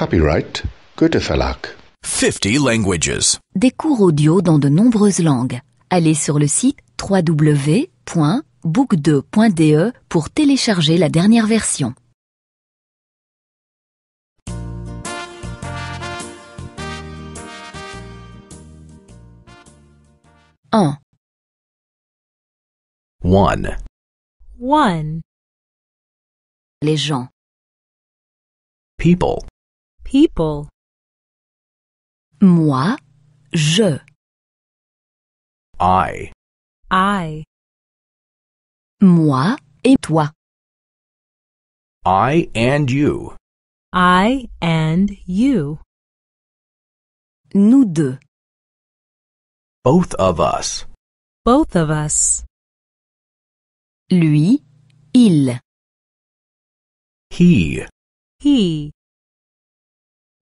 Copyright Goethe Verlag. 50 languages. Des cours audio dans de nombreuses langues. Allez sur le site www.book2.de pour télécharger la dernière version. Un. One. Les gens. People. people. Moi, je. I. I. Moi et toi. I and you. I and you. Nous deux. Both of us. Both of us. Lui, il. He. He.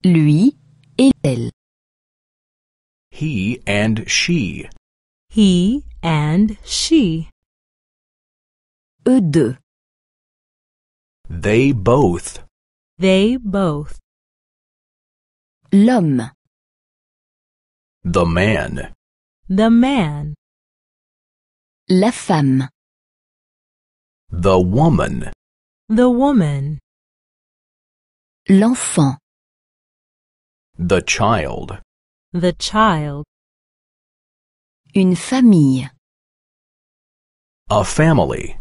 Lui et elle. He and she. He and she. Eux deux. They both. They both. L'homme. The man. The man. La femme. The woman. The woman. L'enfant. The child. The child. Une famille. A family.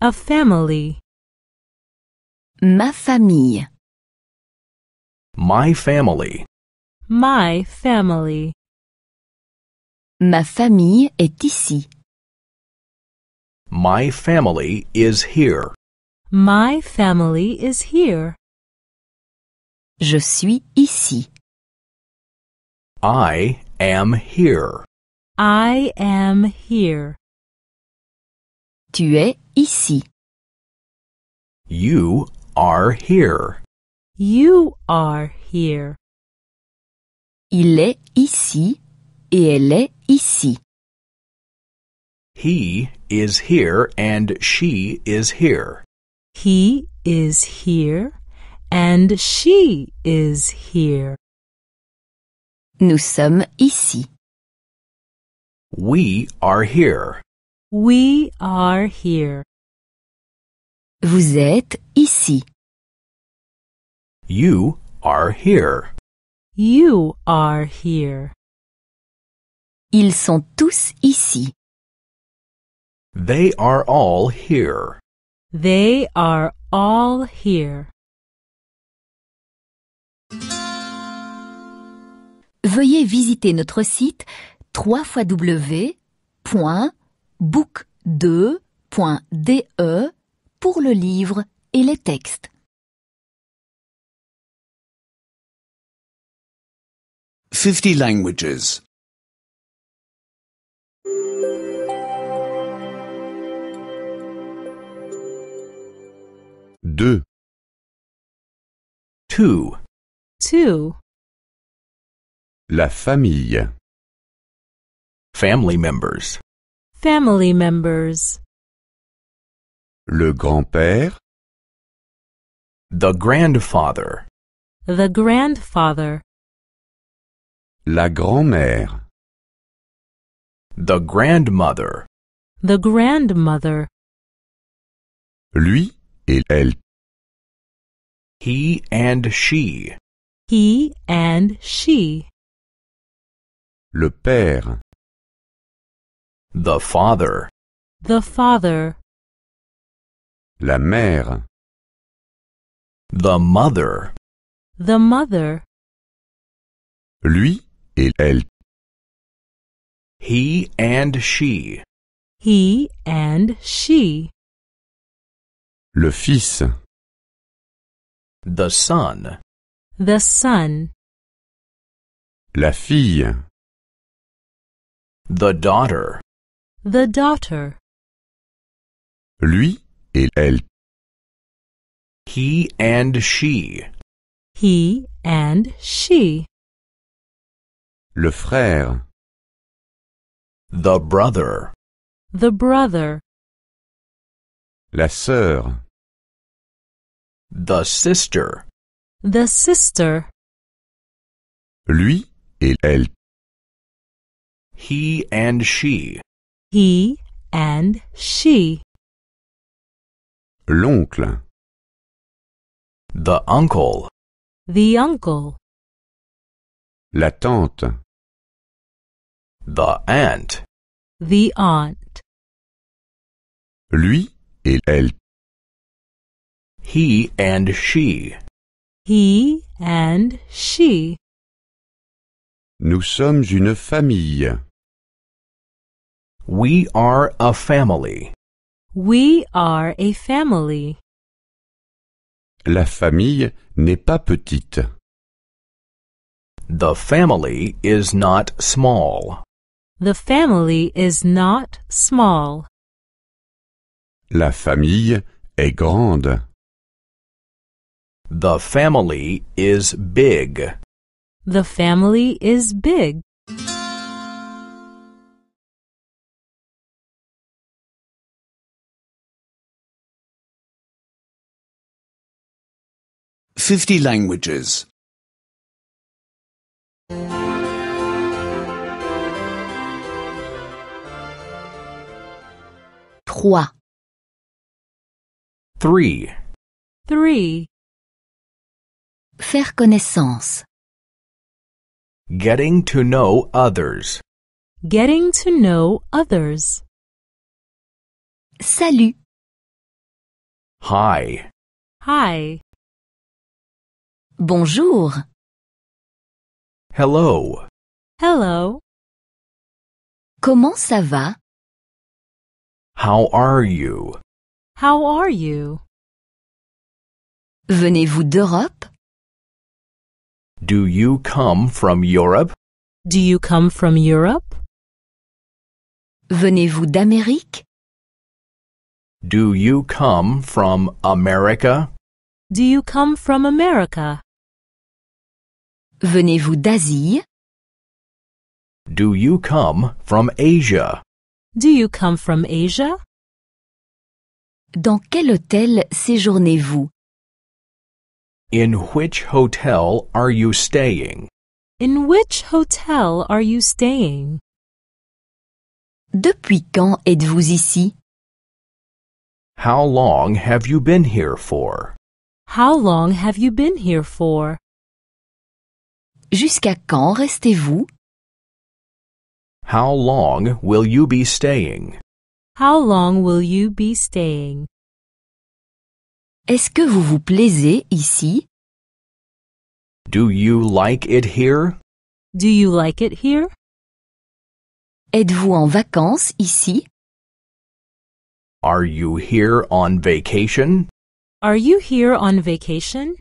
A family. Ma famille. My family. My family. Ma famille est ici. My family is here. My family is here. Je suis ici. I am here. I am here. Tu es ici. You are here. You are here. Il est ici et elle est ici. He is here and she is here. He is here and she is here. Nous sommes ici. We are here. We are here. Vous êtes ici. You are here. You are here. Ils sont tous ici. They are all here. They are all here. veuillez visiter notre site www.book2.de pour le livre et les textes. 50 languages. 2 2 2 La famille. Family members. Family members. Le grand-père. The grandfather. The grandfather. La grand-mère. The grandmother. The grandmother. Lui et elle. He and she. He and she. Le père. The father. The father. La mère. The mother. The mother. Lui et elle. He and she. He and she. Le fils. The son. The son. La fille. The daughter. The daughter. Lui et elle. He and she. He and she. Le frère. The brother. The brother. La sœur. The sister. The sister. Lui et elle. He and she. He and she. L'oncle. The uncle. The uncle. La tante. The aunt. The aunt. Lui et elle. He and she. He and she. Nous sommes une famille. We are a family. We are a family. La famille n'est pas petite. The family is not small. The family is not small. La famille est grande. The family is big. The family is big. 50 languages. 3. 3. 3. Faire connaissance. Getting to know others. Getting to know others. Salut. Hi. Hi. Bonjour. Hello. Hello. Comment ça va? How are you? How are you? Venez-vous d'Europe? Do you come from Europe? Do you come from Europe? Venez-vous d'Amérique? Do you come from America? Do you come from America? Venez-vous d'Asie? Do you come from Asia? Do you come from Asia? Dans quel hôtel séjournez-vous? In which hotel are you staying? In which hotel are you staying? Depuis quand êtes-vous ici? How long have you been here for? How long have you been here for? Jusqu'à quand restez-vous? How long will you be staying? How long will you be staying? Est-ce que vous vous plaisez ici? Do you like it here? Do you like it here? Êtes-vous en vacances ici? Are you here on vacation? Are you here on vacation?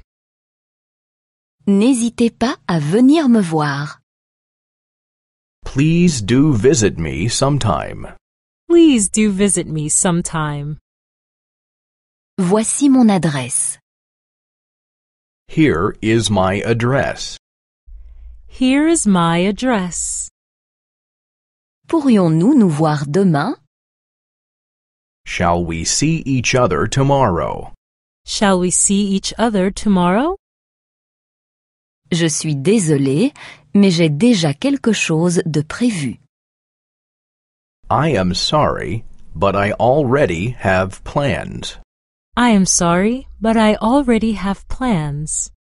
N'hésitez pas à venir me voir. Please do visit me sometime. Please do visit me sometime. Voici mon adresse. Here is my address. Here is my address. Pourrions-nous nous voir demain? Shall we see each other tomorrow? Shall we see each other tomorrow? Je suis désolé, mais j'ai déjà quelque chose de prévu. I am sorry, but I already have plans. I am sorry, but I already have plans.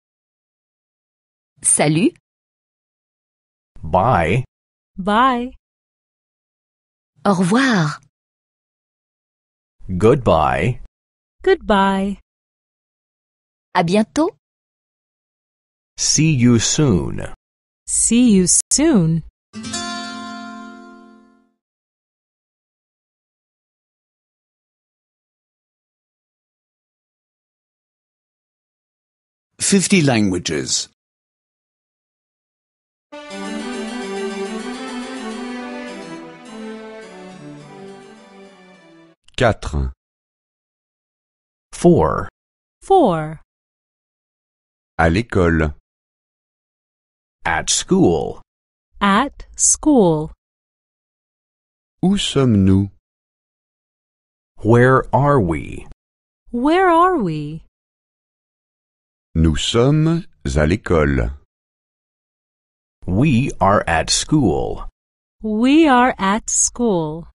Salut. Bye. Bye. Au revoir. Goodbye. Goodbye. À bientôt. See you soon. See you soon. Fifty languages. 4 4 4 À l'école at school. At school. Où sommes-nous? Where are we? Where are we? Nous sommes à l'école. We are at school. We are at school.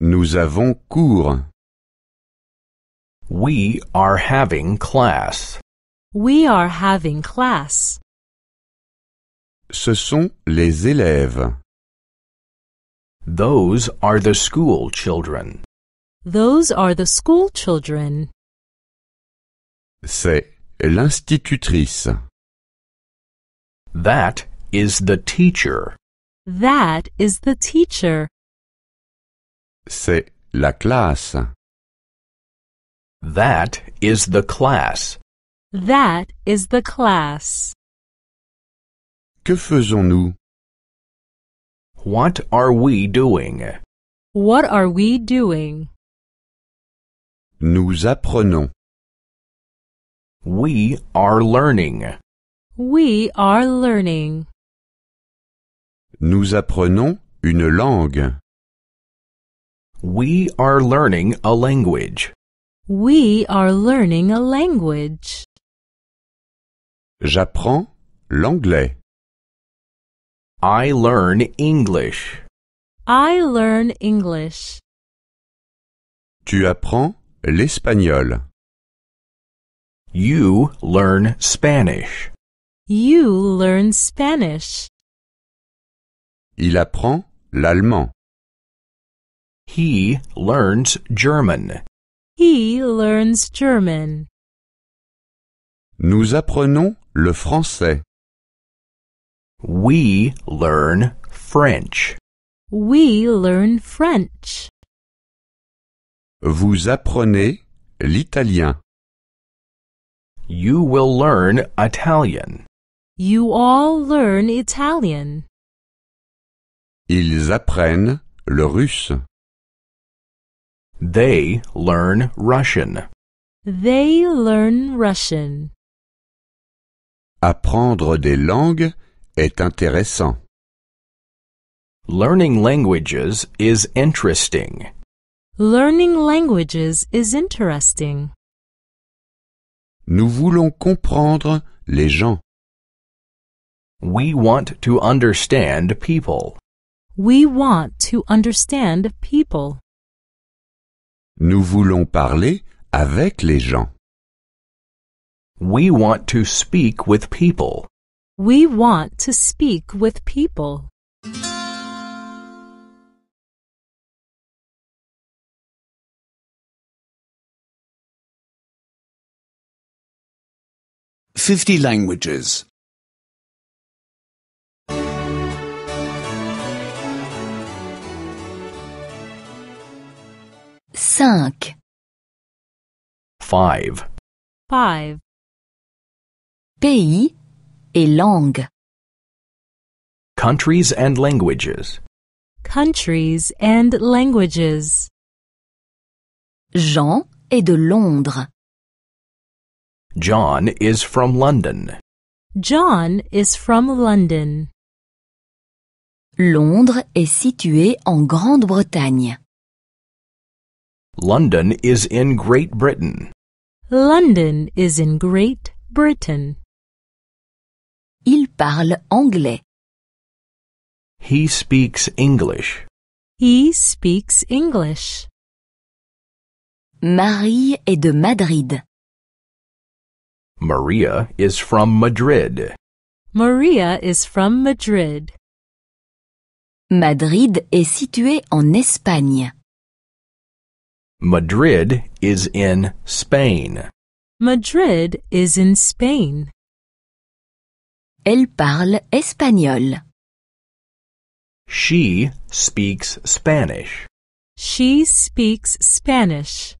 Nous avons cours. We are having class. We are having class. Ce sont les élèves. Those are the school children. Those are the school children. C'est l'institutrice. That is the teacher. That is the teacher. C'est la classe. That is the class. That is the class. Que faisons-nous? What are we doing? What are we doing? Nous apprenons. We are learning. We are learning. Nous apprenons une langue. We are learning a language. We are learning a language. J'apprends l'anglais. I learn English. I learn English. Tu apprends l'espagnol. You learn Spanish. You learn Spanish. Il apprend l'allemand. He learns German. He learns German. Nous apprenons le français. We learn French. We learn French. Vous apprenez l'italien. You will learn Italian. You all learn Italian. Ils apprennent le russe. They learn Russian. They learn Russian. Apprendre des langues est intéressant. Learning languages is interesting. Learning languages is interesting. Nous voulons comprendre les gens. We want to understand people. We want to understand people. Nous voulons parler avec les gens. We want to speak with people. We want to speak with people. Fifty languages. 5 5 Pays et langues. Countries and languages. Countries and languages. Jean est de Londres. John is from London. John is from London. Londres est situé en Grande-Bretagne. London is in Great Britain. London is in Great Britain. parle anglais. He speaks English. He speaks English. Marie est de Madrid. Maria is from Madrid. Maria is from Madrid. Madrid est situé en Espagne. Madrid is in Spain. Madrid is in Spain. Elle parle espagnol. She speaks Spanish. She speaks Spanish.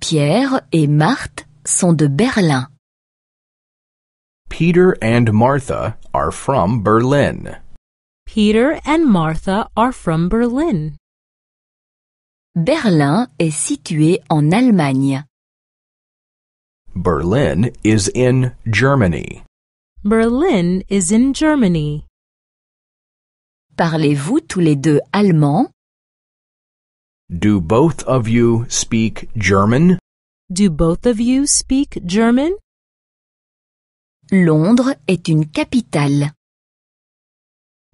Pierre et Marthe sont de Berlin. Peter and Martha are from Berlin. Peter and Martha are from Berlin. Berlin est situé en Allemagne. Berlin is in Germany. Berlin is in Germany. Parlez-vous tous les deux allemand? Do both of you speak German? Do both of you speak German? Londres est une capitale.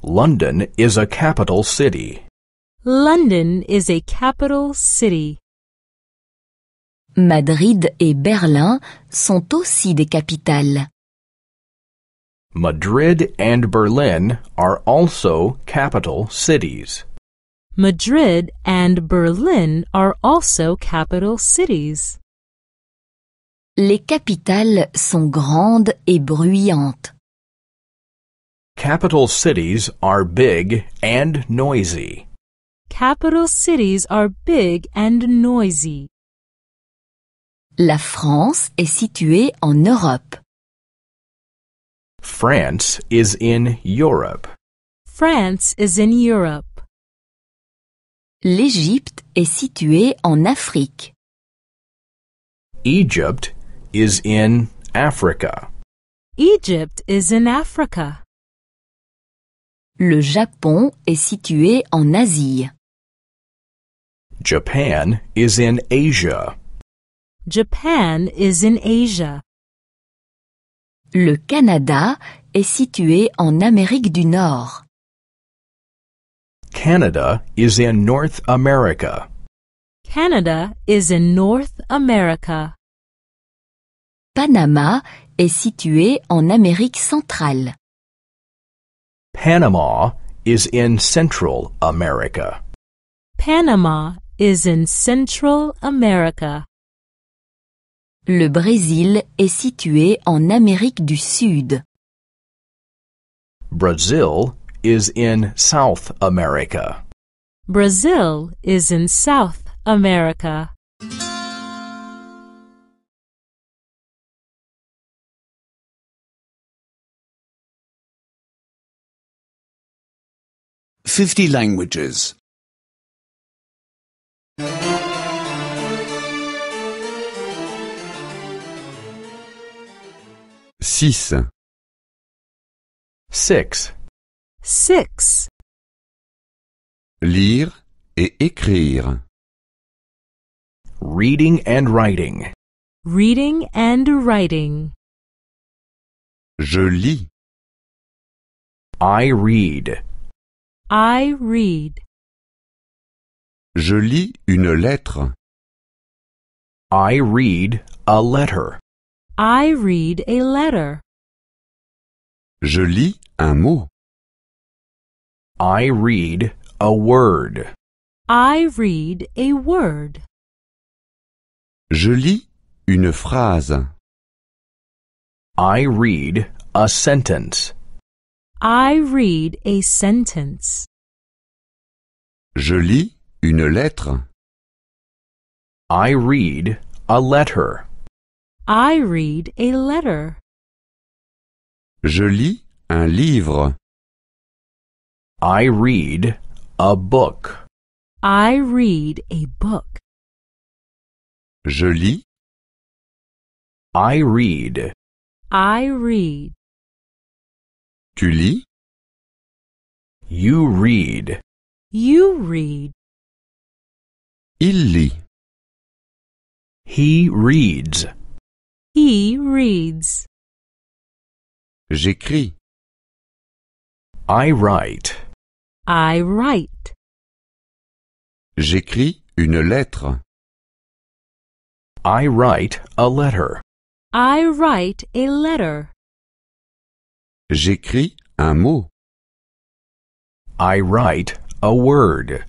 London is a capital city. London is a capital city. Madrid et Berlin sont aussi des capitales. Madrid and Berlin are also capital cities. Madrid and Berlin are also capital cities. Les capitales sont grandes et bruyantes. Capital cities are big and noisy. Capital cities are big and noisy. La France est située en Europe. France is in Europe. France is in Europe. L'Égypte est située en Afrique. Egypt is in Africa. Egypt is in Africa. Le Japon est situé en Asie. Japan is in Asia. Japan is in Asia. Le Canada est situé en Amérique du Nord. Canada is in North America. Canada is in North America. Panama est situé en Amérique centrale. Panama is in Central America. Panama is in Central America. Le Brésil est situé en Amérique du Sud. Brazil is in South America. Brazil is in South America. Fifty languages. Six. Six. Six. Lire et écrire. Reading and writing. Reading and writing. Je lis. I read. I read. Je lis une lettre. I read a letter. I read a letter. Je lis un mot. I read a word. I read a word. Je lis une phrase. I read a sentence. I read a sentence. Je lis une lettre. I read a letter. I read a letter. Je lis un livre. I read a book. I read a book. Je lis. I read. I read. Tu lis. You read. You read. Il lit. He reads. He reads. J'écris. I write. I write. J'écris une lettre. I write a letter. I write a letter. J'écris un mot. I write a word.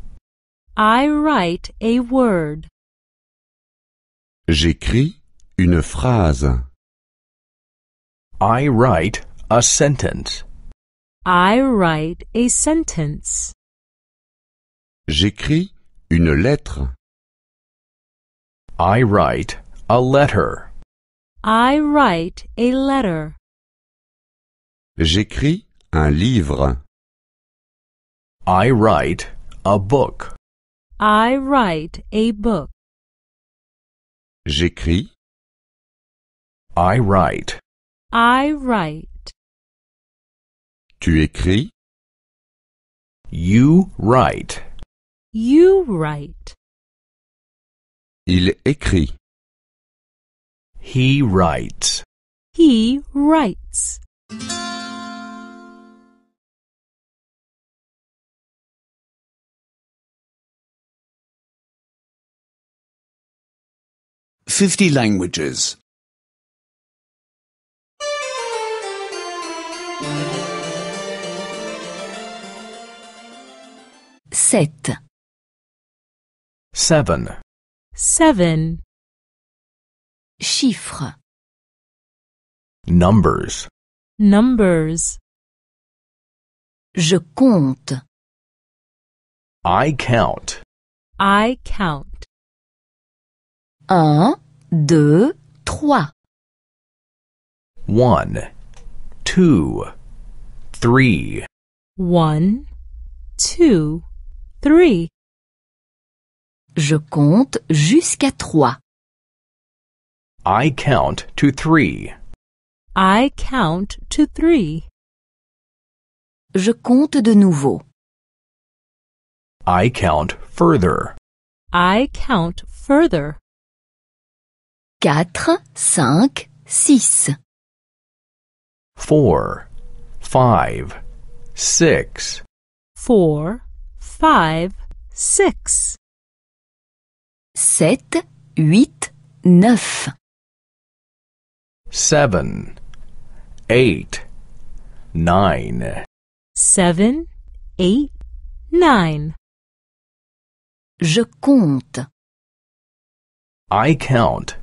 I write a word. J'écris Une phrase. I write a sentence. I write a sentence. J'écris une lettre. I write a letter. I write a letter. J'écris un livre. I write a book. I write a book. J'écris I write. I write. Tu écris. You write. You write. Il écrit. He writes. He writes. Fifty languages. 7 7 7 chiffres numbers numbers je compte I count I count 1 2 3 1 2 3 1 2 Three. Je compte jusqu'à trois. I count to three. I count to three. Je compte de nouveau. I count further. I count further. Quatre, cinq, six. Four, five, six. Four, five, six. Sept, huit, neuf. Seven, eight, nine. Seven, eight, nine. Je compte. I count.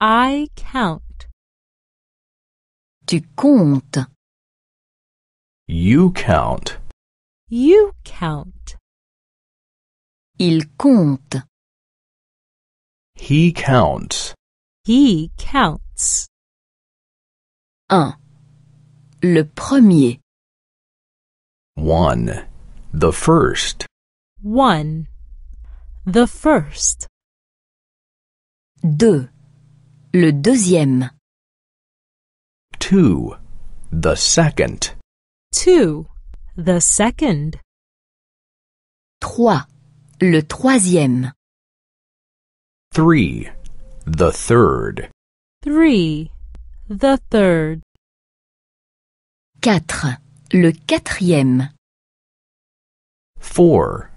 I count. Tu comptes. You count. You count. Il compte. He counts. He counts. 1. Le premier. 1. The first. 1. The first. 2. Le deuxième. 2. The second. 2. The second. 3. Le troisième. Three. The third. Three. The third. Quatre. Le quatrième. Four.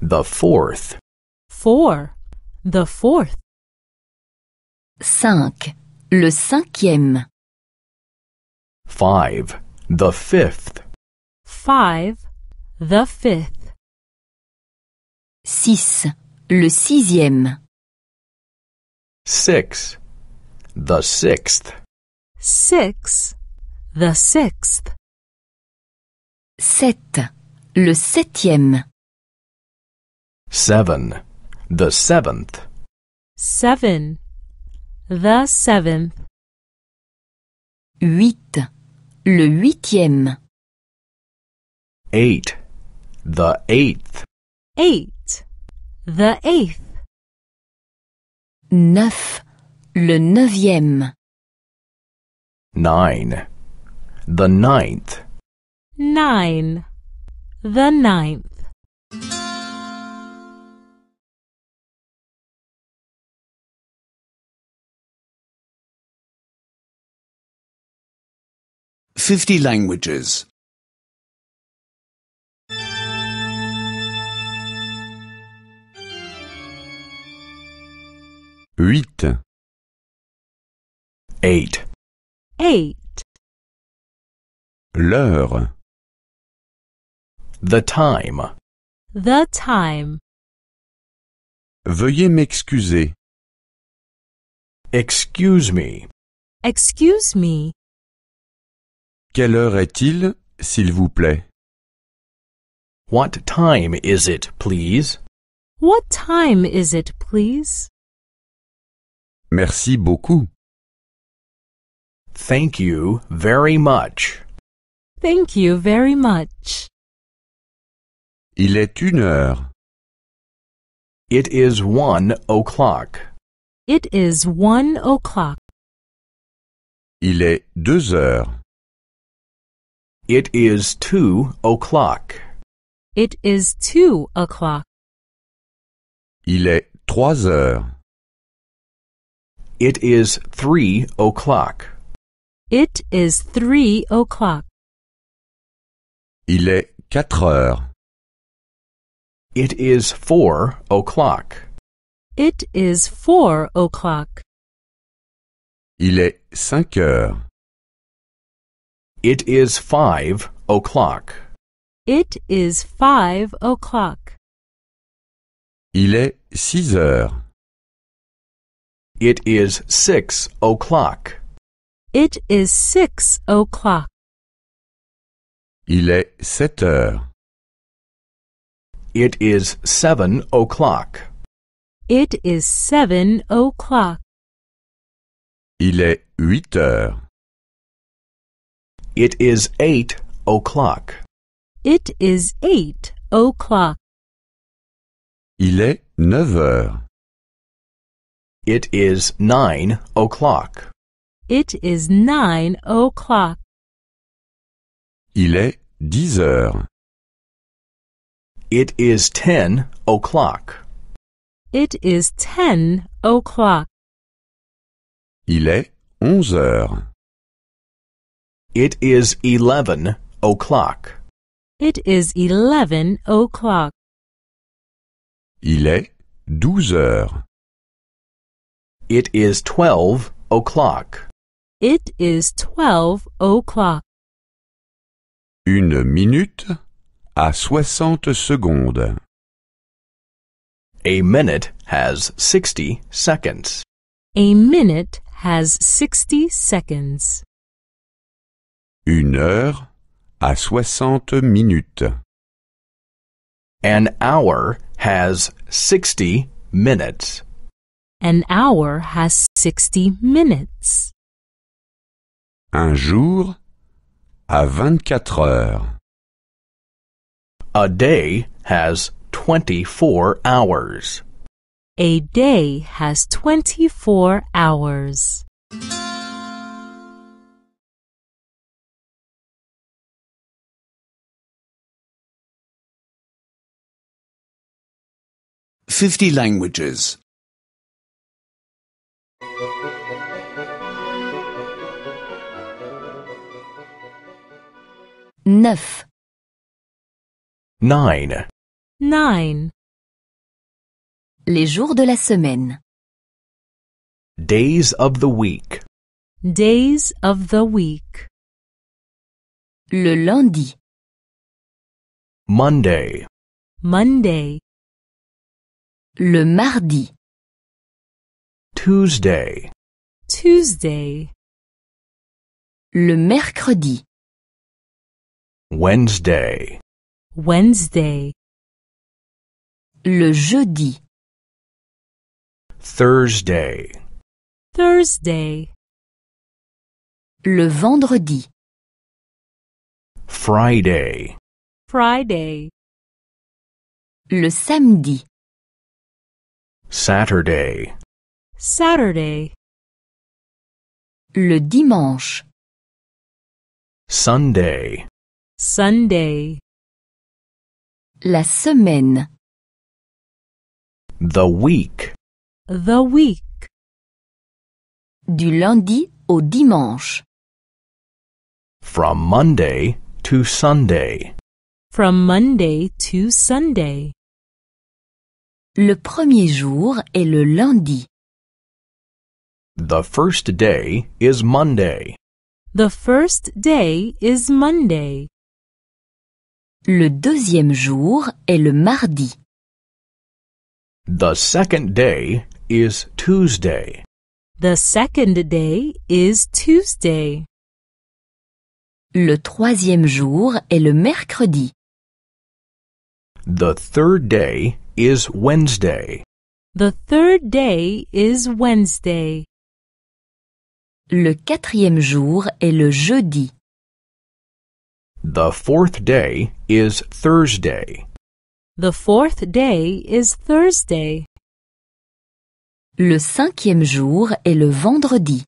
The fourth. Four. The fourth. Cinq. Le cinquième. Five. The fifth. Five. The fifth. Six, Le sixième. Six, The sixth. Six, The sixth. Sept, Le septième. Seven, The seventh. Seven, The seventh. Huit, Le huitième. Eight, The eighth. eight, the eighth. Neuf, le neuvième. Nine, the ninth. Nine, the ninth. Fifty languages. Huit. Eight. Eight. L'heure. The time. The time. Veuillez m'excuser. Excuse me. Excuse me. Quelle heure est-il, s'il vous plaît? What time is it, please? What time is it, please? Merci beaucoup. Thank you very much. Thank you very much. Il est une heure. It is one o'clock. It is one o'clock. Il est deux heures. It is two o'clock. It is two o'clock. Il est trois heures. It is three o'clock. It is three o'clock. Il est quatre heures. It is four o'clock. It is four o'clock. Il est cinq heures. It is five o'clock. It is five o'clock. Il est six heures. It is six o'clock. It is six o'clock. Il est sept heures. It is seven o'clock. It is seven o'clock. Il est huit heures. It is eight o'clock. It is eight o'clock. Il est neuf heures. It is nine o'clock. It is nine o'clock. Il est dix heures. It is ten o'clock. It is ten o'clock. Il est onze heures. It is eleven o'clock. It is eleven o'clock. Il est douze heures. It is twelve o'clock. It is twelve o'clock. Une minute à soixante secondes. A minute has 60 seconds. A minute has 60 seconds. Une heure à soixante minutes. An hour has 60 minutes. An hour has 60 minutes. Un jour a 24 heures. A day has 24 hours. A day has 24 hours. Fifty languages. Neuf. Nine. Nine. Les jours de la semaine. Days of the week. Days of the week. Le lundi. Monday. Monday. Le mardi. Tuesday. Tuesday. Le mercredi. Wednesday. Wednesday. Le jeudi. Thursday. Thursday. Le vendredi. Friday. Friday. Le samedi. Saturday. Saturday. Le dimanche. Sunday. Sunday. La semaine. The week. The week. Du lundi au dimanche. From Monday to Sunday. From Monday to Sunday. Le premier jour est le lundi. The first day is Monday. The first day is Monday. Le deuxième jour est le mardi. The second day is Tuesday. The second day is Tuesday. Le troisième jour est le mercredi. The third day is Wednesday. The third day is Wednesday. Le quatrième jour est le jeudi. The fourth day is Thursday. The fourth day is Thursday. Le cinquième jour est le vendredi.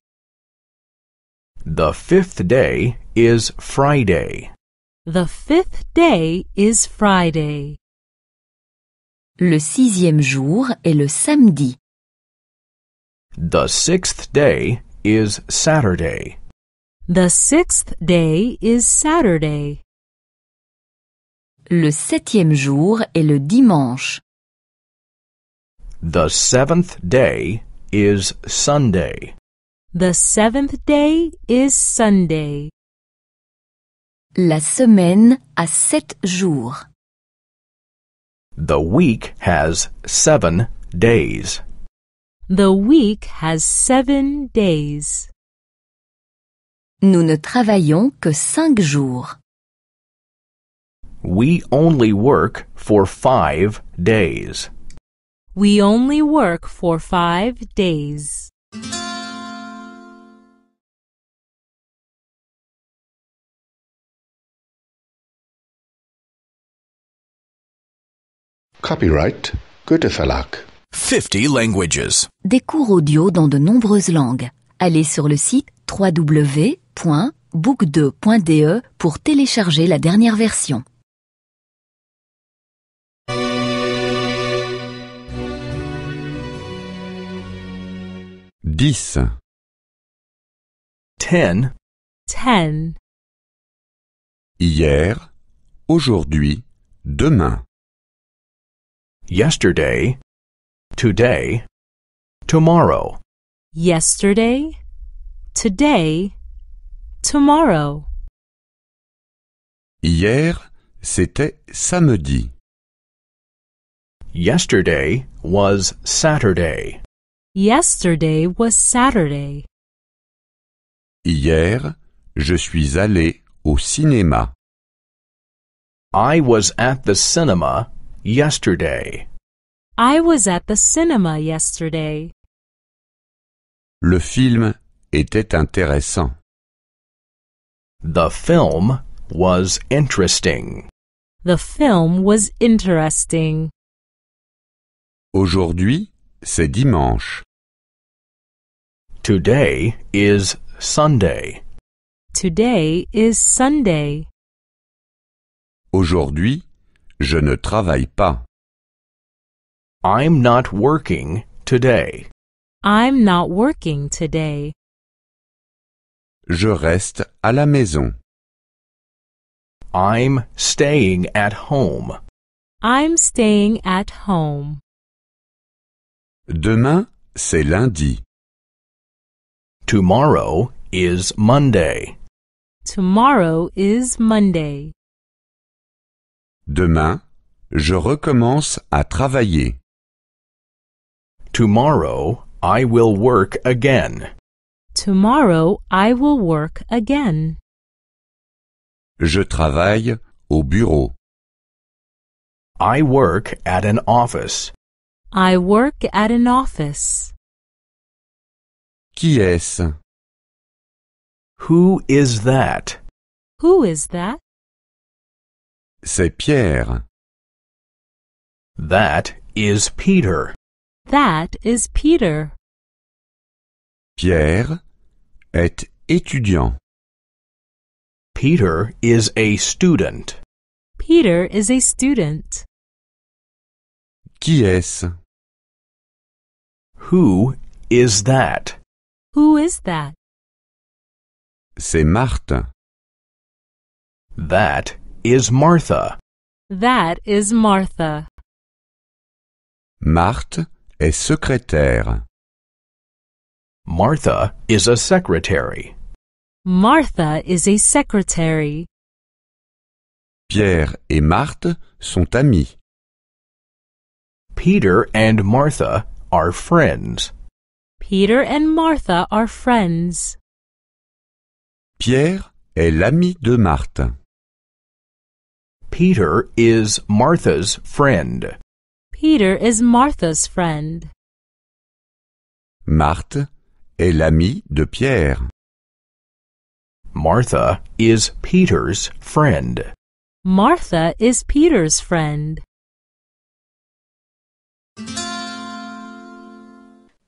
The fifth day is Friday. The fifth day is Friday. Le sixième jour est le samedi. The sixth day is Saturday. The sixth day is Saturday. Le septième jour est le dimanche. The seventh day is Sunday. The seventh day is Sunday. La semaine a sept jours. The week has seven days. The week has seven days. Nous ne travaillons que cinq jours. We only work for five days. We only work for five days. Copyright Goethe Verlag 50 languages. Des cours audio dans de nombreuses langues. Allez sur le site www.book2.de pour télécharger la dernière version. Dix. 10. Ten. Hier, aujourd'hui, demain. Yesterday, today, tomorrow. Yesterday, today, tomorrow. Hier, c'était samedi. Yesterday was Saturday. Yesterday was Saturday. Hier, je suis allé au cinéma. I was at the cinema yesterday. I was at the cinema yesterday. Le film était intéressant. The film was interesting. The film was interesting. Aujourd'hui, c'est dimanche. Today is Sunday. Today is Sunday. Aujourd'hui, je ne travaille pas. I'm not working today. I'm not working today. Je reste à la maison. I'm staying at home. I'm staying at home. Demain, c'est lundi. Tomorrow is Monday. Tomorrow is Monday. Demain, je recommence à travailler. Tomorrow I will work again. Tomorrow I will work again. Je travaille au bureau. I work at an office. I work at an office. Qui est-ce? Who is that? Who is that? C'est Pierre. That is Peter. That is Peter. Pierre est étudiant. Peter is a student. Peter is a student. Qui est-ce? Who is that? Who is that? C'est Marthe. That is Martha. That is Martha. Marthe est secrétaire. Martha is a secretary. Martha is a secretary. Pierre et Marthe sont amis. Peter and Martha are friends. Peter and Martha are friends. Pierre est l'ami de Marthe. Peter is Martha's friend. Peter is Martha's friend. Marthe est l'amie de Pierre. Martha is Peter's friend. Martha is Peter's friend.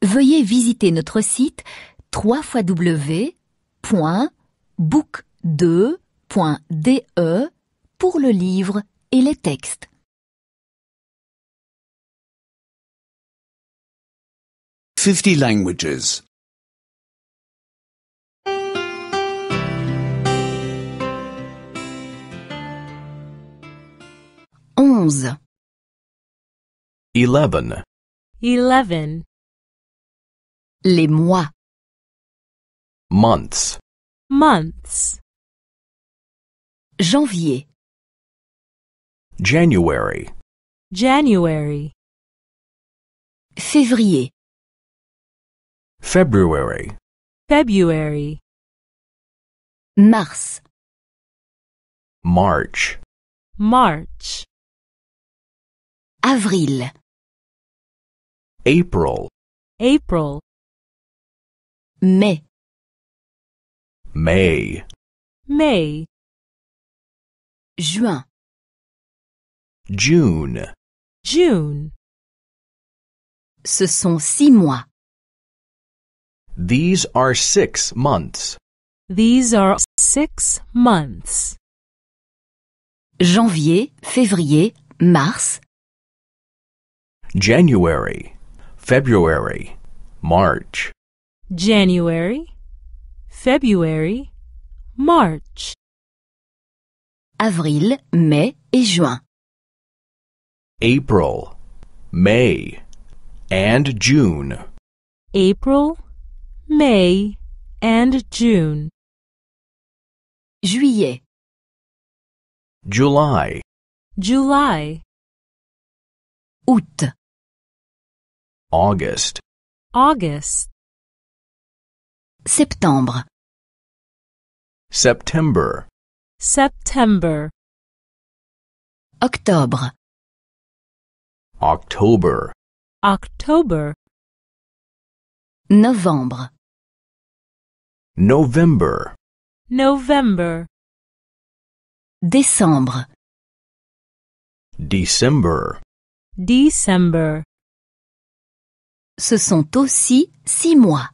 Veuillez visiter notre site www.book2.de pour le livre et les textes. 50 languages. 11 11. 11. Les mois. Months. Months. Janvier. January. January. Février. February February Mars March March Avril April April Mai May May Juin June June Ce sont six mois. These are six months. These are six months. Janvier, février, mars. January, February, March. January, February, March. Avril, mai et juin. April, May, and June. April, May and June. Juillet. July. July. Août. August. August. Septembre. September. September. Octobre. October. October. Novembre. November. November. Décembre. December. December. Ce sont aussi six mois.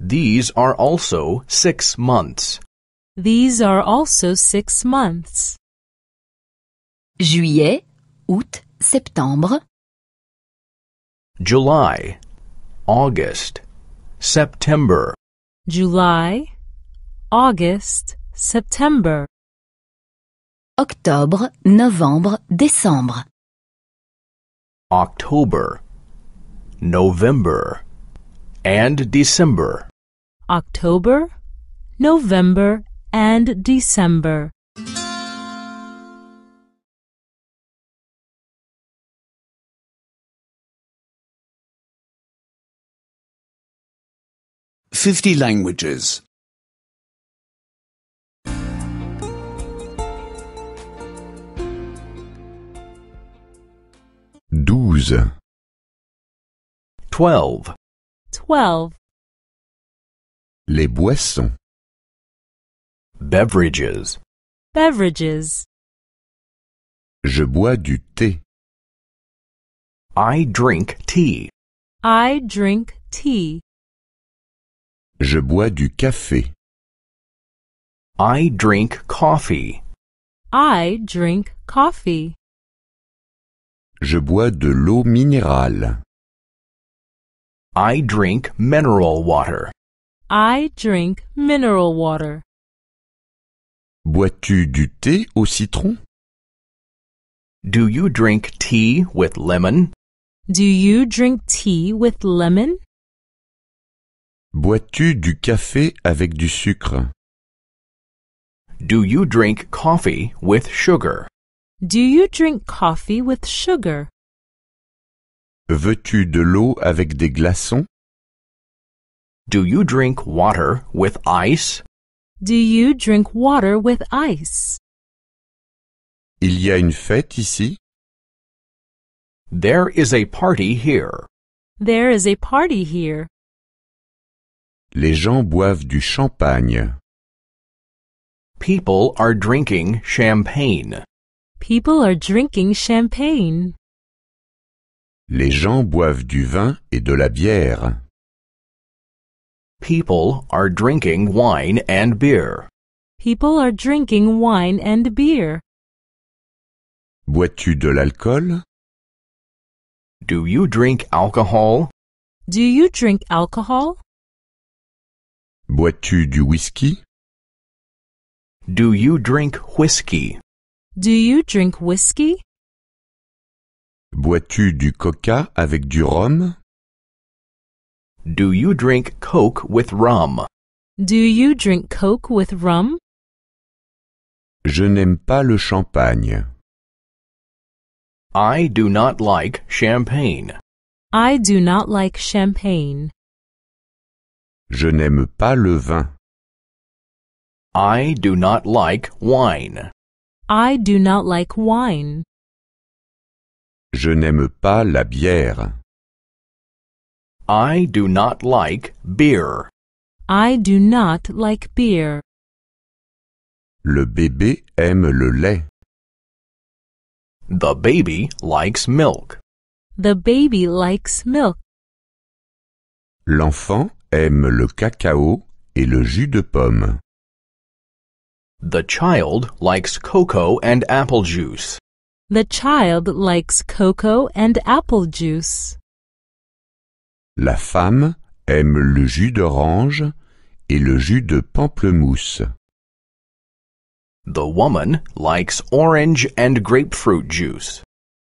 These are also six months. These are also six months. Juillet, août, septembre. July, August, September. July, August, September. Octobre, novembre, décembre. October, November, and December. October, November, and December. 50 languages. 12 12. 12. Les boissons. Beverages. Beverages. Je bois du thé. I drink tea. I drink tea. Je bois du café. I drink coffee. I drink coffee. Je bois de l'eau minérale. I drink mineral water. I drink mineral water. Bois-tu du thé au citron? Do you drink tea with lemon? Do you drink tea with lemon? Bois-tu du café avec du sucre? Do you drink coffee with sugar? Do you drink coffee with sugar? Veux-tu de l'eau avec des glaçons? Do you drink water with ice? Do you drink water with ice? Il y a une fête ici? There is a party here. There is a party here. Les gens boivent du champagne. People are drinking champagne. People are drinking champagne. Les gens boivent du vin et de la bière. People are drinking wine and beer. People are drinking wine and beer. Bois-tu de l'alcool? Do you drink alcohol? Do you drink alcohol? Bois-tu du whisky? Do you drink whisky? Do you drink whisky? Bois-tu du coca avec du rhum? Do you drink coke with rum? Do you drink coke with rum? Je n'aime pas le champagne. I do not like champagne. I do not like champagne. Je n'aime pas le vin. I do not like wine. I do not like wine. Je n'aime pas la bière. I do not like beer. I do not like beer. Le bébé aime le lait. The baby likes milk. The baby likes milk. L'enfant aime le cacao et le jus de pomme. The child likes cocoa and apple juice. The child likes cocoa and apple juice. La femme aime le jus d'orange et le jus de pamplemousse. The woman likes orange and grapefruit juice.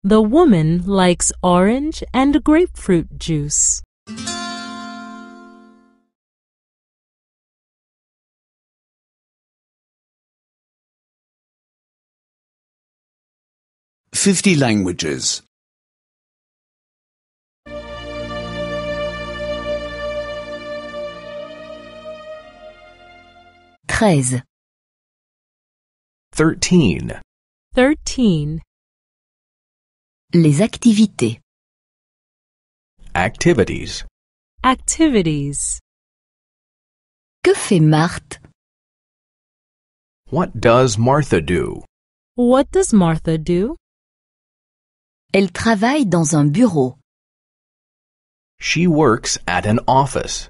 The woman likes orange and grapefruit juice. 50 languages. 13. 13. 13. Les activités. Activities. Activities. Que fait Marthe? What does Martha do? What does Martha do? Elle travaille dans un bureau. She works at an office.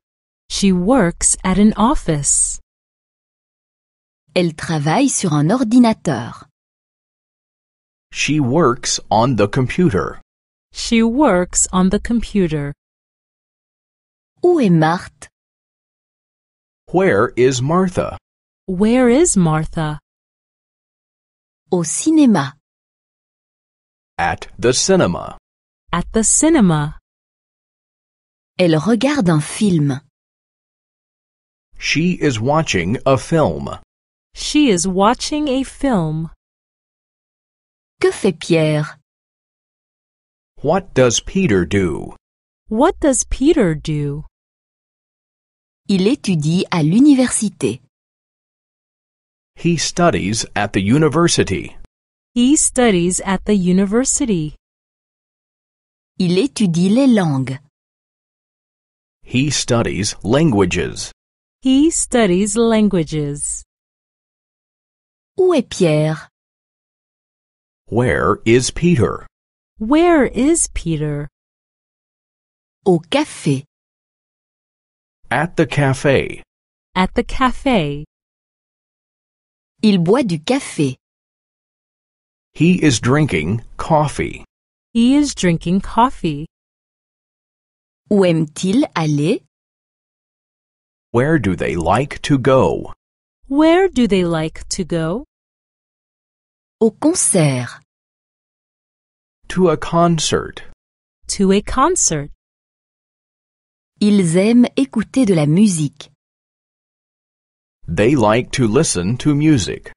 She works at an office. Elle travaille sur un ordinateur. She works on the computer. She works on the computer. Où est Marthe? Where is Martha? Where is Martha? Au cinéma. At the cinema. At the cinema. Elle regarde un film. She is watching a film. She is watching a film. Que fait Pierre? What does Peter do? What does Peter do? Il étudie à l'université. He studies at the university. He studies at the university. Il étudie les langues. He studies languages. He studies languages. Où est Pierre? Where is Peter? Where is Peter? Au café. At the café. At the café. Il boit du café. He is drinking coffee. He is drinking coffee. Où aime-t-il aller? Where do they like to go? Where do they like to go? Au concert. To a concert. To a concert. Ils aiment écouter de la musique. They like to listen to music.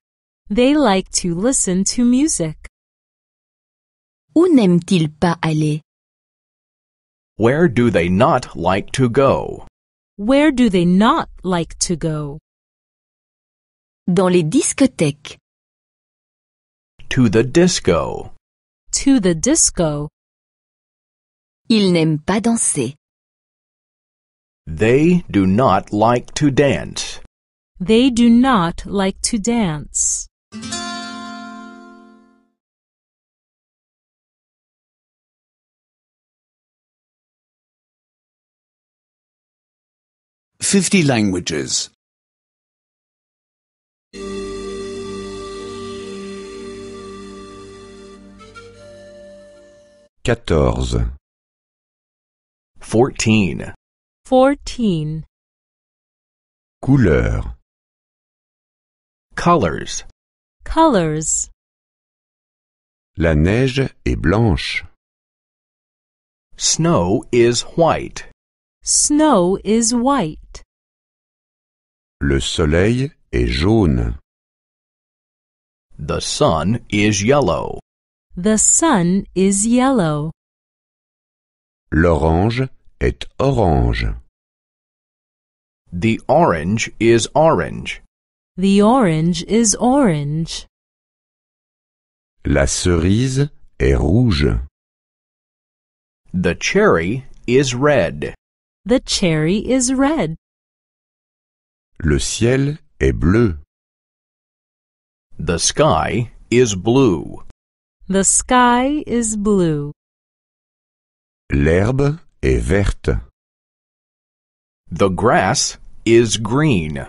They like to listen to music. Où n'aiment-ils pas aller? Where do they not like to go? Where do they not like to go? Dans les discothèques. To the disco. To the disco. Ils n'aiment pas danser. They do not like to dance. They do not like to dance. 50 languages. 14 14 14. Couleurs. Colors Colors. La neige est blanche. Snow is white. Snow is white. Le soleil est jaune. The sun is yellow. The sun is yellow. L'orange est orange. The orange is orange. The orange is orange. La cerise est rouge. The cherry is red. The cherry is red. Le ciel est bleu. The sky is blue. The sky is blue. L'herbe est verte. The grass is green.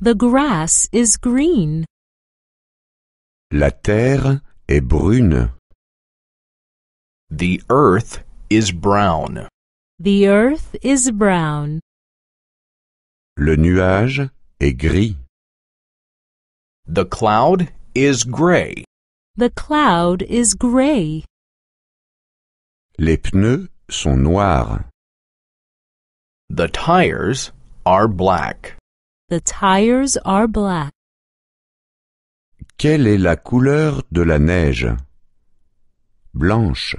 The grass is green. La terre est brune. The earth is brown. The earth is brown. Le nuage est gris. The cloud is gray. The cloud is gray. Les pneus sont noirs. The tires are black. The tires are black. Quelle est la couleur de la neige? Blanche.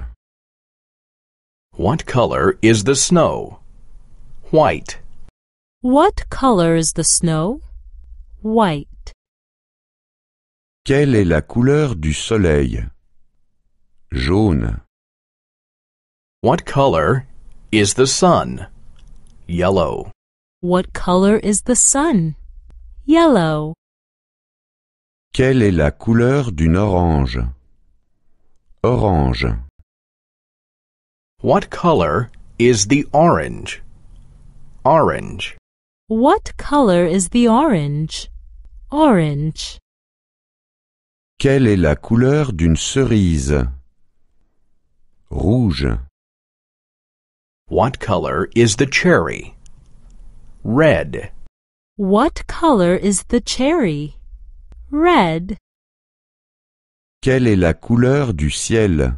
What color is the snow? White. What color is the snow? White. Quelle est la couleur du soleil? Jaune. What color is the sun? Yellow. What color is the sun? Yellow. Quelle est la couleur d'une orange? Orange. What color is the orange? Orange. What color is the orange? Orange. Quelle est la couleur d'une cerise? Rouge. What color is the cherry? Red. What color is the cherry? Red. Quelle est la couleur du ciel?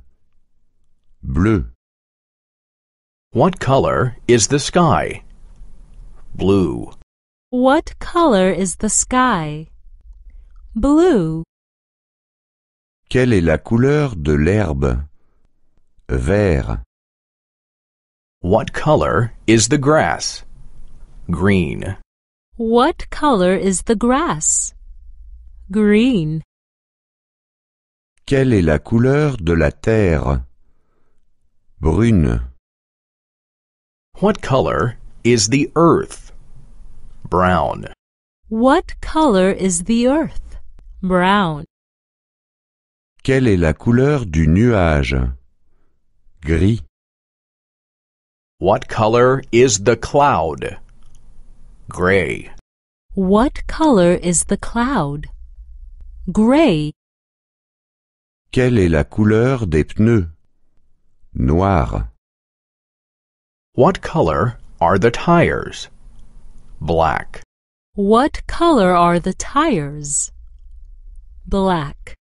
Bleu. What color is the sky? Blue. What color is the sky? Blue. Quelle est la couleur de l'herbe? Vert. What color is the grass? Green. What color is the grass? Green. Quelle est la couleur de la terre? Brune. What color is the earth? Brown. What color is the earth? Brown. Quelle est la couleur du nuage? Gris. What color is the cloud? Gray. What color is the cloud? Gray. Quelle est la couleur des pneus? Noir. What color are the tires? Black. What color are the tires? Black.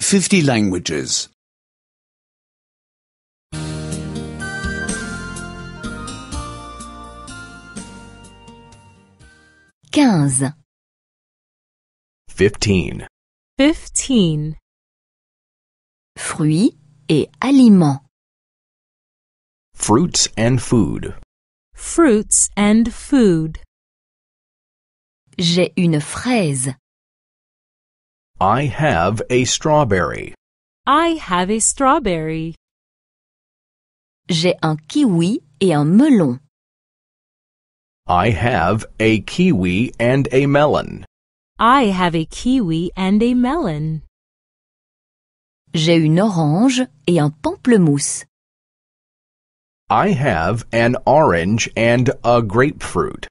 Fifty languages. Quinze. Fifteen. Fifteen. Fruits et aliments. Fruits and food. Fruits and food. J'ai une fraise. I have a strawberry. I have a strawberry. J'ai un kiwi et un melon. I have a kiwi and a melon. I have a kiwi and a melon. J'ai une orange et un pamplemousse. I have an orange and a grapefruit.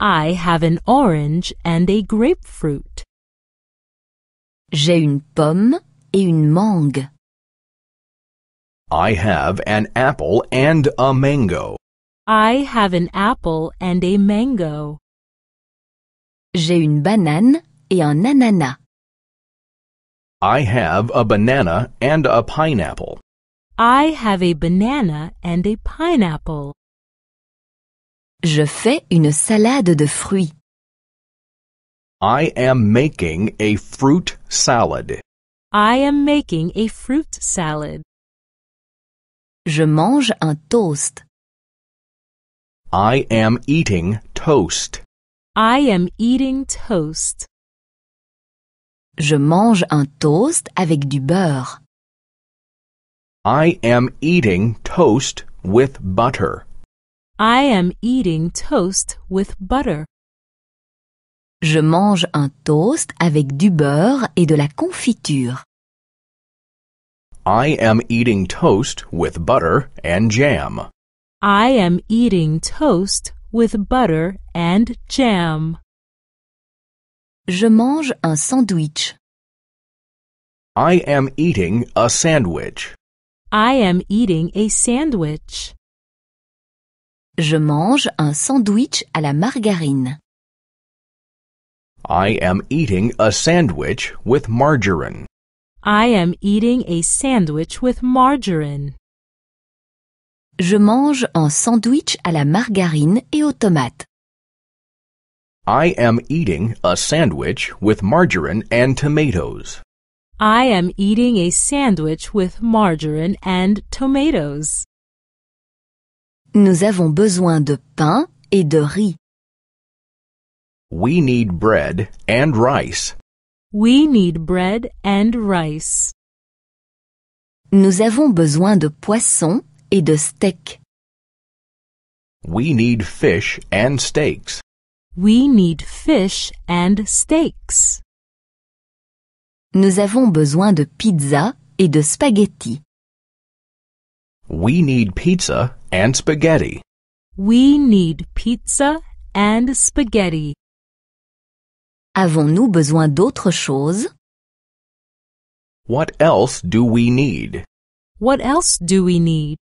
I have an orange and a grapefruit. J'ai une pomme et une mangue. I have an apple and a mango. I have an apple and a mango. J'ai une banane et un ananas. I have a banana and a pineapple. I have a banana and a pineapple. Je fais une salade de fruits. I am making a fruit salad. I am making a fruit salad. Je mange un toast. I am eating toast. I am eating toast. Je mange un toast avec du beurre. I am eating toast with butter. I am eating toast with butter. Je mange un toast avec du beurre et de la confiture. I am eating toast with butter and jam. I am eating toast with butter and jam. Je mange un sandwich. I am eating a sandwich. I am eating a sandwich. Je mange un sandwich à la margarine. I am eating a sandwich with margarine. I am eating a sandwich with margarine. Je mange un sandwich à la margarine et aux tomates. I am eating a sandwich with margarine and tomatoes. I am eating a sandwich with margarine and tomatoes. Nous avons besoin de pain et de riz. We need bread and rice. We need bread and rice. Nous avons besoin de poisson et de steak. We need fish and steaks. We need fish and steaks. Nous avons besoin de pizza et de spaghetti. We need pizza and spaghetti. We need pizza and spaghetti. Avons-nous besoin d'autre chose? What else do we need? What else do we need?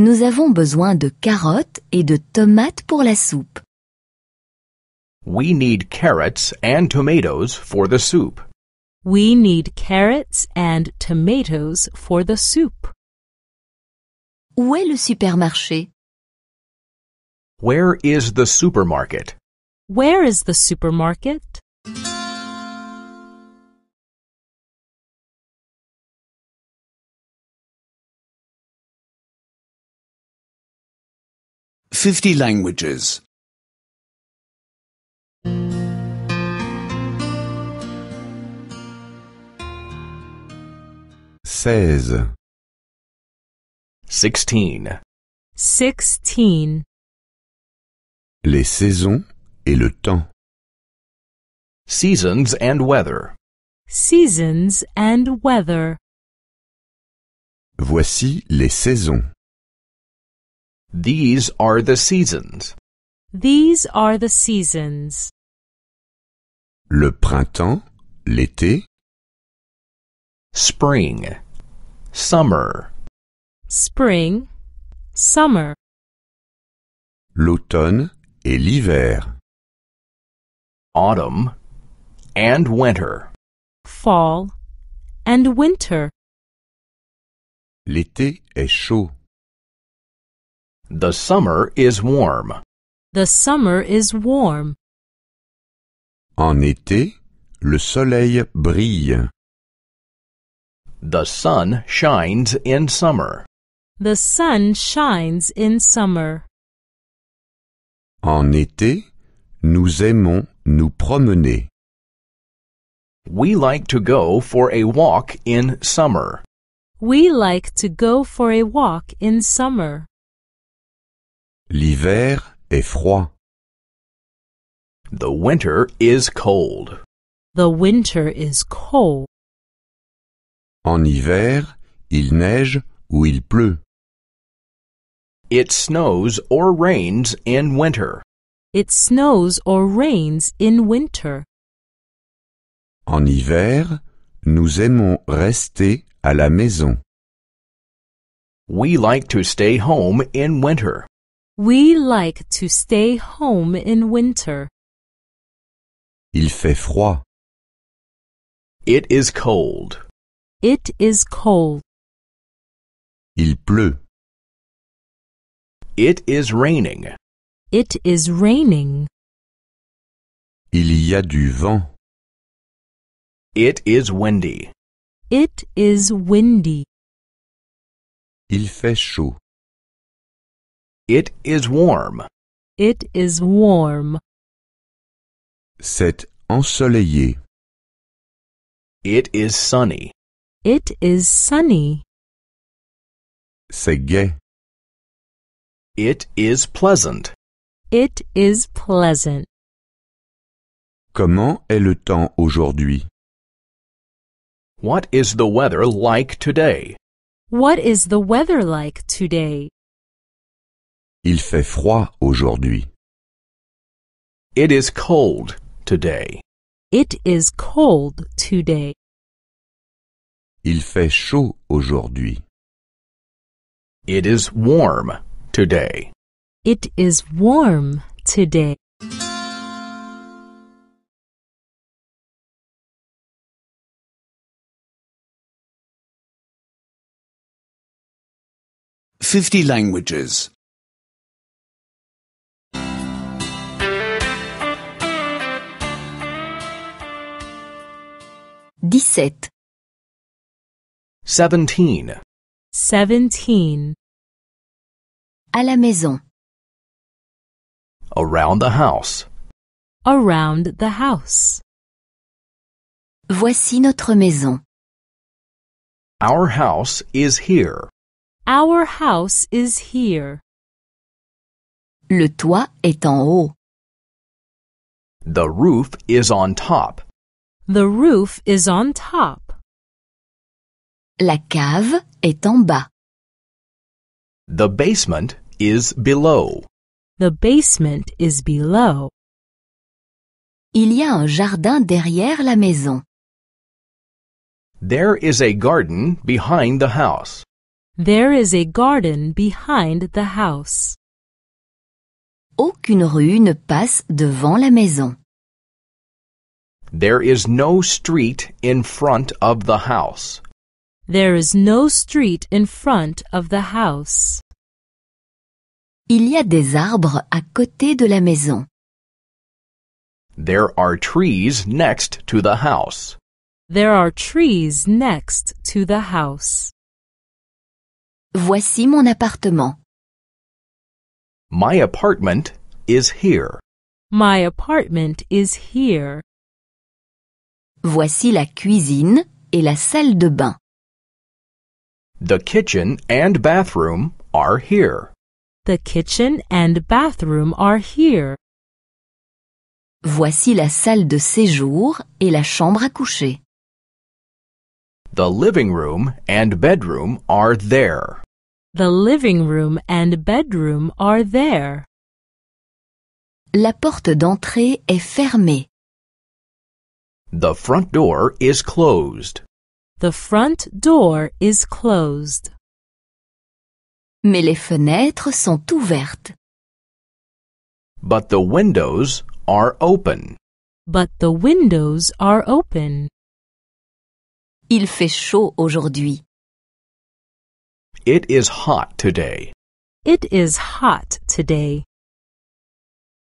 Nous avons besoin de carottes et de tomates pour la soupe. We need carrots and tomatoes for the soup. We need carrots and tomatoes for the soup. Où est le supermarché? Where is the supermarket? Where is the supermarket? 50 languages. 16 16. 16. Les saisons et le temps. Seasons and weather. Seasons and weather. Voici les saisons. These are the seasons. These are the seasons. Le printemps, l'été. Spring, summer. Spring, summer. L'automne et l'hiver. Autumn and winter. Fall and winter. L'été est chaud. The summer is warm. The summer is warm. En été, le soleil brille. The sun shines in summer. The sun shines in summer. En été, nous aimons nous promener. We like to go for a walk in summer. We like to go for a walk in summer. L'hiver est froid. The winter is cold. The winter is cold. En hiver, il neige ou il pleut. It snows or rains in winter. It snows or rains in winter. En hiver, nous aimons rester à la maison. We like to stay home in winter. We like to stay home in winter. Il fait froid. It is cold. It is cold. Il pleut. It is raining. It is raining. Il y a du vent. It is windy. It is windy. Il fait chaud. It is warm. It is warm. C'est ensoleillé. It is sunny. It is sunny. C'est gai. It is pleasant. It is pleasant. Comment est le temps aujourd'hui? What is the weather like today? What is the weather like today? Il fait froid aujourd'hui. It is cold today. It is cold today. Il fait chaud aujourd'hui. It is warm today. It is warm today. Fifty languages. 17 17 17 À la maison Around the house Around the house Voici notre maison Our house is here Our house is here Le toit est en haut The roof is on top the roof is on top. La cave est en bas. The basement is below. The basement is below. Il y a un jardin derrière la maison. There is a garden behind the house. There is a garden behind the house. Aucune rue ne passe devant la maison. There is no street in front of the house. There is no street in front of the house. Il y a des arbres à côté de la maison. There are trees next to the house. There are trees next to the house. Voici mon appartement. My apartment is here. My apartment is here. Voici la cuisine et la salle de bain. The kitchen and bathroom are here. The kitchen and bathroom are here. Voici la salle de séjour et la chambre à coucher. The living room and bedroom are there. The living room and bedroom are there. La porte d'entrée est fermée. The front door is closed. The front door is closed. Mais les fenêtres sont ouvertes. But the windows are open. But the windows are open. Il fait chaud aujourd'hui. It is hot today. It is hot today.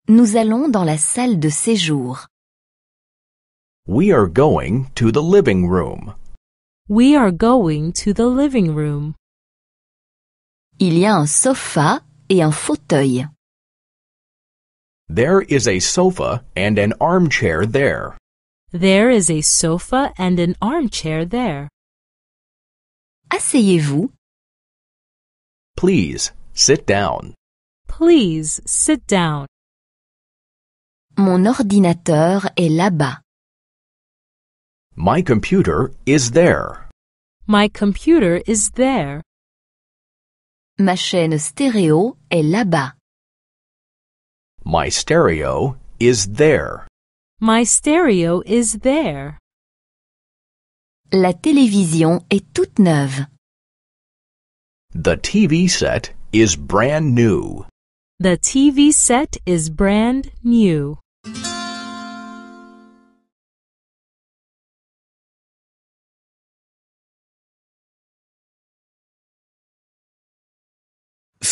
Nous allons dans la salle de séjour. We are going to the living room. We are going to the living room. Il y a un sofa et un fauteuil. There is a sofa and an armchair there. There is a sofa and an armchair there. Asseyez-vous. Please sit down. Please sit down. Mon ordinateur est là-bas. My computer is there. My computer is there. Ma chaîne stéréo est là-bas. My stereo is there. My stereo is there. La télévision est toute neuve. The TV set is brand new. The TV set is brand new.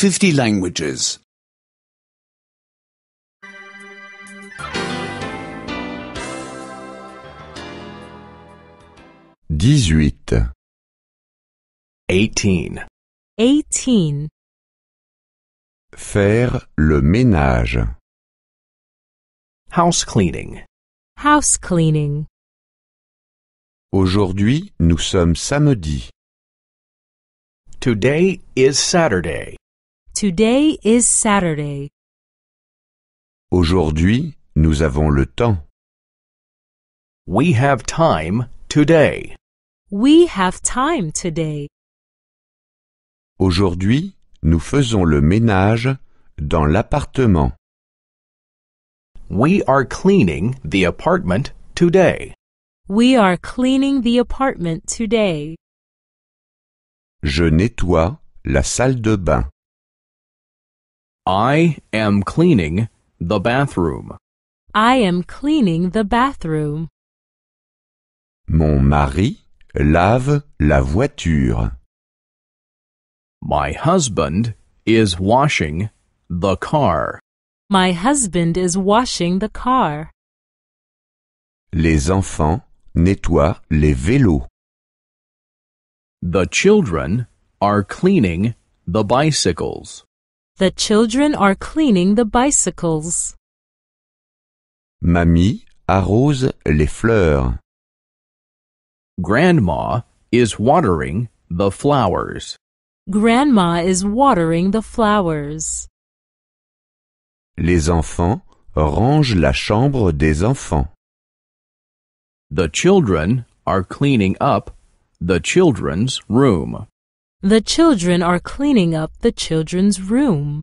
50 languages. 18. 18. 18. Faire le ménage. House cleaning. House cleaning. Aujourd'hui, nous sommes samedi. Today is Saturday. Today is Saturday. Aujourd'hui, nous avons le temps. We have time today. We have time today. Aujourd'hui, nous faisons le ménage dans l'appartement. We are cleaning the apartment today. We are cleaning the apartment today. Je nettoie la salle de bain. I am cleaning the bathroom. I am cleaning the bathroom. Mon mari lave la voiture. My husband is washing the car. My husband is washing the car. Les enfants nettoient les vélos. The children are cleaning the bicycles. The children are cleaning the bicycles. Mamie arrose les fleurs. Grandma is watering the flowers. Grandma is watering the flowers. Les enfants rangent la chambre des enfants. The children are cleaning up the children's room. The children are cleaning up the children's room.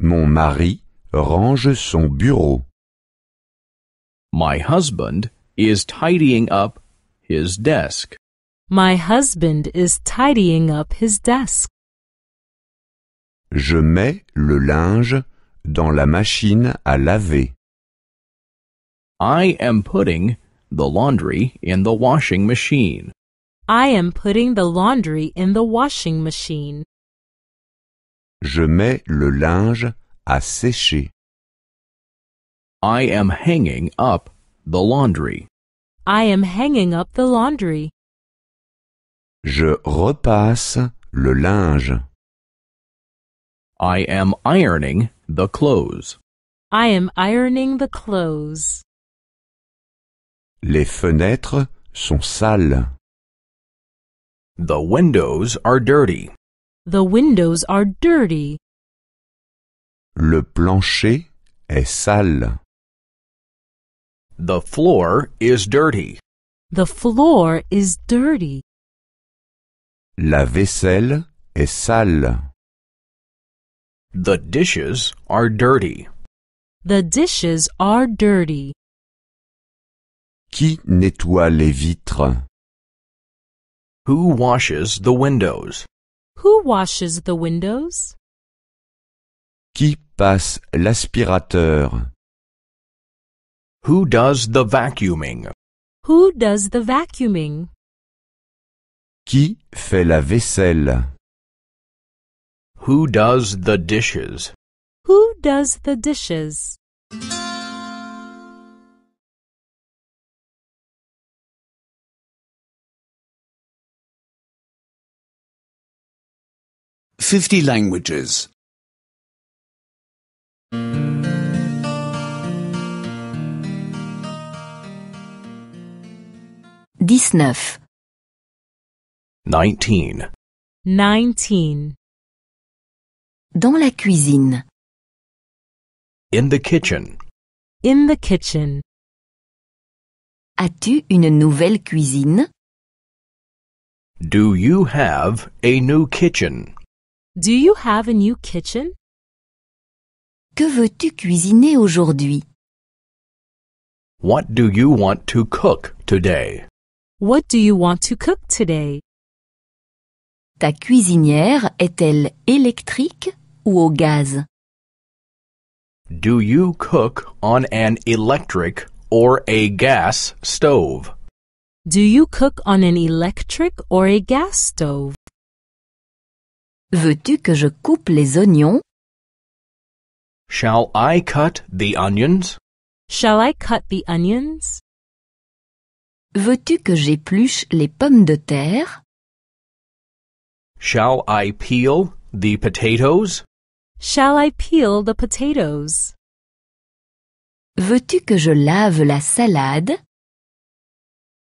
Mon mari range son bureau. My husband is tidying up his desk. My husband is tidying up his desk. Je mets le linge dans la machine à laver. I am putting the laundry in the washing machine. I am putting the laundry in the washing machine. Je mets le linge à sécher. I am hanging up the laundry. I am hanging up the laundry. Je repasse le linge. I am ironing the clothes. I am ironing the clothes. Les fenêtres sont sales. The windows are dirty. The windows are dirty. Le plancher est sale. The floor is dirty. The floor is dirty. La vaisselle est sale. The dishes are dirty. The dishes are dirty. Qui nettoie les vitres? Who washes the windows? Who washes the windows? Qui passe l'aspirateur? Who does the vacuuming? Who does the vacuuming? Qui fait la vaisselle? Who does the dishes? Who does the dishes? 50 languages. Dix-neuf. 19. 19. Dans la cuisine. In the kitchen. In the kitchen. As-tu une nouvelle cuisine? Do you have a new kitchen? Do you have a new kitchen? Que veux-tu cuisiner aujourd'hui? What do you want to cook today? What do you want to cook today? Ta cuisinière est-elle électrique ou au gaz? Do you cook on an electric or a gas stove? Do you cook on an electric or a gas stove? Veux-tu que je coupe les oignons? Shall I cut the onions? Shall I cut the onions? Veux-tu que j'épluche les pommes de terre? Shall I peel the potatoes? Shall I peel the potatoes? Veux-tu que je lave la salade?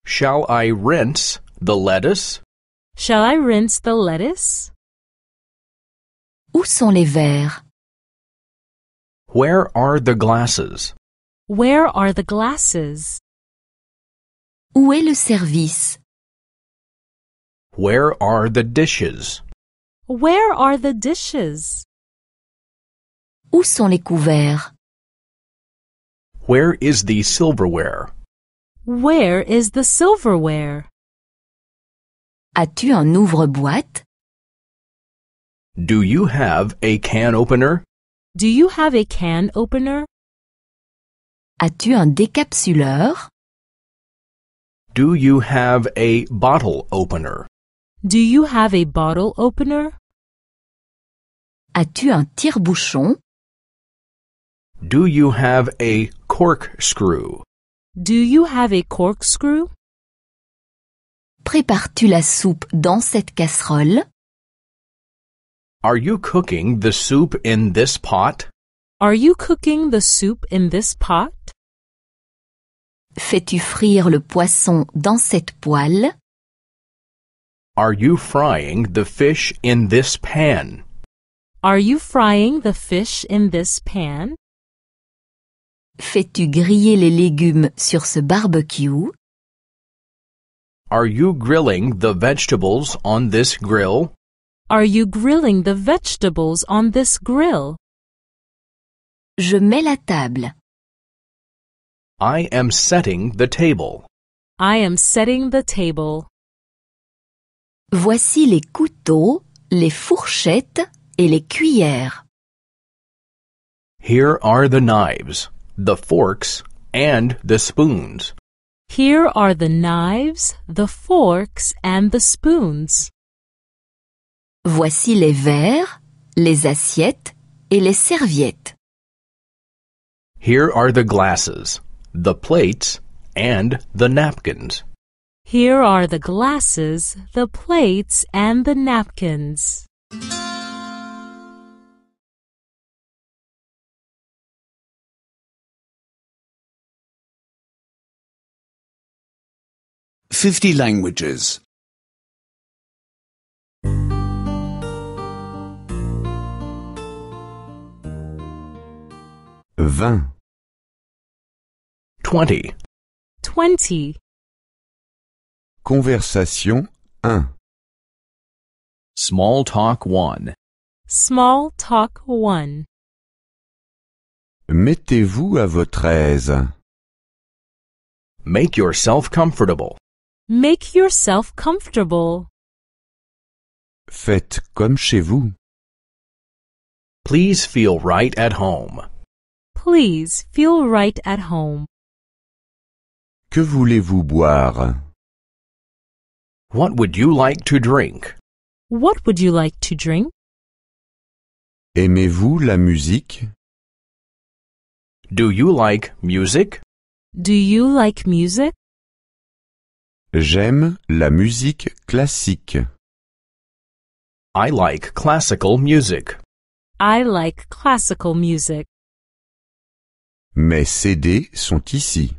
Shall I rinse the lettuce? Shall I rinse the lettuce? Où sont les verres? Where are the glasses? Where are the glasses? Où est le service? Where are the dishes? Where are the dishes? Où sont les couverts? Where is the silverware? Where is the silverware? As-tu un ouvre-boîte? Do you have a can opener? Do you have a can opener? As-tu un décapsuleur? Do you have a bottle opener? Do you have a bottle opener? As-tu un tire-bouchon? Do you have a corkscrew? Do you have a corkscrew? Prépares-tu la soupe dans cette casserole? Are you cooking the soup in this pot? Are you cooking the soup in this pot? Fais-tu frire le poisson dans cette poêle? Are you frying the fish in this pan? Are you frying the fish in this pan? Fais-tu griller les légumes sur ce barbecue? Are you grilling the vegetables on this grill? Are you grilling the vegetables on this grill? Je mets la table. I am setting the table. I am setting the table. Voici les couteaux, les fourchettes et les cuillères. Here are the knives, the forks, and the spoons. Here are the knives, the forks, and the spoons. Voici les verres, les assiettes et les serviettes. Here are the glasses, the plates, and the napkins. Here are the glasses, the plates, and the napkins. Fifty languages. vingt, Twenty. Twenty. Conversation 1, Small Talk 1. Small talk one. mettez-vous à votre aise, Make yourself comfortable. Make yourself comfortable. faites comme chez vous. Please feel right at home. Please feel right at home. Que voulez-vous boire? What would you like to drink? What would you like to drink? Aimez-vous la musique? Do you like music? Do you like music? J'aime la musique classique. I like classical music. I like classical music. Mes CD sont ici.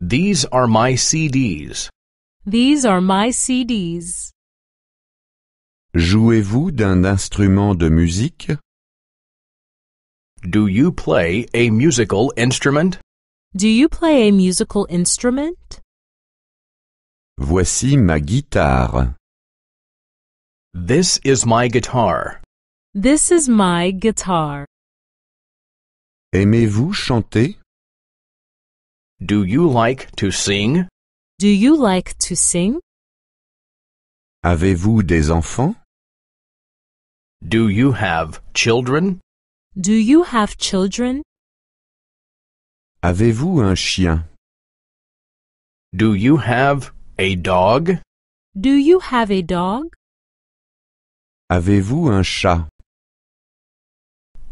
These are my CDs. These are my CDs. Jouez-vous d'un instrument de musique? Do you play a musical instrument? Do you play a musical instrument? Voici ma guitare. This is my guitar. This is my guitar. Aimez-vous chanter? Do you like to sing? Do you like to sing? Avez-vous des enfants? Do you have children? Do you have children? Avez-vous un chien? Do you have a dog? Do you have a dog? Avez-vous un chat?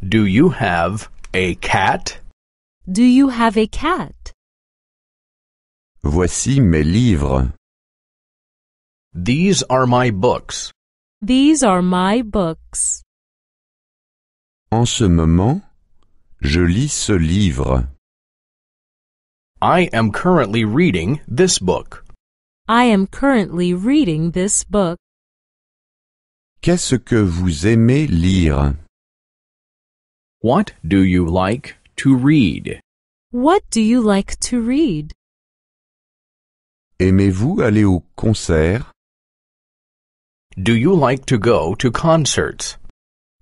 Do you have a cat? Do you have a cat? Voici mes livres. These are my books. These are my books. En ce moment, je lis ce livre. I am currently reading this book. I am currently reading this book. Qu'est-ce que vous aimez lire? What do you like to read? What do you like to read? Aimez-vous aller au concert? Do you like to go to concerts?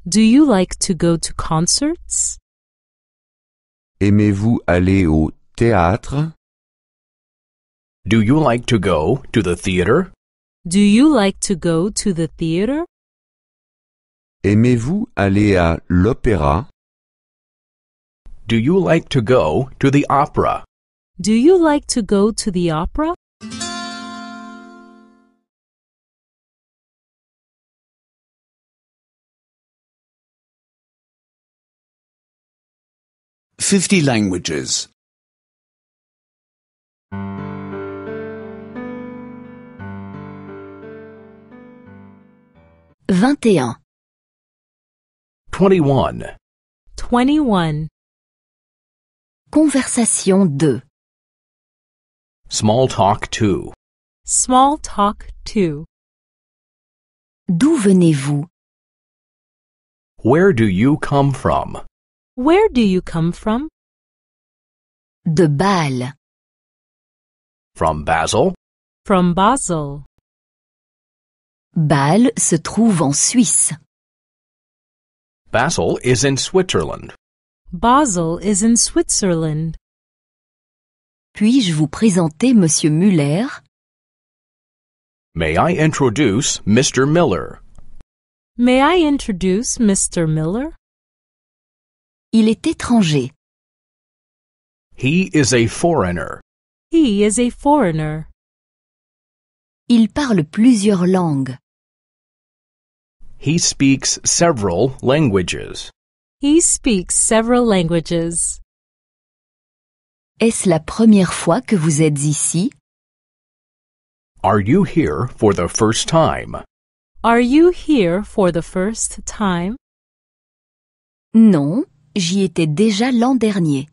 Do you like to go to concerts? Aimez-vous aller au théâtre? Do you like to go to the theater? Do you like to go to the theater? Aimez-vous aller à l'opéra? Do you like to go to the opera? Do you like to go to the opera? Fifty languages. Vingt et un. Twenty-one. Twenty-one. Conversation 2 Small Talk 2 Small Talk 2 D'où venez-vous? Where do you come from? Where do you come from? De Bâle. From Basel? From Basel. Bâle se trouve en Suisse. Basel is in Switzerland. Basel is in Switzerland. Puis-je vous présenter Monsieur Muller? May I introduce Mr. Miller? May I introduce Mr. Miller? Il est étranger. He is a foreigner. He is a foreigner. Il parle plusieurs langues. He speaks several languages. He speaks several languages. Est-ce la première fois que vous êtes ici? Are you here for the first time? Are you here for the first time? Non, j'y étais déjà l'an dernier.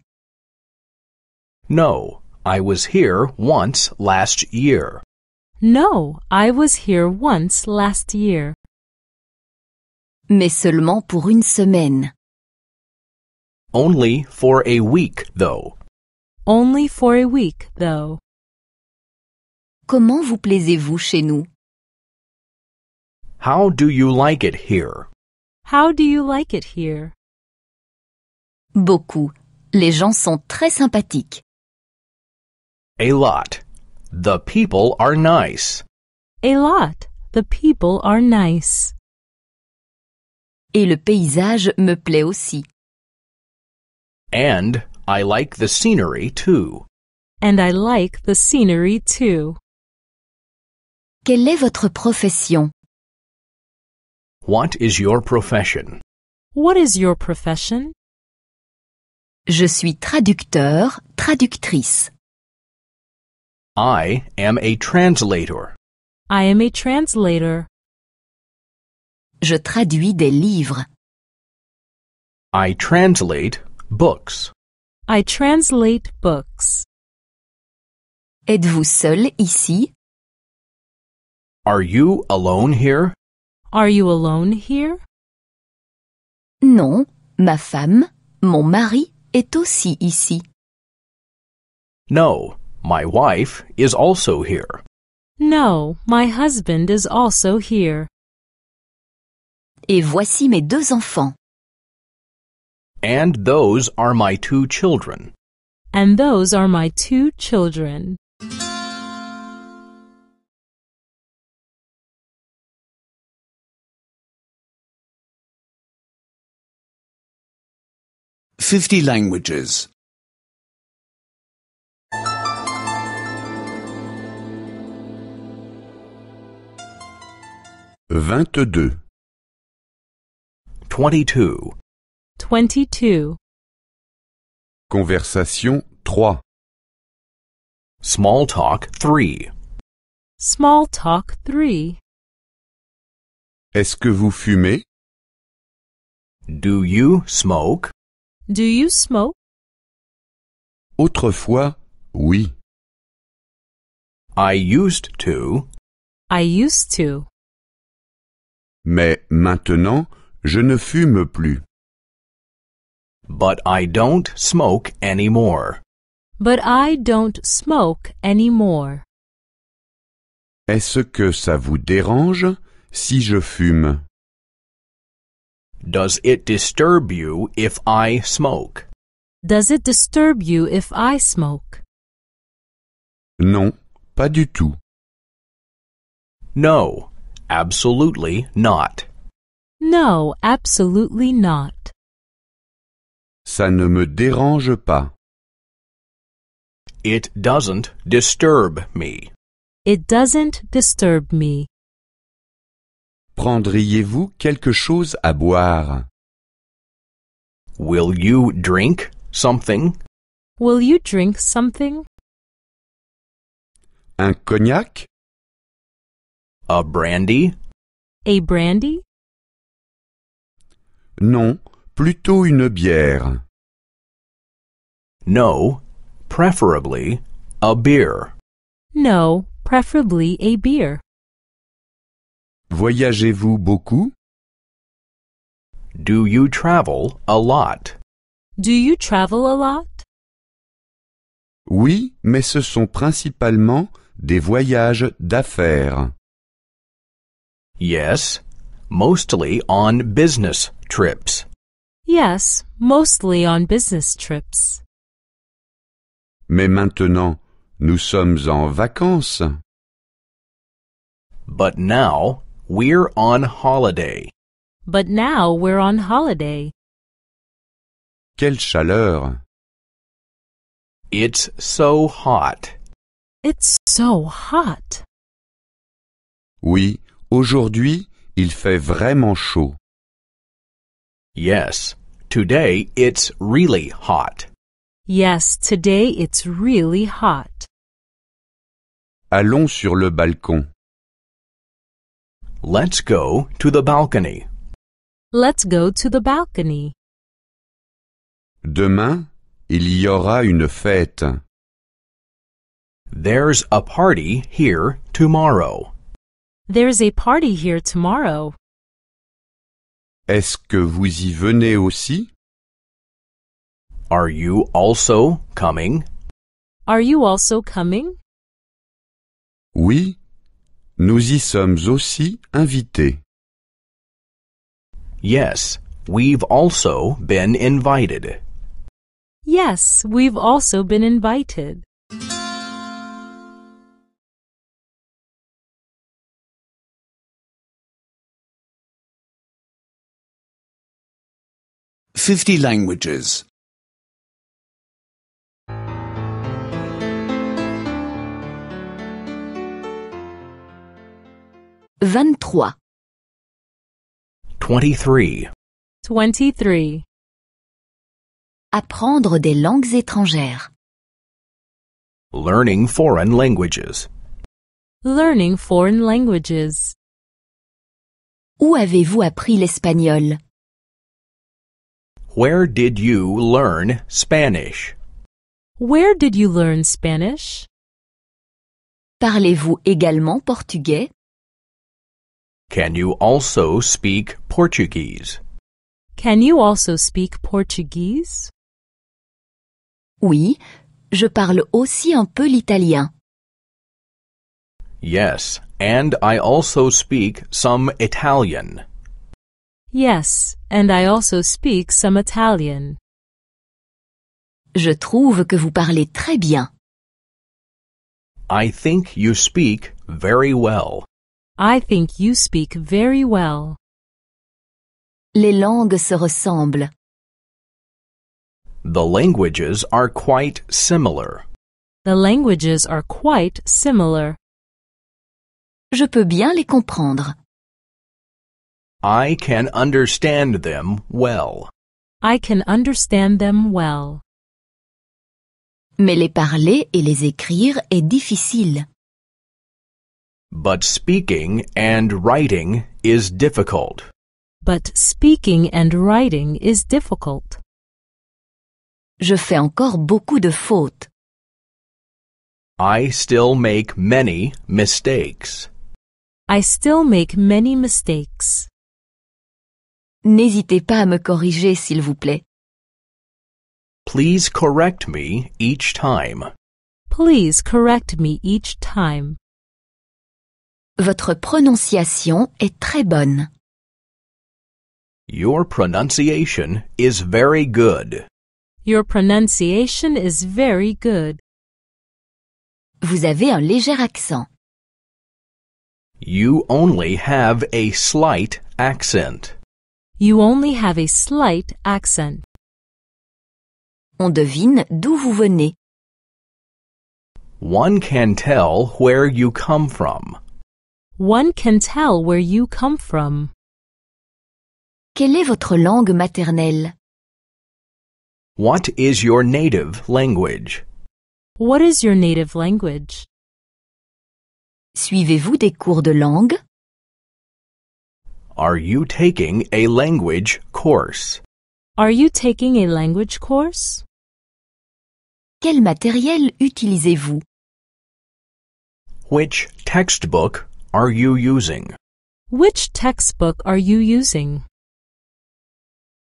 No, I was here once last year. No, I was here once last year. Mais seulement pour une semaine. Only for a week, though. Only for a week, though. Comment vous plaisez-vous chez nous? How do you like it here? How do you like it here? Beaucoup. Les gens sont très sympathiques. A lot. The people are nice. A lot. The people are nice. Et le paysage me plaît aussi. And I like the scenery too. And I like the scenery too. Quelle est votre profession? What is your profession? What is your profession? Je suis traducteur, traductrice. I am a translator. I am a translator. Je traduis des livres. I translate Books. I translate books. Êtes-vous seul ici? Are you alone here? Are you alone here? Non, ma femme, mon mari est aussi ici. No, my wife is also here. No, my husband is also here. Et voici mes deux enfants. And those are my two children. And those are my two children. Fifty languages. Vingt-deux. Twenty-two. 22. Conversation 3. Small talk 3. Small talk 3. Est-ce que vous fumez? Do you smoke? Do you smoke? Autrefois, oui. I used to. I used to. Mais maintenant, je ne fume plus. But I don't smoke anymore. But I don't smoke anymore. Est-ce que ça vous dérange si je fume? Does it disturb you if I smoke? Does it disturb you if I smoke? Non, pas du tout. No, absolutely not. No, absolutely not. Ça ne me dérange pas. It doesn't disturb me. It doesn't disturb me. Prendriez-vous quelque chose à boire? Will you drink something? Will you drink something? Un cognac? A brandy? A brandy? Non, Plutôt une bière. No, preferably a beer. No, preferably a beer. Voyagez-vous beaucoup? Do you travel a lot? Do you travel a lot? Oui, mais ce sont principalement des voyages d'affaires. Yes, mostly on business trips. Yes, mostly on business trips. Mais maintenant, nous sommes en vacances. But now, we're on holiday. But now we're on holiday. Quelle chaleur! It's so hot. It's so hot. Oui, aujourd'hui, il fait vraiment chaud. Yes, today it's really hot. Yes, today it's really hot. Allons sur le balcon. Let's go to the balcony. Let's go to the balcony. Demain, il y aura une fête. There's a party here tomorrow. There's a party here tomorrow. Est-ce que vous y venez aussi? Are you also coming? Are you also coming? Oui, nous y sommes aussi invités. Yes, we've also been invited. Yes, we've also been invited. 50 languages. 23. 23. 23. Apprendre des langues étrangères. Learning foreign languages. Learning foreign languages. Où avez-vous appris l'espagnol where did you learn Spanish? Where did you learn Spanish? Parlez-vous également portugais? Can you also speak Portuguese? Can you also speak Portuguese? Oui, je parle aussi un peu l'italien. Yes, and I also speak some Italian. Yes, and I also speak some Italian. Je trouve que vous parlez très bien. I think you speak very well. I think you speak very well. Les langues se ressemblent. The languages are quite similar. The languages are quite similar. Je peux bien les comprendre. I can understand them well. I can understand them well. Mais les parler et les écrire est difficile. But speaking and writing is difficult. But speaking and writing is difficult. Je fais encore beaucoup de fautes. I still make many mistakes. I still make many mistakes. N'hésitez pas à me corriger, s'il vous plaît. Please correct me each time. Please correct me each time. Votre prononciation est très bonne. Your pronunciation is very good. Your pronunciation is very good. Vous avez un léger accent. You only have a slight accent. You only have a slight accent. On devine d'où vous venez. One can tell where you come from. One can tell where you come from. Quelle est votre langue maternelle? What is your native language? What is your native language? Suivez-vous des cours de langue? Are you taking a language course? Are you taking a language course? Quel matériel utilisez-vous? Which textbook are you using? Which textbook are you using?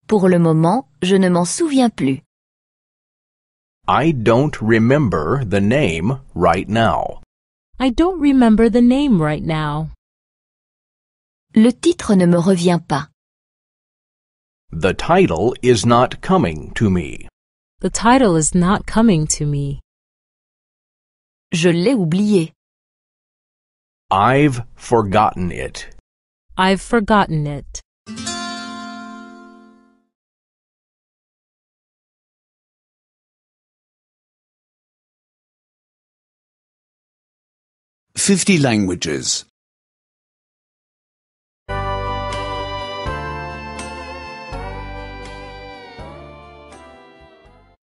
Pour le moment, je ne m'en souviens plus. I don't remember the name right now. I don't remember the name right now. Le titre ne me revient pas. The title is not coming to me. The title is not coming to me. Je l'ai oublié. I've forgotten it. I've forgotten it. Fifty languages.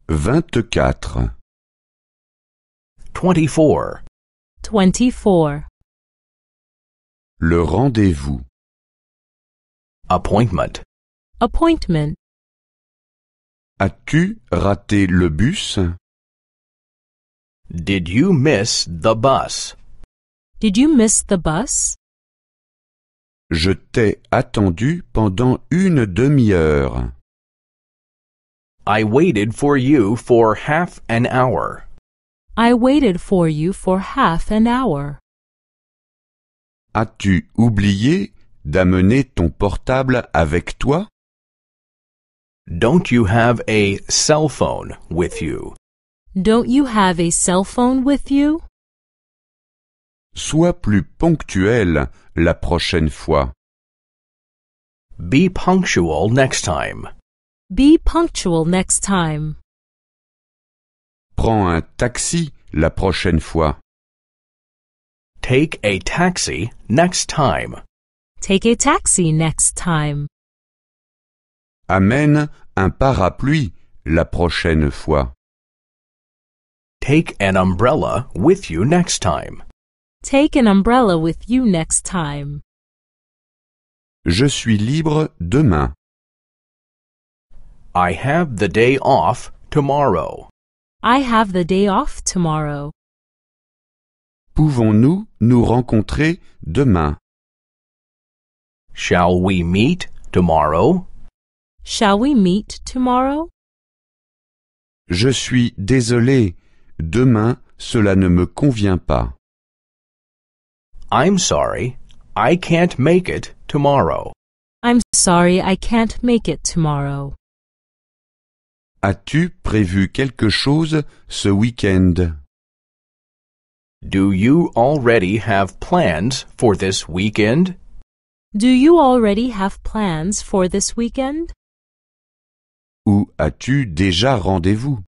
Vingt-quatre. Twenty-four. Twenty-four. Le rendez-vous. Appointment. Appointment. As-tu raté le bus? Did you miss the bus? Did you miss the bus? Je t'ai attendu pendant une demi-heure. I waited for you for half an hour. I waited for you for half an hour. As-tu oublié d'amener ton portable avec toi? Don't you have a cell phone with you? Don't you have a cell phone with you? Sois plus ponctuel la prochaine fois. Be punctual next time. Be punctual next time. Prends un taxi la prochaine fois. Take a taxi next time. Take a taxi next time. Amène un parapluie la prochaine fois. Take an umbrella with you next time. Take an umbrella with you next time. Je suis libre demain. I have the day off tomorrow. I have the day off tomorrow. Pouvons-nous nous rencontrer demain? Shall we meet tomorrow? Shall we meet tomorrow? Je suis désolé. Demain, cela ne me convient pas. I'm sorry. I can't make it tomorrow. I'm sorry I can't make it tomorrow. As-tu prévu quelque chose ce week-end? Do you already have plans for this weekend? Do you already have plans for this weekend? Ou as-tu déjà rendez-vous?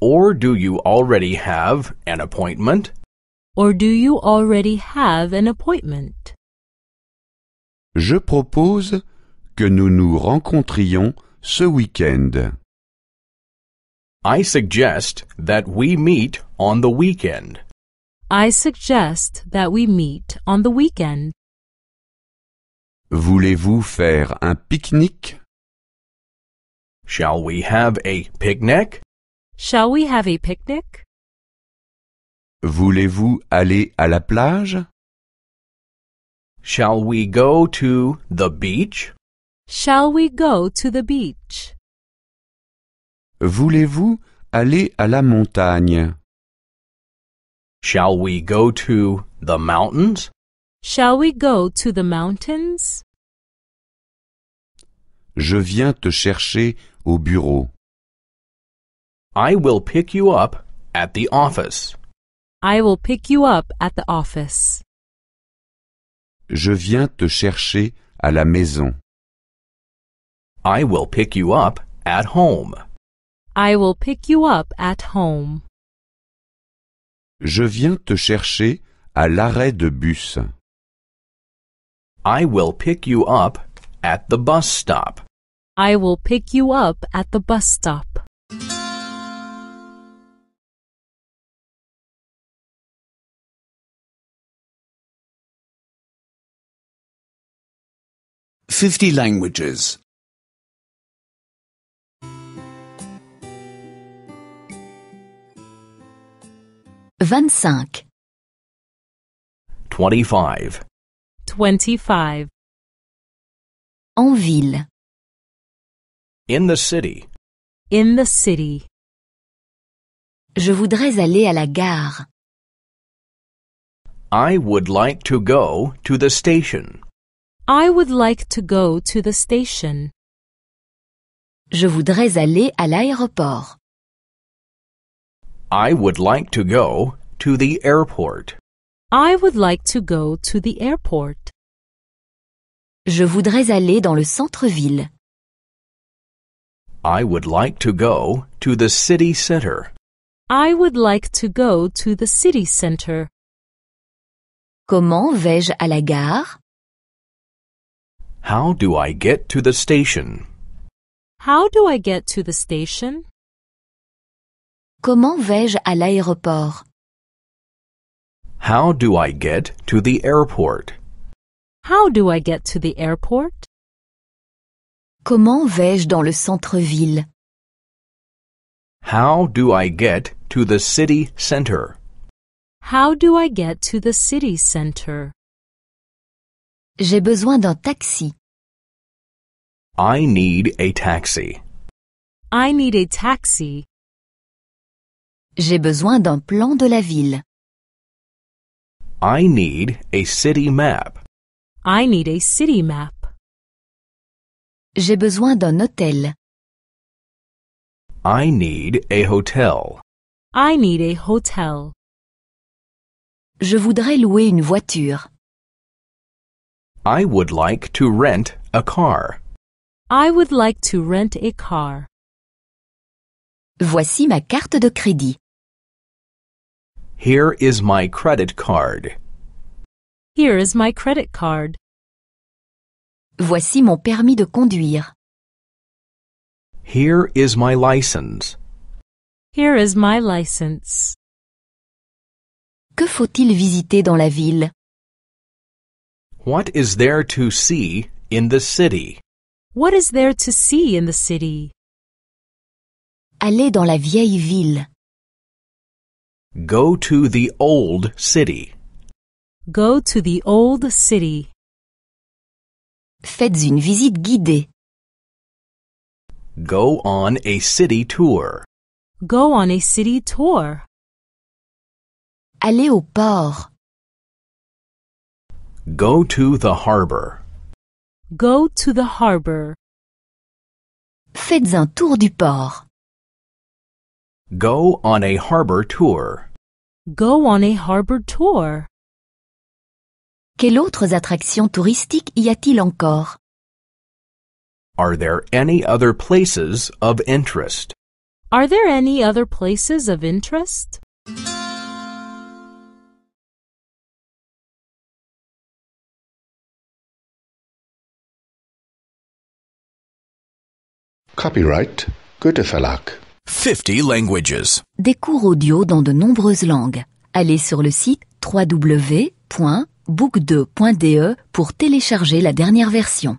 Or do you already have an appointment? Or do you already have an appointment? Je propose que nous nous rencontrions Ce week-end. I suggest that we meet on the weekend. I suggest that we meet on the weekend. Voulez-vous faire un pique-nique? Shall we have a picnic? Shall we have a picnic? Voulez-vous aller à la plage? Shall we go to the beach? Shall we go to the beach? Voulez-vous aller à la montagne? Shall we go to the mountains? Shall we go to the mountains? Je viens te chercher au bureau. I will pick you up at the office. I will pick you up at the office. Je viens te chercher à la maison. I will pick you up at home. I will pick you up at home. Je viens te chercher à l'arrêt de bus. I will pick you up at the bus stop. I will pick you up at the bus stop. Fifty languages. 25 25 25 En ville In the city In the city Je voudrais aller à la gare. I would like to go to the station. I would like to go to the station. Je voudrais aller à l'aéroport. I would like to go to the airport. I would like to go to the airport. Je voudrais aller dans le centre-ville. I would like to go to the city center. I would like to go to the city center. Comment vais-je à la gare? How do I get to the station? How do I get to the station? Comment vais-je à l'aéroport? How do I get to the airport? How do I get to the airport? Comment vais-je dans le centre-ville? How do I get to the city center? How do I get to the city center? J'ai besoin d'un taxi. I need a taxi. I need a taxi. J'ai besoin d'un plan de la ville. I need a city map. I need a city map. J'ai besoin d'un hôtel. I need a hotel. I need a hotel. Je voudrais louer une voiture. I would like to rent a car. I would like to rent a car. Voici ma carte de crédit. Here is my credit card. Here is my credit card. Voici mon permis de conduire. Here is my license. Here is my license. Que faut-il visiter dans la ville? What is there to see in the city? What is there to see in the city? Aller dans la vieille ville. Go to the old city. Go to the old city. Faites une visite guidée. Go on a city tour. Go on a city tour. Allez au port. Go to the harbor. Go to the harbor. Faites un tour du port. Go on a harbor tour. Go on a harbor tour. Quelles autres attractions touristiques y a-t-il encore? Are there any other places of interest? Are there any other places of interest? Copyright Goethe Verlag 50 languages. Des cours audio dans de nombreuses langues. Allez sur le site www.book2.de pour télécharger la dernière version.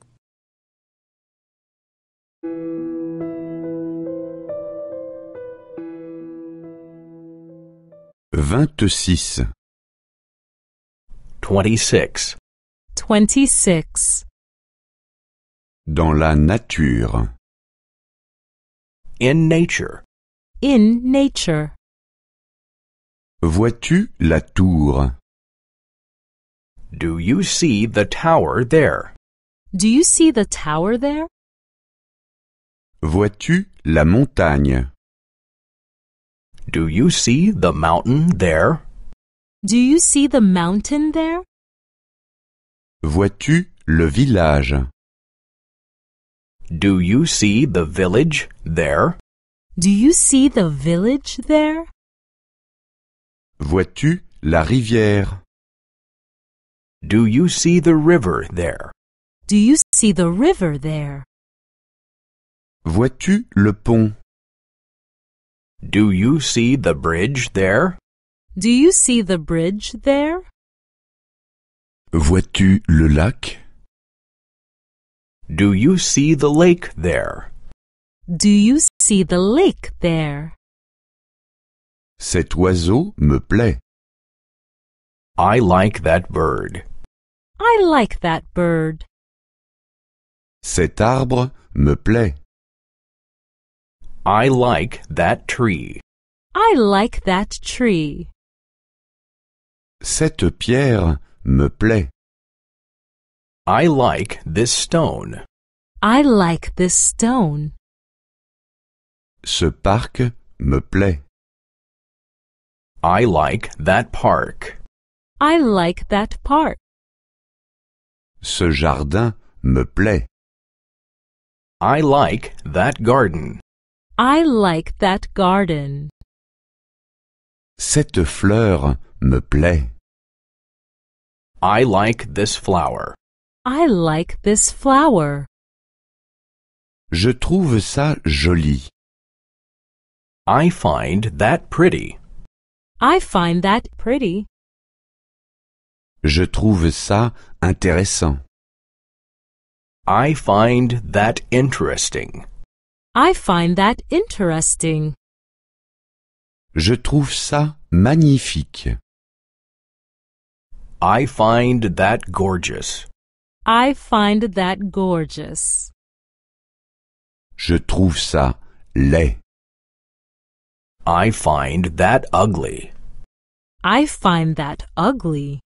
Vingt-six. twenty six Dans la nature. In nature. In nature. Vois-tu la tour? Do you see the tower there? Do you see the tower there? Vois-tu la montagne? Do you see the mountain there? Do you see the mountain there? Vois-tu le village? Do you see the village there? Do you see the village there? Vois-tu la rivière? Do you see the river there? Do you see the river there? Vois-tu le pont? Do you see the bridge there? Do you see the bridge there? Vois-tu le lac? Do you see the lake there? Do you see the lake there? Cet oiseau me plaît. I like that bird. I like that bird. Cet arbre me plaît. I like that tree. I like that tree. Cette pierre me plaît. I like this stone. I like this stone. Ce parc me plaît. I like that park. I like that park. Ce jardin me plaît. I like that garden. I like that garden. Cette fleur me plaît. I like this flower. I like this flower. Je trouve ça joli. I find that pretty. I find that pretty. Je trouve ça intéressant. I find that interesting. I find that interesting. Je trouve ça magnifique. I find that gorgeous. I find that gorgeous. Je trouve ça laid. I find that ugly. I find that ugly.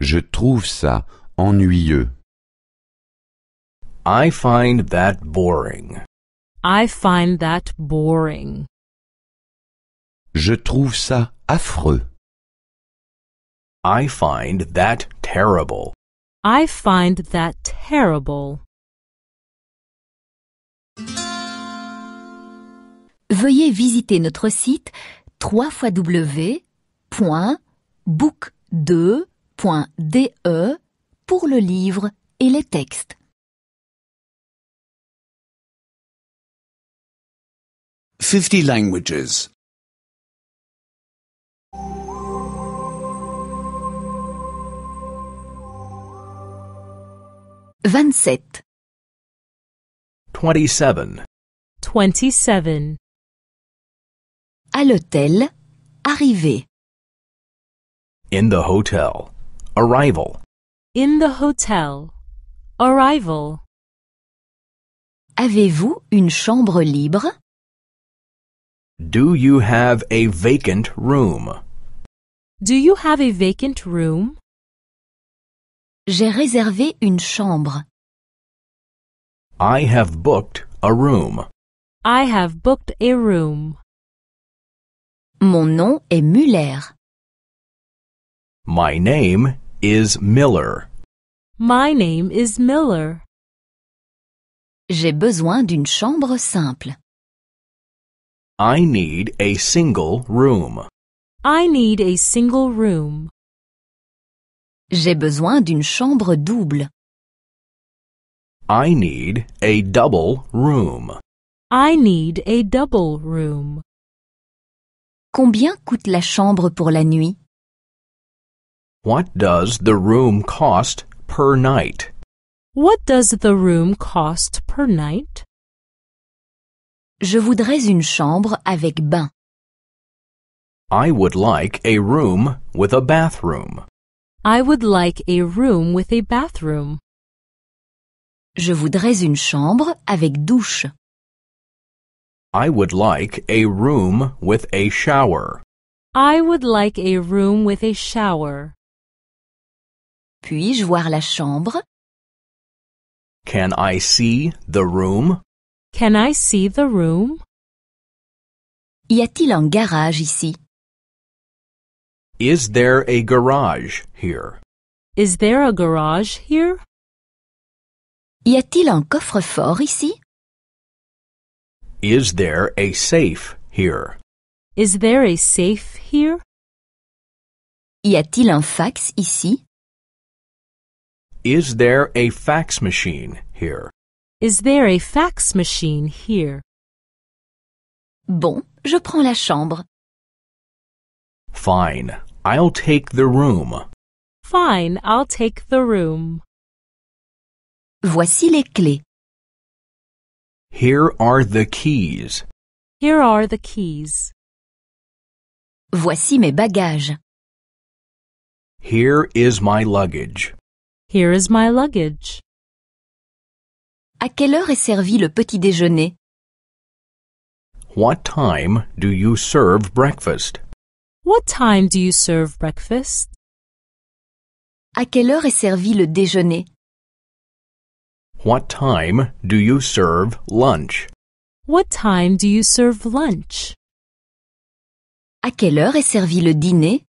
Je trouve ça ennuyeux. I find that boring. I find that boring. Je trouve ça affreux. I find that terrible. I find that terrible. Veuillez visiter notre site www.book2.de pour le livre et les textes. Fifty languages. 27 27 27 À l'hôtel, arrivé. In the hotel, arrival. In the hotel, arrival. Avez-vous une chambre libre? Do you have a vacant room? Do you have a vacant room? J'ai réservé une chambre. I have booked a room. I have booked a room. Mon nom est Muller. My name is Miller. My name is Miller. J'ai besoin d'une chambre simple. I need a single room. I need a single room. J'ai besoin d'une chambre double. I need a double room. I need a double room. Combien coûte la chambre pour la nuit? What does the room cost per night? What does the room cost per night? Je voudrais une chambre avec bain. I would like a room with a bathroom. I would like a room with a bathroom. Je voudrais une chambre avec douche. I would like a room with a shower. I would like a room with a shower. Puis-je voir la chambre? Can I see the room? Can I see the room? Y a-t-il un garage ici? Is there a garage here? Is there a garage here? Y a-t-il un coffre-fort ici? Is there a safe here? Is there a safe here? Y a-t-il un fax ici? Is there a fax machine here? Is there a fax machine here? Bon, je prends la chambre. Fine. I'll take the room. Fine, I'll take the room. Voici les clés. Here are the keys. Here are the keys. Voici mes bagages. Here is my luggage. Here is my luggage. À quelle heure est servi le petit déjeuner? What time do you serve breakfast? What time do you serve breakfast? À quelle heure est servi le déjeuner? What time do you serve lunch? What time do you serve lunch? À quelle heure est servi le dîner?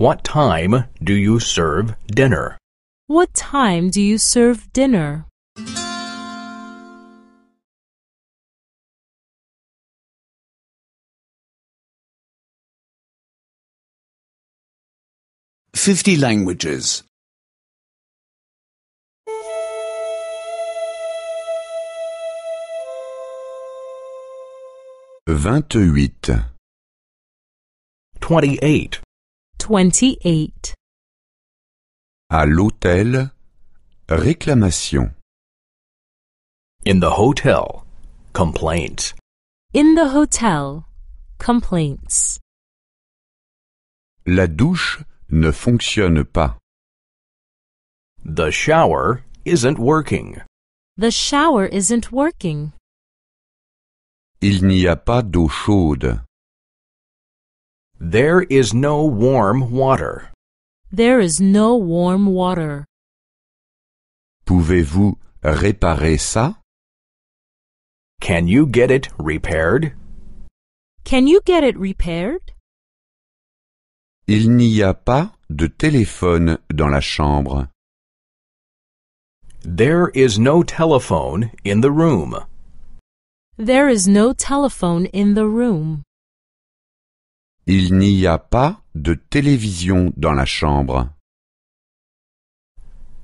What time do you serve dinner? What time do you serve dinner? 50 languages. 28 28 28. À l'hôtel, réclamation. In the hotel, complaints. In the hotel, complaints. La douche ne fonctionne pas. The shower isn't working. The shower isn't working. Il n'y a pas d'eau chaude. There is no warm water. There is no warm water. Pouvez-vous réparer ça? Can you get it repaired? Can you get it repaired? Il n'y a pas de téléphone dans la chambre. There is no telephone in the room. There is no telephone in the room. Il n'y a pas de télévision dans la chambre.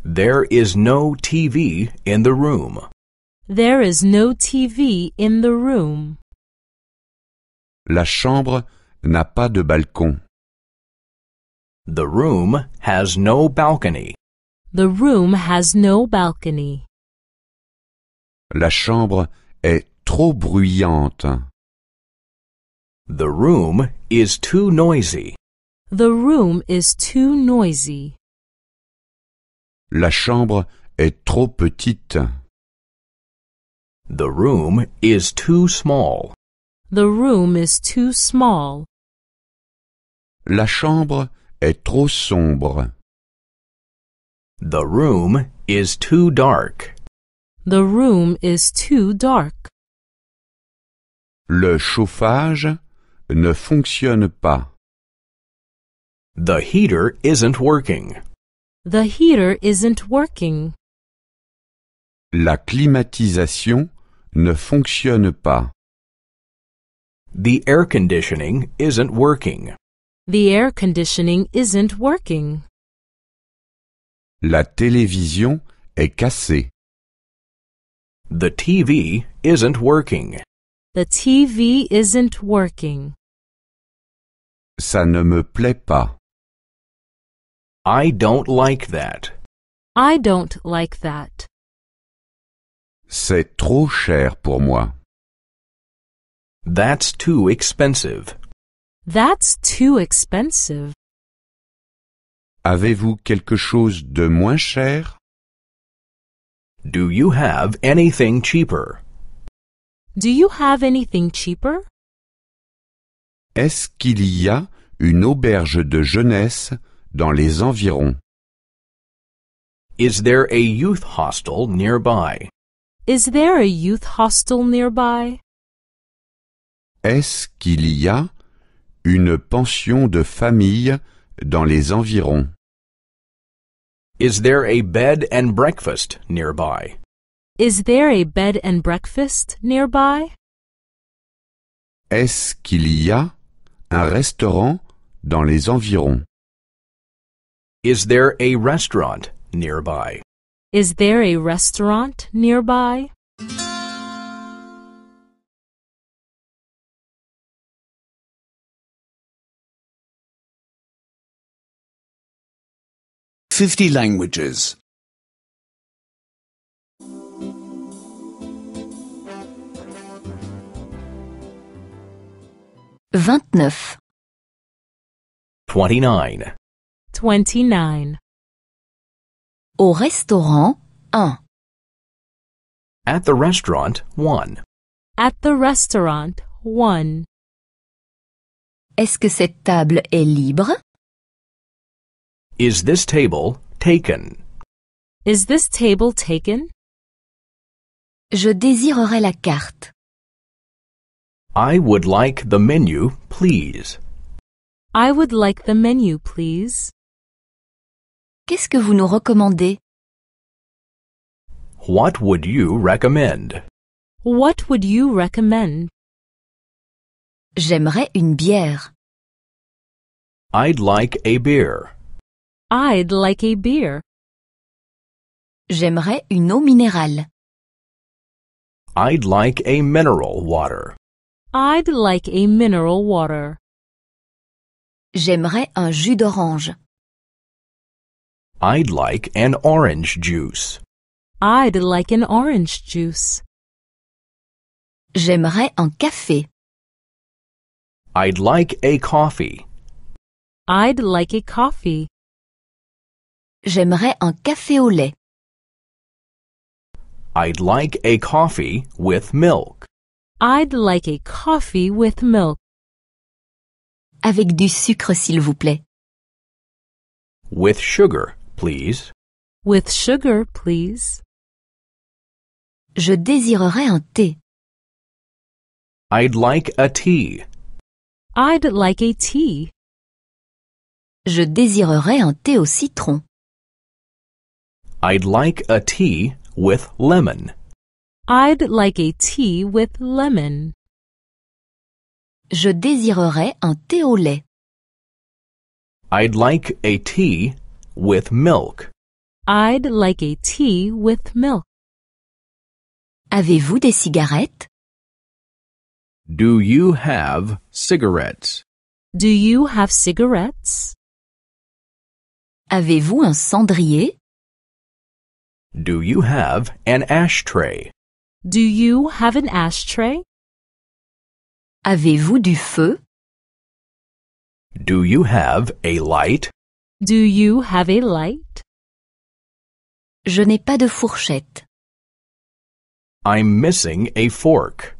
There is no TV in the room. There is no TV in the room. La chambre n'a pas de balcon. The room has no balcony. The room has no balcony. La chambre est trop bruyante. The room is too noisy. The room is too noisy. La chambre est trop petite. The room is too small. The room is too small. La chambre est trop sombre. The room is too dark. The room is too dark. Le chauffage ne fonctionne pas. The heater isn't working. The heater isn't working. La climatisation ne fonctionne pas. The air conditioning isn't working. The air conditioning isn't working. La télévision est cassée. The TV isn't working. The TV isn't working. Ça ne me plaît pas. I don't like that. I don't like that. C'est trop cher pour moi. That's too expensive. That's too expensive. Avez-vous quelque chose de moins cher? Do you have anything cheaper? Do you have anything cheaper? Est-ce qu'il y a une auberge de jeunesse dans les environs? Is there a youth hostel nearby? Is there a youth hostel nearby? Est-ce qu'il y a Une pension de famille dans les environs. Is there a bed and breakfast nearby? Is there a bed and breakfast nearby? Est-ce qu'il y a un restaurant dans les environs? Is there a restaurant nearby? Is there a restaurant nearby? 50 languages. 29. 29. 29. Au restaurant, 1. At the restaurant, 1. At the restaurant, 1. Est-ce que cette table est libre? Is this table taken? Is this table taken? Je désirerais la carte. I would like the menu, please. I would like the menu, please. Qu'est-ce que vous nous recommandez? What would you recommend? What would you recommend? J'aimerais une bière. I'd like a beer. I'd like a beer. J'aimerais une eau minérale. I'd like a mineral water. I'd like a mineral water. J'aimerais un jus d'orange. I'd like an orange juice. I'd like an orange juice. J'aimerais un café. I'd like a coffee. I'd like a coffee. J'aimerais un café au lait. I'd like a coffee with milk. I'd like a coffee with milk. Avec du sucre, s'il vous plaît. With sugar, please. With sugar, please. Je désirerais un thé. I'd like a tea. I'd like a tea. Je désirerais un thé au citron. I'd like a tea with lemon. I'd like a tea with lemon. Je désirerais un thé au lait. I'd like a tea with milk. I'd like a tea with milk. Avez-vous des cigarettes? Do you have cigarettes? Do you have cigarettes? Avez-vous un cendrier? Do you have an ashtray? Do you have an ashtray? Avez-vous du feu? Do you have a light? Do you have a light? Je n'ai pas de fourchette. I'm missing a fork.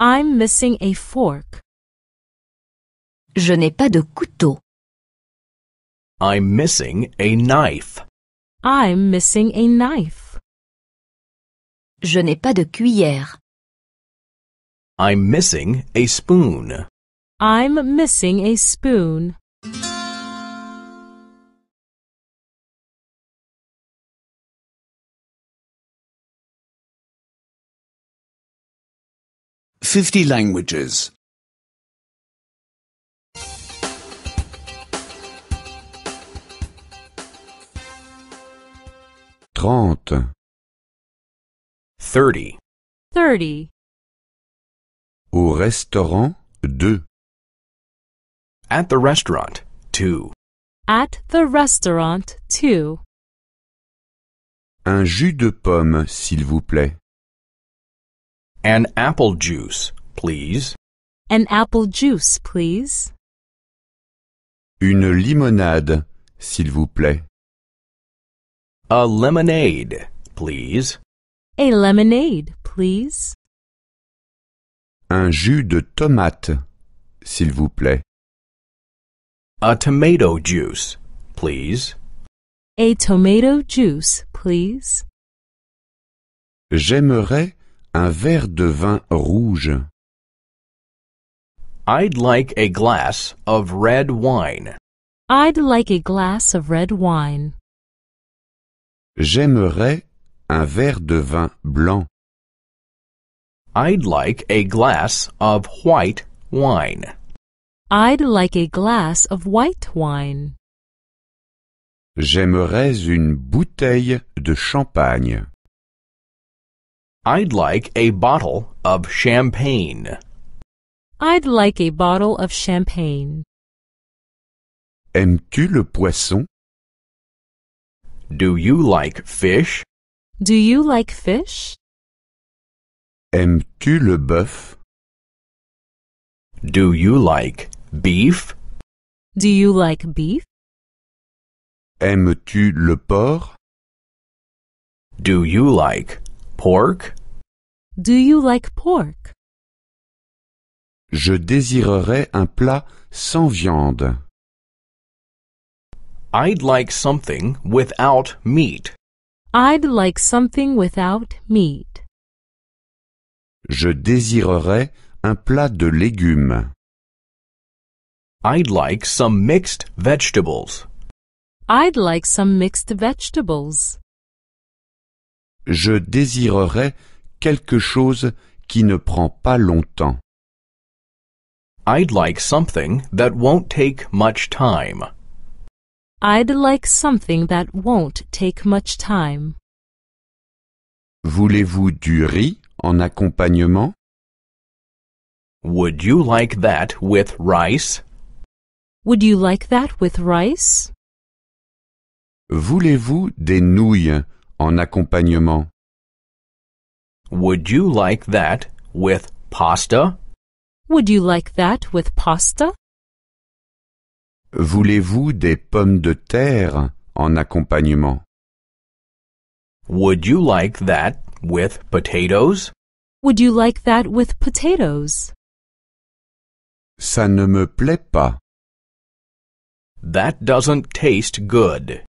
I'm missing a fork. Je n'ai pas de couteau. I'm missing a knife. I'm missing a knife. Je n'ai pas de cuillère. I'm missing a spoon. I'm missing a spoon. Fifty languages. trente thirty thirty au restaurant deux at the restaurant two at the restaurant two un jus de pomme s'il vous plaît an apple juice please an apple juice please une limonade s'il vous plaît A lemonade, please. A lemonade, please. Un jus de tomate, s'il vous plaît. A tomato juice, please. A tomato juice, please. J'aimerais un verre de vin rouge. I'd like a glass of red wine. I'd like a glass of red wine. J'aimerais un verre de vin blanc. I'd like a glass of white wine. I'd like a glass of white wine. J'aimerais une bouteille de champagne. I'd like a bottle of champagne. I'd like a bottle of champagne. Aimes-tu le poisson? Do you like fish? Do you like fish? Aimes-tu le bœuf? Do you like beef? Do you like beef? Aimes-tu le porc? Do you like pork? Do you like pork? Je désirerais un plat sans viande. I'd like something without meat. I'd like something without meat. Je désirerais un plat de légumes. I'd like some mixed vegetables. I'd like some mixed vegetables. Je désirerais quelque chose qui ne prend pas longtemps. I'd like something that won't take much time. I'd like something that won't take much time. Voulez-vous du riz en accompagnement? Would you like that with rice? Would you like that with rice? Voulez-vous des nouilles en accompagnement? Would you like that with pasta? Would you like that with pasta? Voulez-vous des pommes de terre en accompagnement? Would you like that with potatoes? Would you like that with potatoes? Ça ne me plaît pas. That doesn't taste good.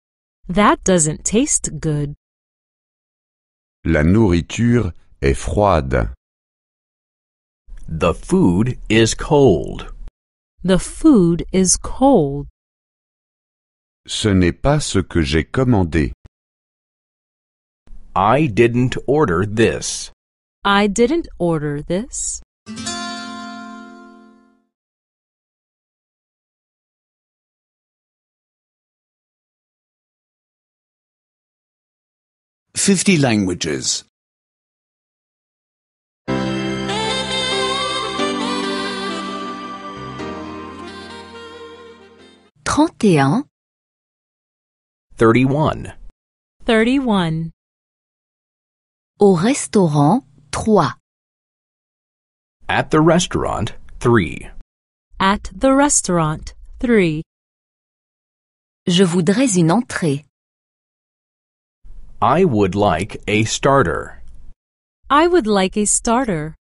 That doesn't taste good. La nourriture est froide. The food is cold. The food is cold. Ce n'est pas ce que j'ai commandé. I didn't order this. I didn't order this. Fifty languages. 31 31 un. Au restaurant, trois. At the restaurant, three. At the restaurant, three. Je voudrais une entrée. I would like a starter. I would like a starter.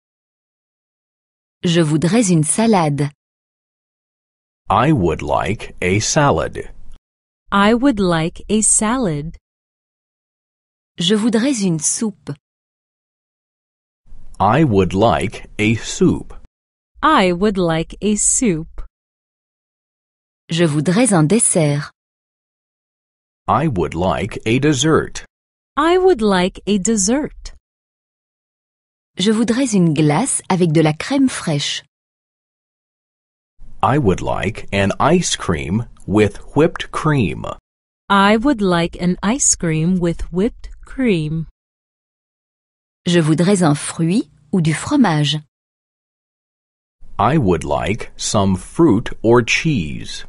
Je voudrais une salade. I would like a salad. I would like a salad. Je voudrais une soupe. I would like a soup. I would like a soup. Je voudrais un dessert. I would like a dessert. I would like a dessert. Je voudrais une glace avec de la crème fraîche. I would like an ice cream with whipped cream. I would like an ice cream with whipped cream. Je voudrais un fruit ou du fromage. I would like some fruit or cheese.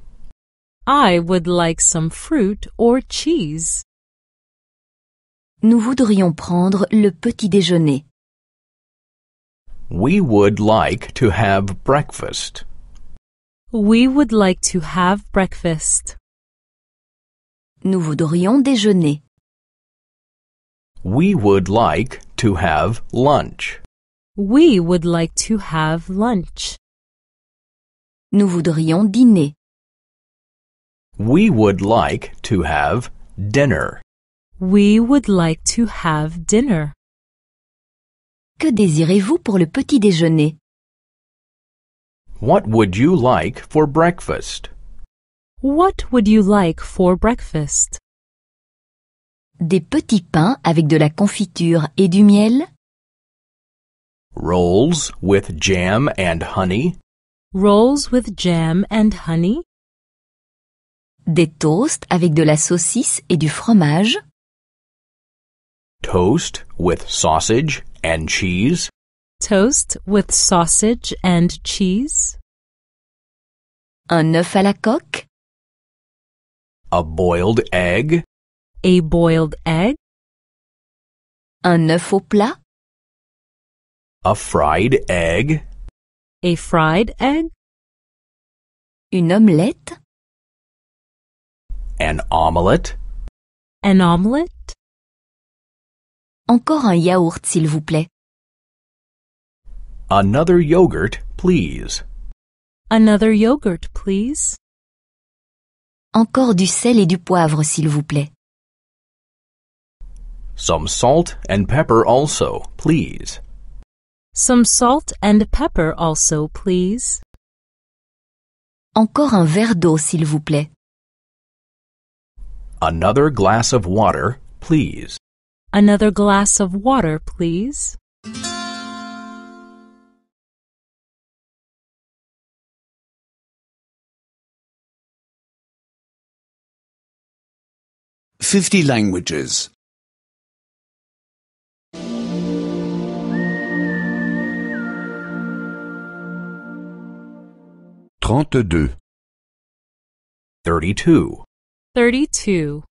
I would like some fruit or cheese. Nous voudrions prendre le petit déjeuner. We would like to have breakfast. We would like to have breakfast. Nous voudrions déjeuner. We would like to have lunch. We would like to have lunch. Nous voudrions dîner. We would like to have dinner. We would like to have dinner. Que désirez-vous pour le petit déjeuner? What would you like for breakfast? What would you like for breakfast? Des petits pains avec de la confiture et du miel. Rolls with jam and honey. Rolls with jam and honey. Des toasts avec de la saucisse et du fromage. Toast with sausage and cheese. toast with sausage and cheese? Un œuf à la coque? A boiled egg? A boiled egg? Un œuf au plat? A fried egg? A fried egg? Une omelette? An omelette? An omelette? Encore un yaourt, s'il vous plaît. Another yogurt, please. Another yogurt, please. Encore du sel et du poivre, s'il vous plaît. Some salt and pepper also, please. Some salt and pepper also, please. Encore un verre d'eau, s'il vous plaît. Another glass of water, please. Another glass of water, please. 50 languages. 32 32 32.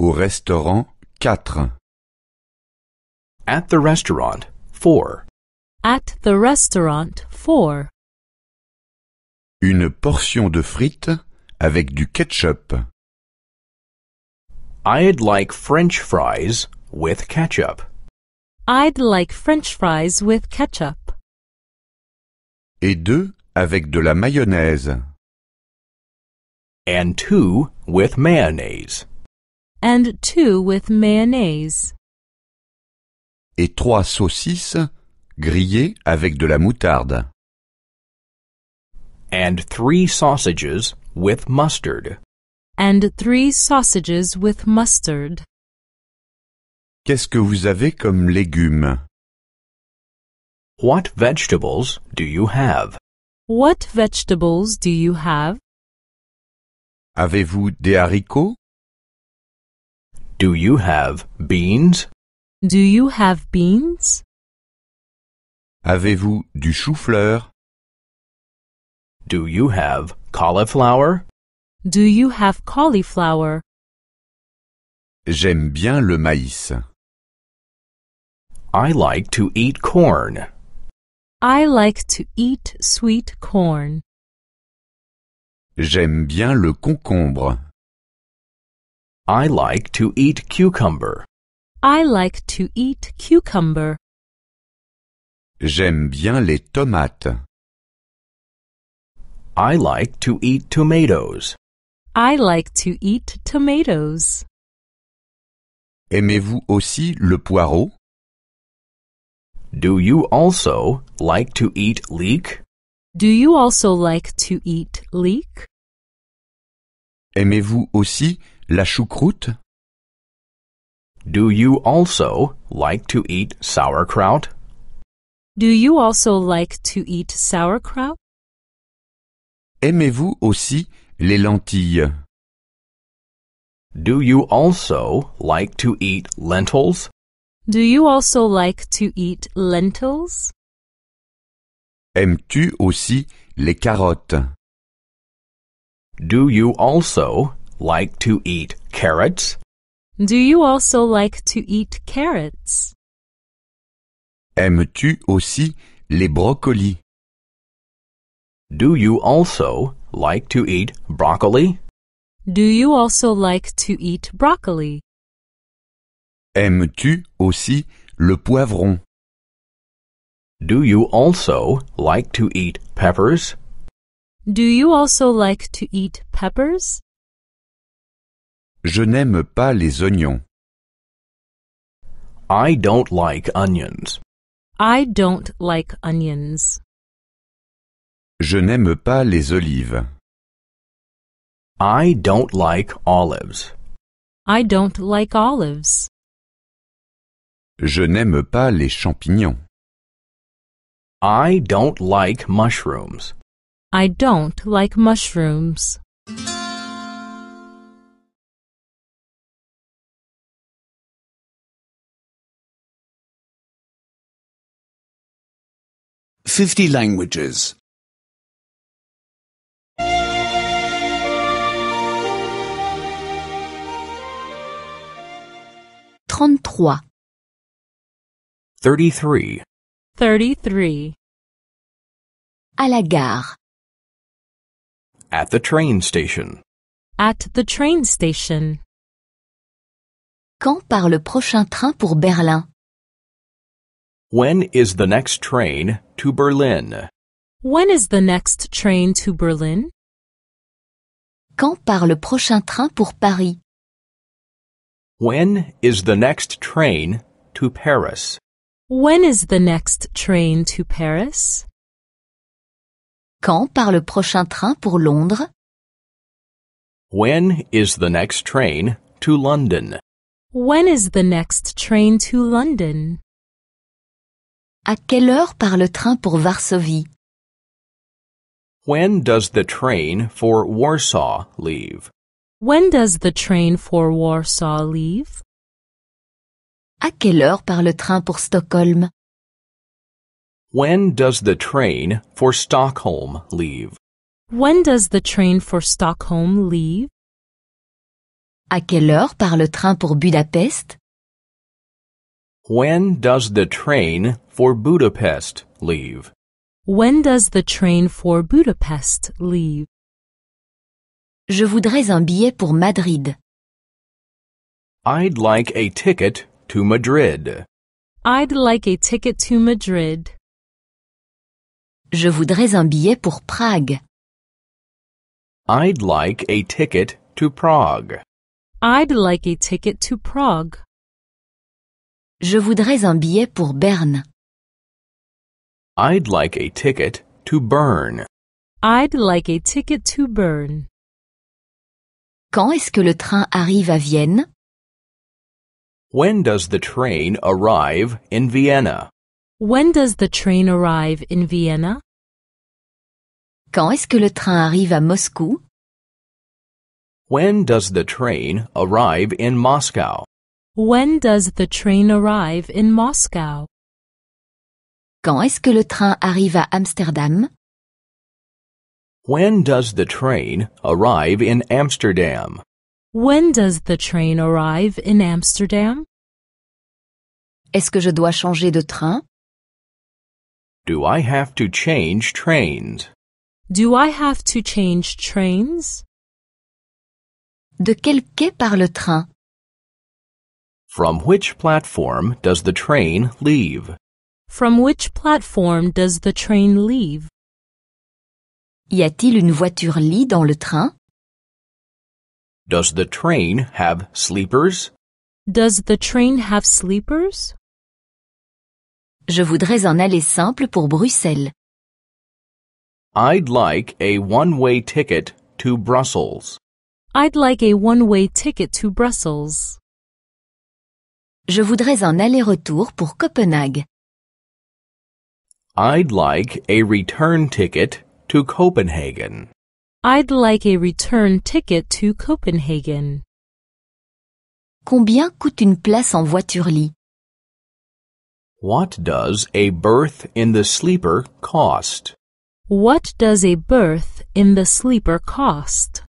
Au restaurant 4. At the restaurant, 4. At the restaurant, 4. Une portion de frites avec du ketchup. I'd like french fries with ketchup. I'd like french fries with ketchup. Et deux avec de la mayonnaise. And two with mayonnaise. And two with mayonnaise. Et trois saucisses grillées avec de la moutarde. And three sausages with mustard and three sausages with mustard. Qu'est-ce que vous avez comme légumes? What vegetables do you have? What vegetables do you have? Avez-vous des haricots? Do you have beans? Do you have beans? Avez-vous du chou-fleur? Do you have cauliflower? Do you have cauliflower? J'aime bien le maïs. I like to eat corn. I like to eat sweet corn. J'aime bien le concombre. I like to eat cucumber. I like to eat cucumber. J'aime bien les tomates. I like to eat tomatoes. I like to eat tomatoes. Aimez-vous aussi le poireau? Do you also like to eat leek? Do you also like to eat leek? Aimez-vous aussi la choucroute? Do you also like to eat sauerkraut? Do you also like to eat sauerkraut? Aimez-vous aussi Les lentilles. Do you also like to eat lentils? Do you also like to eat lentils? Aimes-tu aussi les carottes? Do you also like to eat carrots? Do you also like to eat carrots? Aimes-tu aussi les brocolis? Do you also like to eat broccoli? Do you also like to eat broccoli? Aimes-tu aussi le poivron? Do you also like to eat peppers? Do you also like to eat peppers? Je n'aime pas les oignons. I don't like onions. I don't like onions. Je n'aime pas les olives. I don't like olives. I don't like olives. Je n'aime pas les champignons. I don't like mushrooms. I don't like mushrooms. Fifty languages. 33 33 À la gare At the train station At the train station Quand part le prochain train pour Berlin When is the next train to Berlin When is the next train to Berlin Quand part le prochain train pour Paris when is the next train to Paris? When is the next train to Paris? Quand part le prochain train pour Londres? When is the next train to London? When is the next train to London? À quelle heure part le train pour Varsovie? When does the train for Warsaw leave? When does the train for Warsaw leave? À quelle heure part le train pour Stockholm? When does the train for Stockholm leave? When does the train for Stockholm leave? À quelle heure part le train pour Budapest? When does the train for Budapest leave? When does the train for Budapest leave? Je voudrais un billet pour Madrid. I'd like a ticket to Madrid. I'd like a ticket to Madrid. Je voudrais un billet pour Prague. I'd like a ticket to Prague. I'd like a ticket to Prague. Je voudrais un billet pour Berne. I'd like a ticket to Bern. I'd like a ticket to Bern. Quand est-ce que le train arrive à Vienne? When does the train arrive in Vienna? When does the train arrive in Vienna? Quand est-ce que le train arrive à Moscou? When does the train arrive in Moscow? When does the train arrive in Moscow? Quand est-ce que le train arrive à Amsterdam? When does the train arrive in Amsterdam? When does the train arrive in Amsterdam? Est-ce que je dois changer de train? Do I have to change trains? Do I have to change trains? De quel quai part le train? From which platform does the train leave? From which platform does the train leave? Y a-t-il une voiture-lit dans le train? Does the train have sleepers? Does the train have sleepers? Je voudrais un aller simple pour Bruxelles. I'd like a one-way ticket to Brussels. I'd like a one-way ticket to Brussels. Je voudrais un aller-retour pour Copenhague. I'd like a return ticket to Copenhagen. I'd like a return ticket to Copenhagen. Combien coûte une place en voiture-lit? What does a berth in the sleeper cost? What does a berth in the sleeper cost?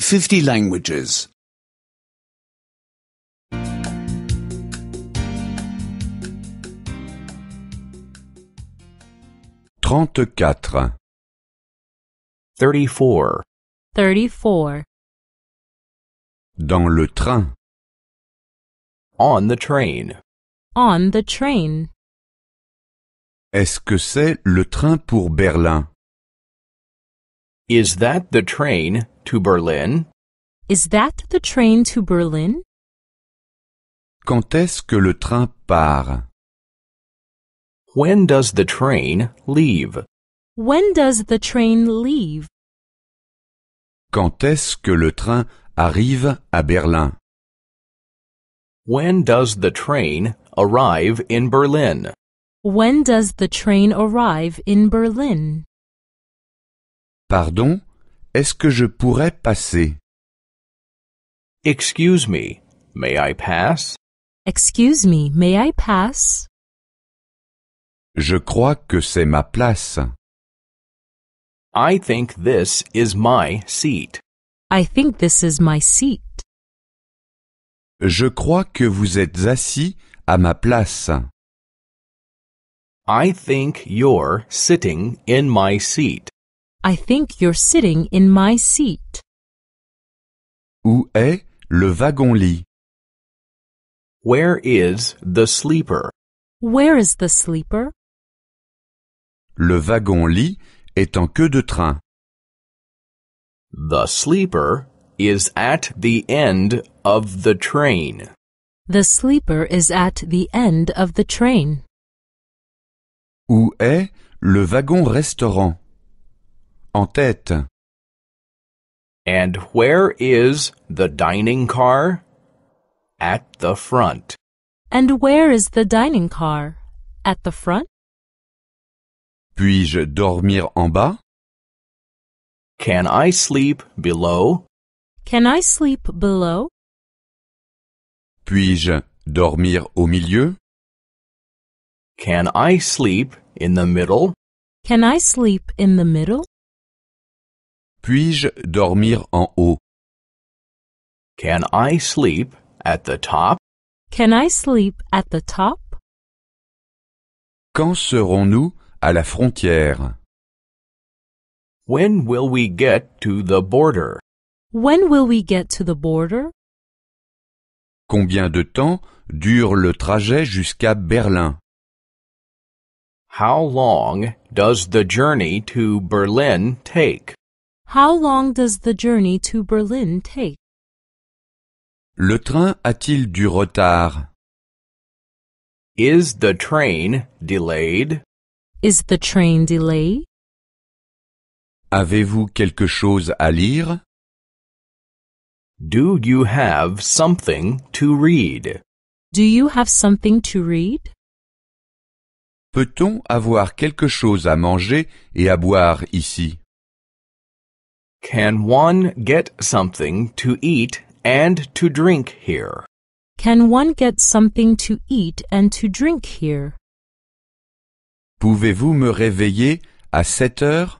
Fifty languages. Trente-quatre. Thirty-four. Dans le train. On the train. On the train. Est-ce que c'est le train pour Berlin? Is that the train to Berlin? Is that the train to Berlin? Quand est-ce que le train part? When does the train leave? When does the train leave? Quand est-ce que le train arrive à Berlin? When does the train arrive in Berlin? When does the train arrive in Berlin? Pardon, est-ce que je pourrais passer? Excuse me, may I pass? Excuse me, may I pass? Je crois que c'est ma place. I think this is my seat. I think this is my seat. Je crois que vous êtes assis à ma place. I think you're sitting in my seat. I think you're sitting in my seat. Où est le wagon-lit? Where is the sleeper? Where is the sleeper? Le wagon-lit est en queue de train. The sleeper is at the end of the train. The sleeper is at the end of the train. Où est le wagon-restaurant? En tête. And where is the dining car? At the front. And where is the dining car? At the front? Puis-je dormir en bas? Can I sleep below? Can I sleep below? Puis-je dormir au milieu? Can I sleep in the middle? Can I sleep in the middle? Puis-je dormir en haut? Can I sleep at the top? Can I sleep at the top? Quand serons-nous à la frontière? When will we get to the border? When will we get to the border? Combien de temps dure le trajet jusqu'à Berlin? How long does the journey to Berlin take? How long does the journey to Berlin take? Le train a-t-il du retard? Is the train delayed? Is the train delayed? Avez-vous quelque chose à lire? Do you have something to read? Do you have something to read? Peut-on avoir quelque chose à manger et à boire ici? Can one get something to eat and to drink here? Can one get something to eat and to drink here? Pouvez-vous me réveiller à sept heures?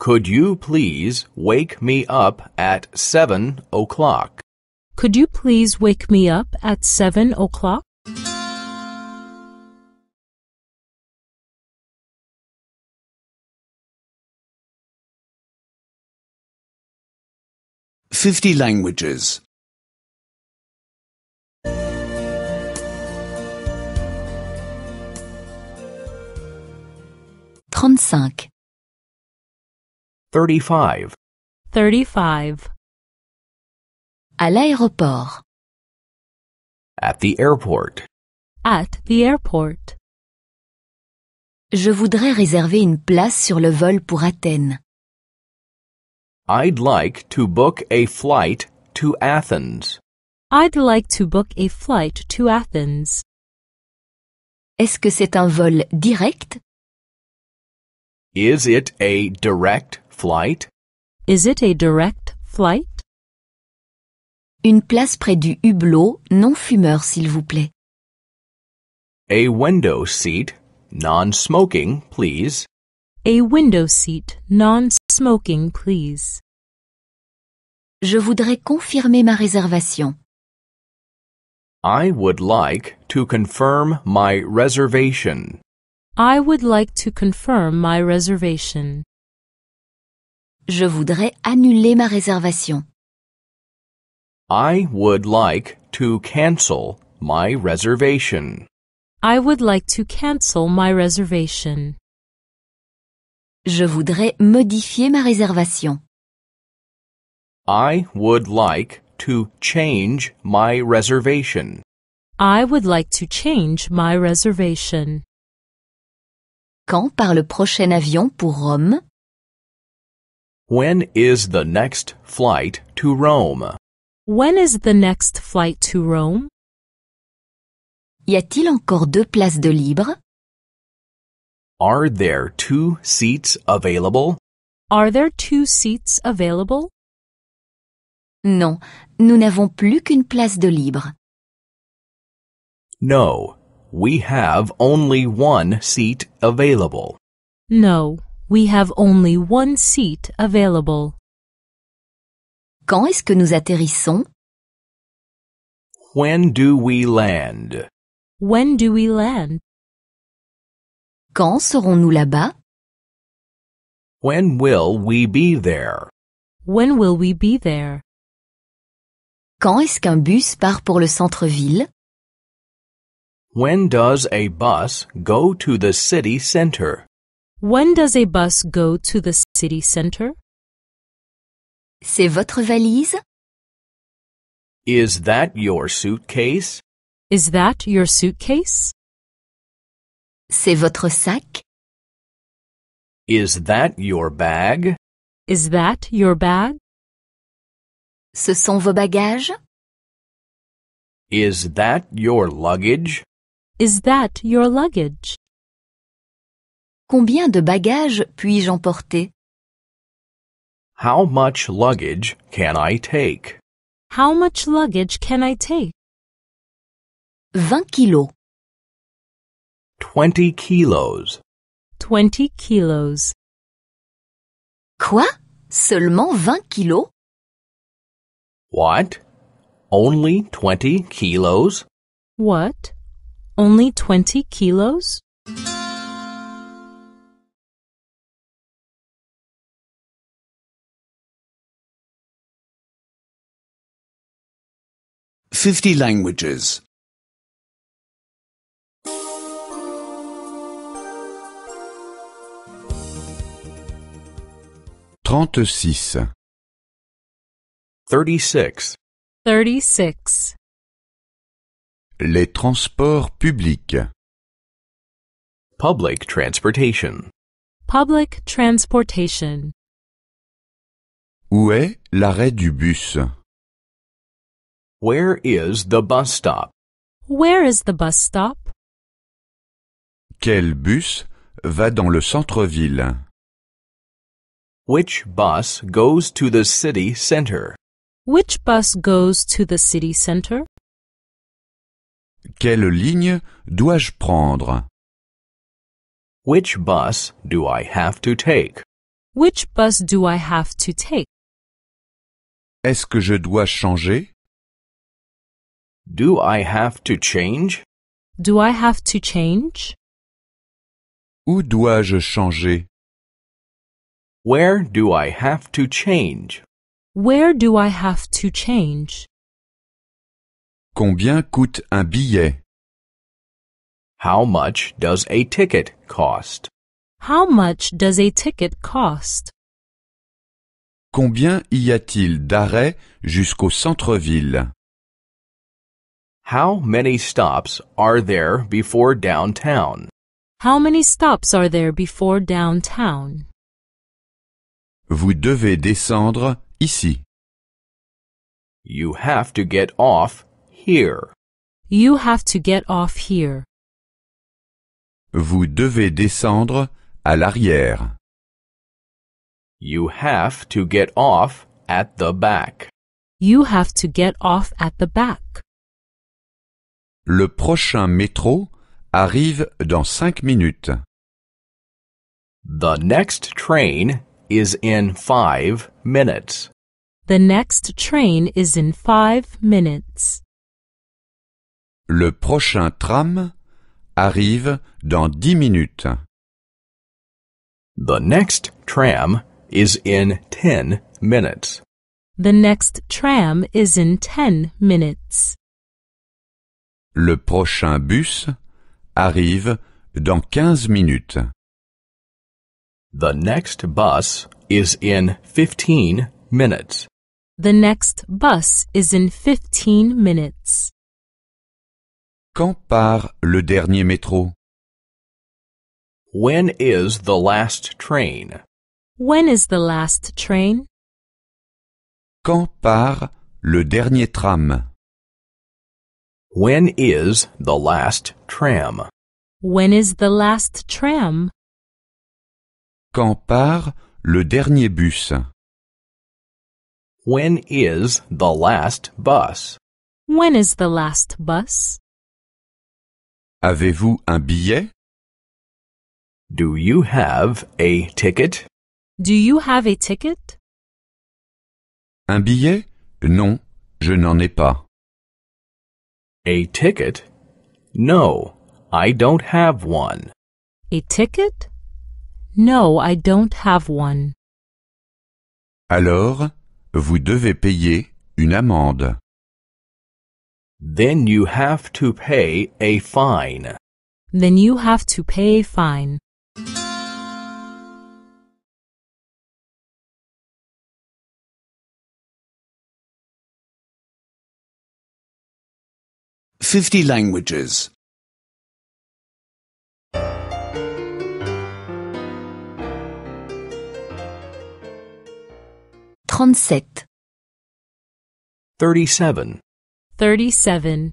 Could you please wake me up at seven o'clock? Could you please wake me up at seven o'clock? Fifty languages. 35 35 35 À l'aéroport At the airport At the airport Je voudrais réserver une place sur le vol pour Athènes. I'd like to book a flight to Athens. I'd like to book a flight to Athens. Est-ce que c'est un vol direct Is it a direct flight? Is it a direct flight? Une place près du hublot non fumeur, s'il vous plaît. A window seat, non-smoking, please. A window seat, non-smoking, please. Je voudrais confirmer ma réservation. I would like to confirm my reservation. I would like to confirm my reservation. Je voudrais annuler ma réservation. I would like to cancel my reservation. I would like to cancel my reservation. Je voudrais modifier ma réservation. I would like to change my reservation. I would like to change my reservation. Quand le prochain avion pour Rome? When is the next flight to Rome? When is the next flight to Rome? Y a-t-il encore deux places de libre? Are there two seats available? Are there two seats available? Non, nous n'avons plus qu'une place de libre. No, We have only one seat available. No, we have only one seat available. Quand est-ce que nous atterrissons? When do we land? When do we land? Quand serons-nous là-bas? When will we be there? When will we be there? Quand est-ce qu'un bus part pour le centre-ville? When does a bus go to the city center? When does a bus go to the city center? C'est votre valise? Is that your suitcase? Is that your suitcase? C'est votre sac? Is that your bag? Is that your bag? Ce sont vos bagages? Is that your luggage? Is that your luggage? Combien de bagages puis-je emporter? How much luggage can I take? How much luggage can I take? 20 kilos. 20 kilos. 20 kilos. Quoi? Seulement 20 kilos? What? Only 20 kilos? What? Only 20 kilos? Fifty languages. Trente-six. Thirty-six. Thirty-six. Les transports publics. Public transportation. Public transportation. Où est l'arrêt du bus? Where is the bus stop? Where is the bus stop? Quel bus va dans le centre-ville? Which bus goes to the city center? Which bus goes to the city center? Quelle ligne dois-je prendre? Which bus do I have to take? Which bus do I have to take? Est-ce que je dois changer? Do I have to change? Do I have to change? Où dois-je changer? Where do I have to change? Where do I have to change? Combien coûte un billet? How much does a ticket cost? How much does a ticket cost? Combien y a-t-il d'arrêts jusqu'au centre-ville? How many stops are there before downtown? How many stops are there before downtown? Vous devez descendre ici. You have to get off here. You have to get off here. Vous devez descendre à l'arrière. You have to get off at the back. You have to get off at the back. Le prochain métro arrive dans cinq minutes. The next train is in five minutes. The next train is in five minutes. Le prochain tram arrive dans dix minutes. The next tram is in ten minutes. The next tram is in ten minutes. Le prochain bus arrive dans quinze minutes. The next bus is in fifteen minutes. The next bus is in fifteen minutes. Quand part le dernier métro? When is the last train? When is the last train? Quand part le dernier tram? When is the last tram? When is the last tram? Quand part le dernier bus? When is the last bus? When is the last bus? Avez-vous un billet? Do you have a ticket? Do you have a ticket? Un billet? Non, je n'en ai pas. A ticket? No, I don't have one. A ticket? No, I don't have one. Alors, vous devez payer une amende. Then you have to pay a fine. Then you have to pay a fine. Fifty languages. 37 37 37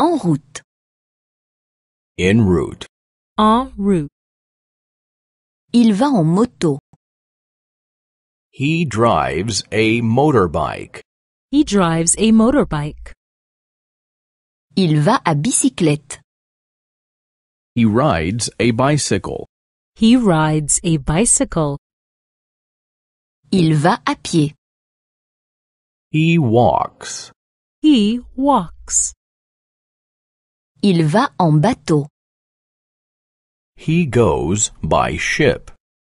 En route In route En route Il va en moto He drives a motorbike He drives a motorbike Il va à bicyclette He rides a bicycle He rides a bicycle. Il va à pied. He walks. He walks. Il va en bateau. He goes by ship.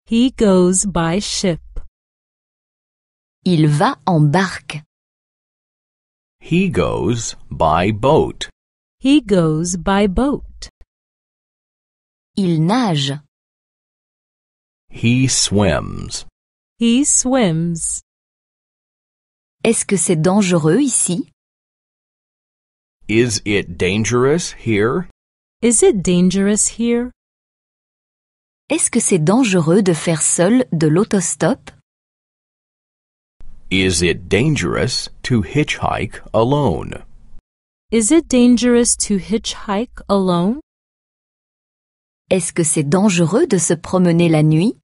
He goes by ship. Il va en barque. He goes by boat. He goes by boat. Il nage. He swims. He swims. Est-ce que c'est dangereux ici? Is it dangerous here? Is it dangerous here? Est-ce que c'est dangereux de faire seul de l'autostop? Is it dangerous to hitchhike alone? Is it dangerous to hitchhike alone? Est-ce que c'est dangereux de se promener la nuit?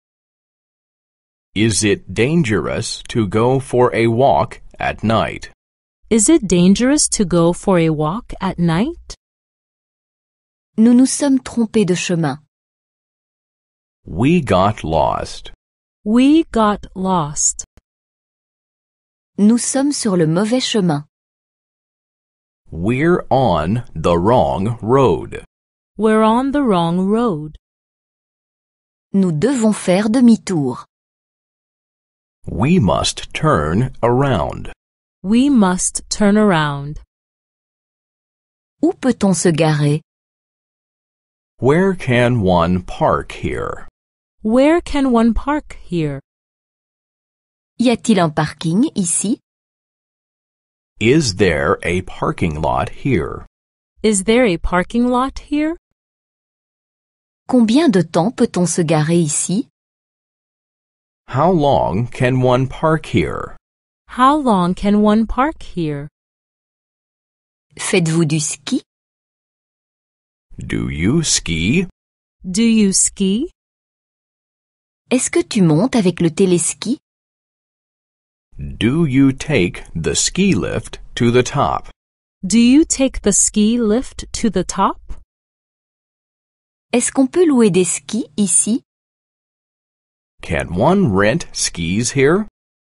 Is it dangerous to go for a walk at night. Is it dangerous to go for a walk at night? Nous nous sommes trompés de chemin. We got lost. We got lost. Nous sommes sur le mauvais chemin. We're on the wrong road. We're on the wrong road. Nous devons faire demi-tour. We must turn around. We must turn around. Où peut-on se garer? Where can one park here? Where can one park here? Y a-t-il un parking ici? Is there a parking lot here? Is there a parking lot here? Combien de temps peut-on se garer ici? How long can one park here? How long can one park here? Faites-vous du ski? Do you ski? Do you ski? Est-ce que tu montes avec le téléski? Do you take the ski lift to the top? Do you take the ski lift to the top? Est-ce qu'on peut louer des skis ici? Can one rent skis here?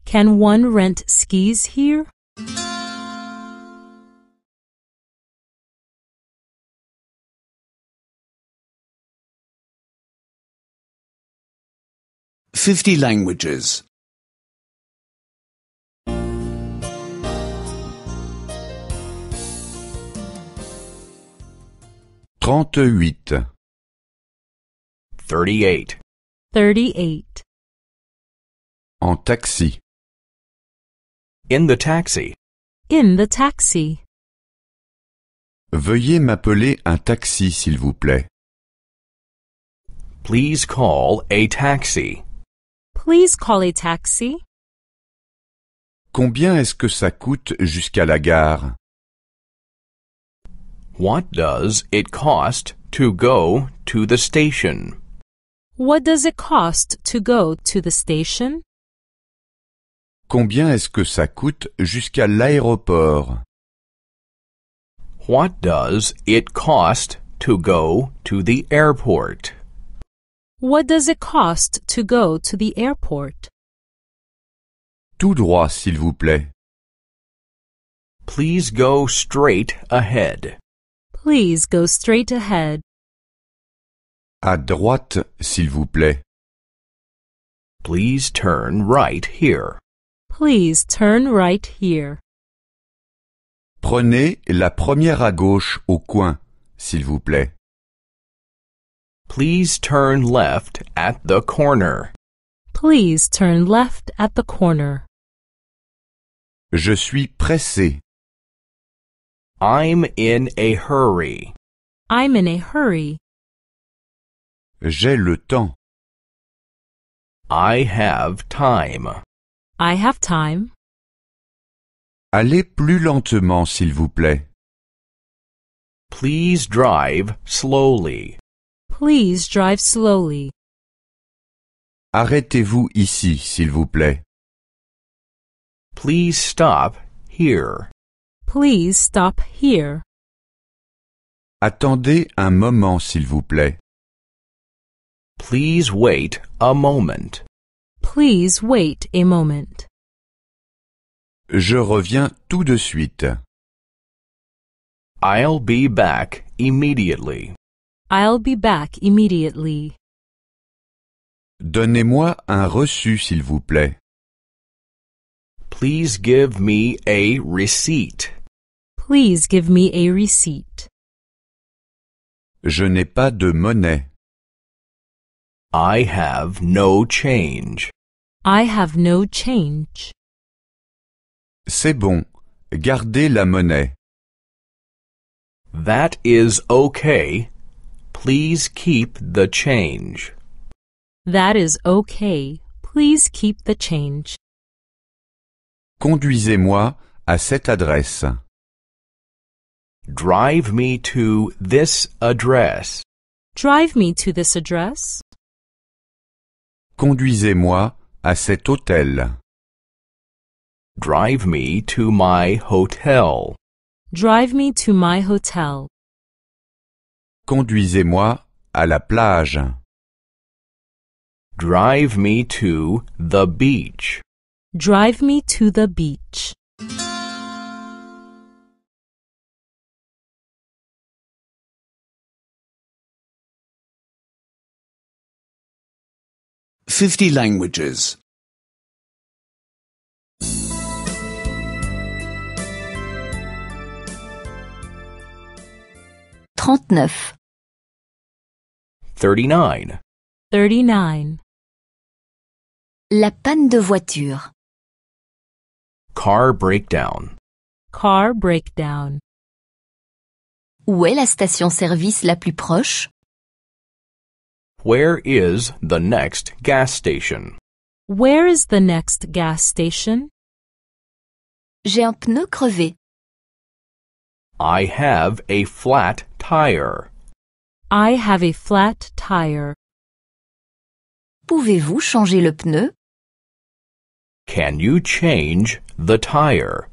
Can one rent skis here? Fifty languages. Trente-huit. 38 38. En taxi. In the taxi. In the taxi. Veuillez m'appeler un taxi, s'il vous plaît. Please call a taxi. Please call a taxi. Combien est-ce que ça coûte jusqu'à la gare What does it cost to go to the station? What does it cost to go to the station? Combien est-ce que ça coûte jusqu'à l'aéroport? What does it cost to go to the airport? What does it cost to go to the airport? Tout droit, s'il vous plaît. Please go straight ahead. Please go straight ahead. À droite, s'il vous plaît. Please turn right here. Please turn right here. Prenez la première à gauche au coin, s'il vous plaît. Please turn left at the corner. Please turn left at the corner. Je suis pressé. I'm in a hurry. I'm in a hurry. J'ai le temps. I have time. I have time. Allez plus lentement, s'il vous plaît. Please drive slowly. Please drive slowly. Arrêtez-vous ici, s'il vous plaît. Please stop here. Please stop here. Attendez un moment, s'il vous plaît. Please wait a moment. Please wait a moment. Je reviens tout de suite. I'll be back immediately. I'll be back immediately. Donnez-moi un reçu, s'il vous plaît. Please give me a receipt. Please give me a receipt. Je n'ai pas de monnaie. I have no change. I have no change. C'est bon. Gardez la monnaie. That is okay. Please keep the change. That is okay. Please keep the change. Conduisez-moi à cette adresse. Drive me to this address. Drive me to this address. Conduisez-moi à cet hôtel. Drive me to my hotel. Drive me to my hotel. Conduisez-moi à la plage. Drive me to the beach. Drive me to the beach. 50 languages. 39 39. La panne de voiture. Car breakdown. Car breakdown. Où est la station-service la plus proche where is the next gas station? Where is the next gas station? J'ai un pneu crevé. I have a flat tire. I have a flat tire. Pouvez-vous changer le pneu? Can you change the tire?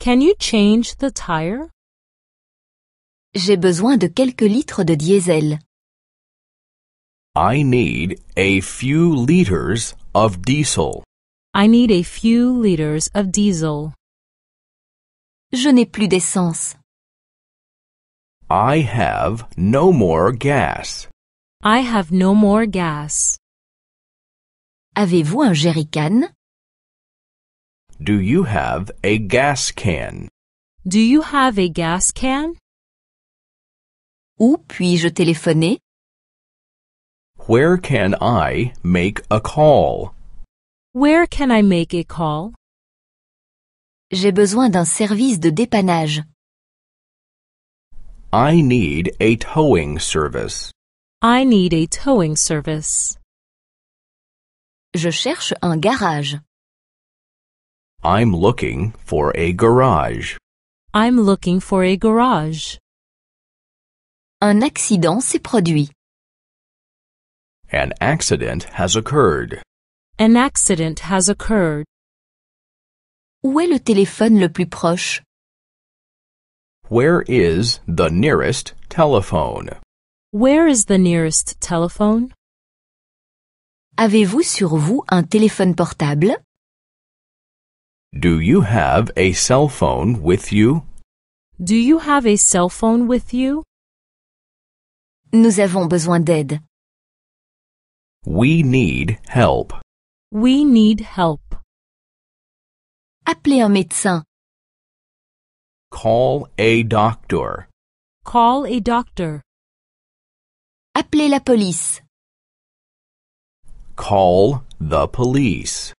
Can you change the tire? J'ai besoin de quelques litres de diesel. I need a few liters of diesel. I need a few liters of diesel. Je n'ai plus d'essence. I have no more gas. I have no more gas. Avez-vous un jerrycan? Do you have a gas can? Do you have a gas can? Où puis-je téléphoner? Where can I make a call? Where can I make a call? J'ai besoin d'un service de dépannage. I need a towing service. I need a towing service. Je cherche un garage. I'm looking for a garage. I'm looking for a garage. Un accident s'est produit. An accident has occurred. An accident has occurred. Où est le téléphone le plus proche? Where is the nearest telephone? Where is the nearest telephone? Avez-vous sur vous un téléphone portable? Do you have a cell phone with you? Do you have a cell phone with you? Nous avons besoin d'aide. We need help. We need help. Appelez un médecin. Call a doctor. Call a doctor. Appelez la police. Call the police.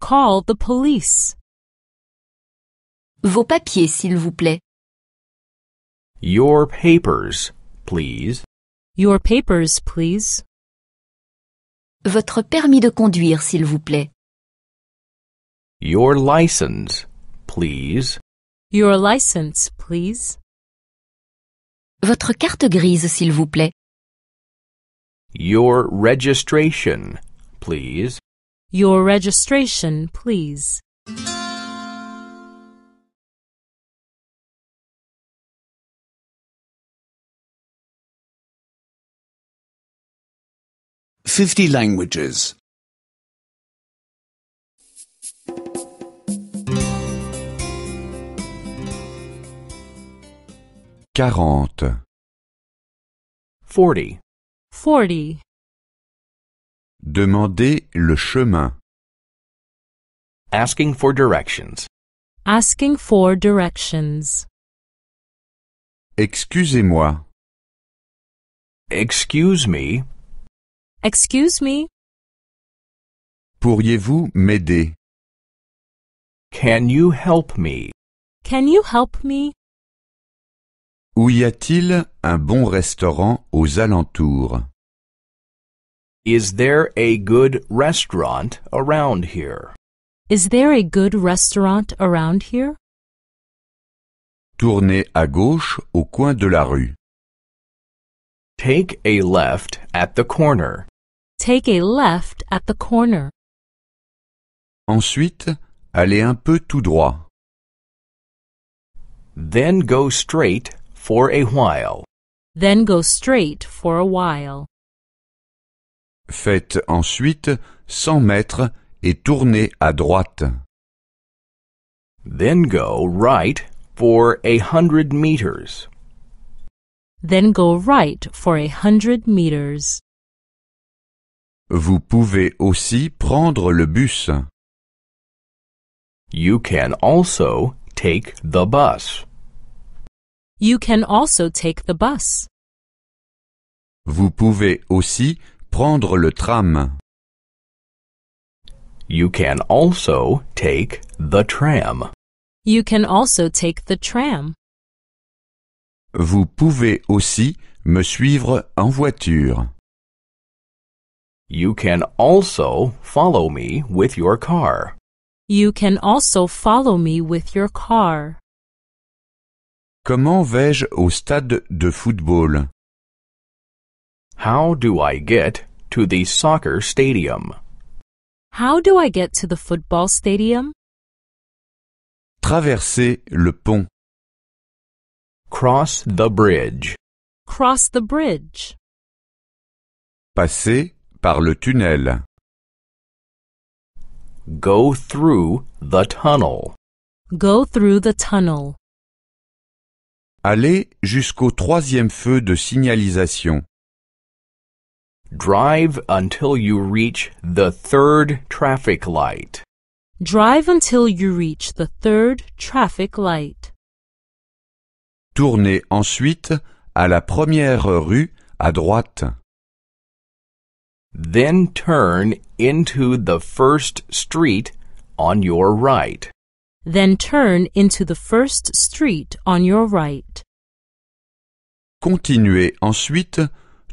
Call the police. Vos papiers, s'il vous plaît. Your papers, please. Your papers, please. Votre permis de conduire, s'il vous plaît. Your license, please. Your license, please. Votre carte grise, s'il vous plaît. Your registration, please. Your registration, please. 50 languages. 40. 40. 40. Demandez le chemin. Asking for directions. Asking for directions. Excusez-moi. Excuse me. Excuse me. Pourriez-vous m'aider? Can you help me? Can you help me? Où y a-t-il un bon restaurant aux alentours? Is there a good restaurant around here? Is there a good restaurant around here? Tournez à gauche au coin de la rue. Take a left at the corner. Take a left at the corner. Ensuite, allez un peu tout droit. Then go straight for a while. Then go straight for a while. Faites ensuite 100 mètres et tournez à droite. Then go right for a hundred meters. Then go right for a hundred meters. Vous pouvez aussi prendre le bus. You can also take the bus. You can also take the bus. Vous pouvez aussi prendre le tram. You can also take the tram. You can also take the tram. Vous pouvez aussi me suivre en voiture. You can also follow me with your car. You can also follow me with your car. Comment vais-je au stade de football? How do I get to the soccer stadium? How do I get to the football stadium? Traverser le pont. Cross the bridge. Cross the bridge. Passer par le tunnel. Go through the tunnel. Go through the tunnel. Aller jusqu'au troisième feu de signalisation. Drive until you reach the third traffic light. Drive until you reach the third traffic light. Tournez ensuite à la première rue à droite. Then turn into the first street on your right. Then turn into the first street on your right. Continuez ensuite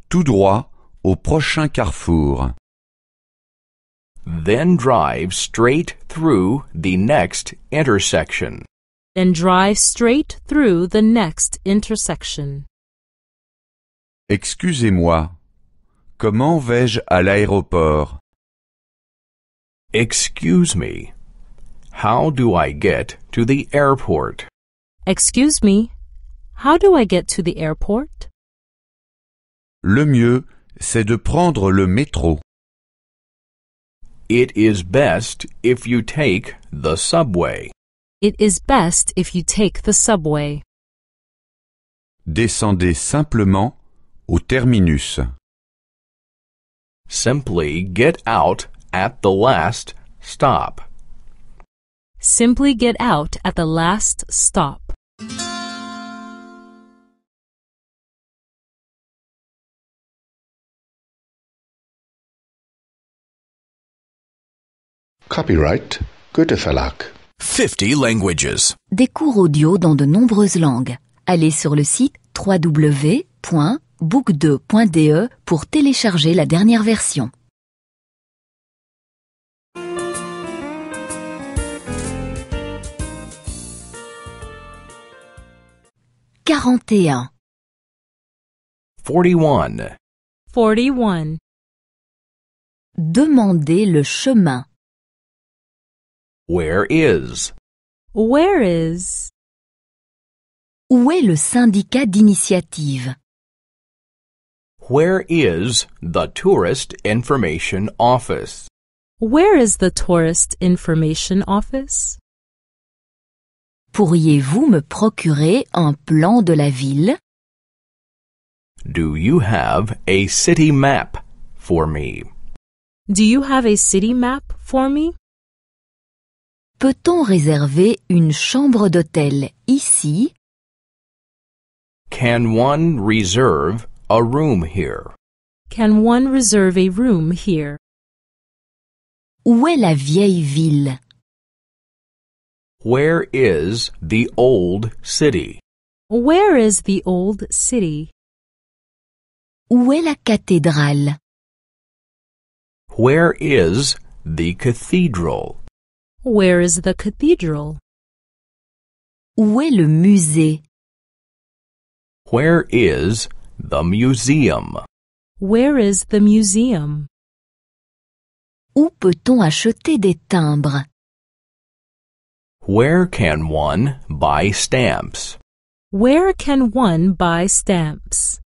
tout droit au prochain carrefour. Then drive straight through the next intersection. Then drive straight through the next intersection. Excusez-moi, Comment vais-je à l'aéroport? Excuse me. How do I get to the airport? Excuse me. How do I get to the airport? Le mieux, c'est de prendre le métro. It is best if you take the subway. It is best if you take the subway. Descendez simplement au terminus. Simply get out at the last stop. Simply get out at the last stop. Copyright Goethe Verlag. 50 languages. Des cours audio dans de nombreuses langues. Allez sur le site www book2.de pour télécharger la dernière version. 41 41 un. Demandez le chemin. Where is? Where is? Où est le syndicat d'initiative? Where is the Tourist Information Office? Where is the Tourist Information Office? Pourriez-vous me procurer un plan de la ville? Do you have a city map for me? Do you have a city map for me? Peut-on réserver une chambre d'hôtel ici? Can one reserve a room here? Can one reserve a room here? Où est la vieille ville? Where is the old city? Where is the old city? Où est la cathédrale? Where is the cathedral? Where is the cathedral? Où est le musée? Where is the museum. Where is the museum? Où peut-on acheter des timbres? Where can one buy stamps? Where can one buy stamps?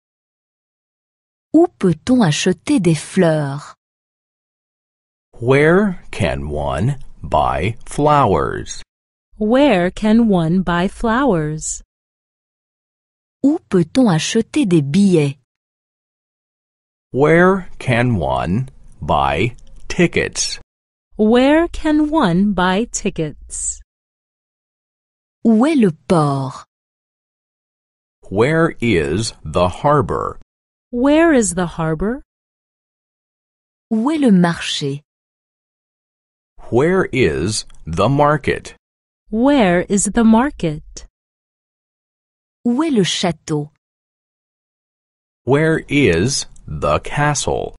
Où peut-on acheter des fleurs? Where can one buy flowers? Where can one buy flowers? Où peut-on acheter des billets? Where can one buy tickets? Where can one buy tickets? Où est le port? Where is the harbor? Where is the harbor? Où est le marché? Where is the market? Where is the market? Où est le château? Where is the castle?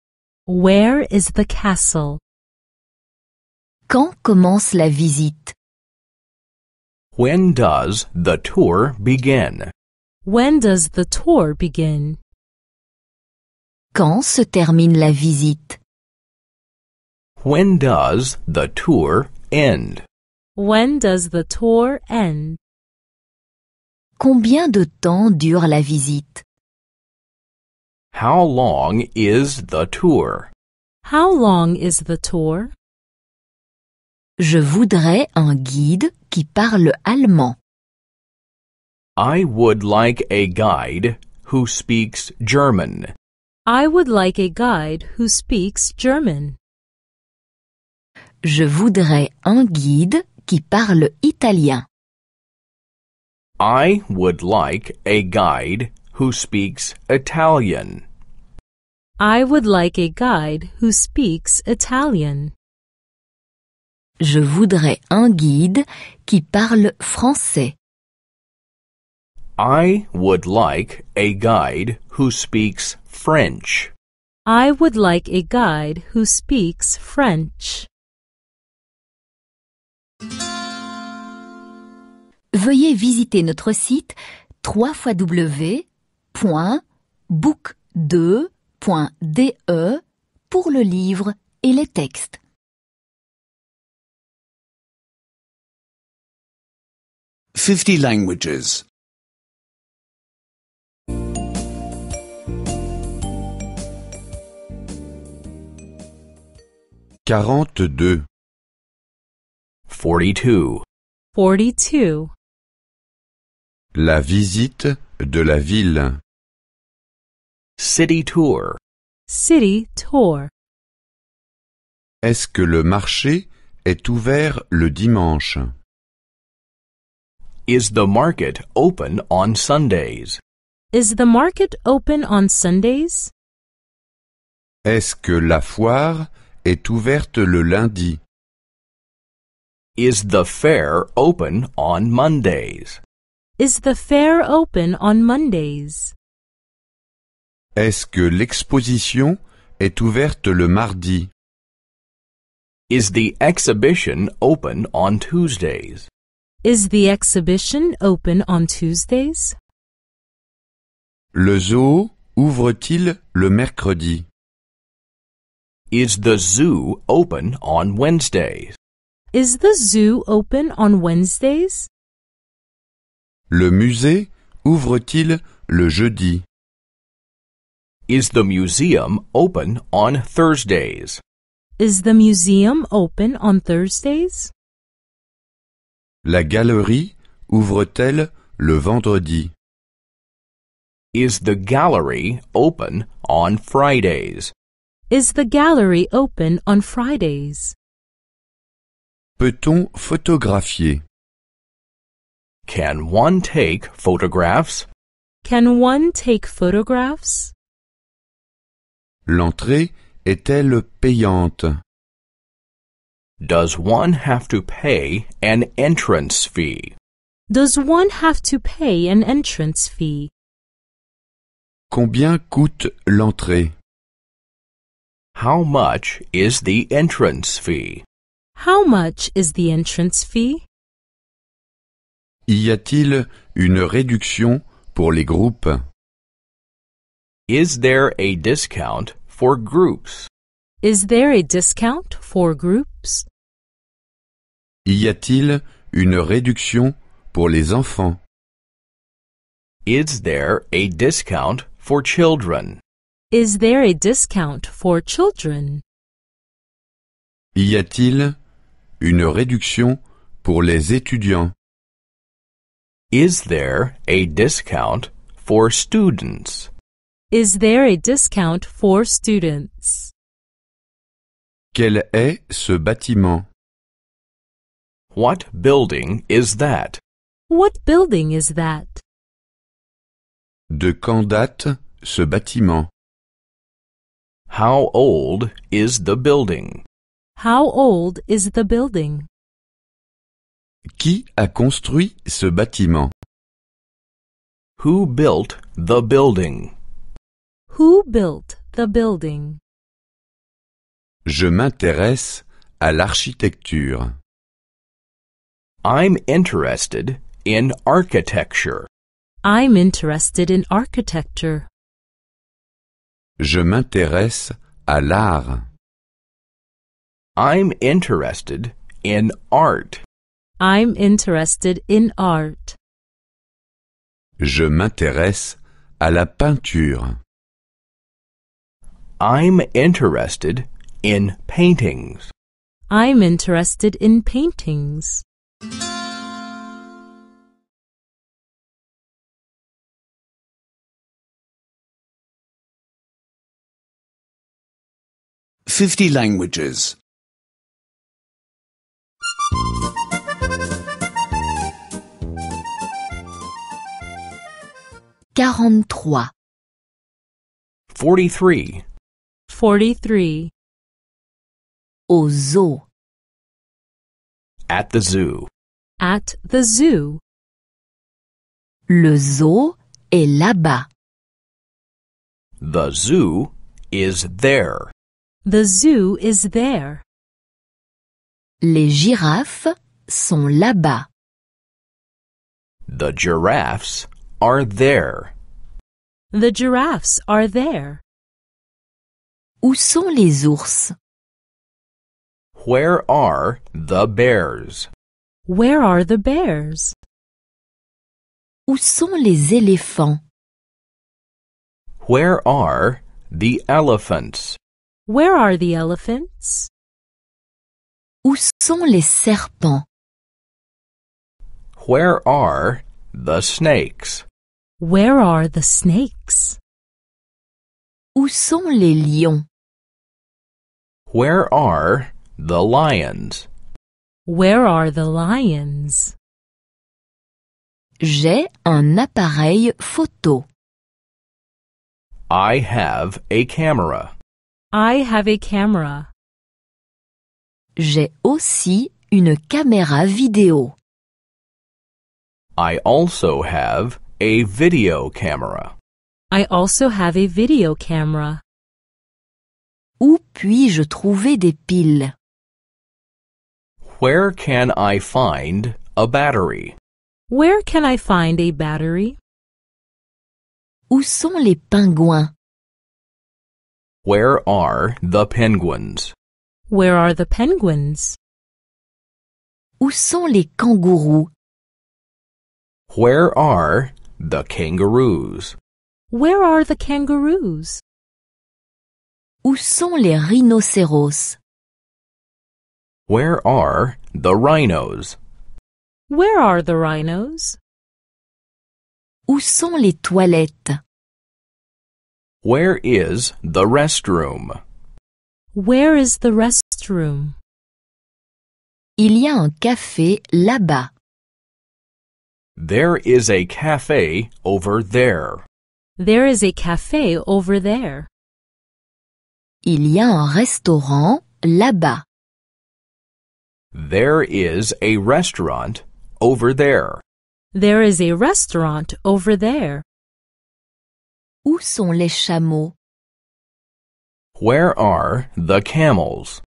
Where is the castle? Quand commence la visite? When does the tour begin? When does the tour begin? Quand se termine la visite? When does the tour end? When does the tour end? Combien de temps dure la visite? How long is the tour? How long is the tour? Je voudrais un guide qui parle allemand. I would like a guide who speaks German. I would like a guide who speaks German. Je voudrais un guide qui parle italien. I would like a guide who speaks Italian. I would like a guide who speaks Italian. Je voudrais un guide qui parle français. I would like a guide who speaks French. I would like a guide who speaks French. veuillez visiter notre site www.book2.de pour le livre et les textes. Fifty languages. 42 42 42 la visite de la ville. City tour. City tour. Est-ce que le marché est ouvert le dimanche? Is the market open on Sundays? Is the market open on Sundays? Est-ce que la foire est ouverte le lundi? Is the fair open on Mondays? Is the fair open on Mondays? Est-ce que l'exposition est ouverte le mardi? Is the exhibition open on Tuesdays? Is the exhibition open on Tuesdays? Le zoo ouvre-t-il le mercredi? Is the zoo open on Wednesdays? Is the zoo open on Wednesdays? Le musée ouvre-t-il le jeudi? Is the museum open on Thursdays? Is the museum open on Thursdays? La galerie ouvre-t-elle le vendredi? Is the gallery open on Fridays? Is the gallery open on Fridays? Peut-on photographier? Can one take photographs? Can one take photographs? L'entrée est-elle payante? Does one have to pay an entrance fee? Does one have to pay an entrance fee? Combien coûte l'entrée? How much is the entrance fee? How much is the entrance fee? Y a-t-il une réduction pour les groupes? Is there a discount for groups? Is there a discount for groups? Y a-t-il une réduction pour les enfants? Is there a discount for children? Is there a discount for children? Y a-t-il une réduction pour les étudiants? Is there a discount for students? Is there a discount for students? Quel est ce bâtiment? What building is that? What building is that? De quand date ce bâtiment? How old is the building? How old is the building? Qui a construit ce bâtiment? Who built the building? Who built the building? Je m'intéresse à l'architecture. I'm interested in architecture. I'm interested in architecture. Je m'intéresse à l'art. I'm interested in art. I'm interested in art. Je m'intéresse à la peinture. I'm interested in paintings. I'm interested in paintings. Fifty languages. Forty-three. Forty-three. Au zoo At the zoo At the zoo Le zoo est là-bas The zoo is there The zoo is there Les girafes sont là-bas The giraffes are there? The giraffes are there. Où sont les ours? Where are the bears? Where are the bears? Où sont les éléphants? Where are the elephants? Where are the elephants? Où sont les serpents? Where are the snakes? Where are the snakes? Où sont les lions? Where are the lions? Where are the lions? J'ai un appareil photo. I have a camera. I have a camera. J'ai aussi une caméra vidéo. I also have a video camera. I also have a video camera. Où puis-je trouver des piles? Where can I find a battery? Where can I find a battery? Où sont les pingouins? Where are the penguins? Where are the penguins? Où sont les kangourous? Where are the kangaroos. Where are the kangaroos? Où sont les rhinocéros? Where are the rhinos? Where are the rhinos? Où sont les toilettes? Where is the restroom? Where is the restroom? Il y a un café là-bas. There is a cafe over there. There is a café over there. Il y a un restaurant là-bas. There is a restaurant over there. There is a restaurant over there. Où sont les chameaux? Where are the camels?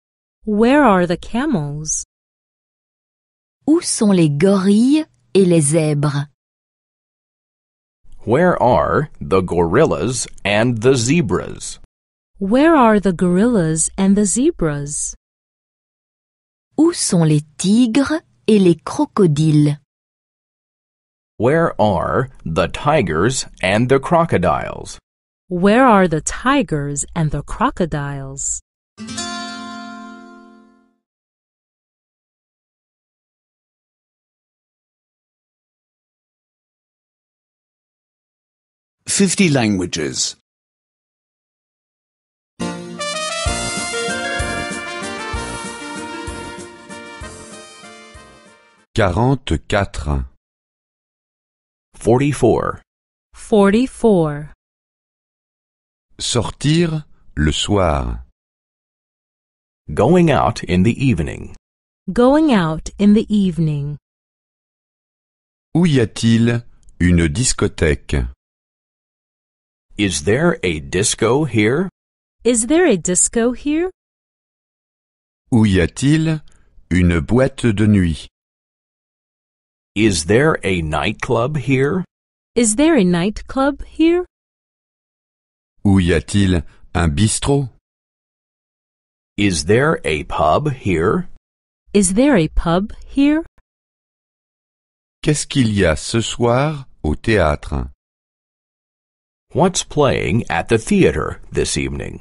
Where are the camels? Où sont les gorilles et les zèbres? Where are the gorillas and the zebras? Where are the gorillas and the zebras? Où sont les tigres et les crocodiles? Where are the tigers and the crocodiles? Where are the tigers and the crocodiles? 50 languages. 44 44. 44. Sortir le soir. Going out in the evening. Going out in the evening. Où y a-t-il une discothèque is there a disco here? Is there a disco here? Où y a-t-il une boîte de nuit? Is there a nightclub here? Is there a nightclub here? Où y a-t-il un bistrot? Is there a pub here? Is there a pub here? Qu'est-ce qu'il y a ce soir au théâtre? What's playing at the theater this evening?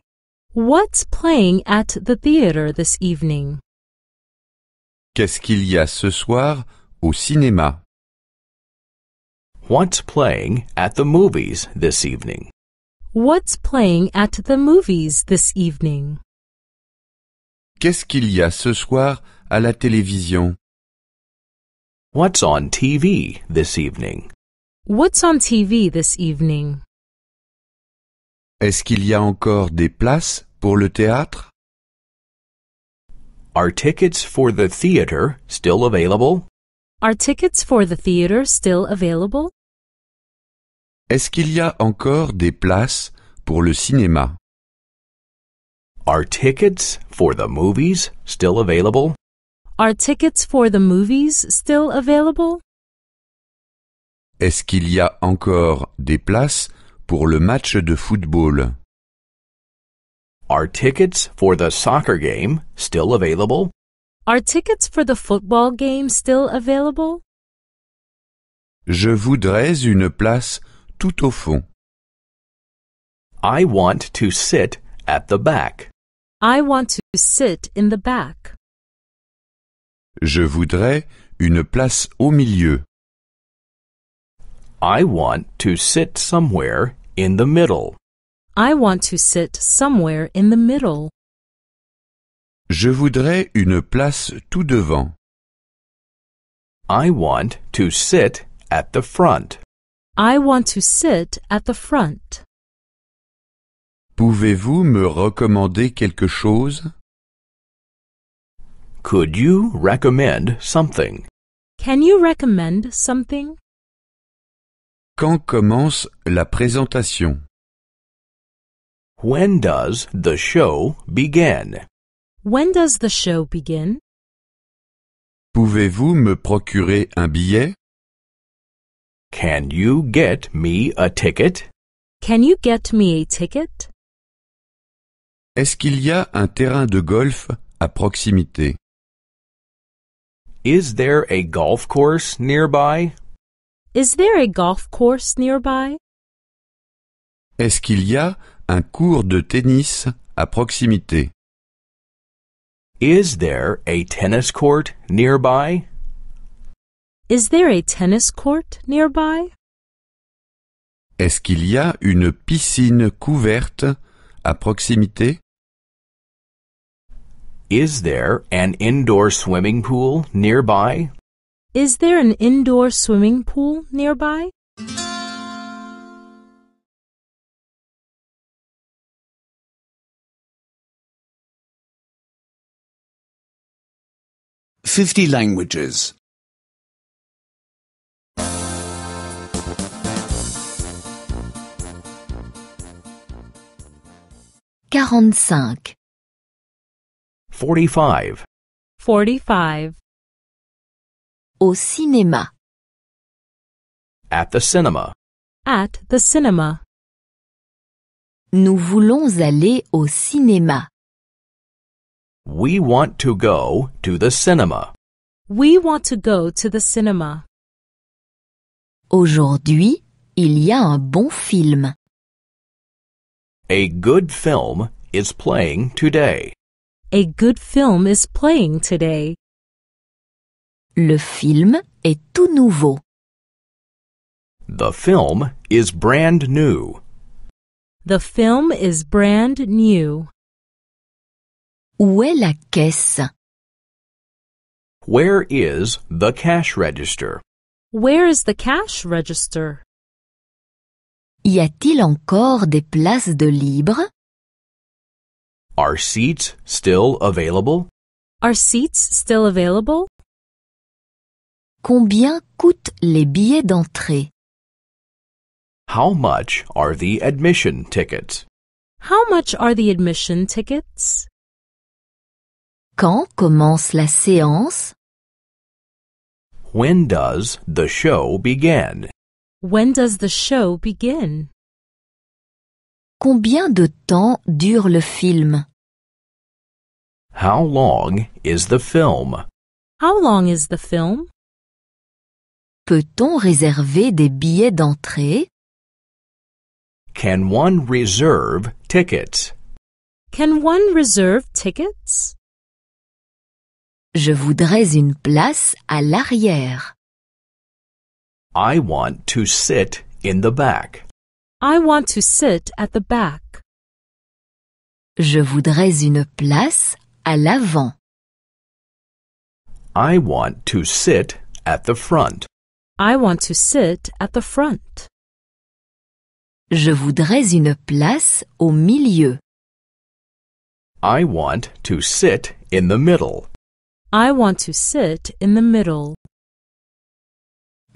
What's playing at the theater this evening? Qu'est-ce qu'il y a ce soir au cinéma? What's playing at the movies this evening? What's playing at the movies this evening? Qu'est-ce qu'il y a ce soir à la télévision? What's on TV this evening? What's on TV this evening? Est-ce qu'il y a encore des places pour le théâtre? Are tickets for the theater still available? Are tickets for the theater still available? Est-ce qu'il y a encore des places pour le cinéma? Are tickets for the movies still available? Are tickets for the movies still available? Est-ce qu'il y a encore des places pour le match de football. Are tickets for the soccer game still available? Are tickets for the football game still available? Je voudrais une place tout au fond. I want to sit at the back. I want to sit in the back. Je voudrais une place au milieu. I want to sit somewhere in the middle. I want to sit somewhere in the middle. Je voudrais une place tout devant. I want to sit at the front. I want to sit at the front. Pouvez-vous me recommander quelque chose? Could you recommend something? Can you recommend something? Quand commence la présentation When does the show begin? When does the show begin? Pouvez-vous me procurer un billet Can you get me a ticket? Can you get me a ticket? Est-ce qu'il y a un terrain de golf à proximité Is there a golf course nearby? Is there a golf course nearby? Est-ce qu'il y a un cours de tennis à proximité? Is there a tennis court nearby? Is there a tennis court nearby? Est-ce qu'il y a une piscine couverte à proximité? Is there an indoor swimming pool nearby? Is there an indoor swimming pool nearby? Fifty languages. Quarante-cinq. Forty-five. Forty-five. Au cinéma. At the cinema. At the cinema. Nous voulons aller au cinéma. We want to go to the cinema. We want to go to the cinema. Aujourd'hui, il y a un bon film. A good film is playing today. A good film is playing today. Le film est tout nouveau. The film is brand new. The film is brand new. Où est la caisse? Where is the cash register? Where is the cash register? Y a-t-il encore des places de libre? Are seats still available? Are seats still available? Combien coûtent les billets d'entrée? How much are the admission tickets? How much are the admission tickets? Quand commence la séance? When does the show begin? When does the show begin? Combien de temps dure le film? How long is the film? How long is the film? Peut-on réserver des billets d'entrée? Can one reserve tickets? Can one reserve tickets? Je voudrais une place à l'arrière. I want to sit in the back. I want to sit at the back. Je voudrais une place à l'avant. I want to sit at the front. I want to sit at the front. Je voudrais une place au milieu. I want to sit in the middle. I want to sit in the middle.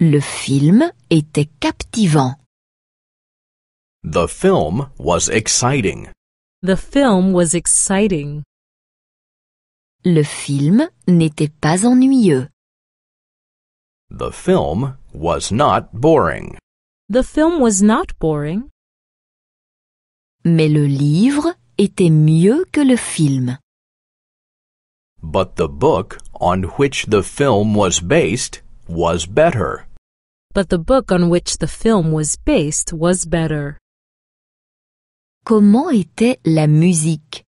Le film était captivant. The film was exciting. The film was exciting. Le film n'était pas ennuyeux. The film was not boring. The film was not boring. Mais le livre était mieux que le film. But the book on which the film was based was better. But the book on which the film was based was better. Comment était la musique?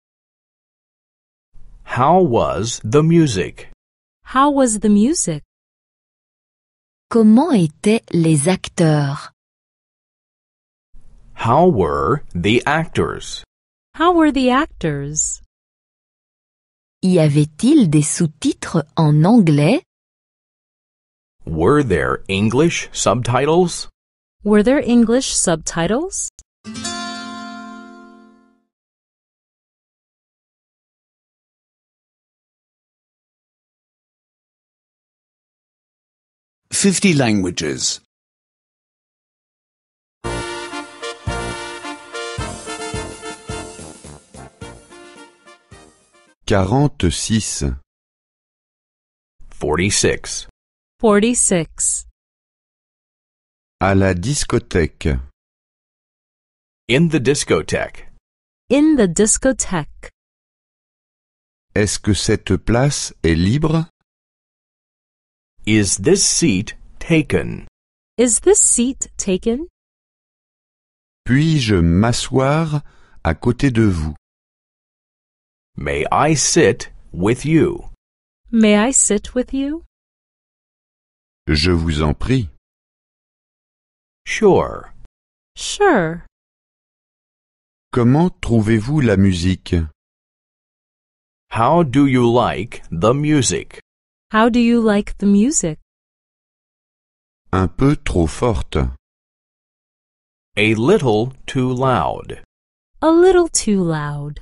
How was the music? How was the music? Comment étaient les acteurs? How were the actors? How were the actors? Y avait-il des sous-titres en anglais? Were there English subtitles? Were there English subtitles? 50 languages. 46. 46. 46. À la discothèque. In the discothèque. In the discotheque. Est-ce que cette place est libre Is this seat taken? Is this seat taken? Puis-je m'asseoir à côté de vous? May I sit with you? May I sit with you? Je vous en prie. Sure. Sure. Comment trouvez-vous la musique? How do you like the music? How do you like the music? Un peu trop forte. A little too loud. A little too loud.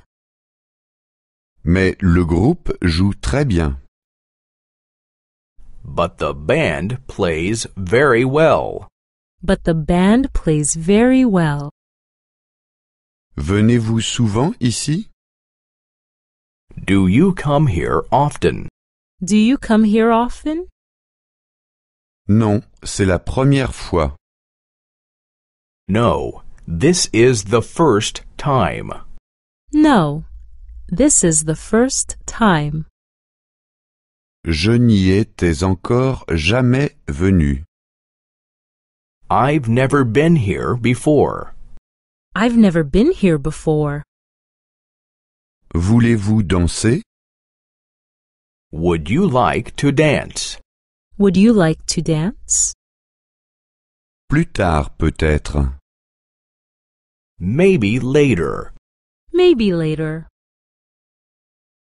Mais le groupe joue très bien. But the band plays very well. But the band plays very well. Venez-vous souvent ici? Do you come here often? Do you come here often? Non, c'est la première fois. No, this is the first time. No, this is the first time. Je n'y étais encore jamais venu. I've never been here before. I've never been here before. Voulez-vous danser? Would you like to dance? Would you like to dance? Plus tard peut-être. Maybe later. Maybe later.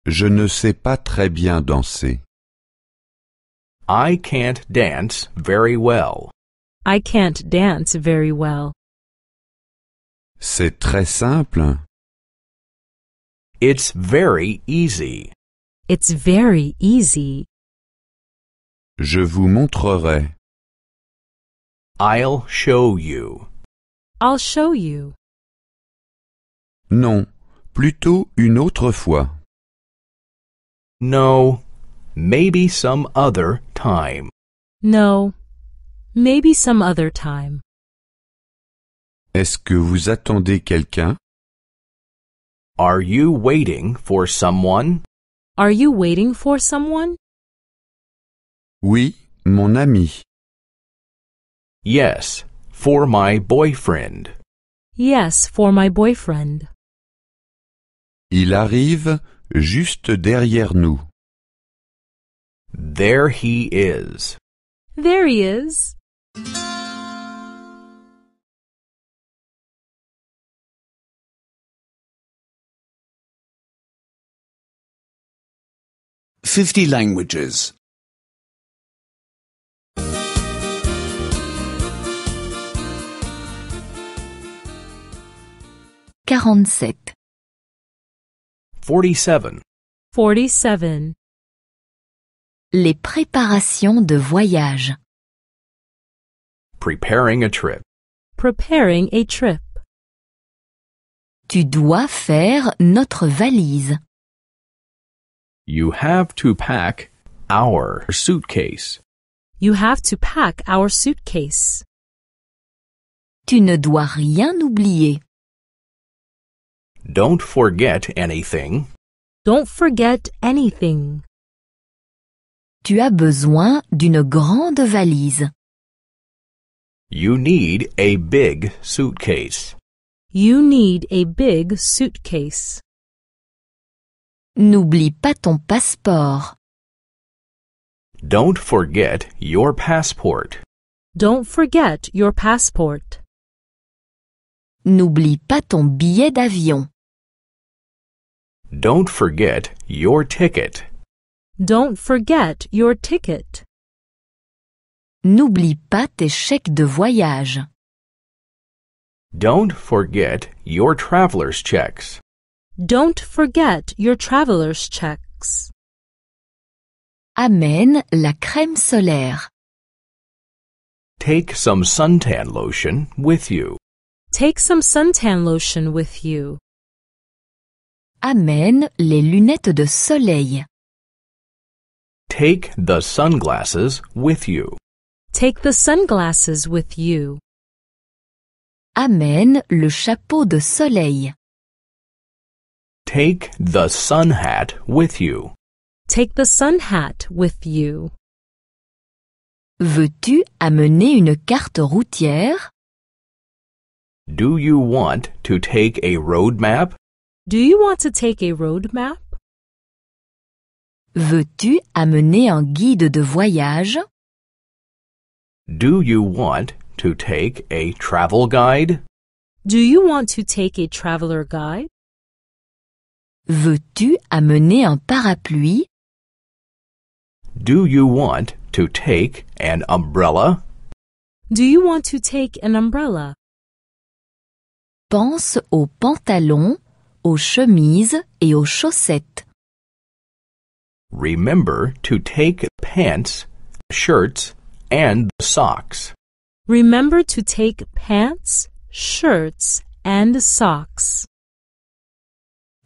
Je ne sais pas très bien danser. I can't dance very well. I can't dance very well. C'est très simple. It's very easy. It's very easy. Je vous montrerai. I'll show you. I'll show you. Non, plutôt une autre fois. No, maybe some other time. No, maybe some other time. Est-ce que vous attendez quelqu'un? Are you waiting for someone? Are you waiting for someone? Oui, mon ami. Yes, for my boyfriend. Yes, for my boyfriend. Il arrive juste derrière nous. There he is. There he is. 50 languages. 47. 47. 47. Les préparations de voyage. Preparing a trip. Preparing a trip. Tu dois faire notre valise. You have to pack our suitcase. You have to pack our suitcase. Tu ne dois rien oublier. Don't forget anything. Don't forget anything. Tu as besoin d'une grande valise. You need a big suitcase. You need a big suitcase. N'oublie pas ton passeport. Don't forget your passport. Don't forget your passport. N'oublie pas ton billet d'avion. Don't forget your ticket. Don't forget your ticket. N'oublie pas tes chèques de voyage. Don't forget your traveler's checks. Don't forget your traveler's checks. Amène la crème solaire. Take some suntan lotion with you. Take some suntan lotion with you. Amène les lunettes de soleil. Take the sunglasses with you. Take the sunglasses with you. Amène le chapeau de soleil. Take the sun hat with you. Take the sun hat with you. Veux-tu amener une carte routière? Do you want to take a road map? Do you want to take a road map? Veux-tu amener un guide de voyage? Do you want to take a travel guide? Do you want to take a traveler guide? Veux-tu amener un parapluie? Do you want to take an umbrella? Do you want to take an umbrella? Pense aux pantalons, aux chemises et aux chaussettes. Remember to take pants, shirts, and socks. Remember to take pants, shirts, and socks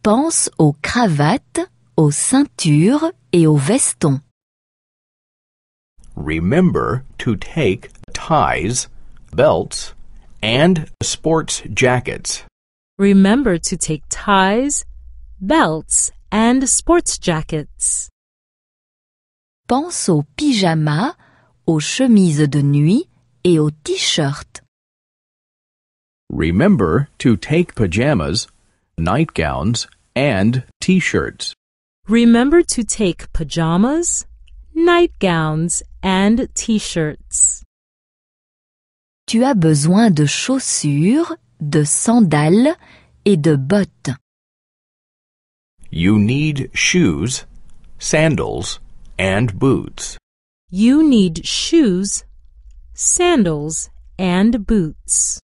pense aux cravates, aux ceintures et aux vestons. Remember to take ties, belts, and sports jackets. Remember to take ties, belts, and sports jackets. Pense aux pyjamas, aux chemises de nuit et aux t-shirts. Remember to take pajamas, nightgowns, and t-shirts. Remember to take pajamas, nightgowns, and t-shirts. Tu as besoin de chaussures, de sandales et de bottes. You need shoes, sandals, and boots. You need shoes, sandals, and boots.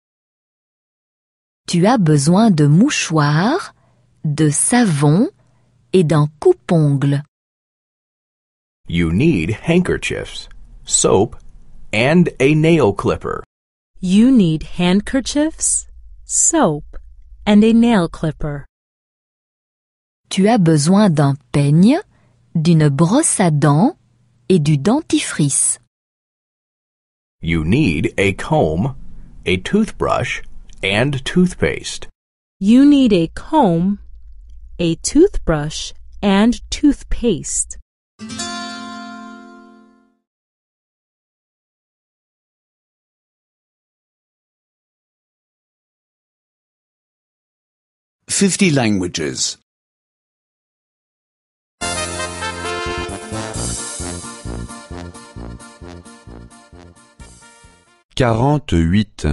Tu as besoin de mouchoirs, de savon et d'un coupongle. You need handkerchiefs, soap, and a nail clipper. You need handkerchiefs, soap, and a nail clipper. Tu as besoin d'un peigne, d'une brosse à dents et du dentifrice. You need a comb, a toothbrush, and toothpaste. You need a comb, a toothbrush, and toothpaste. Fifty languages. Quarante-huit.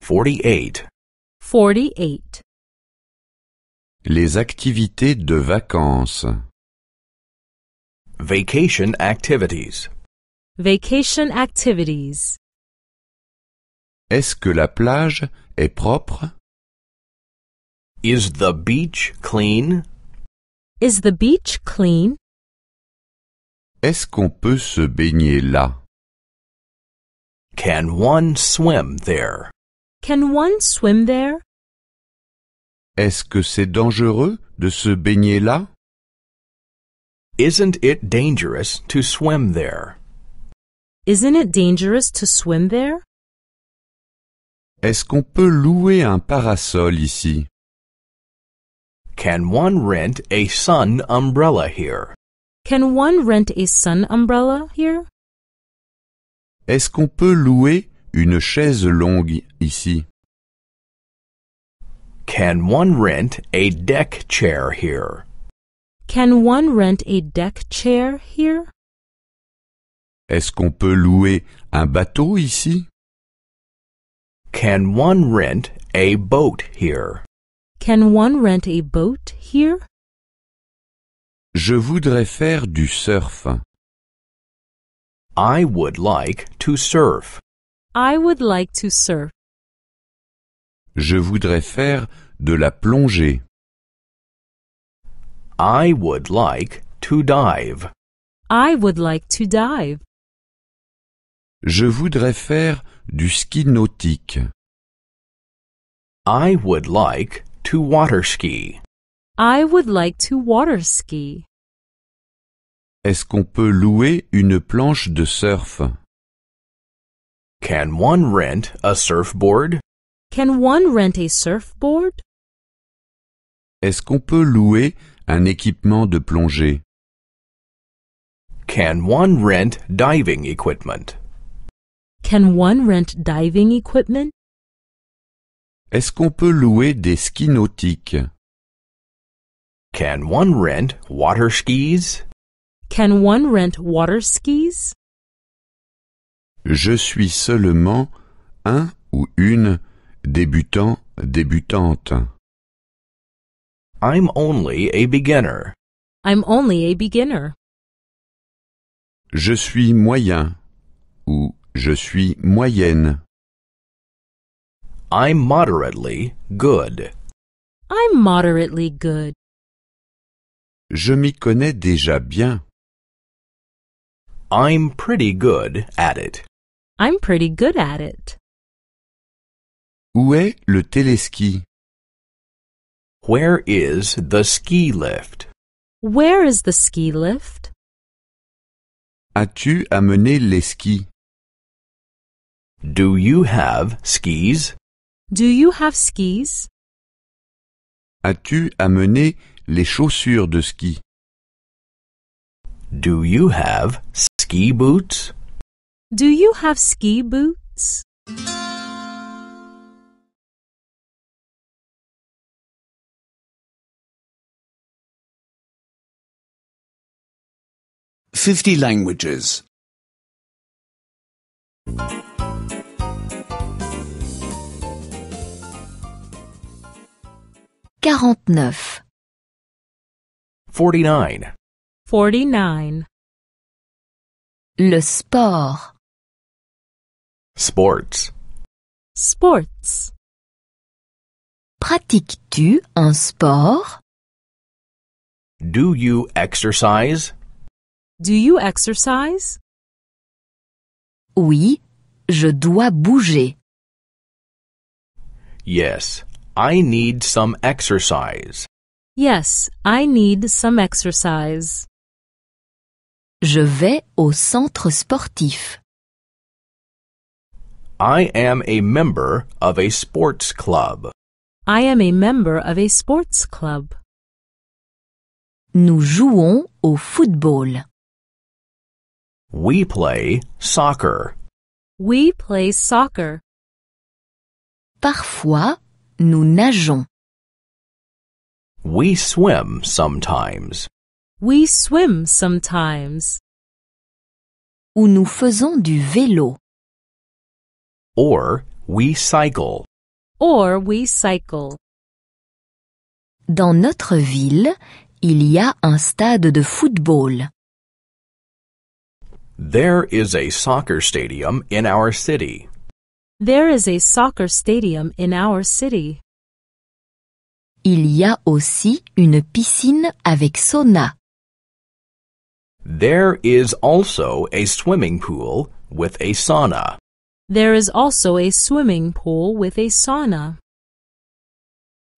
Forty-eight. Forty-eight. Les activités de vacances. Vacation activities. Vacation activities. Est-ce que la plage est propre? Is the beach clean? Is the beach clean? Est-ce qu'on peut se baigner là? Can one swim there? Can one swim there? Est-ce que c'est dangereux de se baigner là? Isn't it dangerous to swim there? Isn't it dangerous to swim there? Est-ce qu'on peut louer un parasol ici? Can one rent a sun umbrella here? Can one rent a sun umbrella here? Est-ce qu'on peut louer une chaise longue ici? Can one rent a deck chair here? Can one rent a deck chair here? Est-ce qu'on peut louer un bateau ici? Can one rent a boat here? Can one rent a boat here? Je voudrais faire du surf. I would like to surf. I would like to surf. Je voudrais faire de la plongée. I would like to dive. I would like to dive. Je voudrais faire du ski nautique. I would like to water ski. I would like to water ski. Est-ce qu'on peut louer une planche de surf? Can one rent a surfboard? Can one rent a surfboard? Est-ce qu'on peut louer un équipement de plongée? Can one rent diving equipment? Can one rent diving equipment? Est-ce qu'on peut louer des skis nautiques? Can one rent water skis? Can one rent water skis? Je suis seulement un ou une débutant débutante. I'm only a beginner. I'm only a beginner. Je suis moyen ou je suis moyenne. I'm moderately good. I'm moderately good. Je m'y connais déjà bien. I'm pretty good at it. I'm pretty good at it. Où est le téléski? Where is the ski lift? Where is the ski lift? As-tu amené les skis? Do you have skis? Do you have skis? As-tu amené les chaussures de ski? Do you have ski boots? Do you have ski boots? 50 languages. 49. 49. 49. Le sport. Sports. Sports. Pratiques-tu un sport? Do you exercise? Do you exercise? Oui, je dois bouger. Yes, I need some exercise. Yes, I need some exercise. Je vais au centre sportif. I am a member of a sports club. I am a member of a sports club. Nous jouons au football. We play soccer. We play soccer. Parfois, nous nageons. We swim sometimes. We swim sometimes. Ou nous faisons du vélo. Or we cycle. Or we cycle. Dans notre ville, il y a un stade de football. There is a soccer stadium in our city. There is a soccer stadium in our city. Il y a aussi une piscine avec sauna. There is also a swimming pool with a sauna. There is also a swimming pool with a sauna.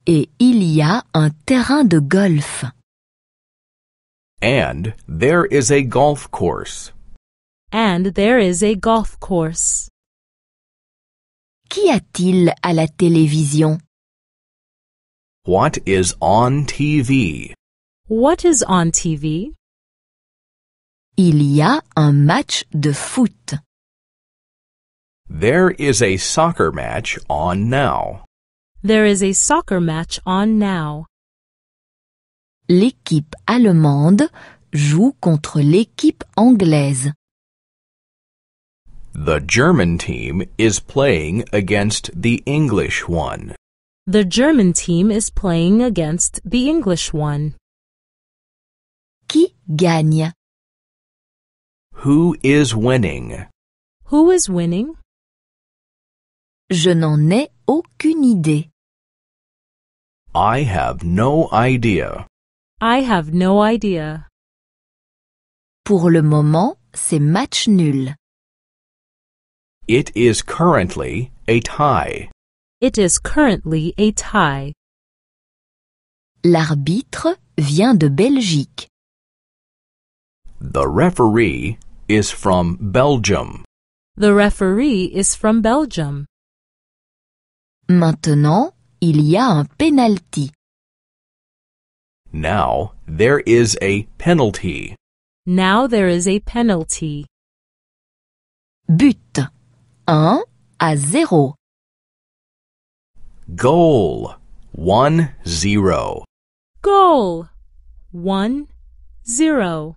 Et il y a un terrain de golf. And there is a golf course. And there is a golf course. Qu'y a-t-il à la télévision? What is on TV? What is on TV? Il y a un match de foot. There is a soccer match on now. There is a soccer match on now. L'équipe allemande joue contre l'équipe anglaise. The German team is playing against the English one. The German team is playing against the English one. Qui gagne? Who is winning? Who is winning? Je n'en ai aucune idée. I have no idea. I have no idea. Pour le moment, c'est match nul. It is currently a tie. It is currently a tie. L'arbitre vient de Belgique. The referee is from Belgium. The referee is from Belgium. Maintenant, il y a un penalty. Now there is a penalty. Now there is a penalty. But. 1 à 0. Goal 1 0. Goal 1 0.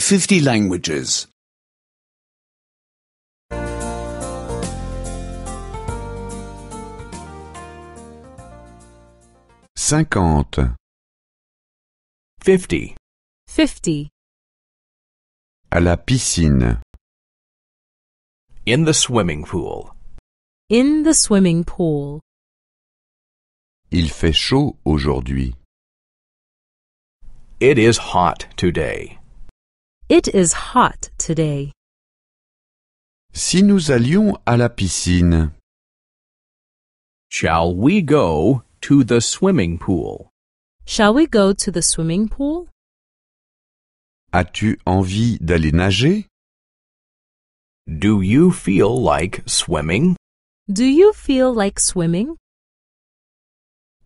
Fifty languages. cinquante fifty fifty à la piscine in the swimming pool in the swimming pool il fait chaud aujourd'hui it is hot today it is hot today si nous allions à la piscine Shall we go to the swimming pool? Shall we go to the swimming pool? As-tu envie d'aller nager? Do you feel like swimming? Do you feel like swimming?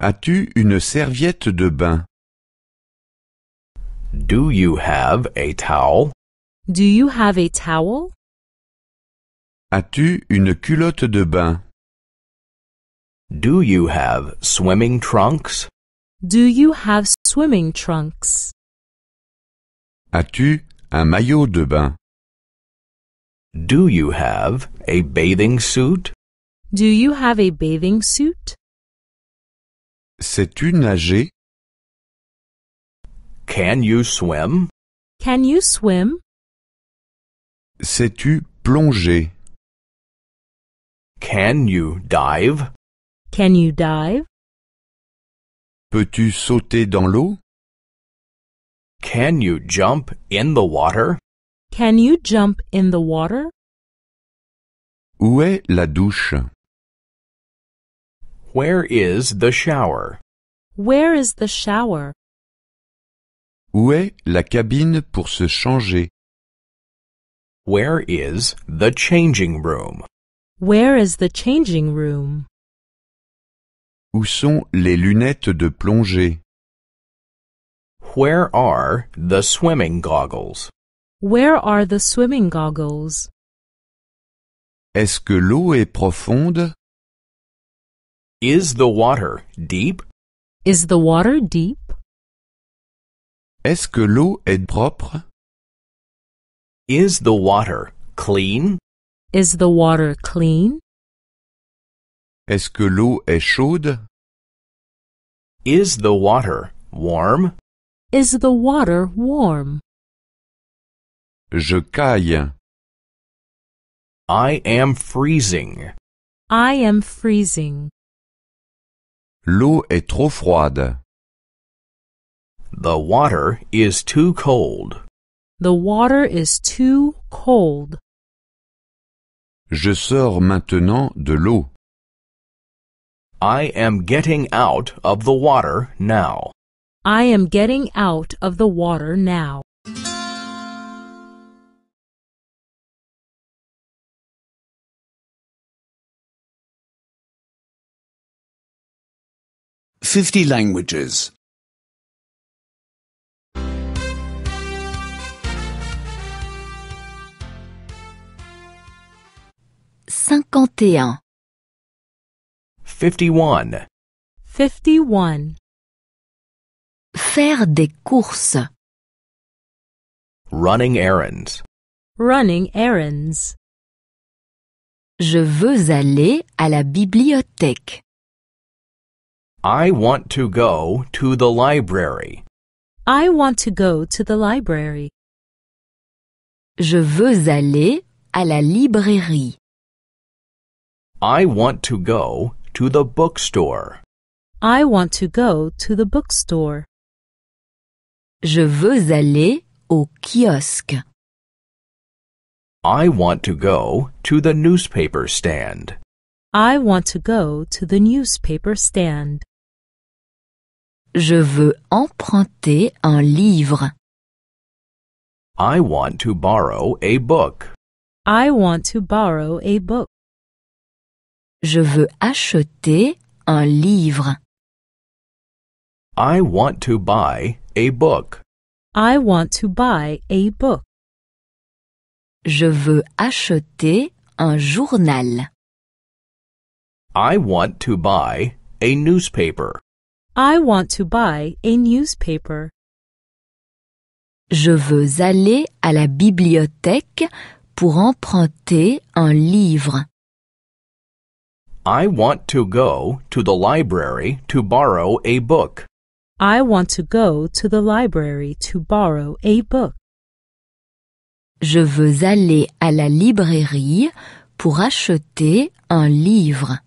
As-tu une serviette de bain? Do you have a towel? Do you have a towel? As-tu une culotte de bain? Do you have swimming trunks? Do you have swimming trunks? As-tu un maillot de bain? Do you have a bathing suit? Do you have a bathing suit? Sais-tu nager? Can you swim? Can you swim? Sais-tu plonger? Can you dive? Can you dive? Peux-tu sauter dans l'eau? Can you jump in the water? Can you jump in the water? Où est la douche? Where is the shower? Where is the shower? Où est la cabine pour se changer? Where is the changing room? Where is the changing room? Où sont les lunettes de plongée? Where are the swimming goggles? Where are the swimming goggles? Est-ce que l'eau est profonde? Is the water deep? Is the water deep? Est-ce que l'eau est propre? Is the water clean? Is the water clean? Est-ce que l'eau est chaude? Is the water warm? Is the water warm? Je caille. I am freezing. I am freezing. L'eau est trop froide. The water is too cold. The water is too cold. Je sors maintenant de l'eau. I am getting out of the water now. I am getting out of the water now. Fifty languages. Cinquante et un. 51. 51. Faire des courses. Running errands. Running errands. Je veux aller à la bibliothèque. I want to go to the library. I want to go to the library. Je veux aller à la librairie. I want to go to the bookstore. I want to go to the bookstore. Je veux aller au kiosque. I want to go to the newspaper stand. I want to go to the newspaper stand. Je veux emprunter un livre. I want to borrow a book. I want to borrow a book. Je veux acheter un livre. I want to buy a book. I want to buy a book. Je veux acheter un journal. I want to buy a newspaper. I want to buy a newspaper. Je veux aller à la bibliothèque pour emprunter un livre. I want to go to the library to borrow a book. I want to go to the library to borrow a book. Je veux aller à la librairie pour acheter un livre.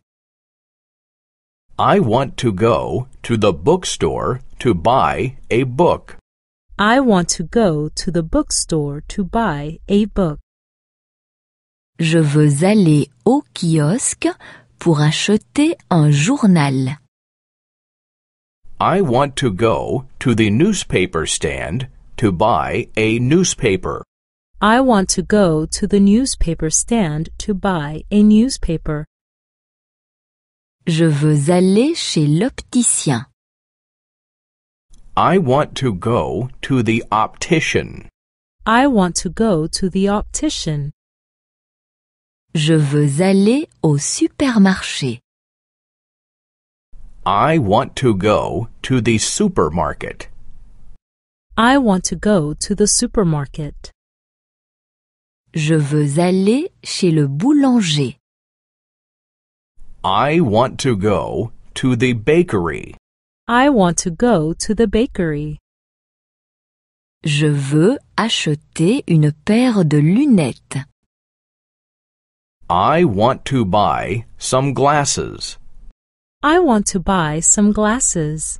I want to go to the bookstore to buy a book. I want to go to the bookstore to buy a book. Je veux aller au kiosque pour acheter un journal. I want to go to the newspaper stand to buy a newspaper. I want to go to the newspaper stand to buy a newspaper. Je veux aller chez l'opticien. I want to go to the optician. I want to go to the optician. Je veux aller au supermarché. I want to go to the supermarket. I want to go to the supermarket. Je veux aller chez le boulanger. I want to go to the bakery. I want to go to the bakery. Je veux acheter une paire de lunettes. I want to buy some glasses. I want to buy some glasses.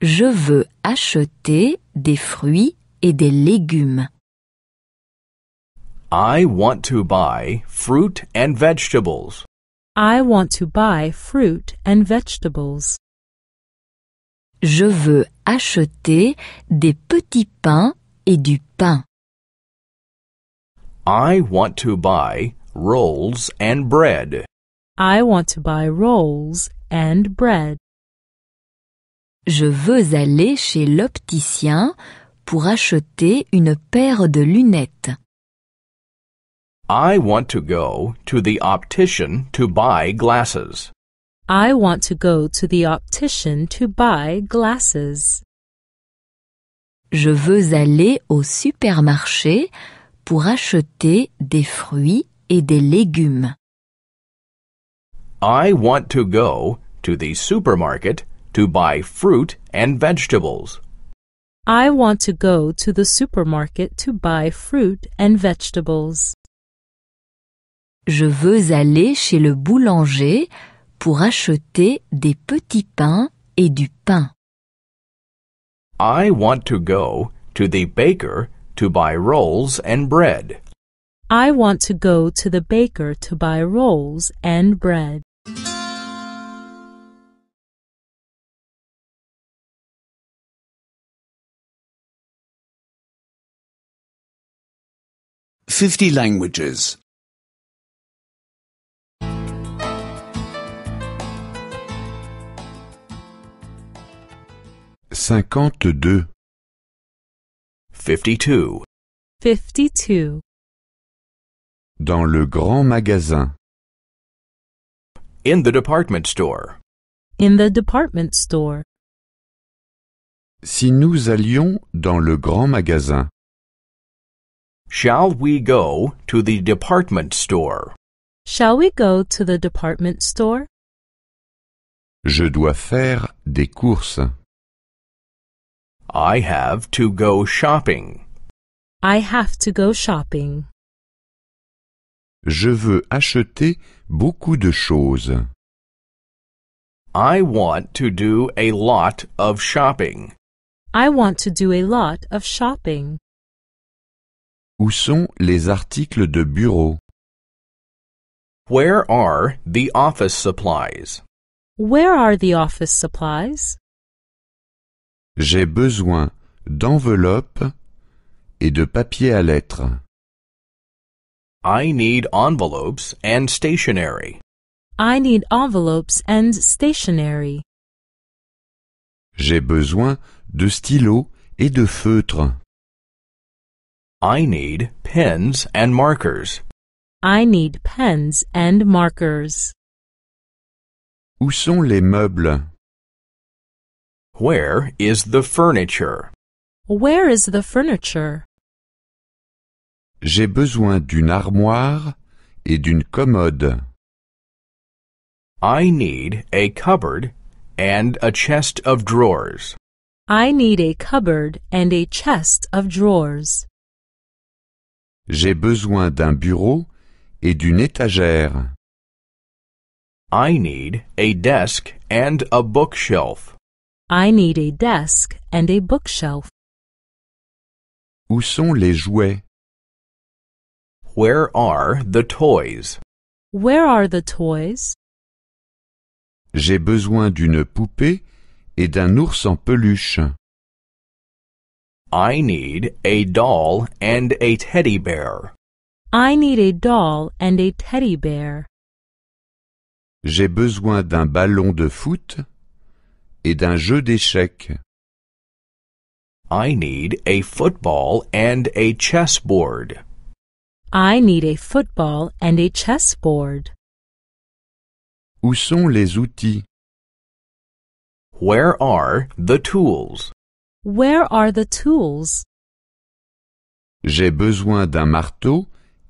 Je veux acheter des fruits et des légumes. I want to buy fruit and vegetables. I want to buy fruit and vegetables. Je veux acheter des petits pains et du pain. I want to buy rolls and bread. I want to buy rolls and bread. Je veux aller chez l'opticien pour acheter une paire de lunettes. I want to go to the optician to buy glasses. I want to go to the optician to buy glasses. Je veux aller au supermarché pour acheter des fruits et des légumes. I want to go to the supermarket to buy fruit and vegetables. I want to go to the supermarket to buy fruit and vegetables. Je veux aller chez le boulanger pour acheter des petits pains et du pain. I want to go to the baker to buy rolls and bread. I want to go to the baker to buy rolls and bread. Fifty languages. Cinquante-deux. 52. 52. Dans le grand magasin. In the department store. In the department store. Si nous allions dans le grand magasin. Shall we go to the department store? Shall we go to the department store? Je dois faire des courses. I have to go shopping. I have to go shopping. Je veux acheter beaucoup de choses. I want to do a lot of shopping. I want to do a lot of shopping. Où sont les articles de bureau? Where are the office supplies? Where are the office supplies? J'ai besoin d'enveloppes et de papier à lettres. I need envelopes and stationery. I need envelopes and stationery. J'ai besoin de stylos et de feutres. I need pens and markers. I need pens and markers. Où sont les meubles? Where is the furniture? Where is the furniture? J'ai besoin d'une armoire et d'une commode. I need a cupboard and a chest of drawers. I need a cupboard and a chest of drawers. J'ai besoin d'un bureau et d'une étagère. I need a desk and a bookshelf. I need a desk and a bookshelf. Où sont les jouets? Where are the toys? Where are the toys? J'ai besoin d'une poupée et d'un ours en peluche. I need a doll and a teddy bear. I need a doll and a teddy bear. J'ai besoin d'un ballon de foot et d'un jeu d'échecs. I need a football and a chessboard. I need a football and a chessboard. Où sont les outils? Where are the tools? Where are the tools? J'ai besoin d'un marteau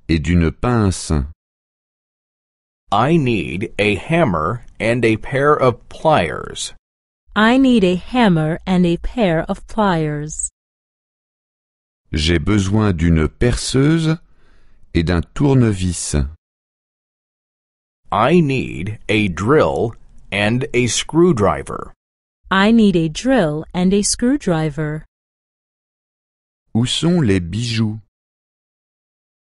et d'une pince. I need a hammer and a pair of pliers. I need a hammer and a pair of pliers. J'ai besoin d'une perceuse et d'un tournevis. I need a drill and a screwdriver. I need a drill and a screwdriver. Où sont les bijoux?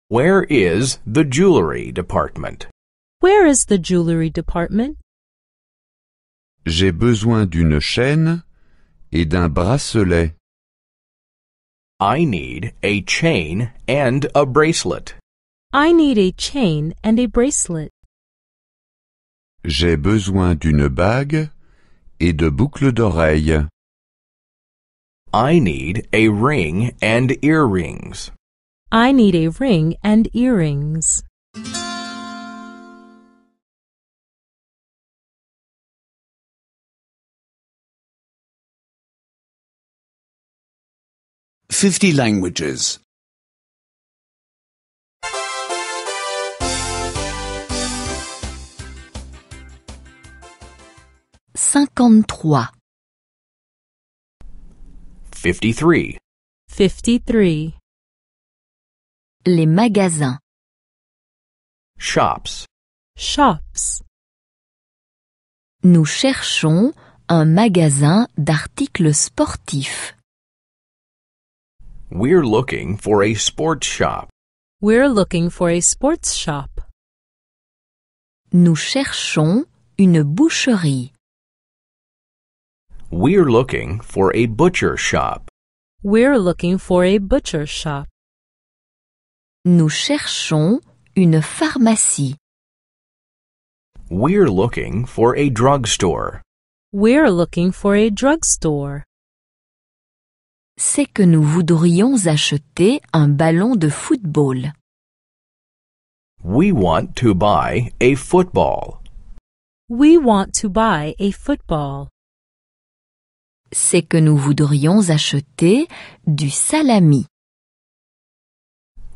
Where is the jewelry department? Where is the jewelry department? J'ai besoin d'une chaîne et d'un bracelet. I need a chain and a bracelet. J'ai besoin d'une bague et de boucles d'oreilles. I need a ring and earrings. I need a ring and earrings. 50 languages. 53. 53. 53. Les magasins. Shops. Shops. Nous cherchons un magasin d'articles sportifs. We're looking for a sports shop. We're looking for a sports shop. Nous cherchons une boucherie. We're looking for a butcher shop. We're looking for a butcher shop. Nous cherchons une pharmacie. We're looking for a drugstore. We're looking for a drugstore. c'est que nous voudrions acheter un ballon de football. We want to buy a football. We want to buy a football. C'est que nous voudrions acheter du salami.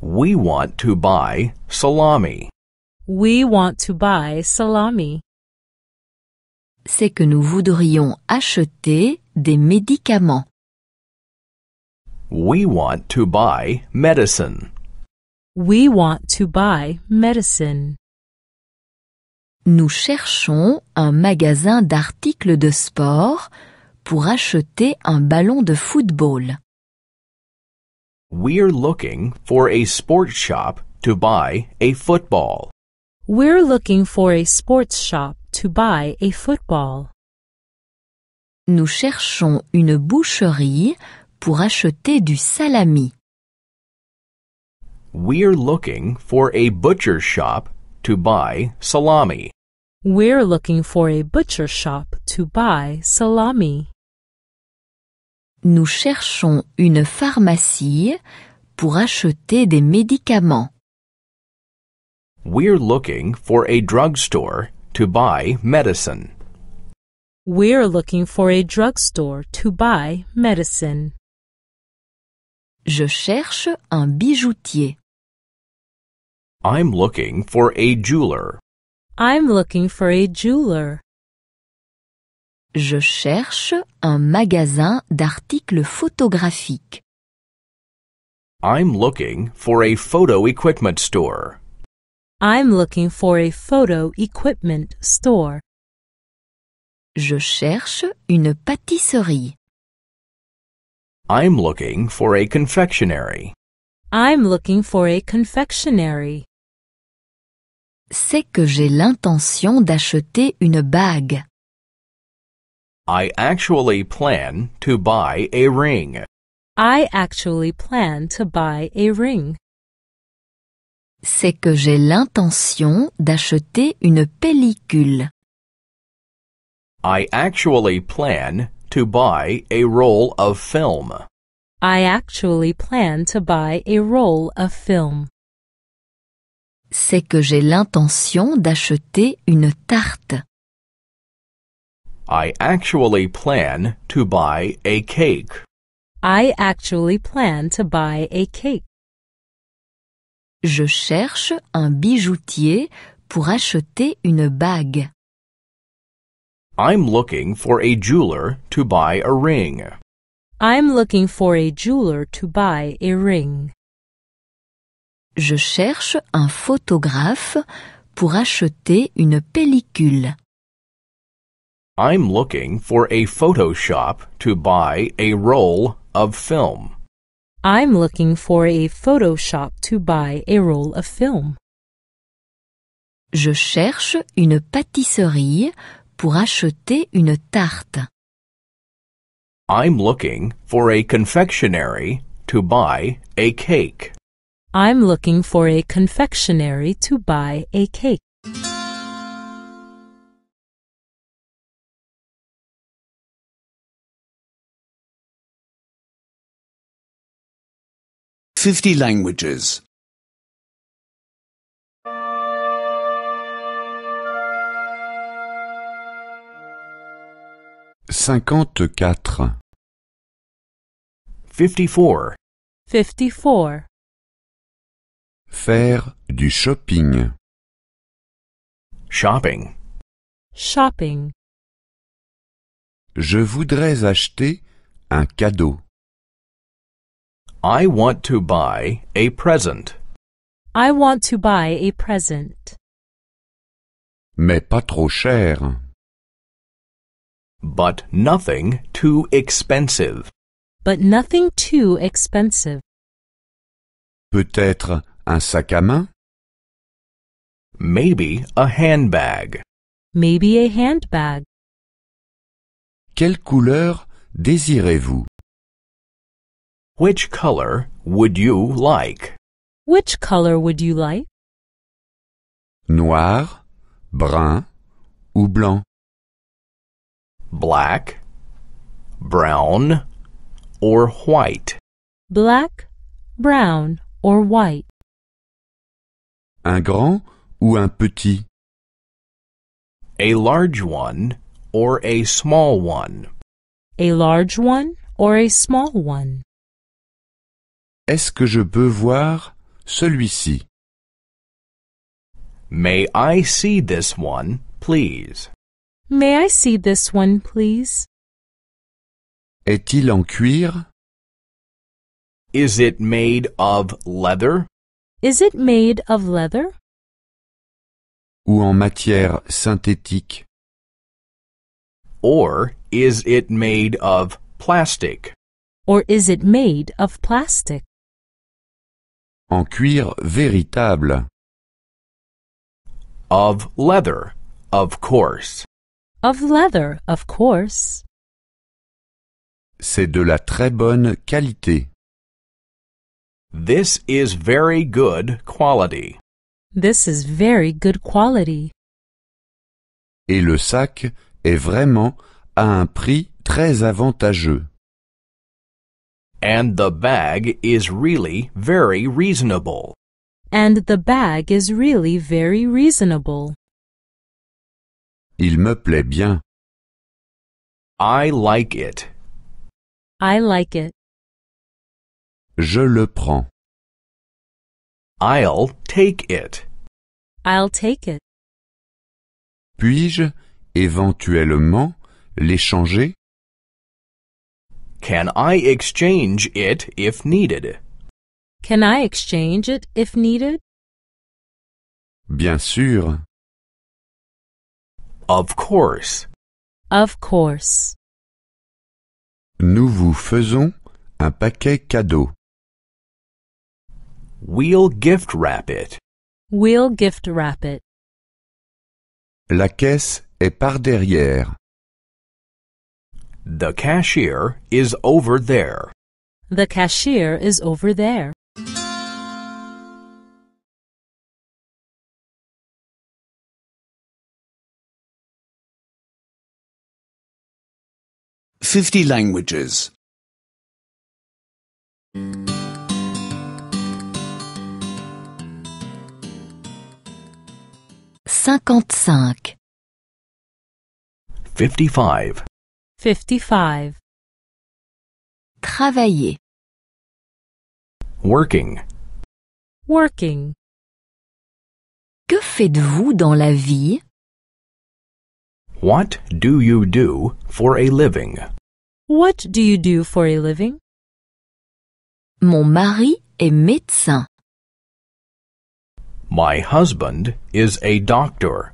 We want to buy salami. We want to buy salami. C'est que nous voudrions acheter des médicaments. We want to buy medicine. We want to buy medicine. Nous cherchons un magasin d'articles de sport pour acheter un ballon de football. We're looking for a sports shop to buy a football. We're looking for a sports shop to buy a football. Nous cherchons une boucherie pour acheter du salami. We're looking for a butcher shop to buy salami. We're looking for a butcher shop to buy salami. Nous cherchons une pharmacie pour acheter des médicaments. We're looking for a drugstore to buy medicine. We're looking for a drugstore to buy medicine. Je cherche un bijoutier. I'm looking for a jeweler. I'm looking for a jeweler. Je cherche un magasin d'articles photographiques. I'm looking for a photo equipment store. I'm looking for a photo equipment store. Je cherche une pâtisserie. I'm looking for a confectionery. I'm looking for a confectionery. C'est que j'ai l'intention d'acheter une bague. I actually plan to buy a ring. I actually plan to buy a ring. C'est que j'ai l'intention d'acheter une pellicule. I actually plan to buy a roll of film. I actually plan to buy a roll of film. C'est que j'ai l'intention d'acheter une tarte. I actually plan to buy a cake. I actually plan to buy a cake. Je cherche un bijoutier pour acheter une bague. I'm looking for a jeweler to buy a ring. I'm looking for a jeweler to buy a ring. Je cherche un photographe pour acheter une pellicule. I'm looking for a Photoshop to buy a roll of film. I'm looking for a Photoshop to buy a roll of film. Je cherche une pâtisserie pour acheter une tarte. I'm looking for a confectionery to buy a cake. I'm looking for a confectionery to buy a cake. Fifty languages. Cinquante-quatre. Fifty-four. Fifty-four. Faire du shopping. Shopping. Shopping. Je voudrais acheter un cadeau. I want to buy a present. I want to buy a present. Mais pas trop cher. But nothing too expensive. But nothing too expensive. Peut-être un sac à main? Maybe a handbag. Maybe a handbag. Quelle couleur désirez-vous? Which color would you like? Which color would you like? Noir, brun ou blanc? black, brown, or white. Black, brown, or white. Un grand ou un petit. A large one or a small one. A large one or a small one. Est-ce que je peux voir celui-ci? May I see this one, please? May I see this one, please? Est-il en cuir? Is it made of leather? Is it made of leather? Ou en matière synthétique? Or is it made of plastic? Or is it made of plastic? En cuir véritable. Of leather, of course. Of leather, of course. C'est de la très bonne qualité. This is very good quality. This is very good quality. Et le sac est vraiment à un prix très avantageux. And the bag is really very reasonable. And the bag is really very reasonable. Il me plaît bien. I like it. I like it. Je le prends. I'll take it. I'll take it. Puis-je éventuellement l'échanger? Can I exchange it if needed? Can I exchange it if needed? Bien sûr. Of course. Of course. Nous vous faisons un paquet cadeau. We'll gift wrap it. We'll gift wrap it. La caisse est par derrière. The cashier is over there. The cashier is over there. 50 languages. 55. 55. 55. Travailler. Working. Working. Que faites-vous dans la vie? What do you do for a living? What do you do for a living? Mon mari est médecin. My husband is a doctor.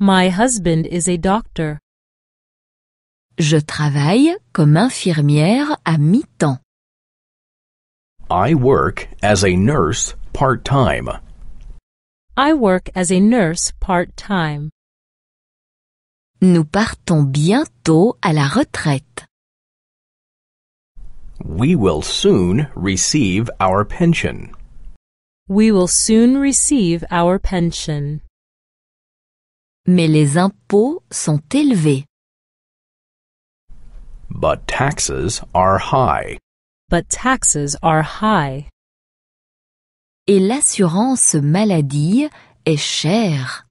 My husband is a doctor. Je travaille comme infirmière à mi-temps. I work as a nurse part-time. I work as a nurse part-time. Nous partons bientôt à la retraite. We will soon receive our pension. We will soon receive our pension. Mais les impôts sont élevés. But taxes are high. But taxes are high. Et l'assurance maladie est chère.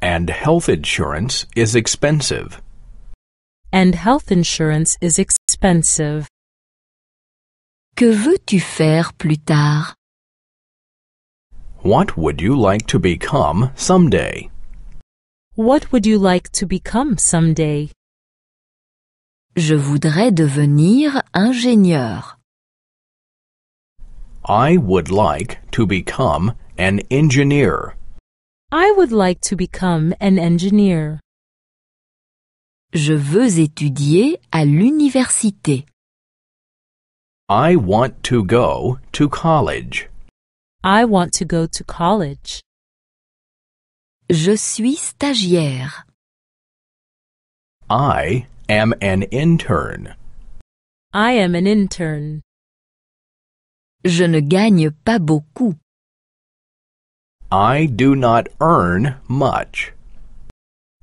And health insurance is expensive and health insurance is expensive. Que veux-tu faire plus tard? What would you like to become someday? What would you like to become someday? Je voudrais devenir ingénieur. I would like to become an engineer. I would like to become an engineer. Je veux étudier à l'université. I want to go to college. I want to go to college. Je suis stagiaire. I am an intern. I am an intern. Je ne gagne pas beaucoup. I do not earn much.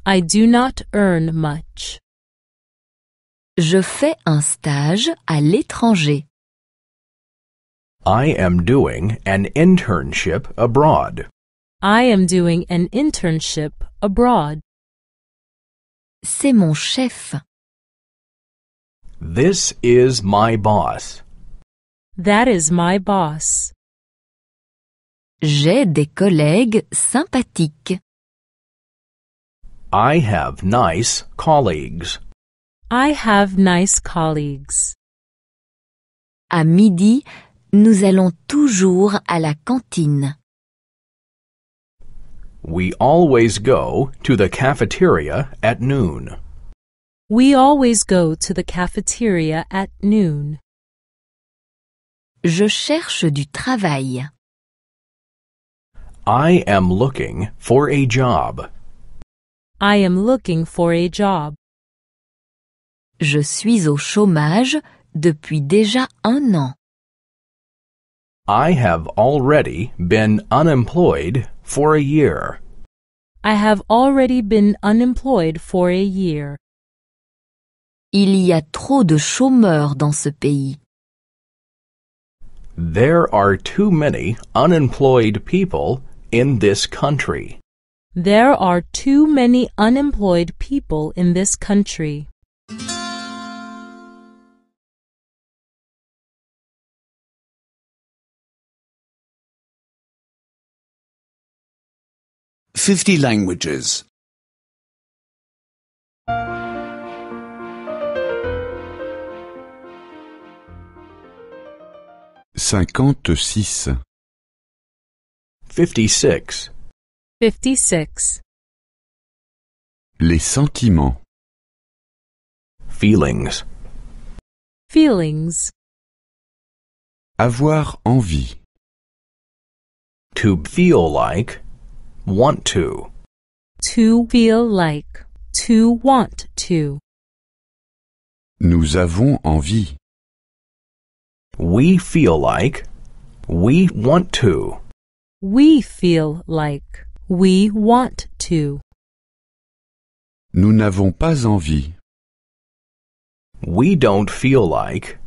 I do not earn much. Je fais un stage à l'étranger. I am doing an internship abroad. I am doing an internship abroad. C'est mon chef. This is my boss. That is my boss. J'ai des collègues sympathiques. I have nice colleagues. I have nice colleagues. À midi, nous allons toujours à la cantine. We always go to the cafeteria at noon. We always go to the cafeteria at noon. Je cherche du travail. I am looking for a job. I am looking for a job. Je suis au chômage depuis déjà un an. I have already been unemployed for a year. I have already been unemployed for a year. Il y a trop de chômeurs dans ce pays. There are too many unemployed people in this country. There are too many unemployed people in this country. Fifty languages. Cinquante-six. Fifty-six. 56. Les sentiments. Feelings. Feelings. Avoir envie. To feel like. Want to. To feel like. To want to. Nous avons envie. We feel like. We want to. We feel like. We want to. Nous n'avons pas envie. We don't feel like.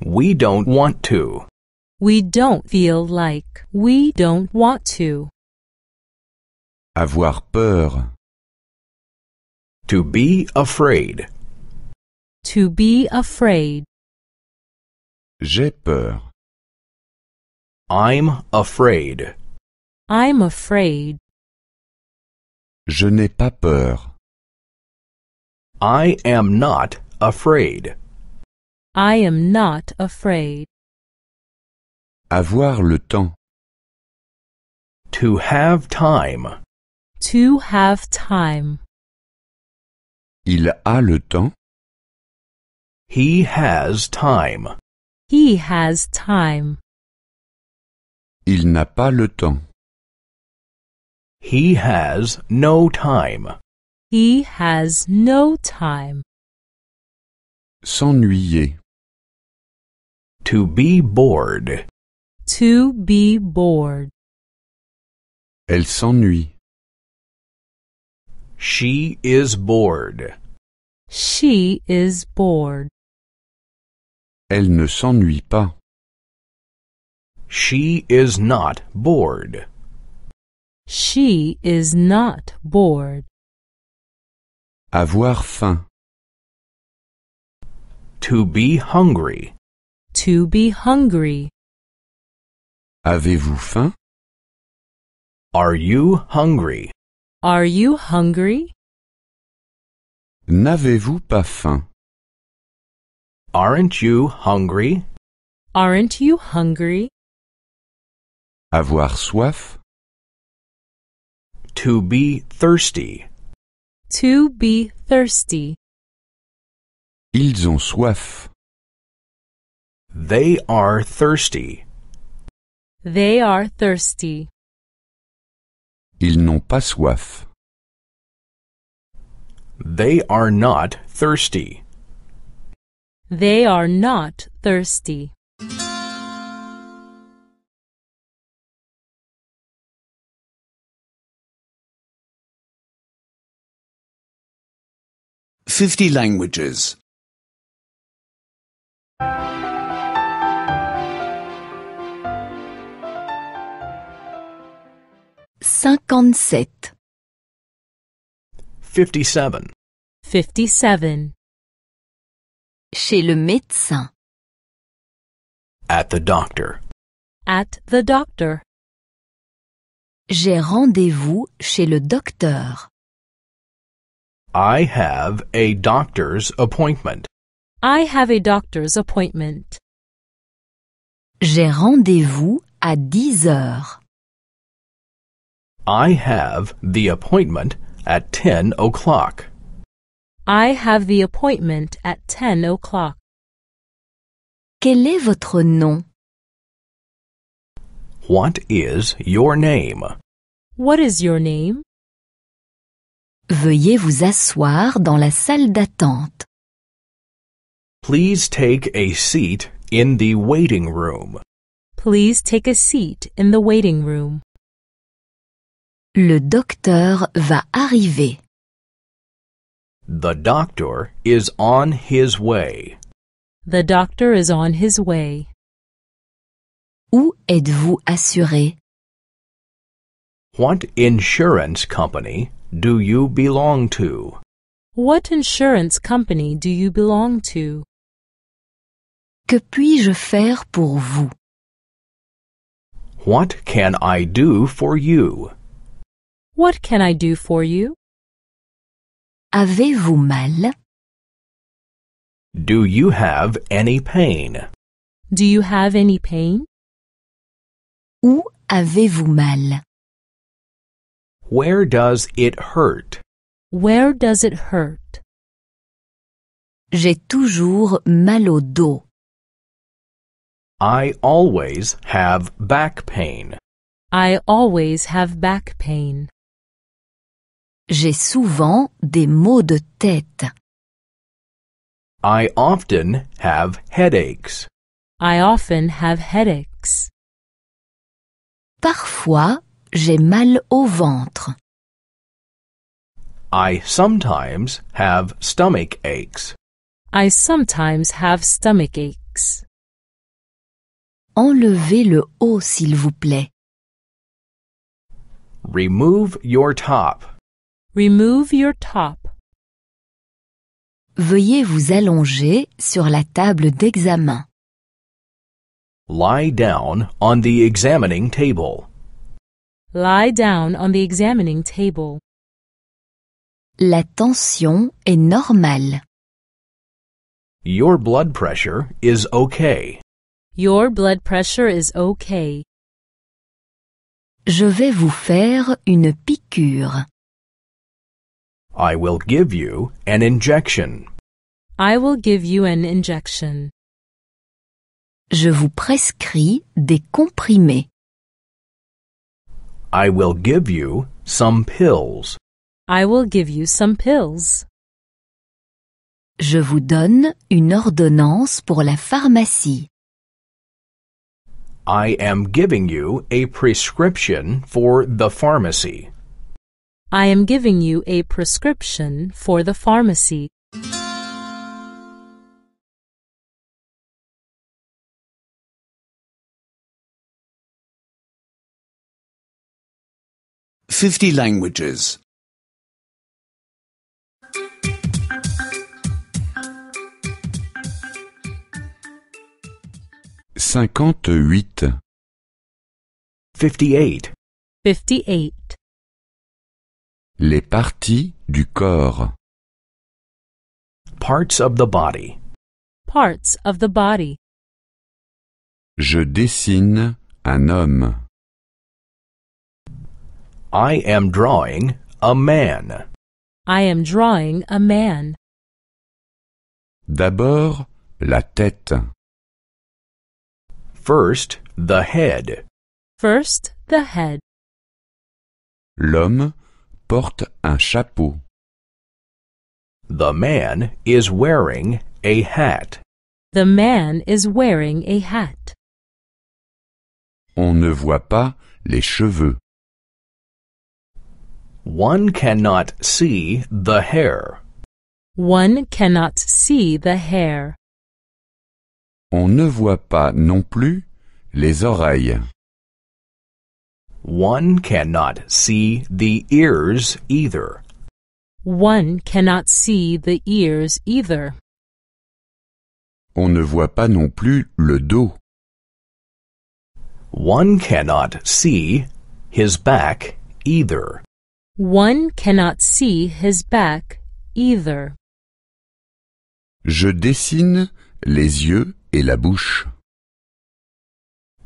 We don't want to. We don't feel like. We don't want to. Avoir peur. To be afraid. To be afraid. J'ai peur. I'm afraid. I'm afraid. Je n'ai pas peur. I am not afraid. I am not afraid. Avoir le temps. To have time. To have time. Il a le temps. He has time. He has time. Il n'a pas le temps. He has no time. He has no time. S'ennuyer. To be bored. To be bored. Elle s'ennuie. She is bored. She is bored. Elle ne s'ennuie pas. She is not bored. She is not bored. Avoir faim. To be hungry. To be hungry. Avez-vous faim? Are you hungry? Are you hungry? N'avez-vous pas faim? Aren't you hungry? Aren't you hungry? Avoir soif. To be thirsty. To be thirsty. Ils ont soif. They are thirsty. They are thirsty. Ils n'ont pas soif. They are not thirsty. They are not thirsty. 50 languages. 57. 57. 57. Chez le médecin. At the doctor. At the doctor. J'ai rendez-vous chez le docteur. I have a doctor's appointment. I have a doctor's appointment. J'ai rendez-vous à 10 heures. I have the appointment at 10 o'clock. I have the appointment at 10 o'clock. Quel est votre nom? What is your name? What is your name? Veuillez vous asseoir dans la salle d'attente. Please take a seat in the waiting room. Please take a seat in the waiting room. Le docteur va arriver. The doctor is on his way. The doctor is on his way. Où êtes-vous assuré? What insurance company do you belong to? What insurance company do you belong to? Que puis-je faire pour vous? What can I do for you? What can I do for you? Avez-vous mal? Do you have any pain? Do you have any pain? Où avez-vous mal? Where does it hurt? Where does it hurt? J'ai toujours mal au dos. I always have back pain. I always have back pain. J'ai souvent des maux de tête. I often have headaches. I often have headaches. Parfois, J'ai mal au ventre. I sometimes have stomach aches. I sometimes have stomach aches. Enlevez le haut, s'il vous plaît. Remove your top. Remove your top. Veuillez vous allonger sur la table d'examen. Lie down on the examining table. Lie down on the examining table. La tension est normale. Your blood pressure is okay. Your blood pressure is okay. Je vais vous faire une piqûre. I will give you an injection. I will give you an injection. Je vous prescris des comprimés. I will give you some pills. I will give you some pills. Je vous donne une ordonnance pour la pharmacie. I am giving you a prescription for the pharmacy. I am giving you a prescription for the pharmacy. 50 languages. 58. 58. 58. Les parties du corps. Parts of the body. Parts of the body. Je dessine un homme. I am drawing a man. I am drawing a man. D'abord, la tête. First, the head. First, the head. L'homme porte un chapeau. The man is wearing a hat. The man is wearing a hat. On ne voit pas les cheveux. One cannot see the hair. One cannot see the hair. On ne voit pas non plus les oreilles. One cannot see the ears either. One cannot see the ears either. On ne voit pas non plus le dos. One cannot see his back either. One cannot see his back either. Je dessine les yeux et la bouche.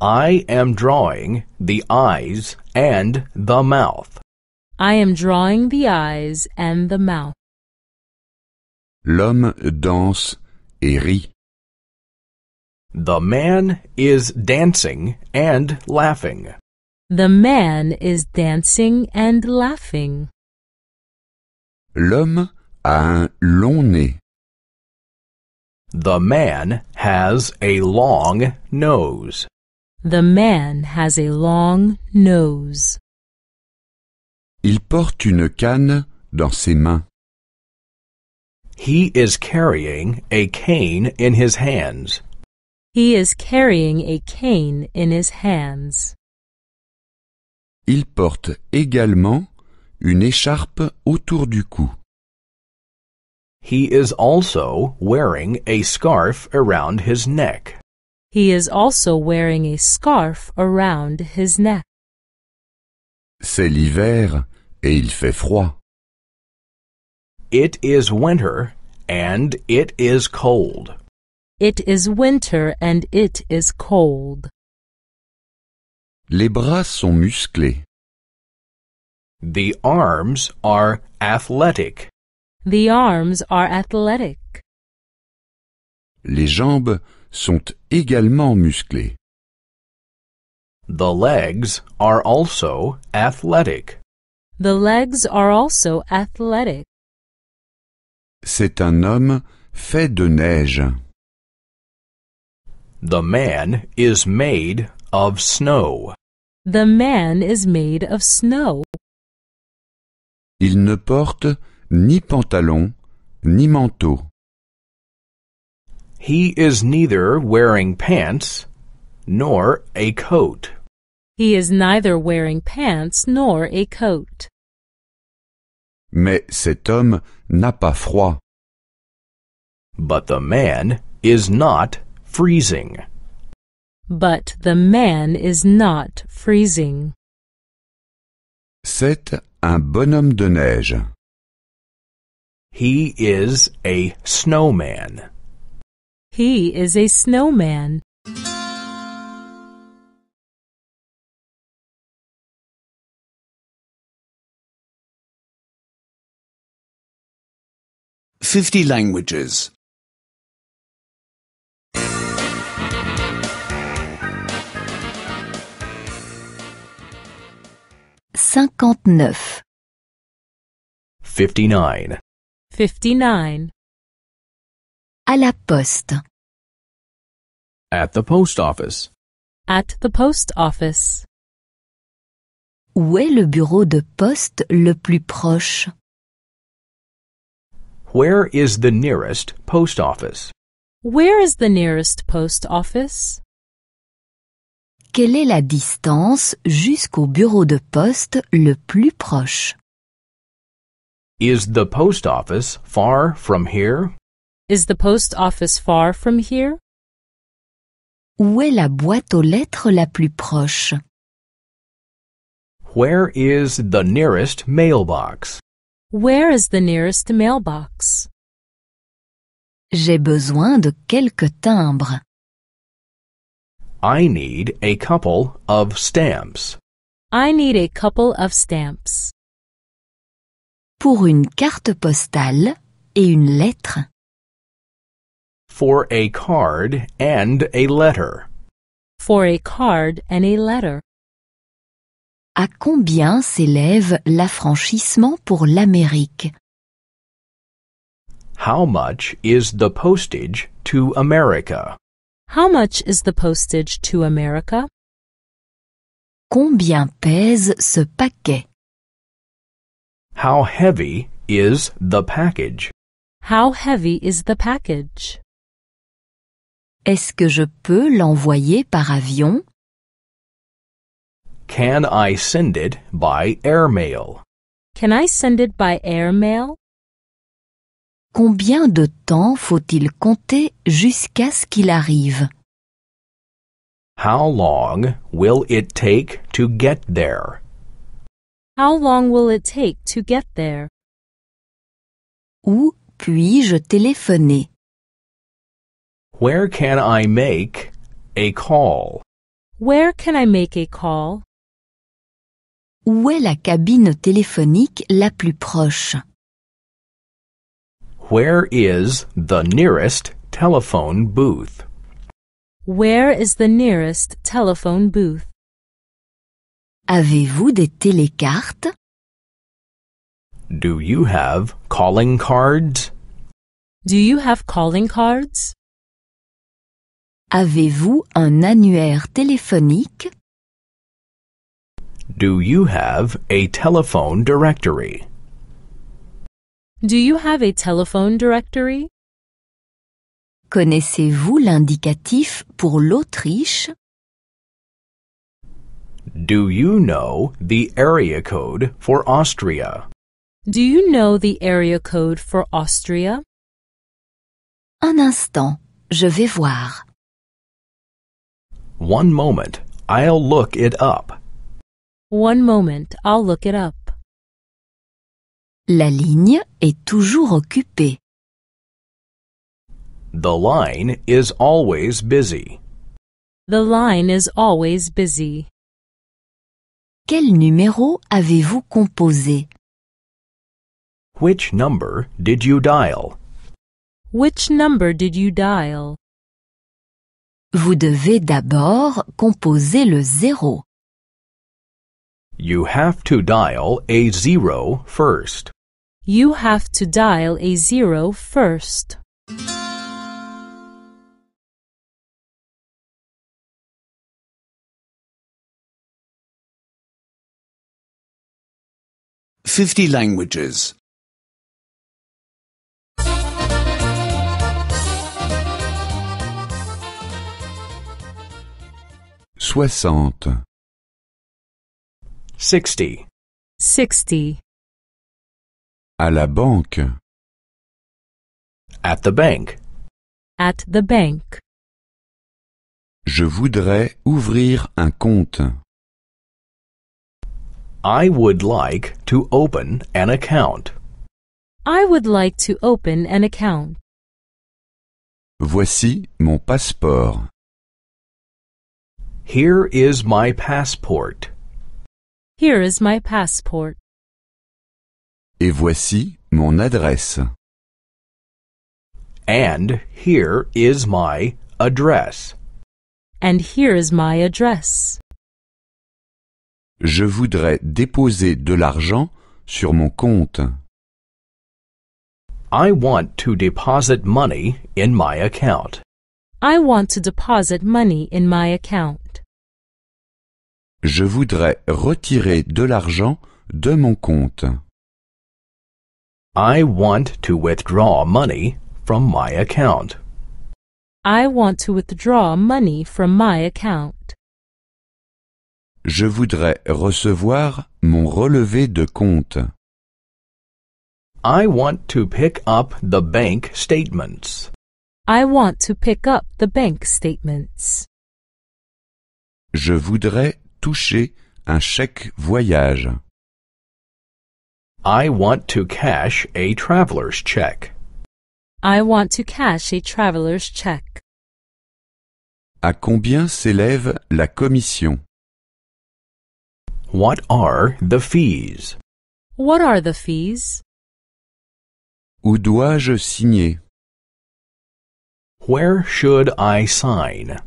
I am drawing the eyes and the mouth. I am drawing the eyes and the mouth. L'homme danse et rit. The man is dancing and laughing. The man is dancing and laughing. L'homme a un long nez. The man has a long nose. The man has a long nose. Il porte une canne dans ses mains. He is carrying a cane in his hands. He is carrying a cane in his hands. Il porte également une écharpe autour du cou. He is also wearing a scarf around his neck. He is also wearing a scarf around his neck. C'est l'hiver et il fait froid. It is winter and it is cold. It is winter and it is cold. Les bras sont musclés. The arms are athletic. The arms are athletic. Les jambes sont également musclées. The legs are also athletic. The legs are also athletic. C'est un homme fait de neige. The man is made of snow. The man is made of snow. Il ne porte ni pantalon ni manteau. He is neither wearing pants nor a coat. He is neither wearing pants nor a coat. Mais cet homme n'a pas froid. But the man is not freezing. But the man is not freezing. C'est un bonhomme de neige. He is a snowman. He is a snowman. Fifty languages. Fifty-nine. Fifty-nine. À la poste. At the post office. At the post office. Où est le bureau de poste le plus proche? Where is the nearest post office? Where is the nearest post office? Quelle est la distance jusqu'au bureau de poste le plus proche? Is the post office far from here? Is the post office far from here? Où est la boîte aux lettres la plus proche? Where is the nearest mailbox? Where is the nearest mailbox? J'ai besoin de quelques timbres. I need a couple of stamps. I need a couple of stamps. Pour une carte postale et une lettre. For a card and a letter. For a card and a letter. À combien s'élève l'affranchissement pour l'Amérique? How much is the postage to America? How much is the postage to America? Combien pèse ce paquet? How heavy is the package? How heavy is the package? Est-ce que je peux l'envoyer par avion? Can I send it by airmail? Can I send it by airmail? Combien de temps faut-il compter jusqu'à ce qu'il arrive? How long will it take to get there? How long will it take to get there? Où puis-je téléphoner? Where can I make a call? Where can I make a call? Où est la cabine téléphonique la plus proche? Where is the nearest telephone booth? Where is the nearest telephone booth? Avez-vous des télécartes? Do you have calling cards? Do you have calling cards? Avez-vous un annuaire téléphonique? Do you have a telephone directory? Do you have a telephone directory? Connaissez-vous l'indicatif pour l'Autriche? Do you know the area code for Austria? Do you know the area code for Austria? Un instant, je vais voir. One moment, I'll look it up. One moment, I'll look it up. La ligne est toujours occupée. The line is always busy. The line is always busy. Quel numéro avez-vous composé? Which number did you dial? Which number did you dial? Vous devez d'abord composer le zéro. You have to dial a zero first. you have to dial a zero first. Fifty languages. Soixante. Sixty. Sixty. À la banque. At the bank. At the bank. Je voudrais ouvrir un compte. I would like to open an account. I would like to open an account. Voici mon passeport. Here is my passport. Here is my passport. Et voici mon adresse. And here is my address. And here is my address. Je voudrais déposer de l'argent sur mon compte. I want to deposit money in my account. I want to deposit money in my account. Je voudrais retirer de l'argent de mon compte. I want to withdraw money from my account. I want to withdraw money from my account. Je voudrais recevoir mon relevé de compte. I want to pick up the bank statements. I want to pick up the bank statements. Je voudrais toucher un chèque voyage. I want to cash a traveler's check. I want to cash a traveler's check. À combien s'élève la commission? What are the fees? What are the fees? Où dois-je signer? Where should I sign?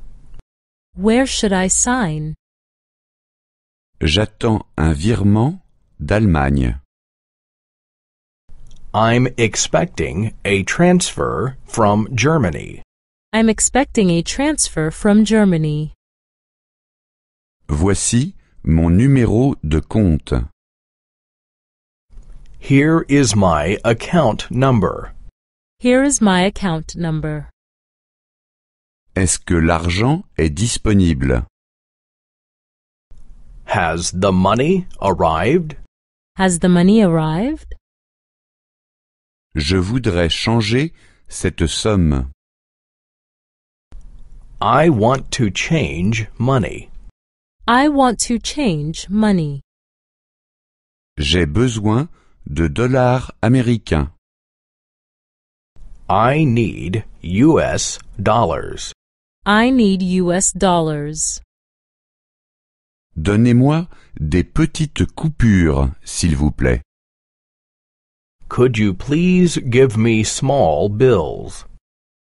Where should I sign? J'attends un virement d'Allemagne. I'm expecting a transfer from Germany. I'm expecting a transfer from Germany. Voici mon numéro de compte. Here is my account number. Here is my account number. Est-ce que l'argent est disponible? Has the money arrived? Has the money arrived? Je voudrais changer cette somme. I want to change money. I want to change money. J'ai besoin de dollars américains. I need US dollars. I need US dollars. Donnez-moi des petites coupures, s'il vous plaît. Could you please give me small bills?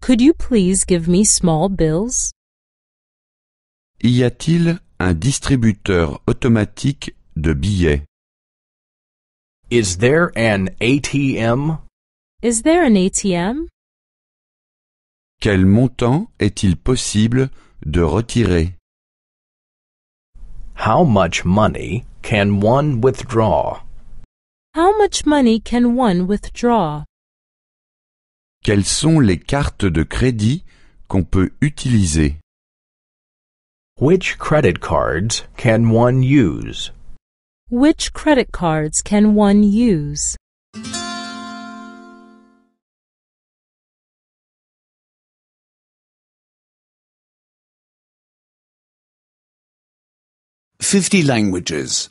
Could you please give me small bills? Y a-t-il un distributeur automatique de billets? Is there an ATM? Is there an ATM? Quel montant est-il possible de retirer? How much money can one withdraw? How much money can one withdraw? Quelles sont les cartes de crédit qu'on peut utiliser? Which credit cards can one use? Which credit cards can one use? Fifty languages.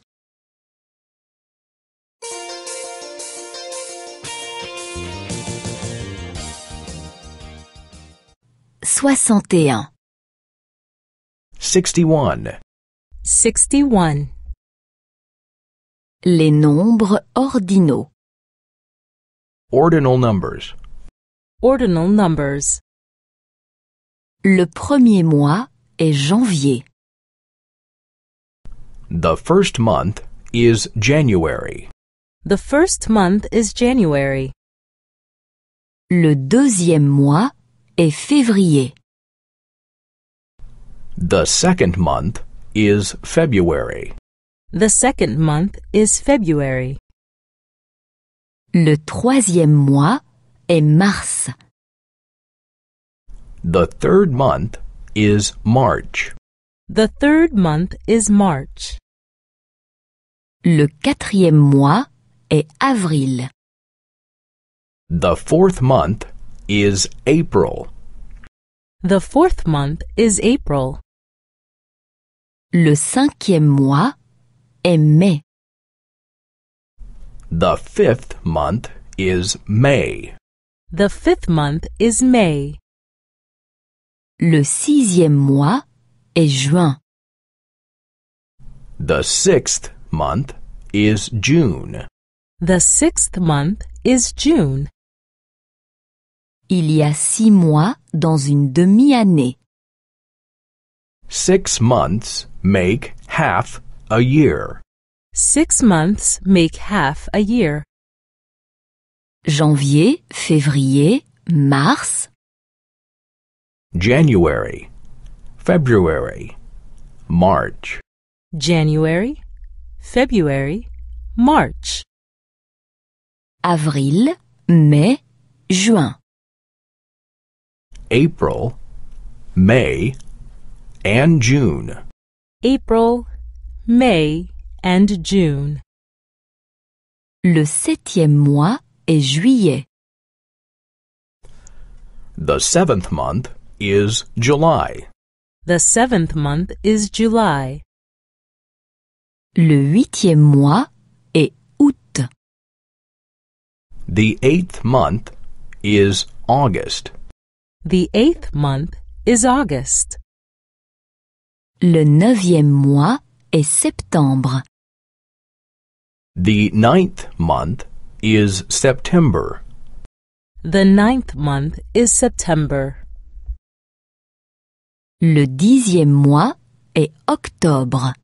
61 61 61 Les nombres ordinaux Ordinal numbers Ordinal numbers Le premier mois est janvier The first month is January The first month is January Le deuxième mois est février. The second month is February. The second month is February. Le troisième mois est mars. The third month is March. The third month is March. Le quatrième mois est avril. The fourth month is April. The fourth month is April. Le cinquième mois est mai. The fifth month is May. The fifth month is May. Le sixième mois est juin. The sixth month is June. The sixth month is June. Il y a six mois dans une demi-année. Six months make half a year. Six months make half a year. Janvier, février, mars. January, February, March. January, February, March. Avril, mai, juin. April, May, and June. April, May, and June. Le septième mois est juillet. The seventh month is July. The seventh month is July. Le huitième mois est août. The eighth month is August. The eighth month is August. Le neuvième mois est septembre. The ninth month is September. The ninth month is September. Le dixième mois est octobre.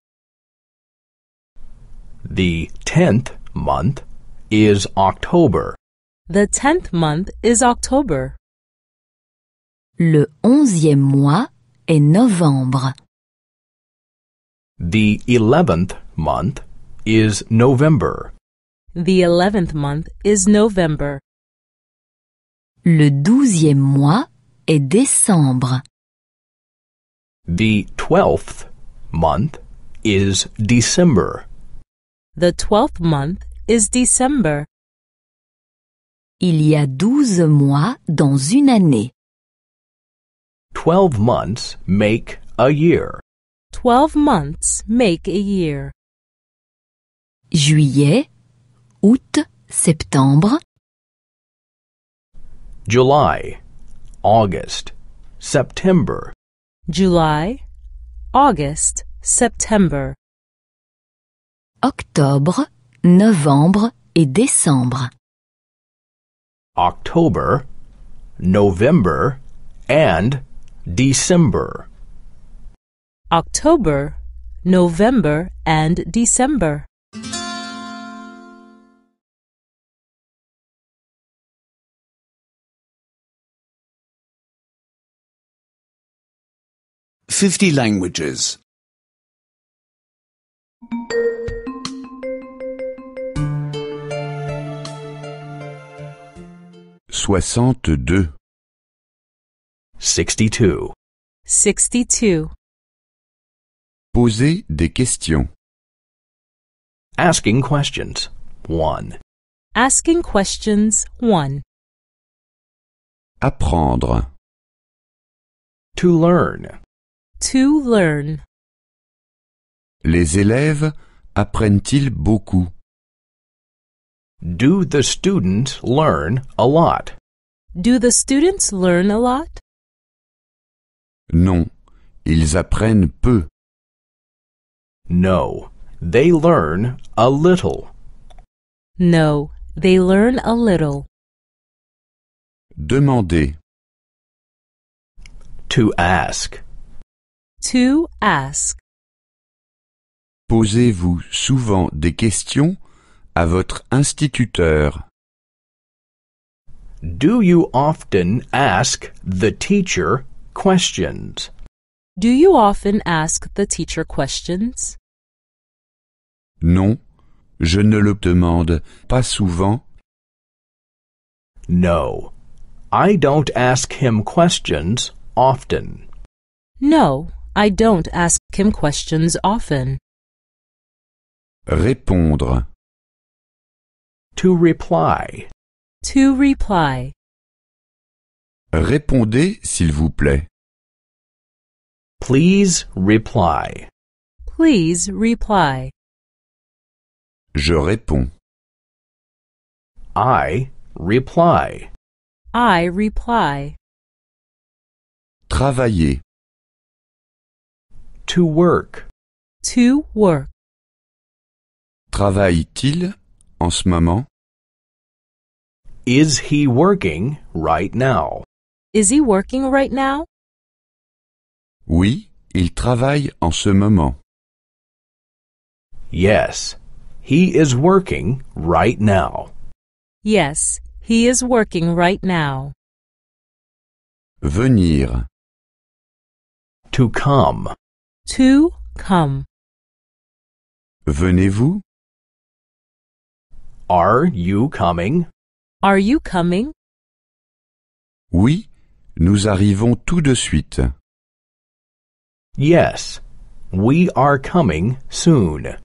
The tenth month is October. The tenth month is October. Le onzième mois est novembre. The eleventh month is November. The eleventh month is November. Le douzième mois est décembre. The twelfth month is December. The twelfth month is December. Il y a douze mois dans une année. Twelve months make a year. Twelve months make a year. Juillet, août, septembre. July, August, September. July, August, September. Octobre, novembre et décembre. October, November and December. October, November, and December. Fifty languages. Soixante-deux. 62. 62. Poser des questions. Asking questions. 1. Asking questions 1. Apprendre. To learn. To learn. Les élèves apprennent-ils beaucoup? Do the students learn a lot? Do the students learn a lot? Non, ils apprennent peu. No, they learn a little. No, they learn a little. Demander. To ask. To ask. Posez-vous souvent des questions à votre instituteur. Do you often ask the teacher questions? Do you often ask the teacher questions? Non, je ne le demande pas souvent. No, I don't ask him questions often. No, I don't ask him questions often. Répondre. To reply. To reply. Répondez, s'il vous plaît. Please reply. Please reply. Je réponds. I reply. I reply. Travailler. To work. To work. Travaille-t-il en ce moment? Is he working right now? Is he working right now? Oui, il travaille en ce moment. Yes, he is working right now. Yes, he is working right now. Venir. To come. To come. Venez-vous? Are you coming? Are you coming? Oui, nous arrivons tout de suite. Yes, we are coming soon.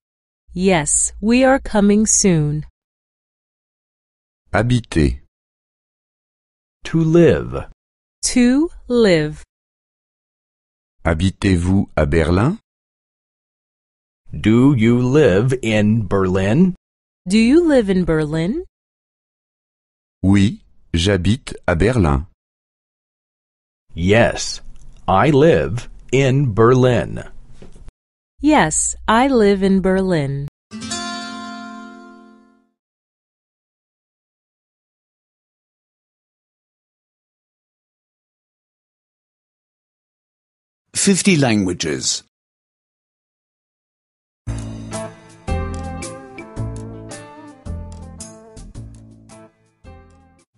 Yes, we are coming soon. Habiter. To live. To live. Habitez-vous à Berlin? Do you live in Berlin? Do you live in Berlin? Oui, j'habite à Berlin. Yes, I live in Berlin? Yes, I live in Berlin. Fifty languages.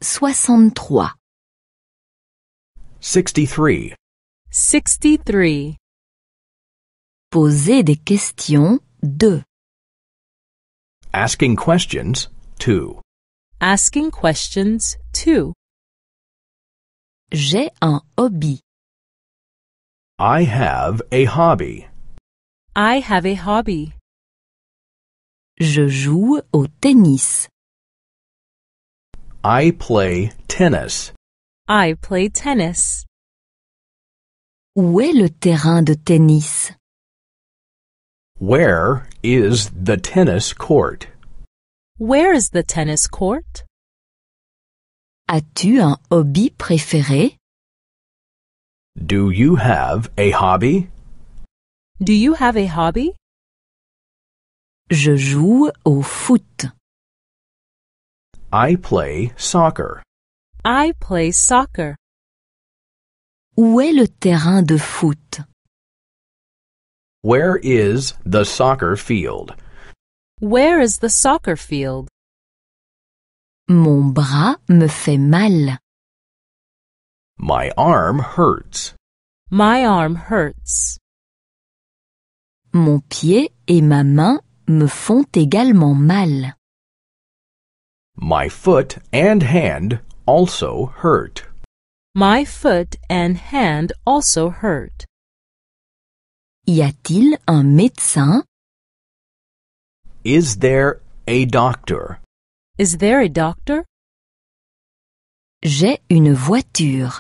Soixante-trois. Sixty-three. 63. Poser des questions 2. Asking questions 2. Asking questions 2. J'ai un hobby. I have a hobby. I have a hobby. Je joue au tennis. I play tennis. I play tennis. Où est le terrain de tennis? Where is the tennis court? Where is the tennis court? As-tu un hobby préféré? Do you have a hobby? Do you have a hobby? Je joue au foot. I play soccer. I play soccer. Où est le terrain de foot? Where is the soccer field? Where is the soccer field? Mon bras me fait mal. My arm hurts. My arm hurts. Mon pied et ma main me font également mal. My foot and hand also hurt. My foot and hand also hurt. Y a-t-il un médecin? Is there a doctor? Is there a doctor? J'ai une voiture.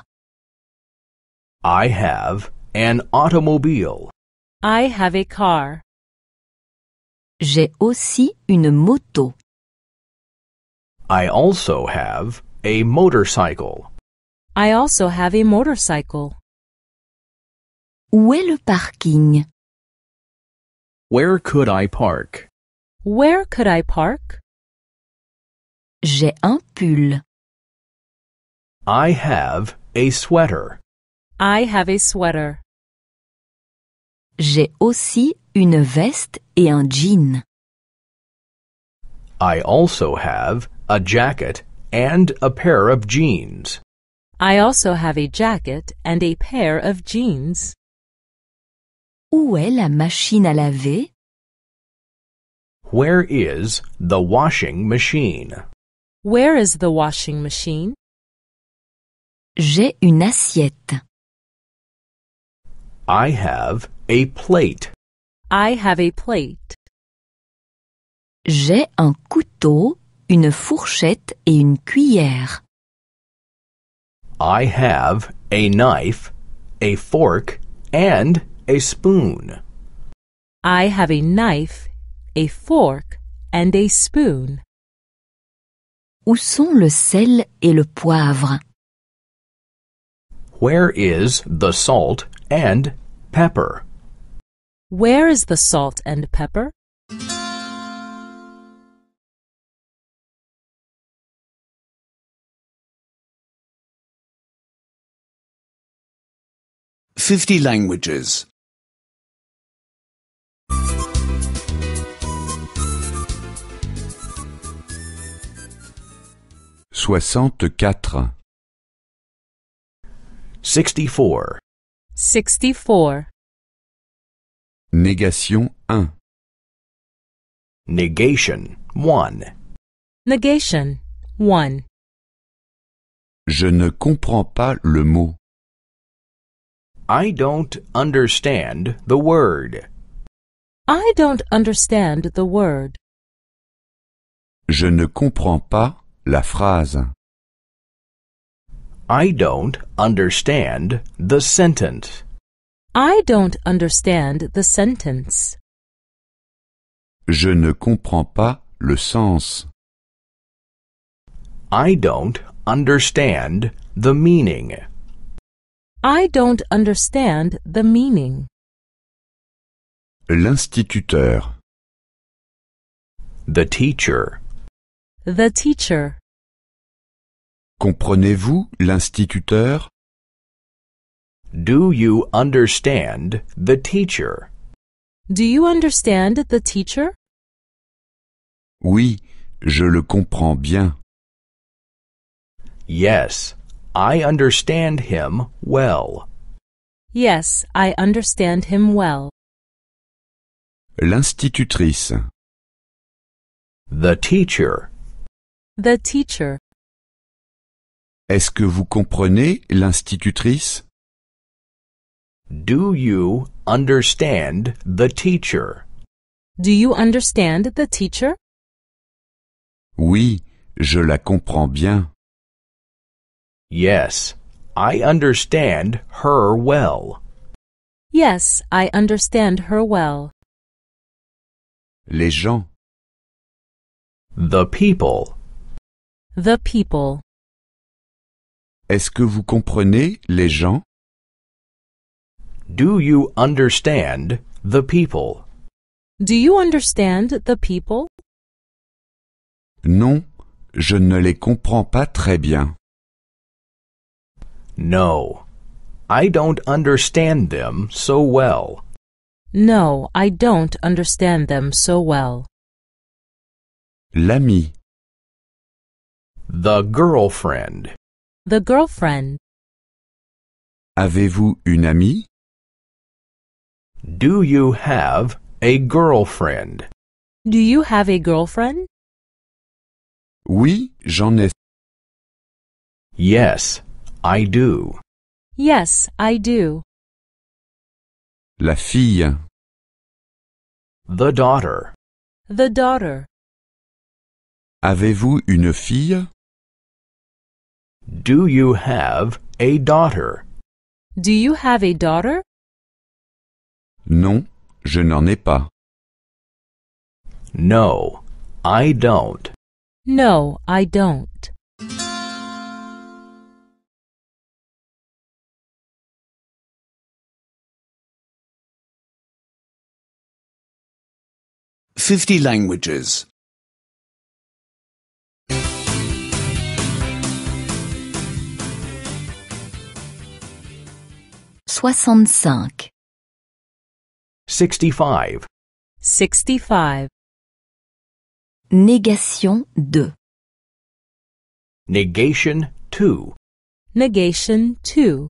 I have an automobile. I have a car. J'ai aussi une moto. I also have a motorcycle. I also have a motorcycle. Où est le parking? Where could I park? Where could I park? J'ai un pull. I have a sweater. I have a sweater. J'ai aussi une veste et un jean. I also have a jacket and a pair of jeans. I also have a jacket and a pair of jeans. Où est la machine à laver? Where is the washing machine? Where is the washing machine? J'ai une assiette. I have a plate. I have a plate. J'ai un couteau, une fourchette et une cuillère. I have a knife, a fork, and a spoon. I have a knife, a fork, and a spoon. Où sont le sel et le poivre? Where is the salt and pepper? Where is the salt and pepper? 50 languages. 64. 64. 64. Négation 1. Negation 1. Negation 1. Je ne comprends pas le mot. I don't understand the word. I don't understand the word. Je ne comprends pas la phrase. I don't understand the sentence. I don't understand the sentence. Je ne comprends pas le sens. I don't understand the meaning. I don't understand the meaning. L'instituteur. The teacher. The teacher. Comprenez-vous l'instituteur? Do you understand the teacher? Do you understand the teacher? Oui, je le comprends bien. Yes, I understand him well. Yes, I understand him well. L'institutrice. The teacher. The teacher. Est-ce que vous comprenez l'institutrice? Do you understand the teacher? Do you understand the teacher? Oui, je la comprends bien. Yes, I understand her well. Yes, I understand her well. Les gens. The people. The people. Est-ce que vous comprenez les gens? Do you understand the people? Do you understand the people? Non, je ne les comprends pas très bien. No, I don't understand them so well. No, I don't understand them so well. L'ami. The girlfriend. The girlfriend. Avez-vous une amie? Do you have a girlfriend? Do you have a girlfriend? Oui, j'en ai. Yes, I do. Yes, I do. La fille. The daughter. The daughter. Avez-vous une fille? Do you have a daughter? Do you have a daughter? Non, je n'en ai pas. No, I don't. No, I don't. 50 languages. 65. 65. Négation two. Negation 2. Negation 2.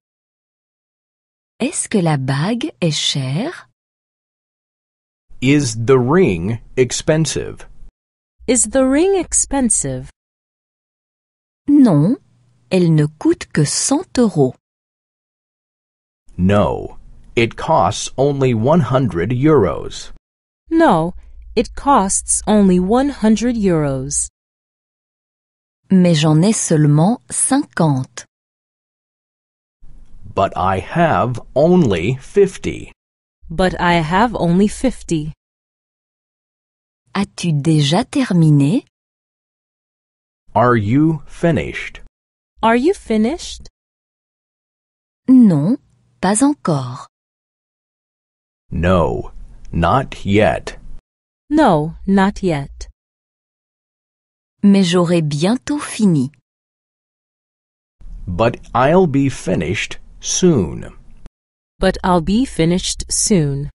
Est-ce que la bague est chère? Is the ring expensive? Is the ring expensive? Non, elle ne coûte que 100 euros. No, it costs only 100 euros. No, it costs only 100 euros. Mais j'en ai seulement 50. But I have only 50. But I have only fifty. As-tu déjà terminé? Are you finished? Are you finished? Non, pas encore. No, not yet. No, not yet. Mais j'aurai bientôt fini. But I'll be finished soon. But I'll be finished soon.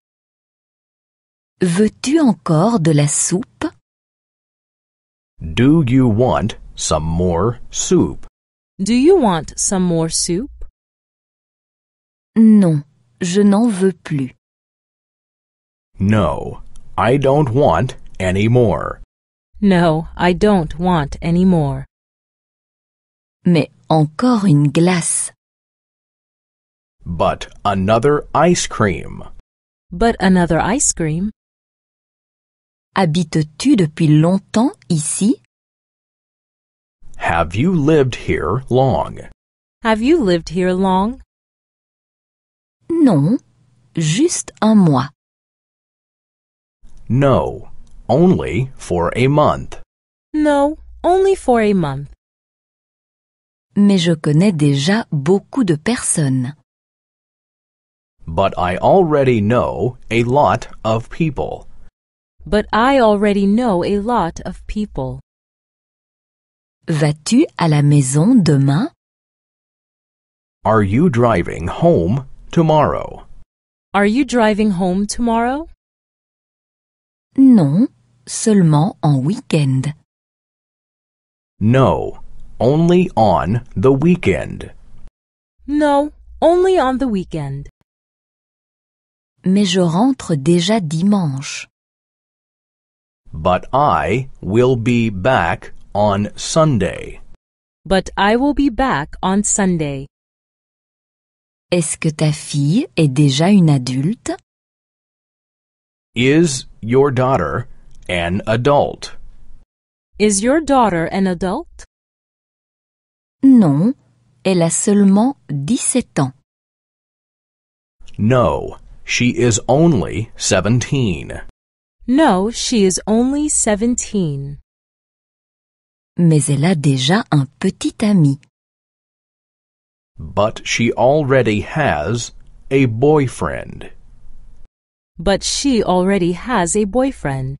Veux-tu encore de la soupe? Do you want some more soup? Do you want some more soup? Non, je n'en veux plus. No, I don't want any more. No, I don't want any more. Mais encore une glace. But another ice cream. But another ice cream. Habites-tu depuis longtemps ici? Have you lived here long? Have you lived here long? Non, juste un mois. No, only for a month. No, only for a month. Mais je connais déjà beaucoup de personnes. But I already know a lot of people. But I already know a lot of people. Vas-tu à la maison demain? Are you driving home tomorrow? Are you driving home tomorrow? Non, seulement en week-end. No, only on the weekend. No, only on the weekend. Mais je rentre déjà dimanche. But I will be back on Sunday. But I will be back on Sunday. Est-ce que ta fille est déjà une adulte? Is your daughter an adult? Is your daughter an adult? Non, elle a seulement 17 ans. No, She is only 17. No, she is only 17. Mais elle a déjà un petit ami. But she already has a boyfriend. But she already has a boyfriend.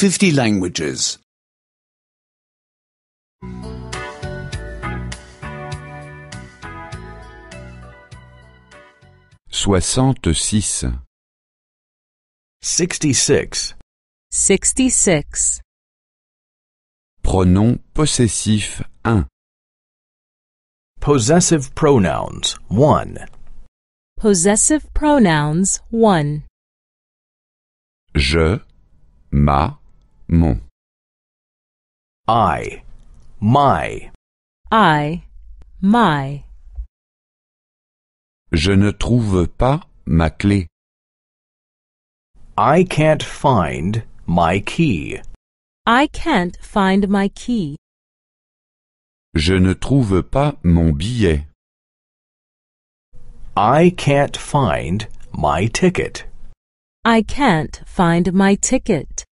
50 languages. 66. 66. 66. Pronom possessif 1. Possessive pronouns 1. Possessive pronouns 1. Je, ma, Mon. I. My. I. My. Je ne trouve pas ma clé. I can't find my key. I can't find my key. Je ne trouve pas mon billet. I can't find my ticket. I can't find my ticket.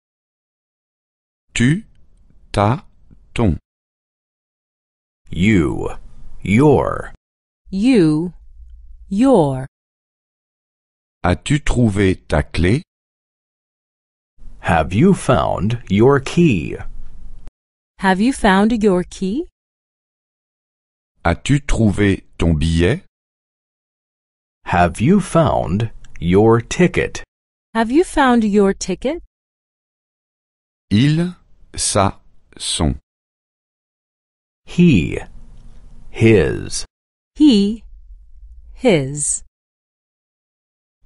Tu, ta, ton. You, your. You, your. As-tu trouvé ta clé? Have you found your key? Have you found your key? As-tu trouvé ton billet? Have you found your ticket? Have you found your ticket? Il sa, son. He, his. He, his.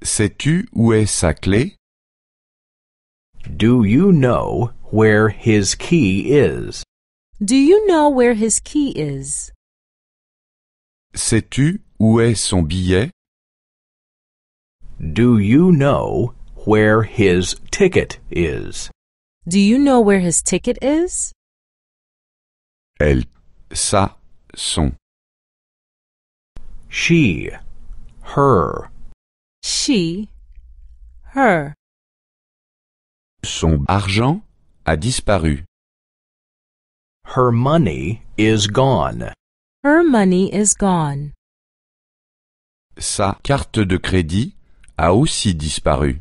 Sais-tu où est sa clé? Do you know where his key is? Do you know where his key is? Sais-tu où est son billet? Do you know where his ticket is? Do you know where his ticket is? Elle, sa, son. She, her. She, her. Son argent a disparu. Her money is gone. Her money is gone. Sa carte de crédit a aussi disparu.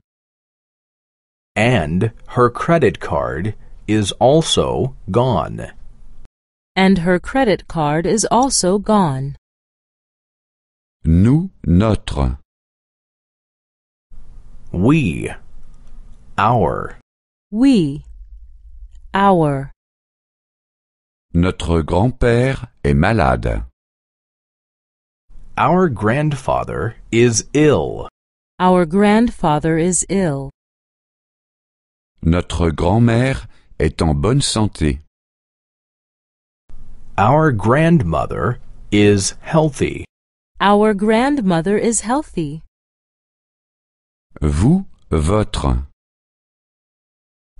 And her credit card is also gone. And her credit card is also gone. Nous, notre. We, our. We, our. Notre grand-père est malade. Our grandfather is ill. Our grandfather is ill. Notre grand-mère est en bonne santé. Our grandmother is healthy. Our grandmother is healthy. Vous, votre.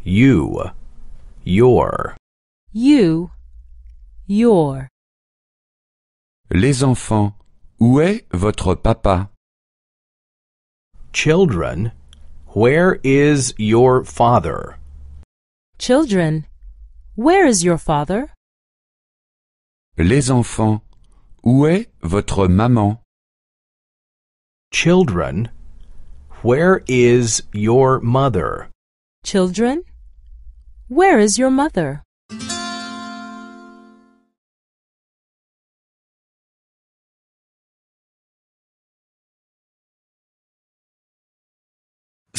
You, your. You, your. Les enfants, où est votre papa? Children, Where is your father? Children, where is your father? Les enfants, où est votre maman? Children, where is your mother? Children, where is your mother?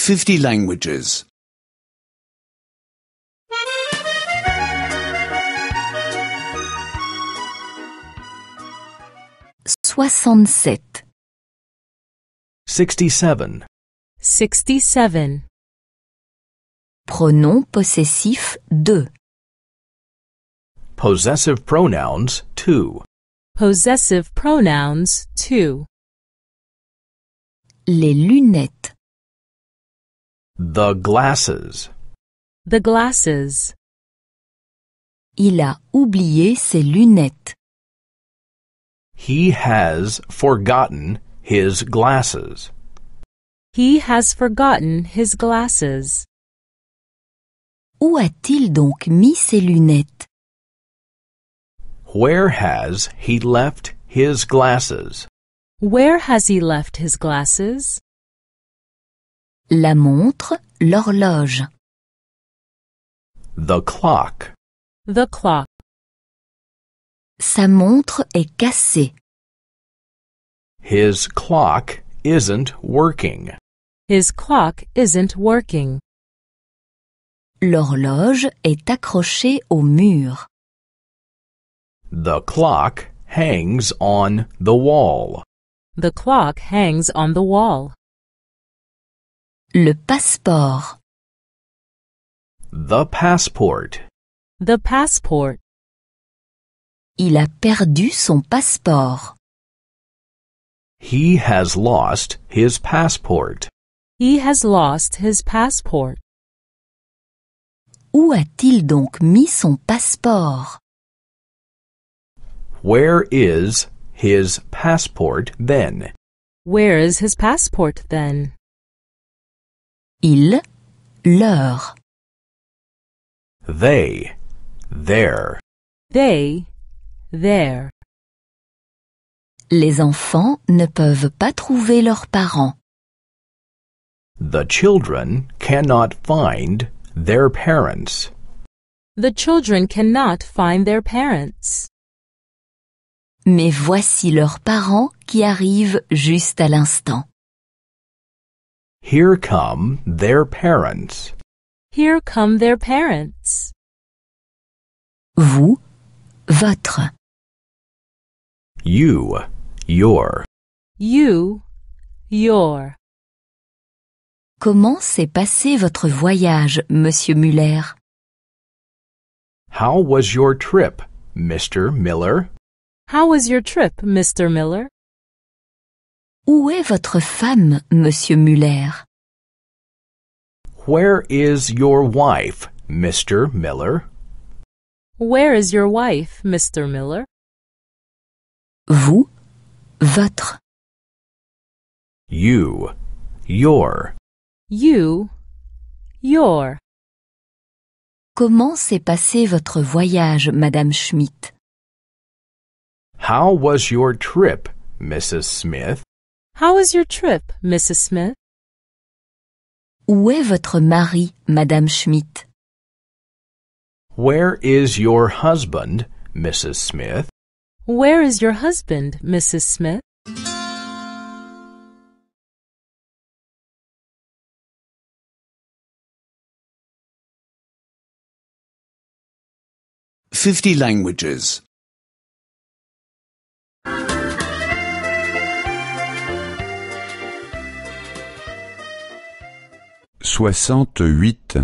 50 languages. 67. 67. 67. Pronom possessif 2. Possessive pronouns 2. Possessive pronouns 2. Les lunettes. The glasses. The glasses. Il a oublié ses lunettes. He has forgotten his glasses. He has forgotten his glasses. Où a-t-il donc mis ses lunettes? Where has he left his glasses? Where has he left his glasses? La montre, l'horloge. The clock. The clock. Sa montre est cassée. His clock isn't working. His clock isn't working. L'horloge est accrochée au mur. The clock hangs on the wall. The clock hangs on the wall. Le passeport. The passport. The passport. Il a perdu son passeport. He has lost his passport. He has lost his passport. Où a-t-il donc mis son passeport? Where is his passport then? Where is his passport then? Ils, leur. They, their. They, their. Les enfants ne peuvent pas trouver leurs parents. The children cannot find their parents. The children cannot find their parents. Mais voici leurs parents qui arrivent juste à l'instant. Here come their parents. Here come their parents. Vous, votre. You, your. You, your. Comment s'est passé votre voyage, Monsieur Muller? How was your trip, Mr. Miller? How was your trip, Mr. Miller? Où est votre femme, monsieur Muller? Where is your wife, Mr. Miller? Where is your wife, Mr. Miller? Vous, votre. You, your. You, your. Comment s'est passé votre voyage, Madame Schmidt? How was your trip, Mrs. Smith? How is your trip, Mrs. Smith? Où est votre mari, Madame Schmidt? Where is your husband, Mrs. Smith? Where is your husband, Mrs. Smith? Fifty languages. Soixante-huit.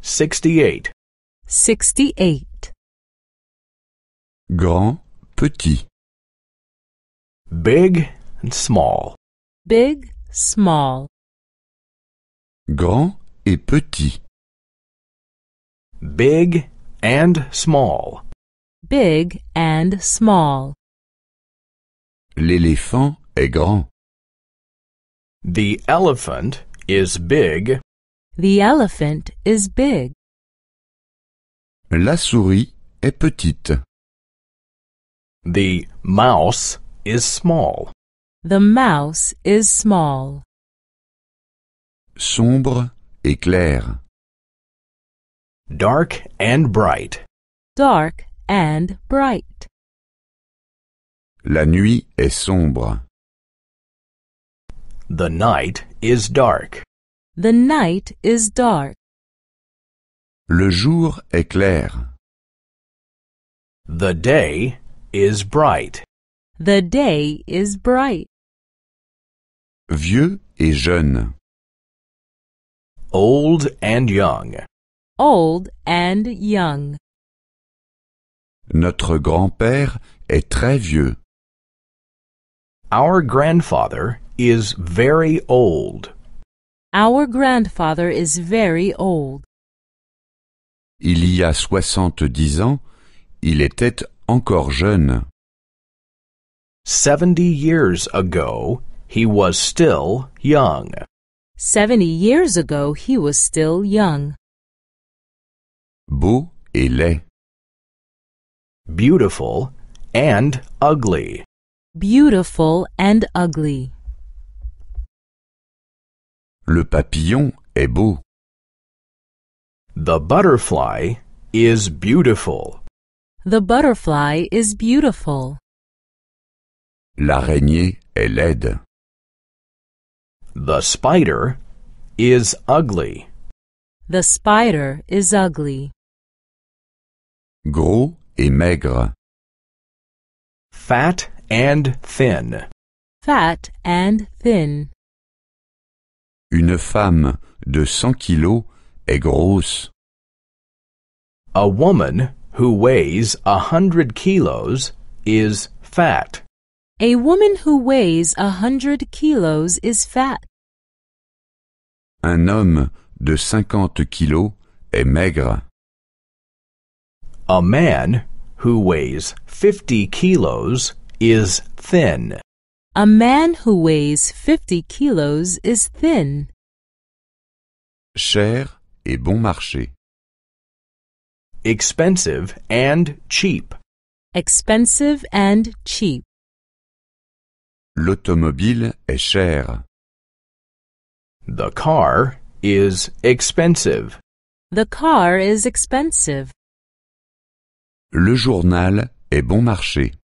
Sixty-eight. Sixty-eight. Grand, petit. Big and small. Big, small. Grand et petit. Big and small. Big and small. L'éléphant est grand. The elephant is big. The elephant is big. La souris est petite. The mouse is small. The mouse is small. Sombre et clair. Dark and bright. Dark and bright. La nuit est sombre. The night is dark. The night is dark. Le jour est clair. The day is bright. The day is bright. Vieux et jeune. Old and young. Old and young. Notre grand-père est très vieux. Our grandfather is very old. Our grandfather is very old. Il y a soixante-dix ans, il était encore jeune. Seventy years ago, he was still young. Seventy years ago, he was still young. Beau et laid. Beautiful and ugly. Beautiful and ugly. Le papillon est beau. The butterfly is beautiful. The butterfly is beautiful. L'araignée est laide. The spider is ugly. The spider is ugly. Gros et maigre. Fat and thin. Fat and thin. Une femme de 100 kilos est grosse. A woman who weighs a hundred kilos is fat. A woman who weighs a hundred kilos is fat. Un homme de 50 kilos est maigre. A man who weighs 50 kilos is thin. A man who weighs 50 kilos is thin. Cher et bon marché. Expensive and cheap. Expensive and cheap. L'automobile est cher. The car is expensive. The car is expensive. Le journal est bon marché.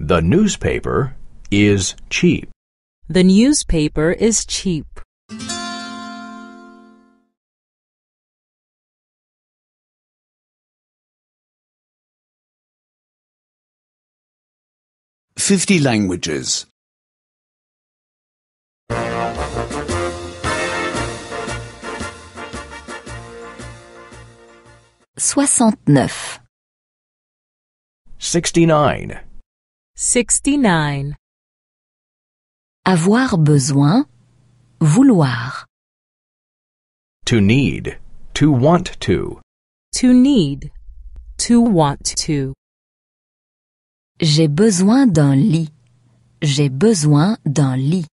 The newspaper is cheap. The newspaper is cheap. Fifty languages. Soixante-neuf. Sixty-nine. 69. Avoir besoin, vouloir. To need, to want to. To need, to want to. J'ai besoin d'un lit. J'ai besoin d'un lit.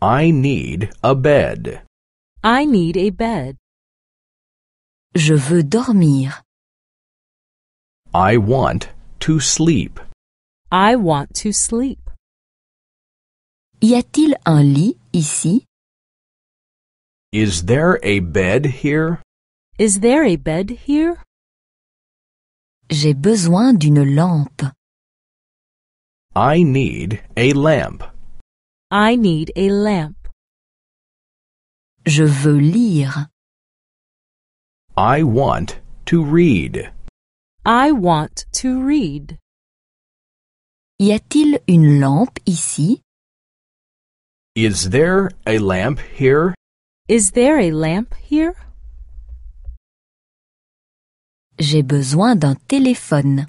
I need a bed. I need a bed. Je veux dormir. I want to sleep. I want to sleep. Y a-t-il un lit ici? Is there a bed here? Is there a bed here? J'ai besoin d'une lampe. I need a lamp. I need a lamp. Je veux lire. I want to read. I want to read. Y a-t-il une lampe ici? Is there a lamp here? Is there a lamp here? J'ai besoin d'un téléphone.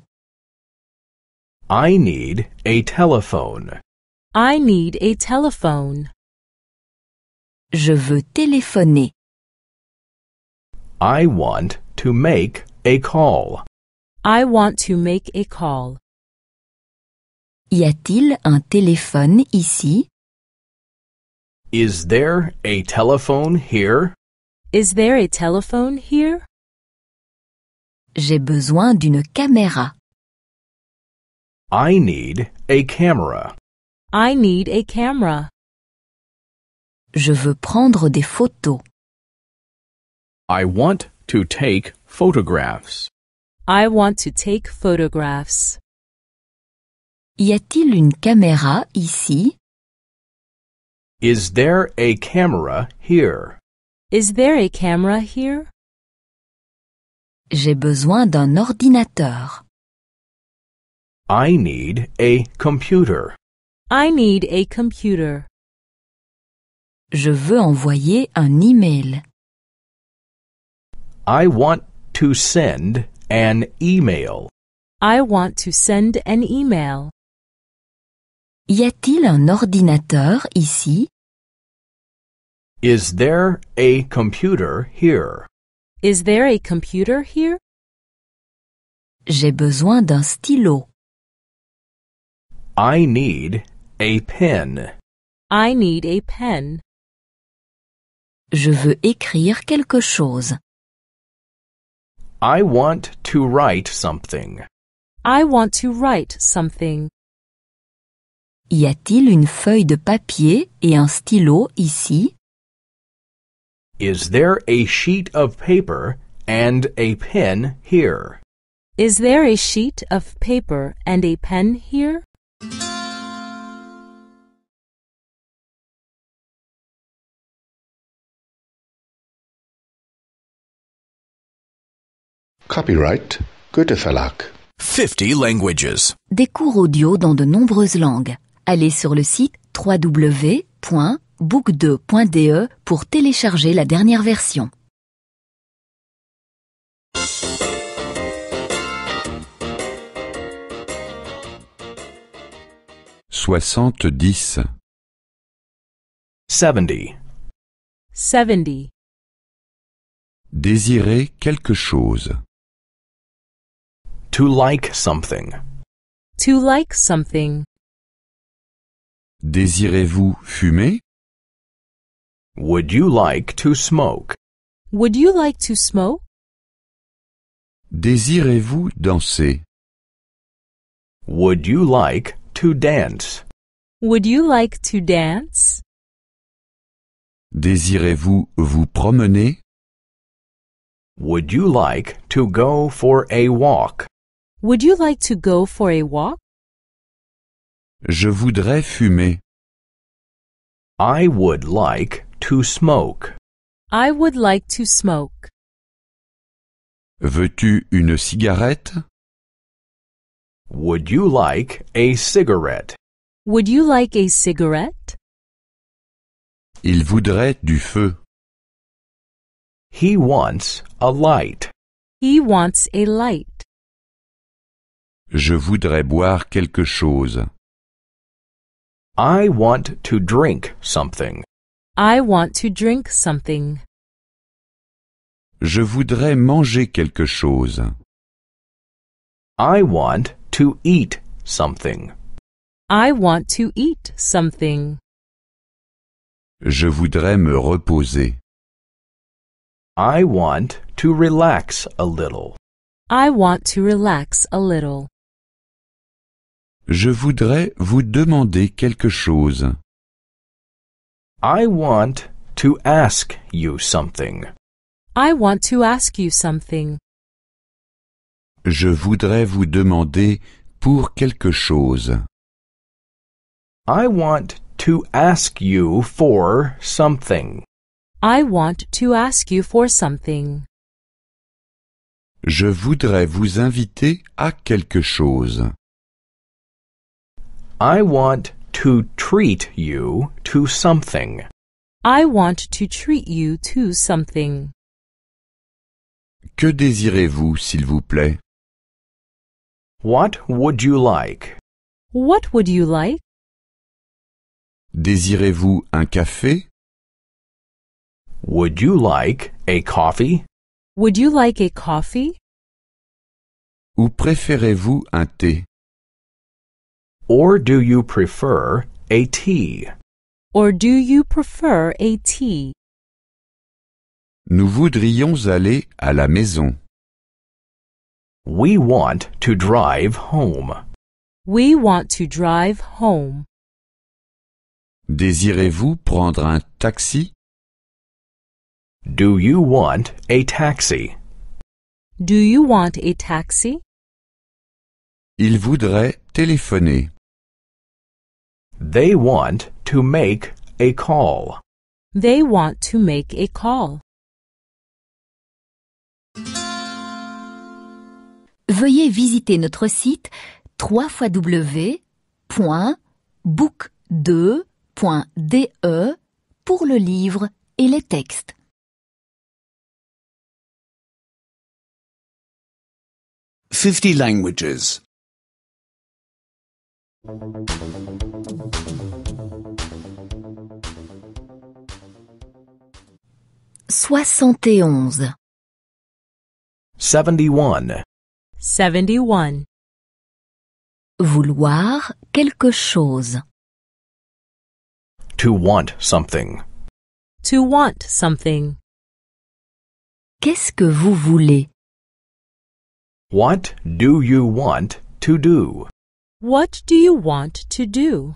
I need a telephone. I need a telephone. Je veux téléphoner. I want to make a call. I want to make a call. Y a-t-il un téléphone ici? Is there a telephone here? Is there a telephone here? J'ai besoin d'une caméra. I need a camera. I need a camera. Je veux prendre des photos. I want to take photographs. I want to take photographs. Y a-t-il une caméra ici? Is there a camera here? Is there a camera here? J'ai besoin d'un ordinateur. I need a computer. I need a computer. Je veux envoyer un email. I want to send an email. I want to send an email. Y a-t-il un ordinateur ici? Is there a computer here? Is there a computer here? J'ai besoin d'un stylo. I need a pen. I need a pen. Je veux écrire quelque chose. I want to write something. I want to write something. Y a-t-il une feuille de papier et un stylo ici? Is there a sheet of paper and a pen here? Is there a sheet of paper and a pen here? Copyright Goethe Verlag. 50 languages. Des cours audio dans de nombreuses langues allez sur le site www.book2.de pour télécharger la dernière version. Soixante-dix. 70. 70. Désirer quelque chose. To like something. To like something. Désirez-vous fumer? Would you like to smoke? Would you like to smoke? Désirez-vous danser? Would you like to dance? Would you like to dance? Désirez-vous vous promener? Would you like to go for a walk? Would you like to go for a walk? Je voudrais fumer. I would like to smoke. I would like to smoke. Veux-tu une cigarette? Would you like a cigarette? Would you like a cigarette? Il voudrait du feu. He wants a light. He wants a light. Je voudrais boire quelque chose. I want to drink something. I want to drink something. Je voudrais manger quelque chose. I want to eat something. I want to eat something. Je voudrais me reposer. I want to relax a little. I want to relax a little. Je voudrais vous demander quelque chose. I want to ask you something. I want to ask you something. Je voudrais vous demander pour quelque chose. I want to ask you for something. I want to ask you for something. Je voudrais vous inviter à quelque chose. I want to treat you to something. I want to treat you to something. Que désirez-vous, s'il vous plaît? What would you like? What would you like? Désirez-vous un café? Would you like a coffee? Would you like a coffee? Ou préférez-vous un thé? Or do you prefer a tea? Or do you prefer a tea? Nous voudrions aller à la maison. We want to drive home. We want to drive home. Désirez-vous prendre un taxi? Do you want a taxi? Do you want a taxi? Il voudrait téléphoner. They want to make a call. They want to make a call. Veuillez visiter notre site www.book2.de pour le livre et les textes. Fifty languages. Seventy-one. seventy Vouloir quelque chose. To want something. To want something. Qu'est-ce que vous voulez? What do you want to do? What do you want to do?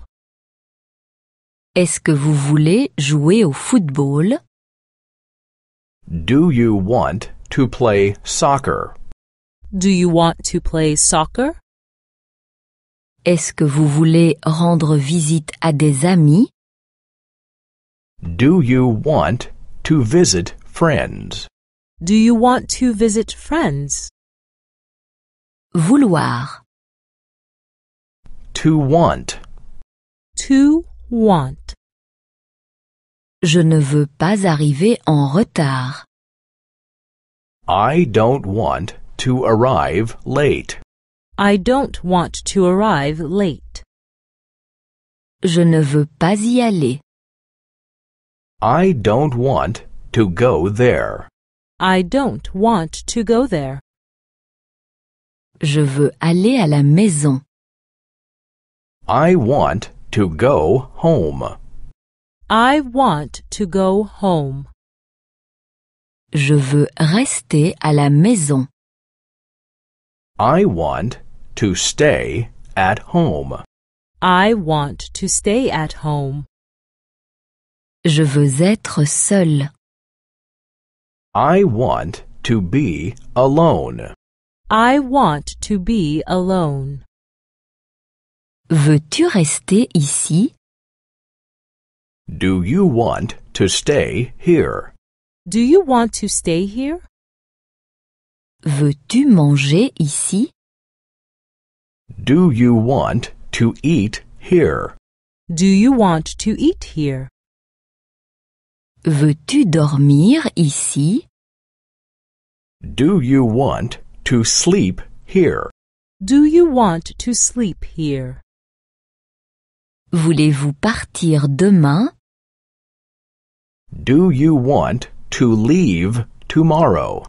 Est-ce que vous voulez jouer au football? Do you want to play soccer? Do you want to play soccer? Est-ce que vous voulez rendre visite à des amis? Do you want to visit friends? Do you want to visit friends? Vouloir to want. To want. Je ne veux pas arriver en retard. I don't want to arrive late. I don't want to arrive late. Je ne veux pas y aller. I don't want to go there. I don't want to go there. Je veux aller à la maison. I want to go home. I want to go home. Je veux rester à la maison. I want to stay at home. I want to stay at home. Je veux être seul. I want to be alone. I want to be alone. Veux-tu rester ici? Do you want to stay here? Do you want to stay here? Veux-tu manger ici? Do you want to eat here? Do you want to eat here? Veux-tu dormir ici? Do you want to sleep here? Do you want to sleep here? Voulez-vous partir demain? Do you want to leave tomorrow?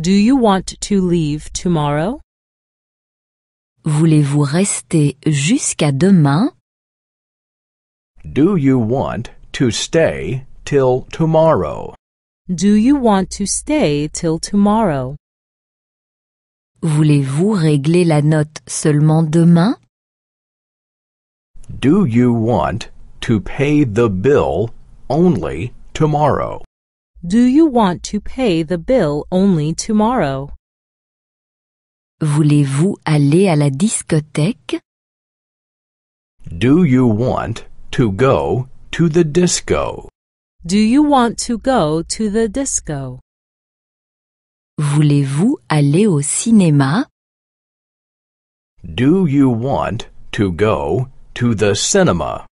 Do you want to leave tomorrow? Voulez-vous rester jusqu'à demain? Do you want to stay till tomorrow? Do you want to stay till tomorrow? Voulez-vous régler la note seulement demain? Do you want to pay the bill only tomorrow? Do you want to pay the bill only tomorrow? Voulez-vous aller à la discothèque? Do you want to go to the disco? Do you want to go to the disco? Voulez-vous aller au cinéma? Do you want to go to the cinema.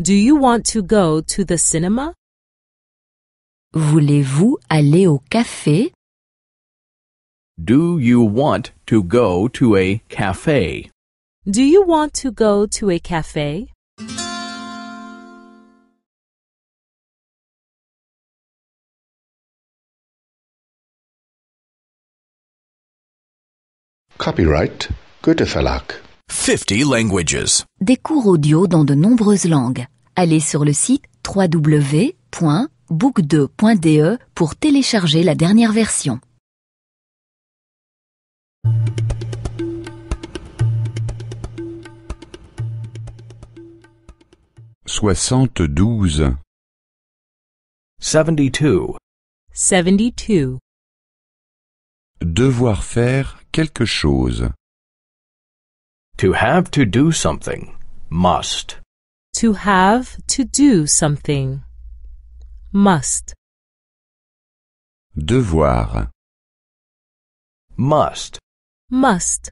Do you want to go to the cinema? Voulez-vous aller au café? Do you want to go to a café? Do you want to go to a café? Copyright Goethe Verlag 50 languages. Des cours audio dans de nombreuses langues. Allez sur le site www.book2.de pour télécharger la dernière version. 72. 72. Devoir faire quelque chose. To have to do something. Must. To have to do something. Must. Devoir. Must. Must.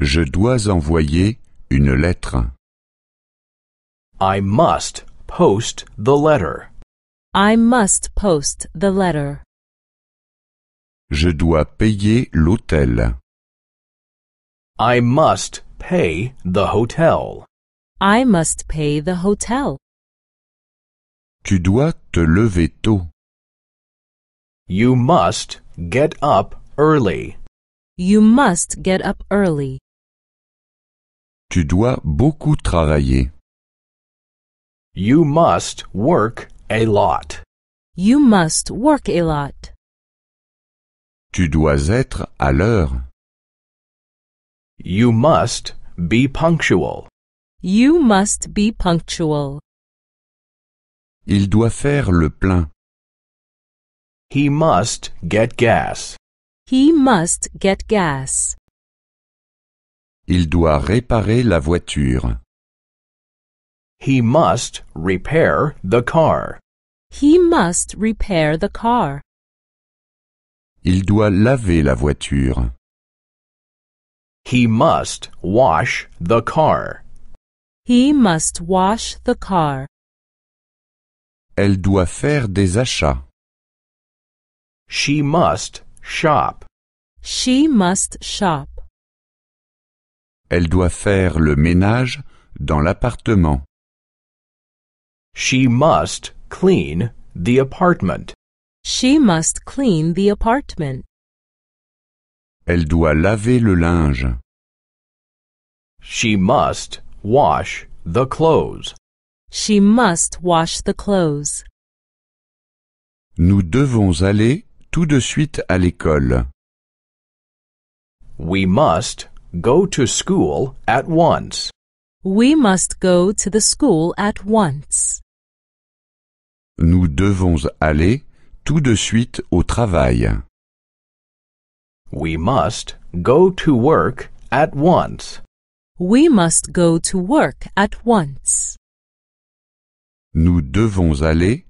Je dois envoyer une lettre. I must post the letter. I must post the letter. Je dois payer l'hôtel. I must pay the hotel. I must pay the hotel. Tu dois te lever tôt. You must get up early. You must get up early. Tu dois beaucoup travailler. You must work a lot. You must work a lot. Tu dois être à l'heure. You must be punctual. You must be punctual. Il doit faire le plein. He must get gas. He must get gas. Il doit réparer la voiture. He must repair the car. He must repair the car. Il doit laver la voiture. He must wash the car. He must wash the car. Elle doit faire des achats. She must shop. She must shop. Elle doit faire le ménage dans l'appartement. She must clean the apartment. She must clean the apartment. Elle doit laver le linge. She must wash the clothes. She must wash the clothes. Nous devons aller tout de suite à l'école. We must go to school at once. We must go to the school at once. Nous devons aller tout de suite au travail. We must go to work at once. We must go to work at once. Nous devons aller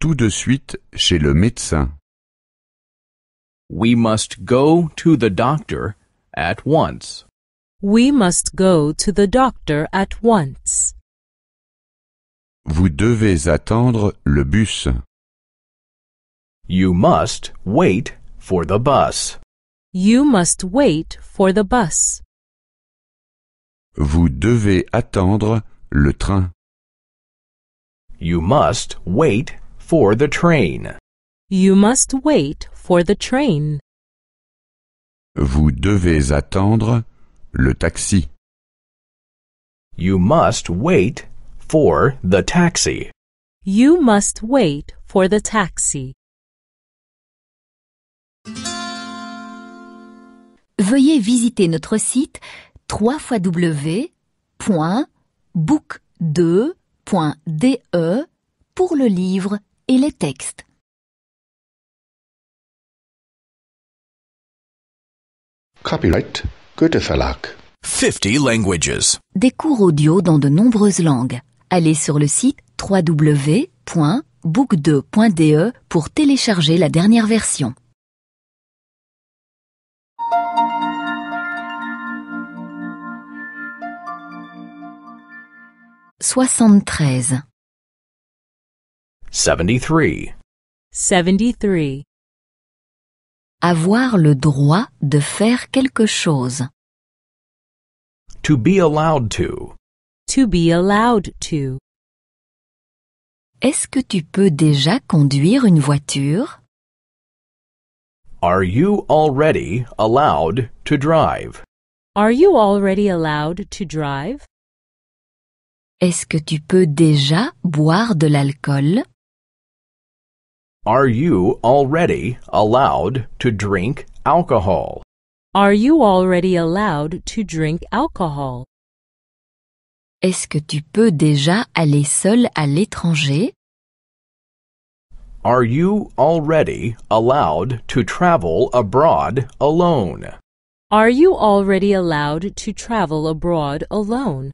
tout de suite chez le médecin. We must go to the doctor at once. We must go to the doctor at once. Vous devez attendre le bus. You must wait for the bus. You must wait for the bus. Vous devez attendre le train. You must wait for the train. You must wait for the train. Vous devez attendre le taxi. You must wait for the taxi. You must wait for the taxi. veuillez visiter notre site www.book2.de pour le livre et les textes. Copyright 50 languages. Des cours audio dans de nombreuses langues. Allez sur le site www.book2.de pour télécharger la dernière version. 73 73 Avoir le droit de faire quelque chose. To be allowed to. To be allowed to. Est-ce que tu peux déjà conduire une voiture? Are you already allowed to drive? Are you already allowed to drive? Est-ce que tu peux déjà boire de l'alcool? Are you already allowed to drink alcohol? Are you already allowed to drink alcohol? Est-ce que tu peux déjà aller seul à l'étranger? Are you already allowed to travel abroad alone? Are you already allowed to travel abroad alone?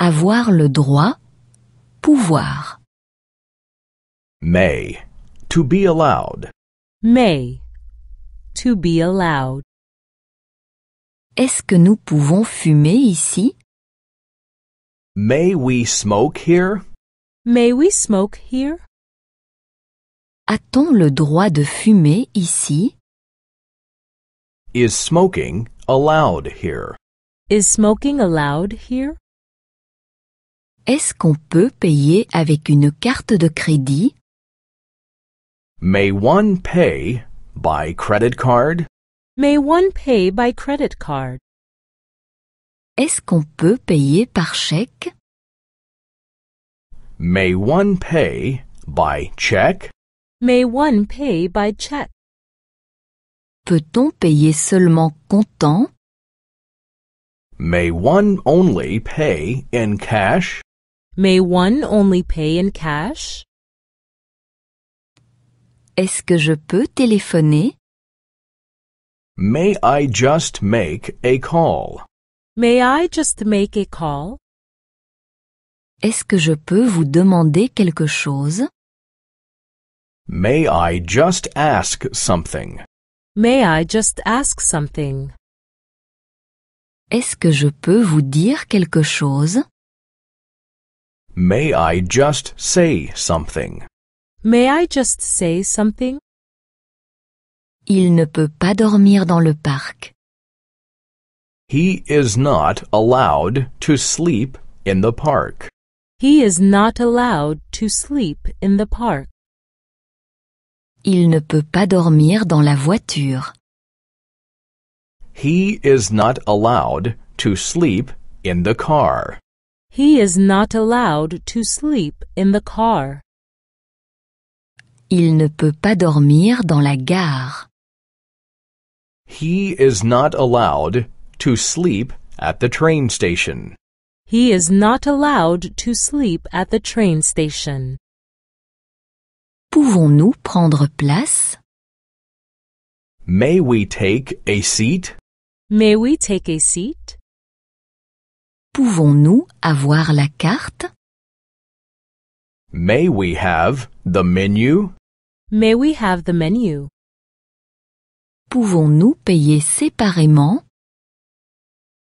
Avoir le droit, pouvoir. May. To be allowed. May. To be allowed. Est-ce que nous pouvons fumer ici? May we smoke here? May we smoke here? A-t-on le droit de fumer ici? Is smoking allowed here? Is smoking allowed here? Est-ce qu'on peut payer avec une carte de crédit? May one pay by credit card? May one pay by credit card? Est-ce qu'on peut payer par chèque? May one pay by check? May one pay by check? Peut-on payer seulement comptant? May one only pay in cash? May one only pay in cash? Est-ce que je peux téléphoner? May I just make a call? May I just make a call? Est-ce que je peux vous demander quelque chose? May I just ask something? May I just ask something? Est-ce que je peux vous dire quelque chose? May I just say something? May I just say something? Il ne peut pas dormir dans le parc. He is not allowed to sleep in the park. He is not allowed to sleep in the park. Il ne peut pas dormir dans la voiture. He is not allowed to sleep in the car. He is not allowed to sleep in the car. Il ne peut pas dormir dans la gare. He is not allowed to sleep at the train station. He is not allowed to sleep at the train station. Pouvons-nous prendre place? May we take a seat? May we take a seat? Pouvons-nous avoir la carte? May we have the menu? May we have the menu? Pouvons-nous payer séparément?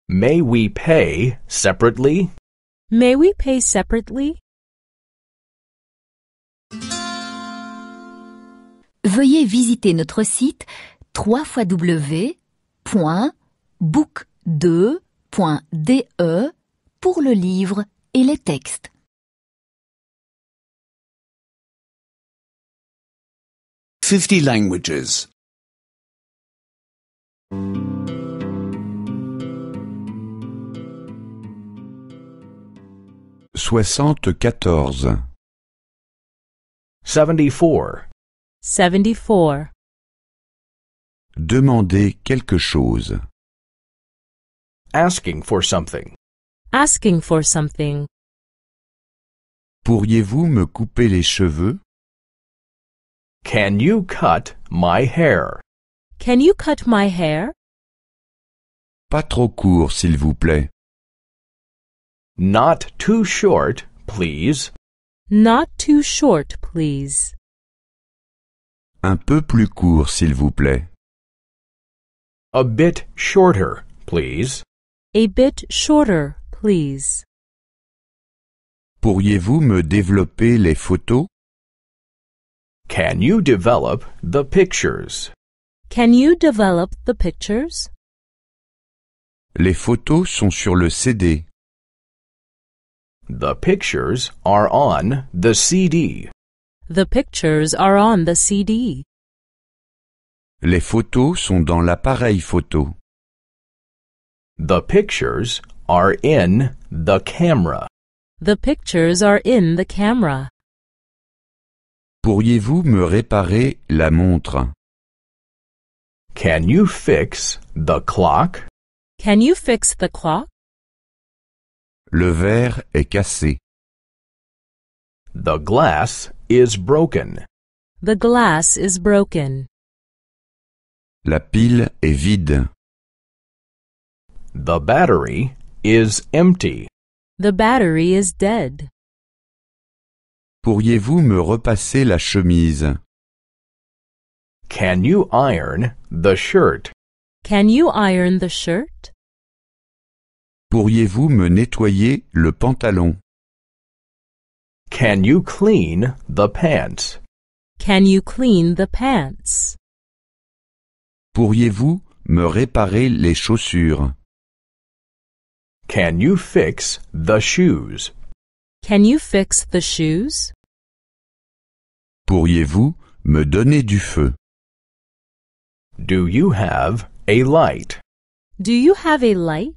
May we pay separately? May we pay separately? Veuillez visiter notre site 3 www.book2 E pour le livre et les textes. Fifty languages. Soixante-quatorze. Seventy-four. Seventy-four. Demander quelque chose. Asking for something. Asking for something. Pourriez-vous me couper les cheveux? Can you cut my hair? Can you cut my hair? Pas trop court, s'il vous plaît. Not too short, please. Not too short, please. Un peu plus court, s'il vous plaît. A bit shorter, please. A bit shorter, please. Pourriez-vous me développer les photos? Can you develop the pictures? Can you develop the pictures? Les photos sont sur le CD. The pictures are on the CD. The pictures are on the CD. Les photos sont dans l'appareil photo. The pictures are in the camera. The pictures are in the camera. Pourriez-vous me réparer la montre? Can you fix the clock? Can you fix the clock? Le verre est cassé. The glass is broken. The glass is broken. La pile est vide. The battery is empty. The battery is dead. Pourriez-vous me repasser la chemise? Can you iron the shirt? Can you iron the shirt? Pourriez-vous me nettoyer le pantalon? Can you clean the pants? Can you clean the pants? Pourriez-vous me réparer les chaussures? Can you fix the shoes? Can you fix the shoes? Pourriez-vous me donner du feu? Do you have a light? Do you have a light?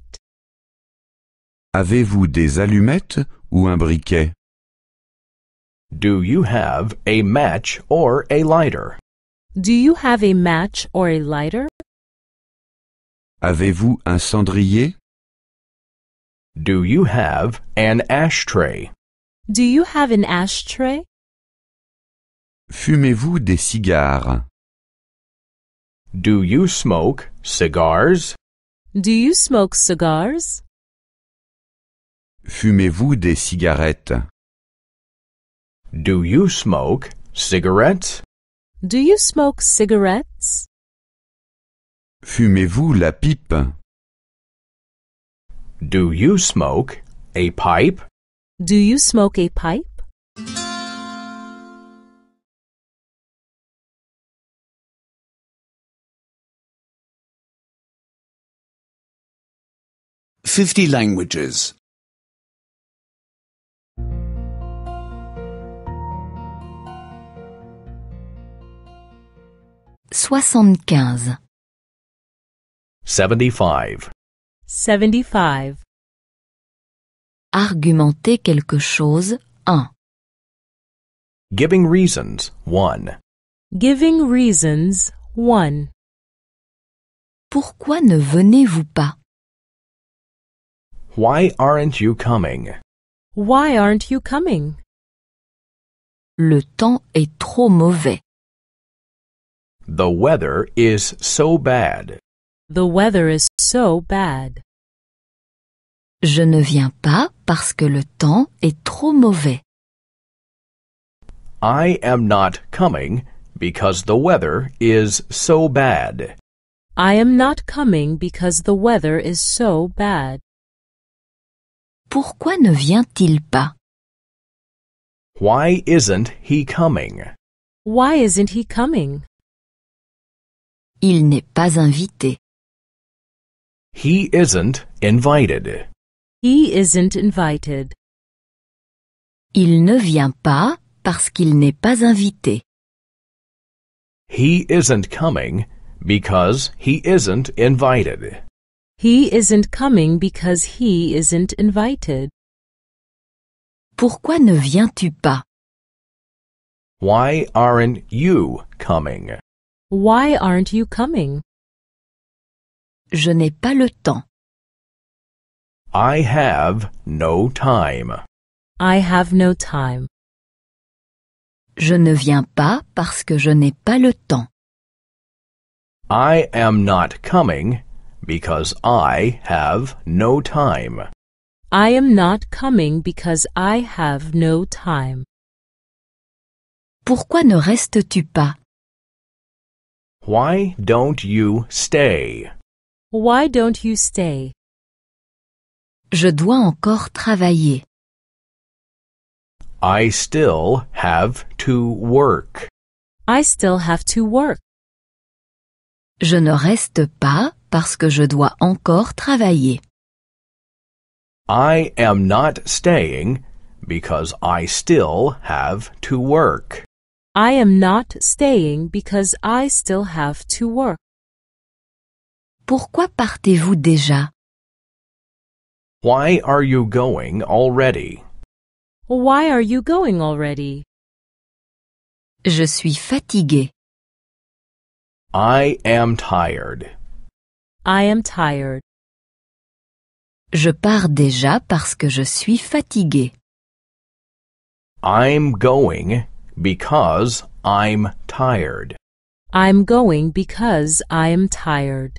Avez-vous des allumettes ou un briquet? Do you have a match or a lighter? Do you have a match or a lighter? Avez-vous un cendrier? Do you have an ashtray? Do you have an ashtray? Fumez-vous des cigares? Do you smoke cigars? Do you smoke cigars? Fumez-vous des cigarettes? Do you smoke cigarettes? Do you smoke cigarettes? Fumez-vous la pipe? Do you smoke a pipe? Do you smoke a pipe? Fifty languages. Soixante-quinze. Seventy-five. 75. Argumenter quelque chose 1. Giving reasons 1. Giving reasons 1. Pourquoi ne venez-vous pas Why aren't you coming? Why aren't you coming? Le temps est trop mauvais. The weather is so bad. The weather is so bad. Je ne viens pas parce que le temps est trop mauvais. I am not coming because the weather is so bad. I am not coming because the weather is so bad. Pourquoi ne vient-il pas? Why isn't he coming? Why isn't he coming? Il n'est pas invité. He isn't invited. He isn't invited. Il ne vient pas parce qu'il n'est pas invité. He isn't coming because he isn't invited. He isn't coming because he isn't invited. Pourquoi ne viens-tu pas? Why aren't you coming? Why aren't you coming? Je n'ai pas le temps. I have no time. I have no time. Je ne viens pas parce que je n'ai pas le temps. I am not coming because I have no time. I am not coming because I have no time. Pourquoi ne restes-tu pas? Why don't you stay? Why don't you stay? Je dois encore travailler. I still have to work. I still have to work. Je ne reste pas parce que je dois encore travailler. I am not staying because I still have to work. I am not staying because I still have to work. Pourquoi partez-vous déjà? Why are you going already? Why are you going already? Je suis fatigué. I am tired. I am tired. Je pars déjà parce que je suis fatigué. I'm going because I'm tired. I'm going because I'm tired.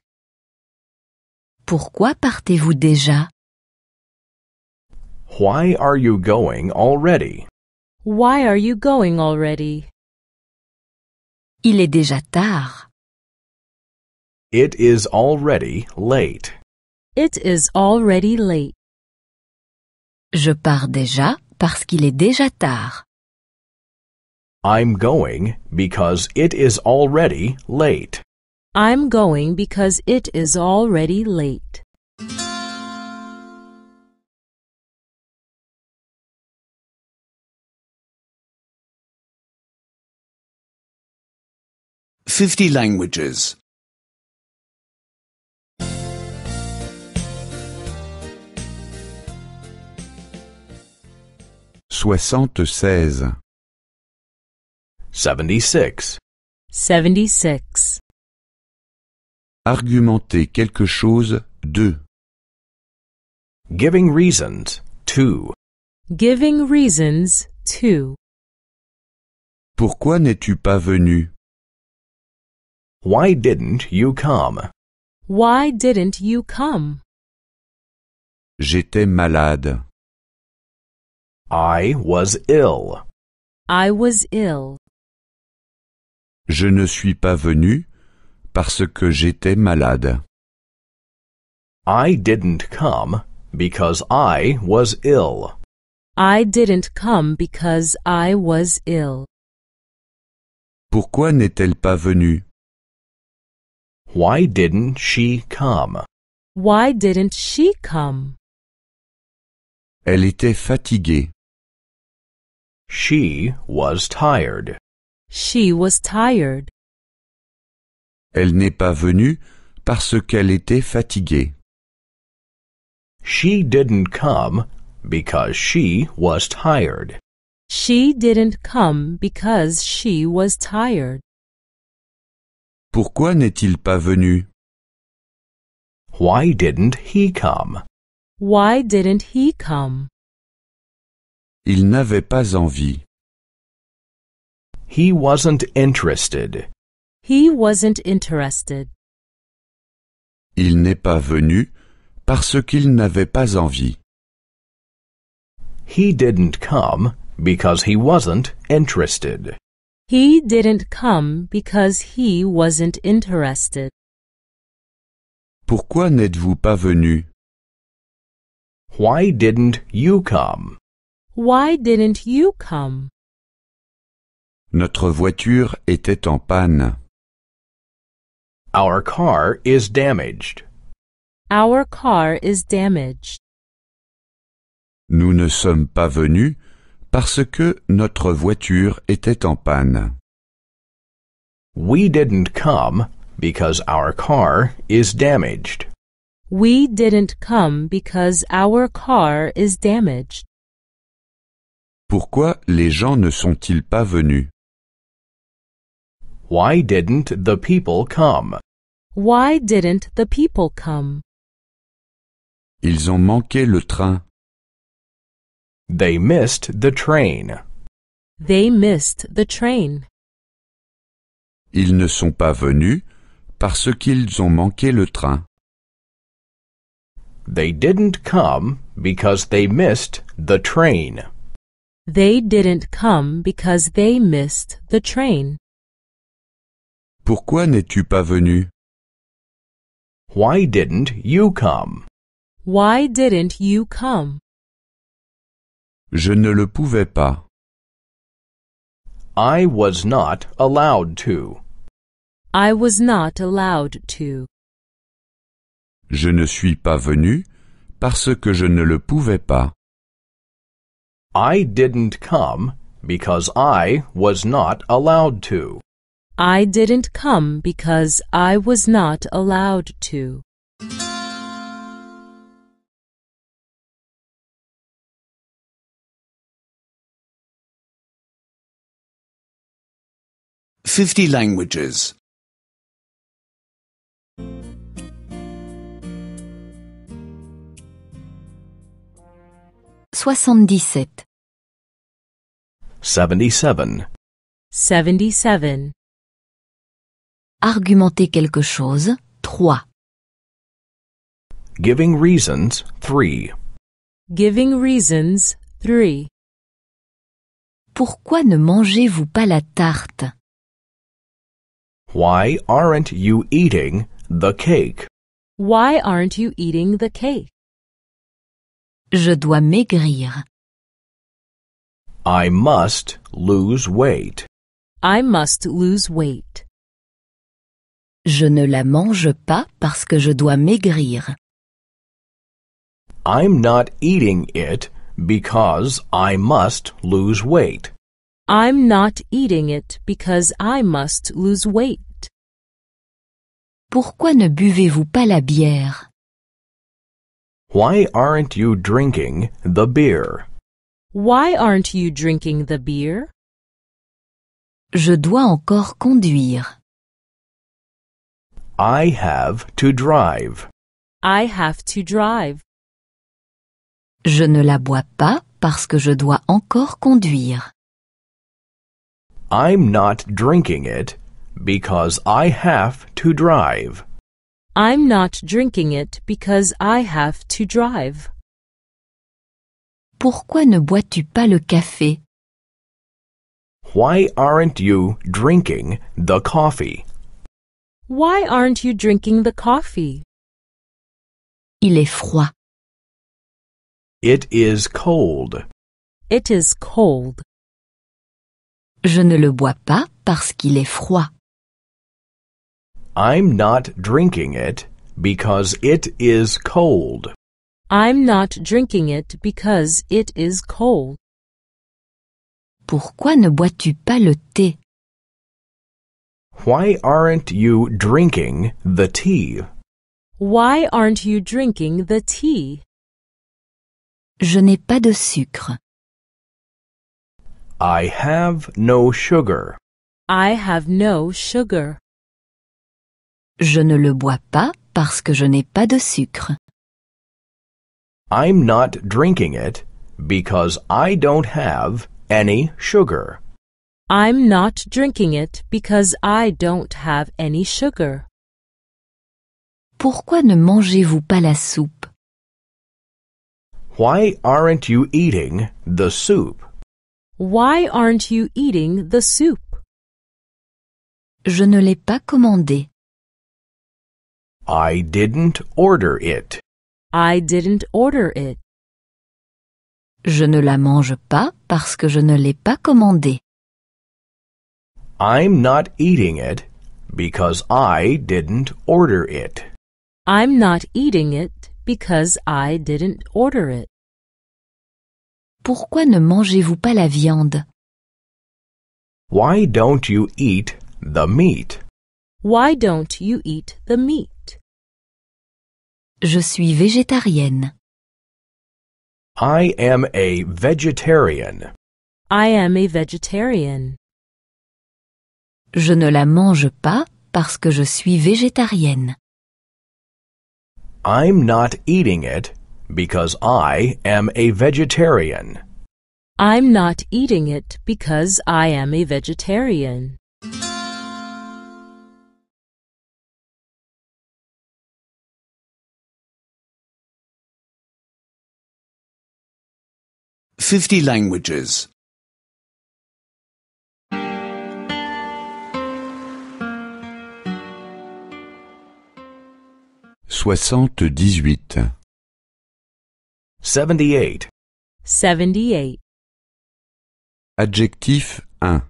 Pourquoi partez-vous déjà? Why are you going already? Why are you going already? Il est déjà tard. It is already late. It is already late. Je pars déjà parce qu'il est déjà tard. I'm going because it is already late. I'm going because it is already late. Fifty languages. Soixante-seize. Seventy-six. Seventy-six. Argumenter quelque chose de. Giving reasons to. Giving reasons Pourquoi n'es-tu pas venu? Why didn't you come? Why didn't you come? J'étais malade. I was ill. I was ill. Je ne suis pas venu parce que j'étais malade. I didn't come because I was ill. I didn't come because I was ill. Pourquoi n'est-elle pas venue? Why didn't she come? Why didn't she come? Elle était fatiguée. She was tired. She was tired. Elle n'est pas venue parce qu'elle était fatiguée. She didn't come because she was tired. She didn't come because she was tired. Pourquoi n'est-il pas venu? Why didn't he come? Why didn't he come? Il n'avait pas envie. He wasn't interested. He wasn't interested. Il n'est pas venu parce qu'il n'avait pas envie. He didn't come because he wasn't interested. He didn't come because he wasn't interested. Pourquoi n'êtes-vous pas venu? Why didn't you come? Why didn't you come? Notre voiture était en panne. Our car is damaged. Our car is damaged. Nous ne sommes pas venus parce que notre voiture était en panne. We didn't come because our car is damaged. We didn't come because our car is damaged. Pourquoi les gens ne sont-ils pas venus? Why didn't the people come? Why didn't the people come? Ils ont manqué le train. They missed the train. They missed the train. Ils ne sont pas venus parce qu'ils ont manqué le train. They didn't come because they missed the train. They didn't come because they missed the train. Pourquoi n'es-tu pas venu? Why didn't you come? Why didn't you come? Je ne le pouvais pas. I was not allowed to. I was not allowed to. Je ne suis pas venu parce que je ne le pouvais pas. I didn't come because I was not allowed to. I didn't come because I was not allowed to. Fifty languages. Soixante-dix-sept. Seventy-seven. Seventy-seven. Argumenter quelque chose. 3. Giving reasons. 3. Giving reasons. 3. Pourquoi ne mangez-vous pas la tarte? Why aren't you eating the cake? Why aren't you eating the cake? Je dois maigrir. I must lose weight. I must lose weight. Je ne la mange pas parce que je dois maigrir. I'm not eating it because I must lose weight. I'm not eating it because I must lose weight. Pourquoi ne buvez-vous pas la bière? Why aren't you drinking the beer? Why aren't you drinking the beer? Je dois encore conduire. I have to drive. I have to drive. Je ne la bois pas parce que je dois encore conduire. I'm not drinking it because I have to drive. I'm not drinking it because I have to drive. Pourquoi ne bois-tu pas le café? Why aren't you drinking the coffee? Why aren't you drinking the coffee? Il est froid. It is cold. It is cold. Je ne le bois pas parce qu'il est froid. I'm not drinking it because it is cold. I'm not drinking it because it is cold. Pourquoi ne bois-tu pas le thé? Why aren't you drinking the tea? Why aren't you drinking the tea? Je n'ai pas de sucre. I have no sugar. I have no sugar. Je ne le bois pas parce que je n'ai pas de sucre. I'm not drinking it because I don't have any sugar. I'm not drinking it because I don't have any sugar. Pourquoi ne mangez-vous pas la soupe? Why aren't you eating the soup? Why aren't you eating the soup? Je ne l'ai pas commandé. I didn't order it. I didn't order it. Je ne la mange pas parce que je ne l'ai pas commandé. I'm not eating it because I didn't order it. I'm not eating it because I didn't order it. Pourquoi ne mangez-vous pas la viande? Why don't you eat the meat? Why don't you eat the meat? Je suis végétarienne. I am a vegetarian. I am a vegetarian. Je ne la mange pas parce que je suis végétarienne. I'm not eating it because I am a vegetarian. I'm not eating it because I am a vegetarian. Fifty languages. 78 Seventy-eight. Adjectif 1.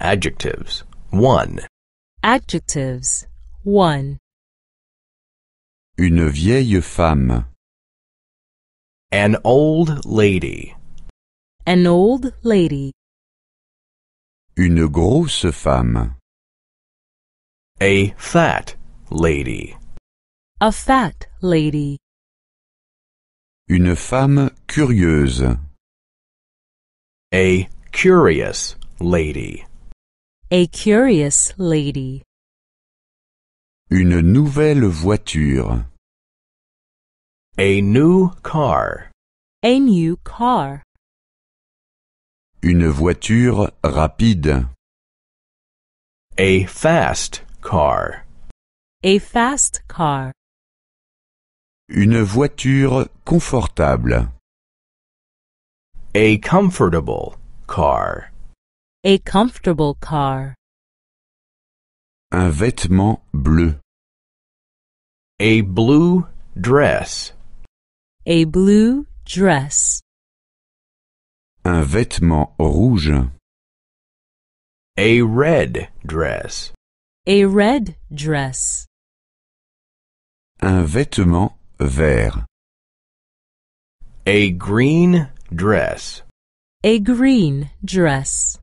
Adjectives 1. Adjectives 1. Une vieille femme. An old lady. An old lady. Une grosse femme. A fat lady. A fat lady. Une femme curieuse. A curious lady. A curious lady. Une nouvelle voiture. A new car. A new car. Une voiture rapide. A fast car. A fast car. Une voiture confortable. A comfortable car. A comfortable car. Un vêtement bleu. A blue dress. A blue dress. Un vêtement rouge. A red dress. A red dress. Un vêtement vert. A green dress. A green dress.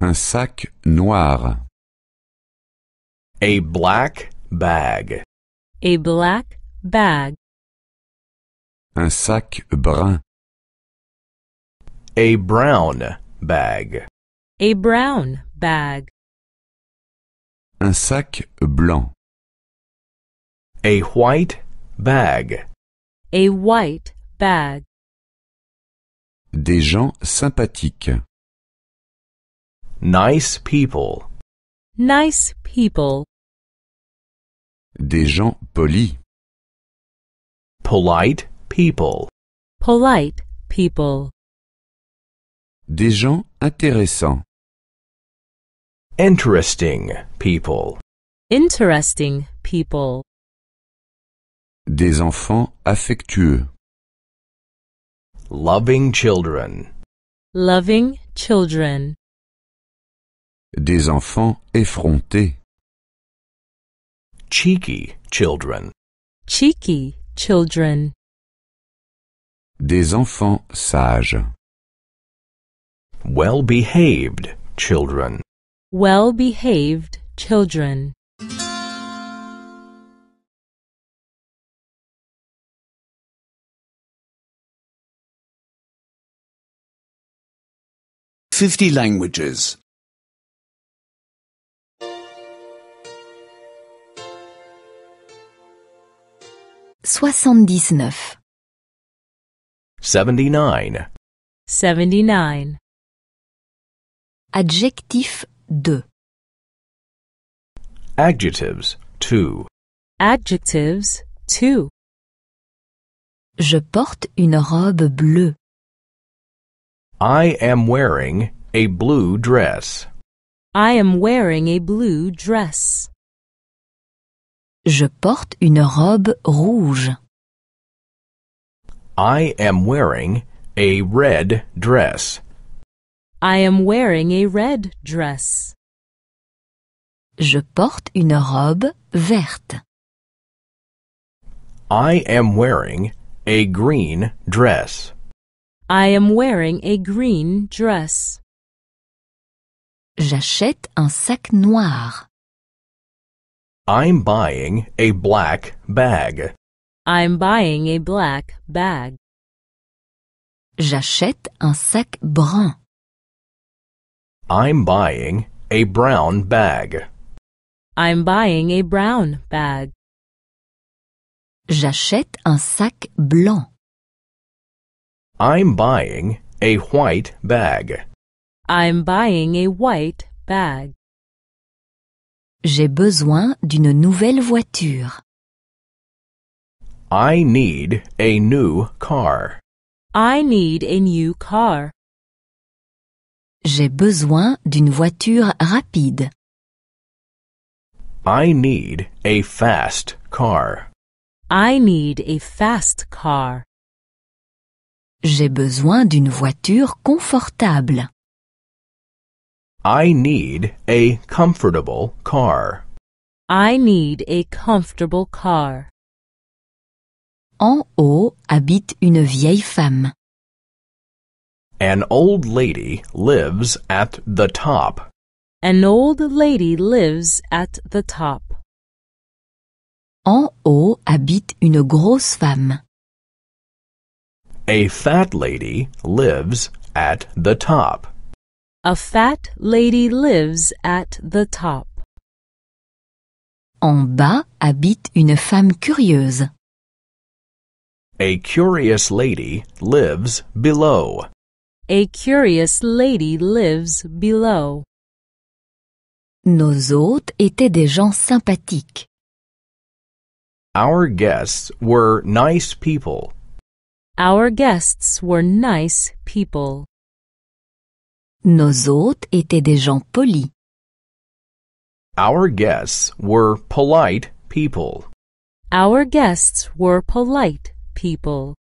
Un sac noir. A black bag. A black bag. Un sac brun. A brown bag. A brown bag. Un sac blanc. A white bag. A white bag. Des gens sympathiques. Nice people. Nice people. Des gens polis. Polite people. Polite people. Des gens intéressants. Interesting people. Interesting people. Des enfants affectueux. Loving children. Loving children. Des enfants effrontés. Cheeky children. Cheeky children. Des enfants sages. Well-behaved children. Well-behaved children. Fifty languages. Soixante-dix-neuf. Seventy-nine. Seventy-nine. Adjectif 2. Adjectives 2. Adjectives 2. Je porte une robe bleue. I am wearing a blue dress. I am wearing a blue dress. Je porte une robe rouge. I am wearing a red dress. I am wearing a red dress. Je porte une robe verte. I am wearing a green dress. I am wearing a green dress. J'achète un sac noir. I'm buying a black bag. I'm buying a black bag. J'achète un sac brun. I'm buying a brown bag. I'm buying a brown bag. J'achète un sac blanc. I'm buying a white bag. I'm buying a white bag. J'ai besoin d'une nouvelle voiture. I need a new car. I need a new car. J'ai besoin d'une voiture rapide. I need a fast car. I need a fast car. J'ai besoin d'une voiture confortable. I need a comfortable car. I need a comfortable car. En haut habite une vieille femme. An old lady lives at the top. An old lady lives at the top. En haut habite une grosse femme. A fat lady lives at the top. A fat lady lives at the top. En bas habite une femme curieuse. A curious lady lives below. A curious lady lives below. Nos hôtes étaient des gens sympathiques. Our guests were nice people. Our guests were nice people. Nos hôtes étaient des gens polis. Our guests were polite people. Our guests were polite people.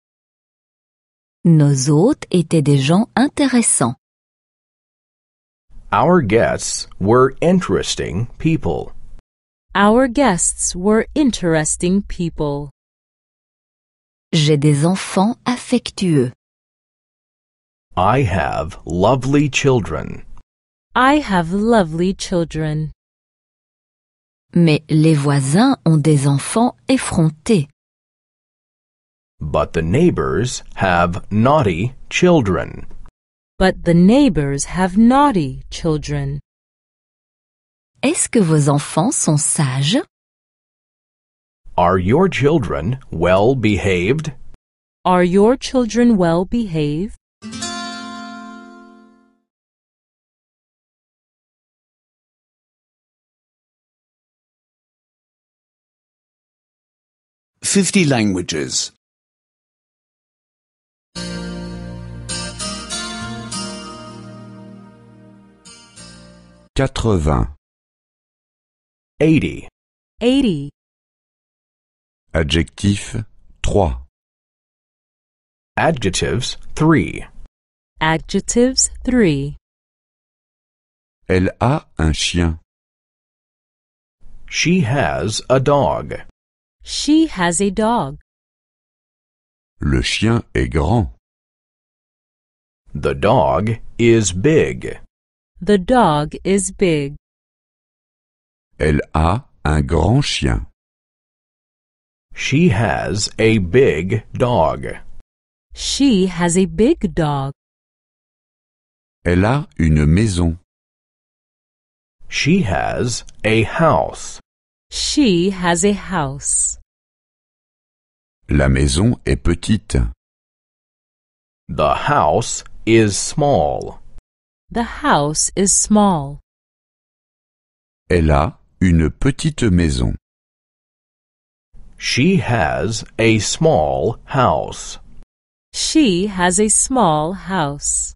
Nos hôtes étaient des gens intéressants. Our guests were interesting people. Our guests were interesting people. J'ai des enfants affectueux. I have lovely children. I have lovely children. Mais les voisins ont des enfants effrontés. But the neighbors have naughty children. But the neighbors have naughty children. Est-ce que vos enfants sont sages? Are your children well behaved? Are your children well behaved? Fifty languages. Eighty. Eighty. Adjectif 3. Adjectives 3. Adjectives 3. Elle a un chien. She has a dog. She has a dog. Le chien est grand. The dog is big. The dog is big. Elle a un grand chien. She has a big dog. She has a big dog. Elle a une maison. She has a house. She has a house. La maison est petite. The house is small. The house is small. Elle a une petite maison. She has a small house. She has a small house.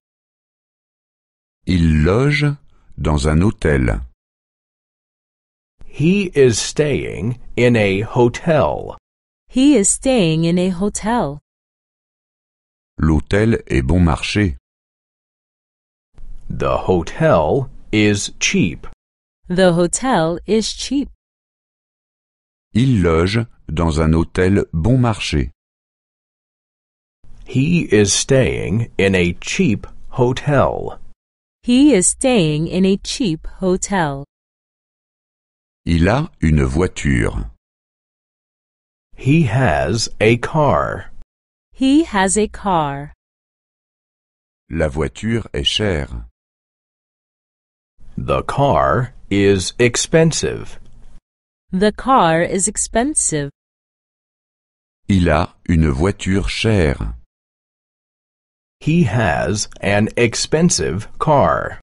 Il loge dans un hôtel. He is staying in a hotel. He is staying in a hotel. L'hôtel est bon marché. The hotel is cheap. The hotel is cheap. Il loge dans un hôtel bon marché. He is staying in a cheap hotel. He is staying in a cheap hotel. Il a une voiture. He has a car. He has a car. La voiture est chère. The car is expensive. The car is expensive. Il a une voiture chère. He has an expensive car.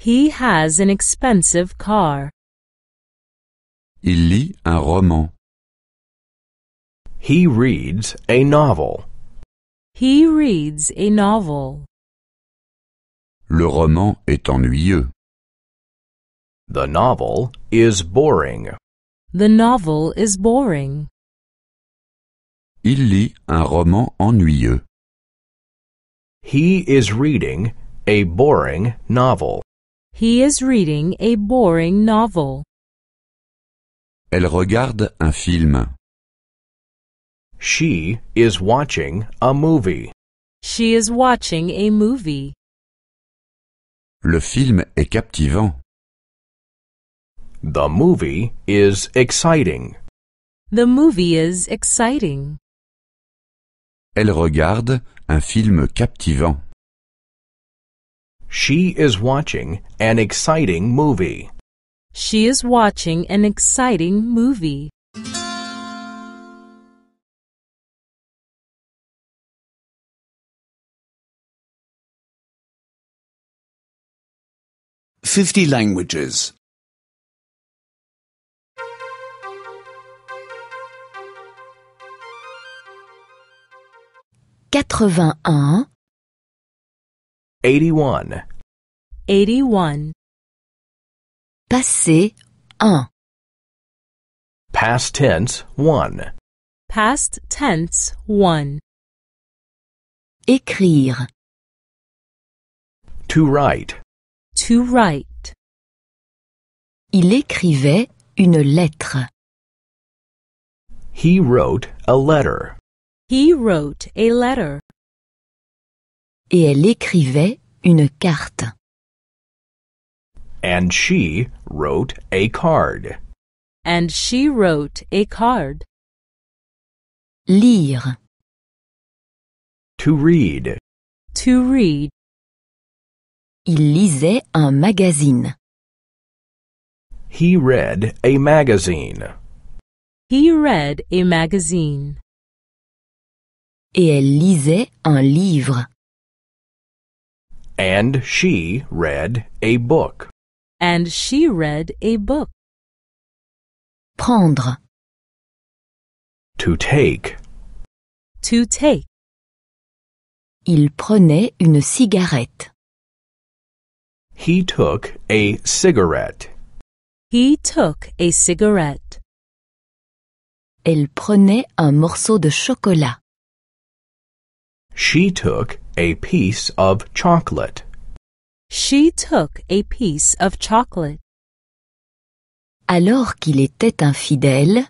He has an expensive car. Il lit un roman. He reads a novel. He reads a novel. Le roman est ennuyeux. The novel is boring. The novel is boring. Il lit un roman ennuyeux. He is reading a boring novel. He is reading a boring novel. Elle regarde un film. She is watching a movie. She is watching a movie. Le film est captivant. The movie is exciting. The movie is exciting. Elle regarde un film captivant. She is watching an exciting movie. She is watching an exciting movie. Fifty languages. 81 81 Passé 1 Past tense 1 Past tense 1 Écrire To write To write Il écrivait une lettre He wrote a letter He wrote a letter. Et elle écrivait une carte. And she wrote a card. And she wrote a card. Lire. To read. To read. Il lisait un magazine. He read a magazine. He read a magazine. et elle lisait un livre. And she read a book. And she read a book. Prendre. To take. To take. Il prenait une cigarette. He took a cigarette. He took a cigarette. Elle prenait un morceau de chocolat. She took a piece of chocolate. She took a piece of chocolate. Alors qu'il était infidèle,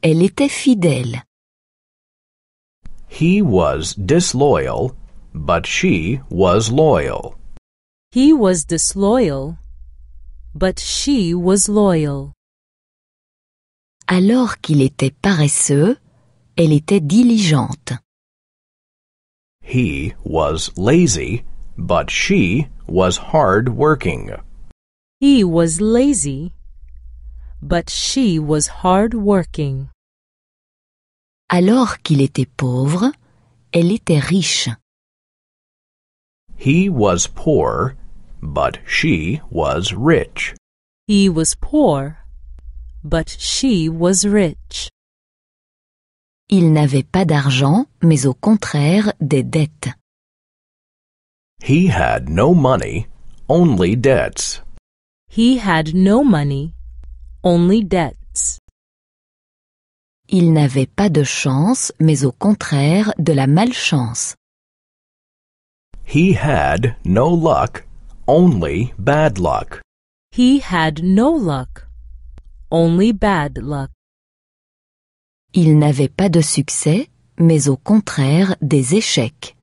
elle était fidèle. He was disloyal, but she was loyal. He was disloyal, but she was loyal. Alors qu'il était paresseux, elle était diligente. He was lazy, but she was hard working. He was lazy, but she was hard working. Alors qu'il était pauvre, elle était riche. He was poor, but she was rich. He was poor, but she was rich. Il n'avait pas d'argent, mais au contraire des dettes. He had no money, only debts. He had no money, only debts. Il n'avait pas de chance, mais au contraire de la malchance. He had no luck, only bad luck. He had no luck, only bad luck. Il n'avait pas de succès, mais au contraire des échecs.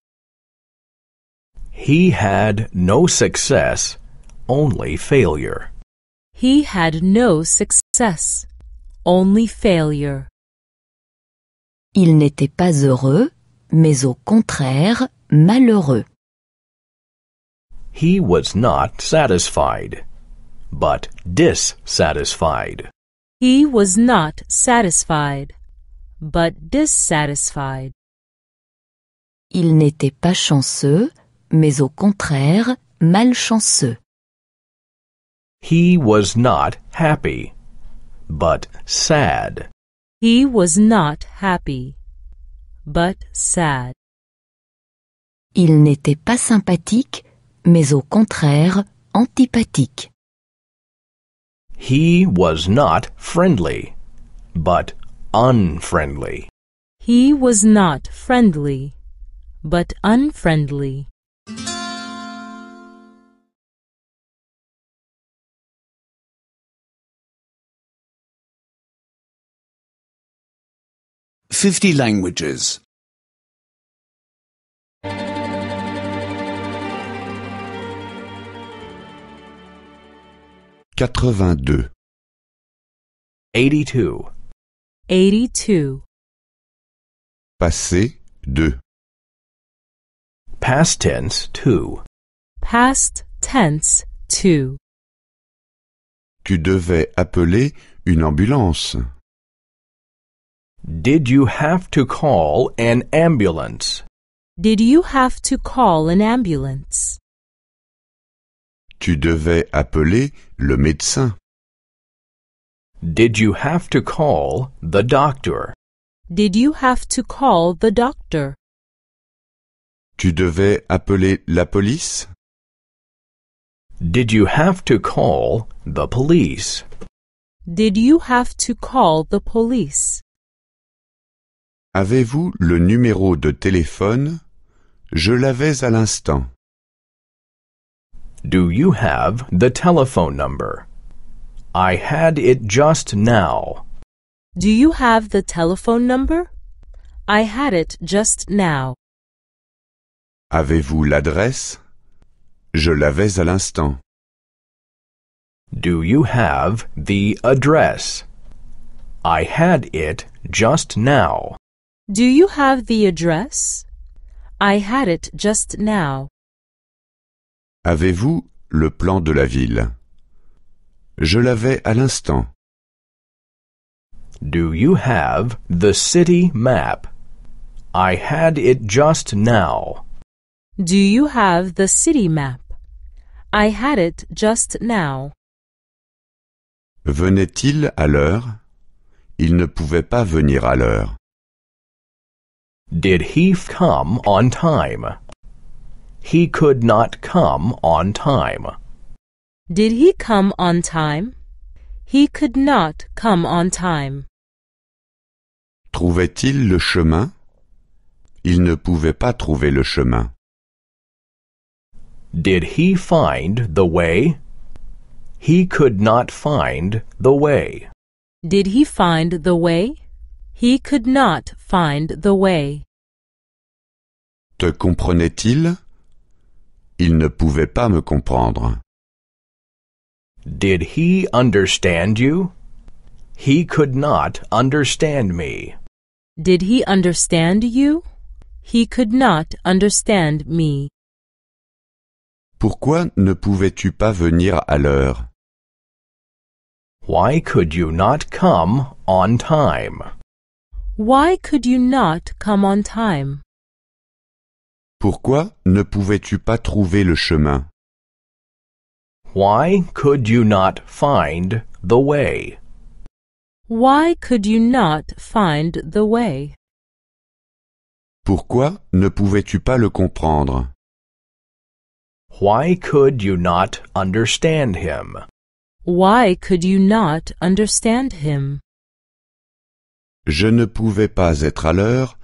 He had no success, only failure. He had no success, only failure. Il n'était pas heureux, mais au contraire malheureux. He was not satisfied, but dissatisfied. He was not satisfied, but dissatisfied. Il n'était pas chanceux, mais au contraire, malchanceux. He was not happy, but sad. He was not happy, but sad. Il n'était pas sympathique, mais au contraire, antipathique. He was not friendly, but unfriendly. He was not friendly, but unfriendly. Fifty languages. Quatre-vingt-deux. Eighty-two. 82 Passé de Past tense 2 Past tense 2 Tu devais appeler une ambulance. Did you have to call an ambulance? Did you have to call an ambulance? Tu devais appeler le médecin. Did you have to call the doctor? Did you have to call the doctor? Tu devais appeler la police? Did you have to call the police? Did you have to call the police? Avez-vous le numéro de téléphone? Je l'avais à l'instant. Do you have the telephone number? I had it just now. Do you have the telephone number? I had it just now. Avez-vous l'adresse? Je l'avais à l'instant. Do you have the address? I had it just now. Do you have the address? I had it just now. Avez-vous le plan de la ville? Je l'avais à l'instant. Do you have the city map? I had it just now. Do you have the city map? I had it just now. Venait-il à l'heure? Il ne pouvait pas venir à l'heure. Did he come on time? He could not come on time. Did he come on time? He could not come on time. Trouvait-il le chemin? Il ne pouvait pas trouver le chemin. Did he find the way? He could not find the way. Did he find the way? He could not find the way. Te comprenait-il? Il ne pouvait pas me comprendre. Did he understand you? He could not understand me. Did he understand you? He could not understand me. Pourquoi ne pouvais-tu pas venir à l'heure? Why could you not come on time? Why could you not come on time? Pourquoi ne pouvais-tu pas trouver le chemin? Why could you not find the way? Why could you not find the way? Pourquoi ne pouvais-tu pas le comprendre? Why could you not understand him? Why could you not understand him? Je ne pouvais pas être à l'heure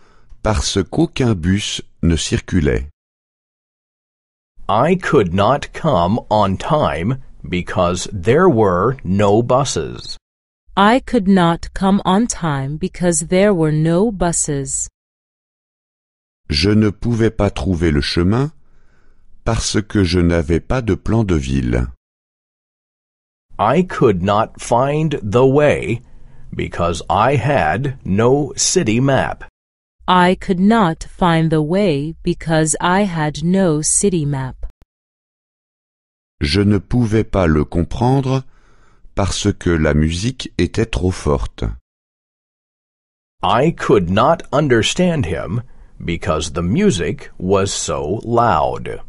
parce qu'aucun bus ne circulait. I could not come on time because there were no buses. I could not come on time because there were no buses. Je ne pouvais pas trouver le chemin parce que je n'avais pas de plan de ville. I could not find the way because I had no city map. I could not find the way because I had no city map. Je ne pouvais pas le comprendre parce que la musique était trop forte. I could not understand him because the music was so loud.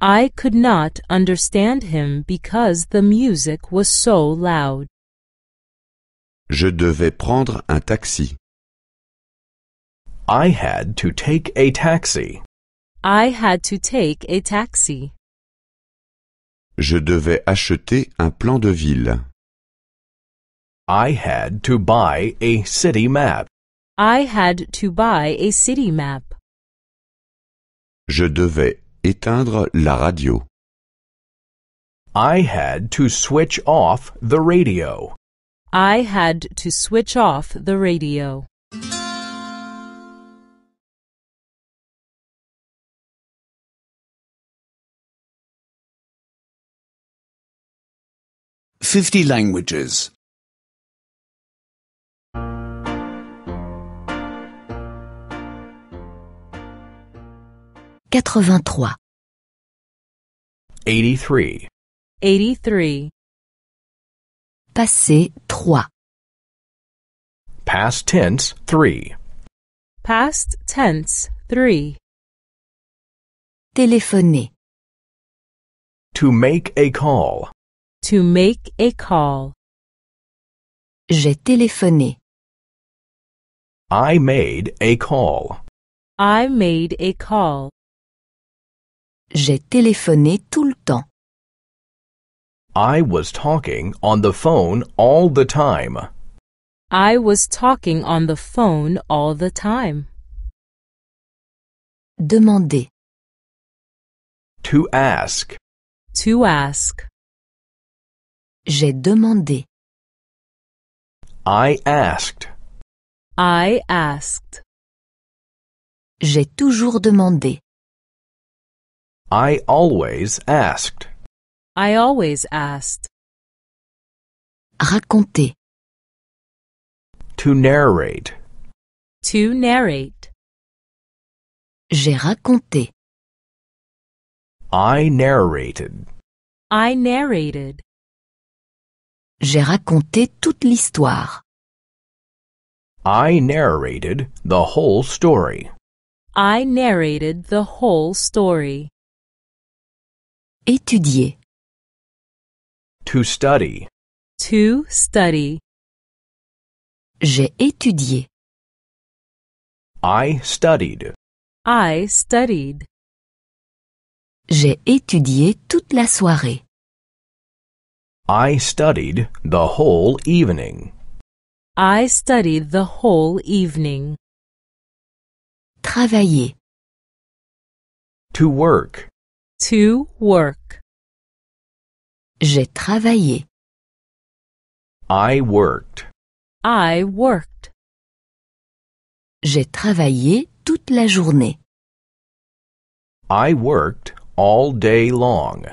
I could not understand him because the music was so loud. Je devais prendre un taxi. I had to take a taxi. I had to take a taxi. Je devais acheter un plan de ville. I had to buy a city map. I had to buy a city map. Je devais éteindre la radio. I had to switch off the radio. I had to switch off the radio. 50 languages. 83. 83. 83. Passé trois. Past tense 3. Past tense 3. Téléphoner. To make a call. To make a call. J'ai téléphoné. I made a call. I made a call. J'ai téléphoné tout le temps. I was talking on the phone all the time. I was talking on the phone all the time. Demander. To ask. To ask. J'ai demandé. I asked. I asked. J'ai toujours demandé. I always asked. I always asked. Raconter. To narrate. To narrate. J'ai raconté. I narrated. I narrated. J'ai raconté toute l'histoire. I narrated the whole story. I narrated the whole story. Étudier. To study. To study. J'ai étudié. I studied. I studied. J'ai étudié toute la soirée. I studied the whole evening. I studied the whole evening. Travailler. To work. To work. J'ai travaillé. I worked. I worked. J'ai travaillé toute la journée. I worked all day long.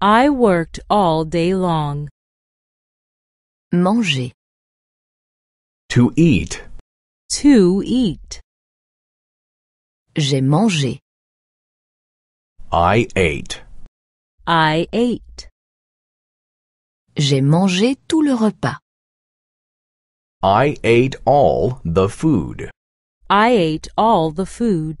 I worked all day long. Manger. To eat. To eat. J'ai mangé. I ate. I ate. J'ai mangé tout le repas. I ate all the food. I ate all the food.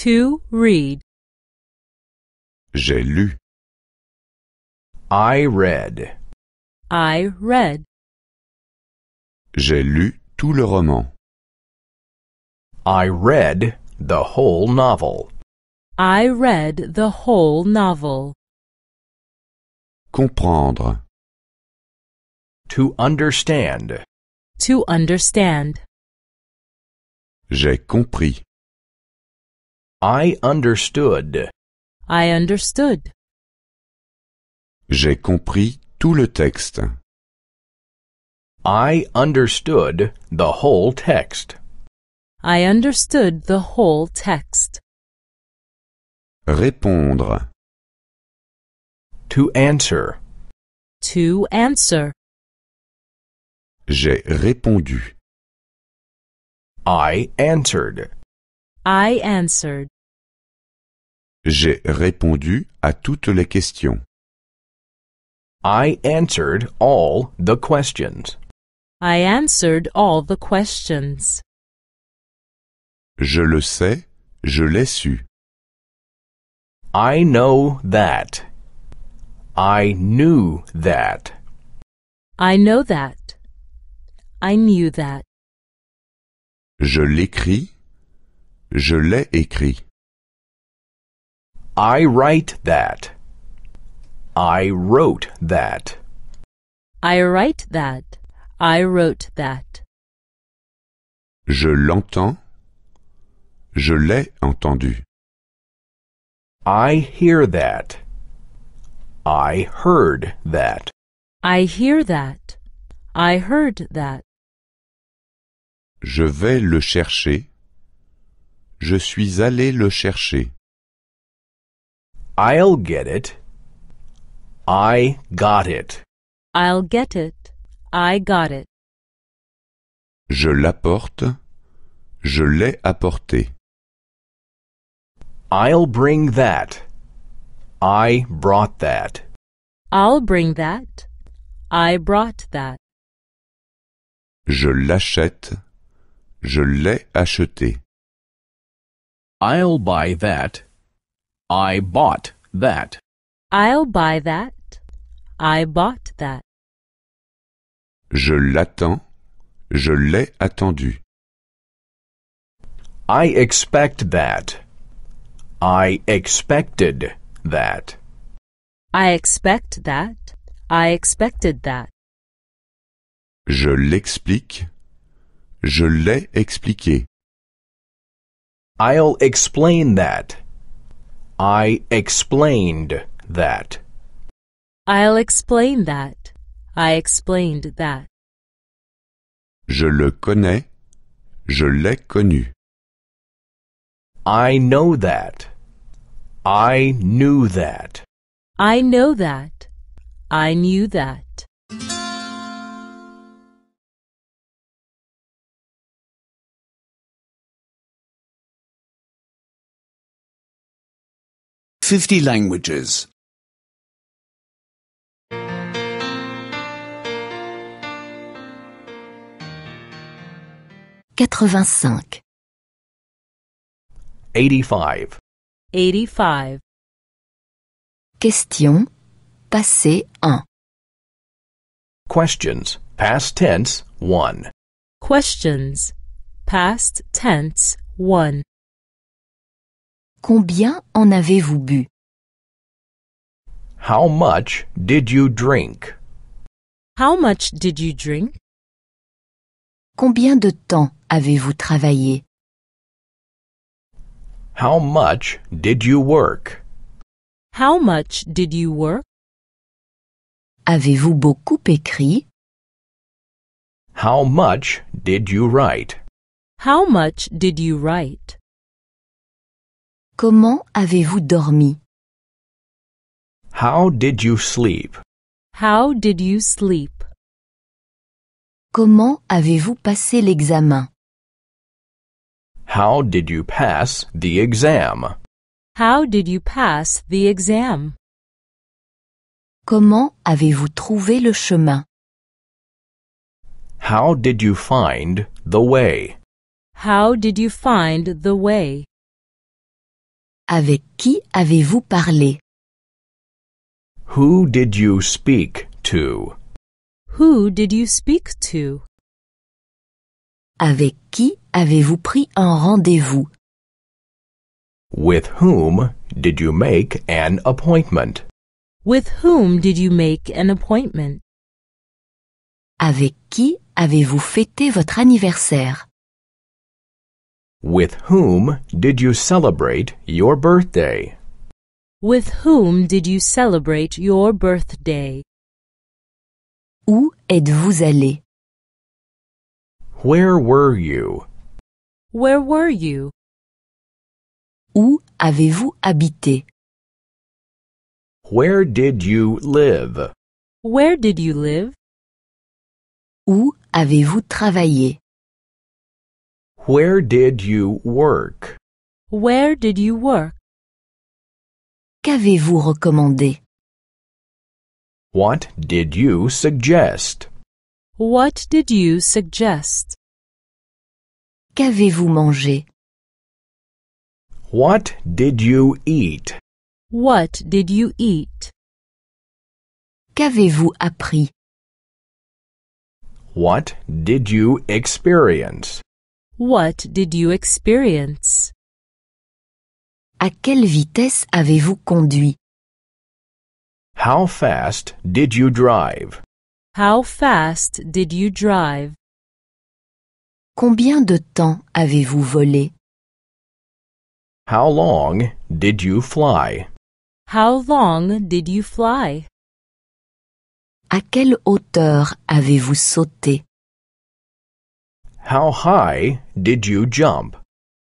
To read. J'ai lu. I read. I read. J'ai lu tout le roman. I read the whole novel. I read the whole novel. Comprendre. To understand. To understand. J'ai compris. I understood. I understood. J'ai compris tout le texte. I understood the whole text. I understood the whole text. Répondre. To answer. To answer. J'ai répondu. I answered. I answered. J'ai répondu à toutes les questions. I answered all the questions. I answered all the questions. Je le sais, je l'ai su. I know that. I knew that. I know that. I knew that. Je l'écris. Je l'ai écrit. I write that. I wrote that. I write that. I wrote that. Je l'entends. Je l'ai entendu. I hear that. I heard that. I hear that. I heard that. Je vais le chercher. Je suis allé le chercher. I'll get it. I got it. I'll get it. I got it. Je l'apporte. Je l'ai apporté. I'll bring that. I brought that. I'll bring that. I brought that. Je l'achète. Je l'ai acheté. I'll buy that. I bought that. I'll buy that. I bought that. Je l'attends. Je l'ai attendu. I expect that. I expected that. I expect that. I expected that. Je l'explique. Je l'ai expliqué. I'll explain that. I explained that. I'll explain that. I explained that. Je le connais. Je l'ai connu. I know that. I knew that. I know that. I knew that. 50 languages. 85. 85. Question. Passé 1. Questions. Past tense 1. Questions. Past tense 1. Combien en avez-vous bu? How much did you drink? How much did you drink? Combien de temps avez-vous travaillé? How much did you work? How much did you work? Avez-vous beaucoup écrit? How much did you write? How much did you write? Comment avez-vous dormi? How did you sleep? How did you sleep? Comment avez-vous passé l'examen? How did you pass the exam? How did you pass the exam? Comment avez-vous trouvé le chemin? How did you find the way? How did you find the way? Avec qui avez-vous parlé? Who did you speak to? Who did you speak to? Avec qui avez-vous pris un rendez-vous? With whom did you make an appointment? With whom did you make an appointment? Avec qui avez-vous fêté votre anniversaire? With whom did you celebrate your birthday? With whom did you celebrate your birthday? Où êtes-vous allé? Where were you? Where were you? Où avez-vous habité? Where did you live? Where did you live? Où avez-vous travaillé? Where did you work? Where did you work? Qu'avez-vous recommandé? What did you suggest? What did you suggest? Qu'avez-vous mangé? What did you eat? What did you eat? Qu'avez-vous appris? What did you experience? What did you experience? À quelle vitesse avez-vous conduit? How fast did you drive? How fast did you drive? Combien de temps avez-vous volé? How long did you fly? How long did you fly? À quelle hauteur avez-vous sauté? How high did you jump?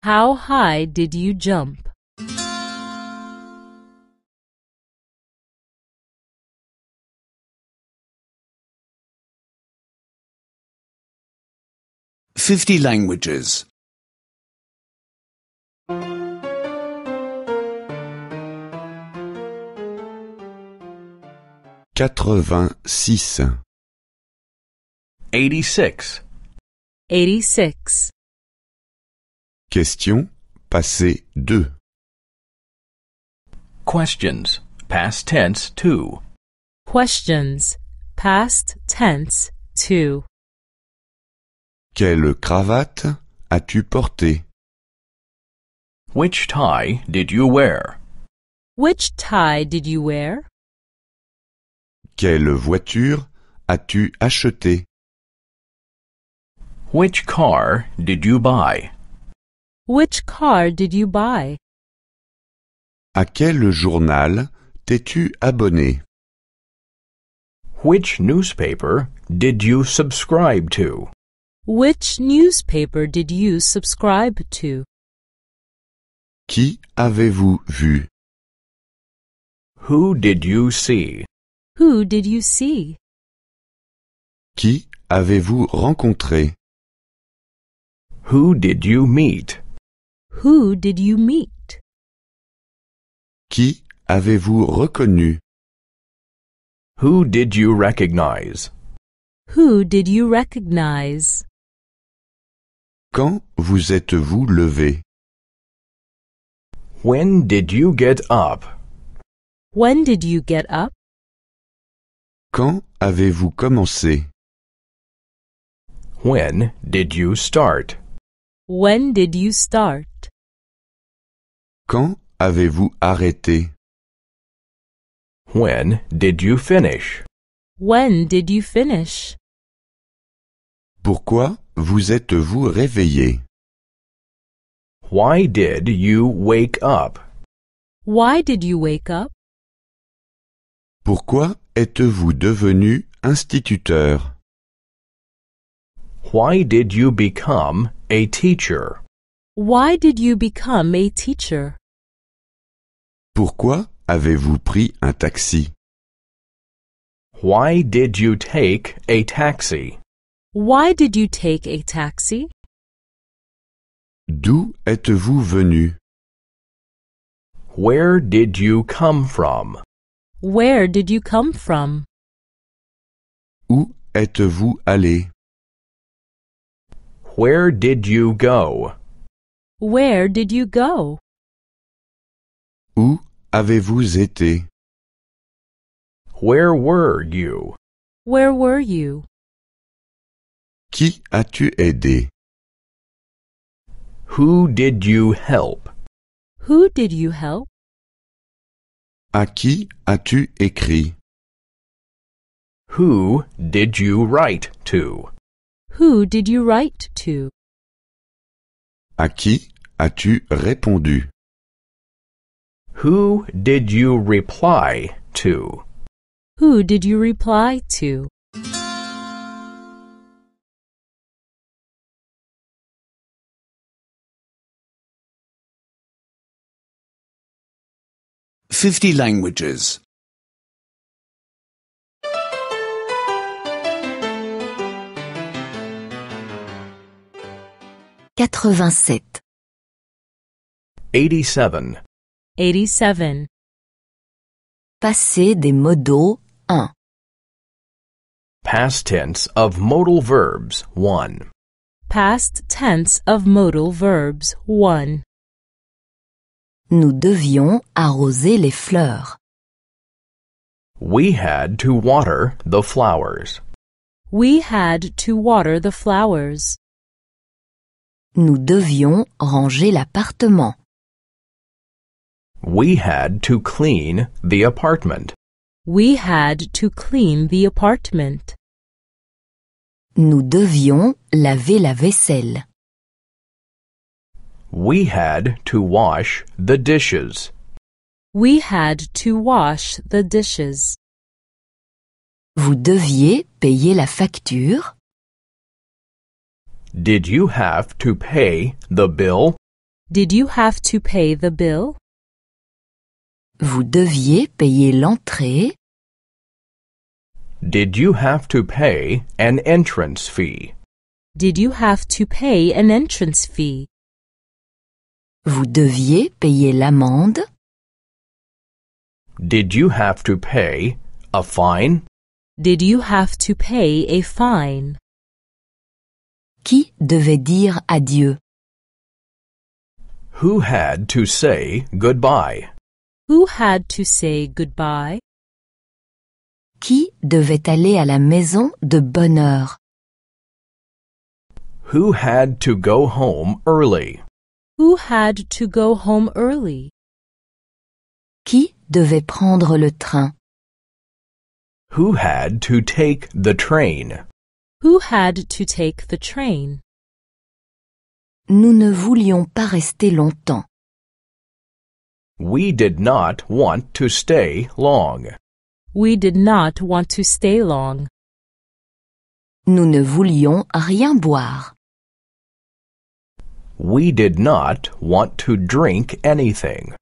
How high did you jump? Fifty languages. Quatre-vingt-six. Eighty-six. 86. Question passé 2. Questions past tense 2. Questions past tense 2. Quelle cravate as-tu portée? Which tie did you wear? Which tie did you wear? Quelle voiture as-tu achetée? Which car did you buy? Which car did you buy? À quel journal t'es-tu abonné? Which newspaper did you subscribe to? Which newspaper did you subscribe to? Qui avez-vous vu? Who did you see? Who did you see? Qui avez-vous rencontré? Who did you meet? Who did you meet? Qui avez-vous reconnu? Who did you recognize? Who did you recognize? Quand vous êtes-vous levé? When did you get up? When did you get up? Quand avez-vous commencé? When did you start? When did you start? Quand avez-vous arrêté? When did you finish? When did you finish? Pourquoi vous êtes-vous réveillé? Why did you wake up? Why did you wake up? Pourquoi êtes-vous devenu instituteur? Why did you become A teacher. Why did you become a teacher? Pourquoi avez-vous pris un taxi? Why did you take a taxi? Why did you take a taxi? D'où êtes-vous venu? Where did you come from? Where did you come from? Où êtes-vous allé? Where did you go? Where did you go? Où avez-vous été? Where were you? Where were you? Qui as-tu aidé? Who did you help? Who did you help? À qui as-tu écrit? Who did you write to? Who did you write to? À qui as-tu répondu? Who did you reply to? Who did you reply to? Fifty languages. 87 87 Passé des modaux 1 Past tense of modal verbs 1 Past tense of modal verbs 1 Nous devions arroser les fleurs. We had to water the flowers. We had to water the flowers. Nous devions ranger l'appartement. We had to clean the apartment. We had to clean the apartment. Nous devions laver la vaisselle. We had to wash the dishes. We had to wash the dishes. Vous deviez payer la facture. Did you have to pay the bill? Did you have to pay the bill? Vous deviez payer l'entrée. Did you have to pay an entrance fee? Did you have to pay an entrance fee? Vous deviez payer l'amende. Did you have to pay a fine? Did you have to pay a fine? Qui devait dire adieu? Who had to say goodbye? Who had to say goodbye? Qui devait aller à la maison de bonne heure? Who had to go home early? Who had to go home early? Qui devait prendre le train? Who had to take the train? who had to take the train. Nous ne voulions pas rester longtemps. We did not want to stay long. We did not want to stay long. Nous ne voulions rien boire. We did not want to drink anything.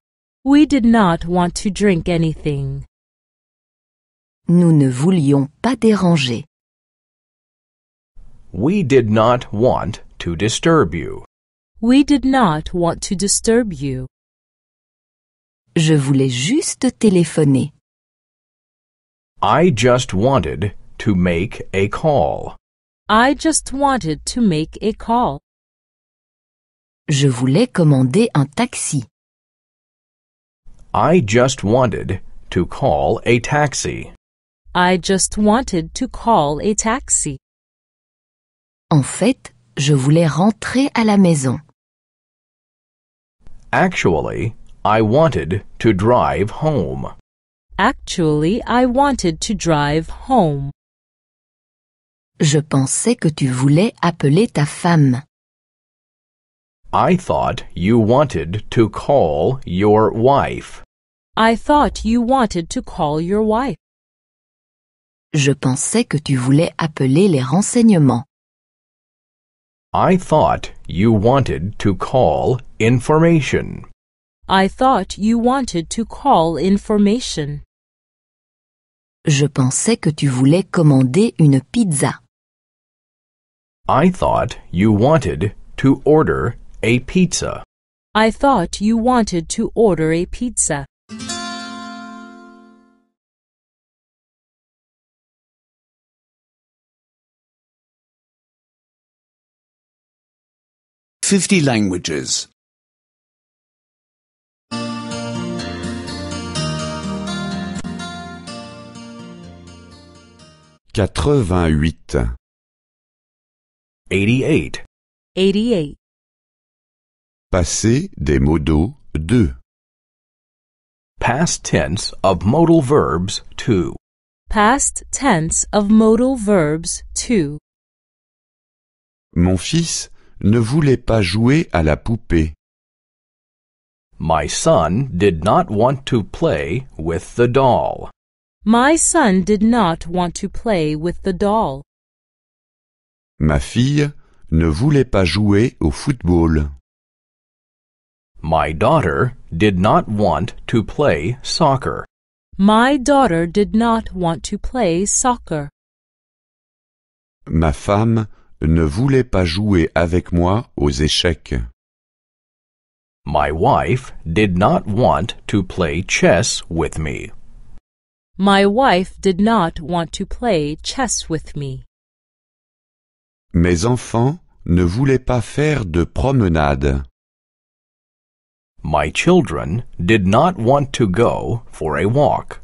We did not want to drink anything. Nous ne voulions pas déranger. We did not want to disturb you. We did not want to disturb you. Je voulais juste téléphoner. I just wanted to make a call. I just wanted to make a call. Je voulais commander un taxi. I just wanted to call a taxi. I just wanted to call a taxi. En fait, je voulais rentrer à la maison. Actually, I wanted to drive home. Actually, I wanted to drive home. Je pensais que tu voulais appeler ta femme. I thought you wanted to call your wife. I thought you wanted to call your wife. Je pensais que tu voulais appeler les renseignements. I thought you wanted to call information. I thought you wanted to call information. Je pensais que tu voulais commander une pizza. I thought you wanted to order a pizza. I thought you wanted to order a pizza. 50 languages. 88. 88. 88. Passé des modaux 2. Past tense of modal verbs 2. Past tense of modal verbs 2. Mon fils ne voulait pas jouer à la poupée. My son did not want to play with the doll. My son did not want to play with the doll. Ma fille ne voulait pas jouer au football. My daughter did not want to play soccer. My daughter did not want to play soccer. Ma femme ne voulait pas jouer avec moi aux échecs. My wife did not want to play chess with me. My wife did not want to play chess with me. Mes enfants ne voulaient pas faire de promenade. My children did not want to go for a walk.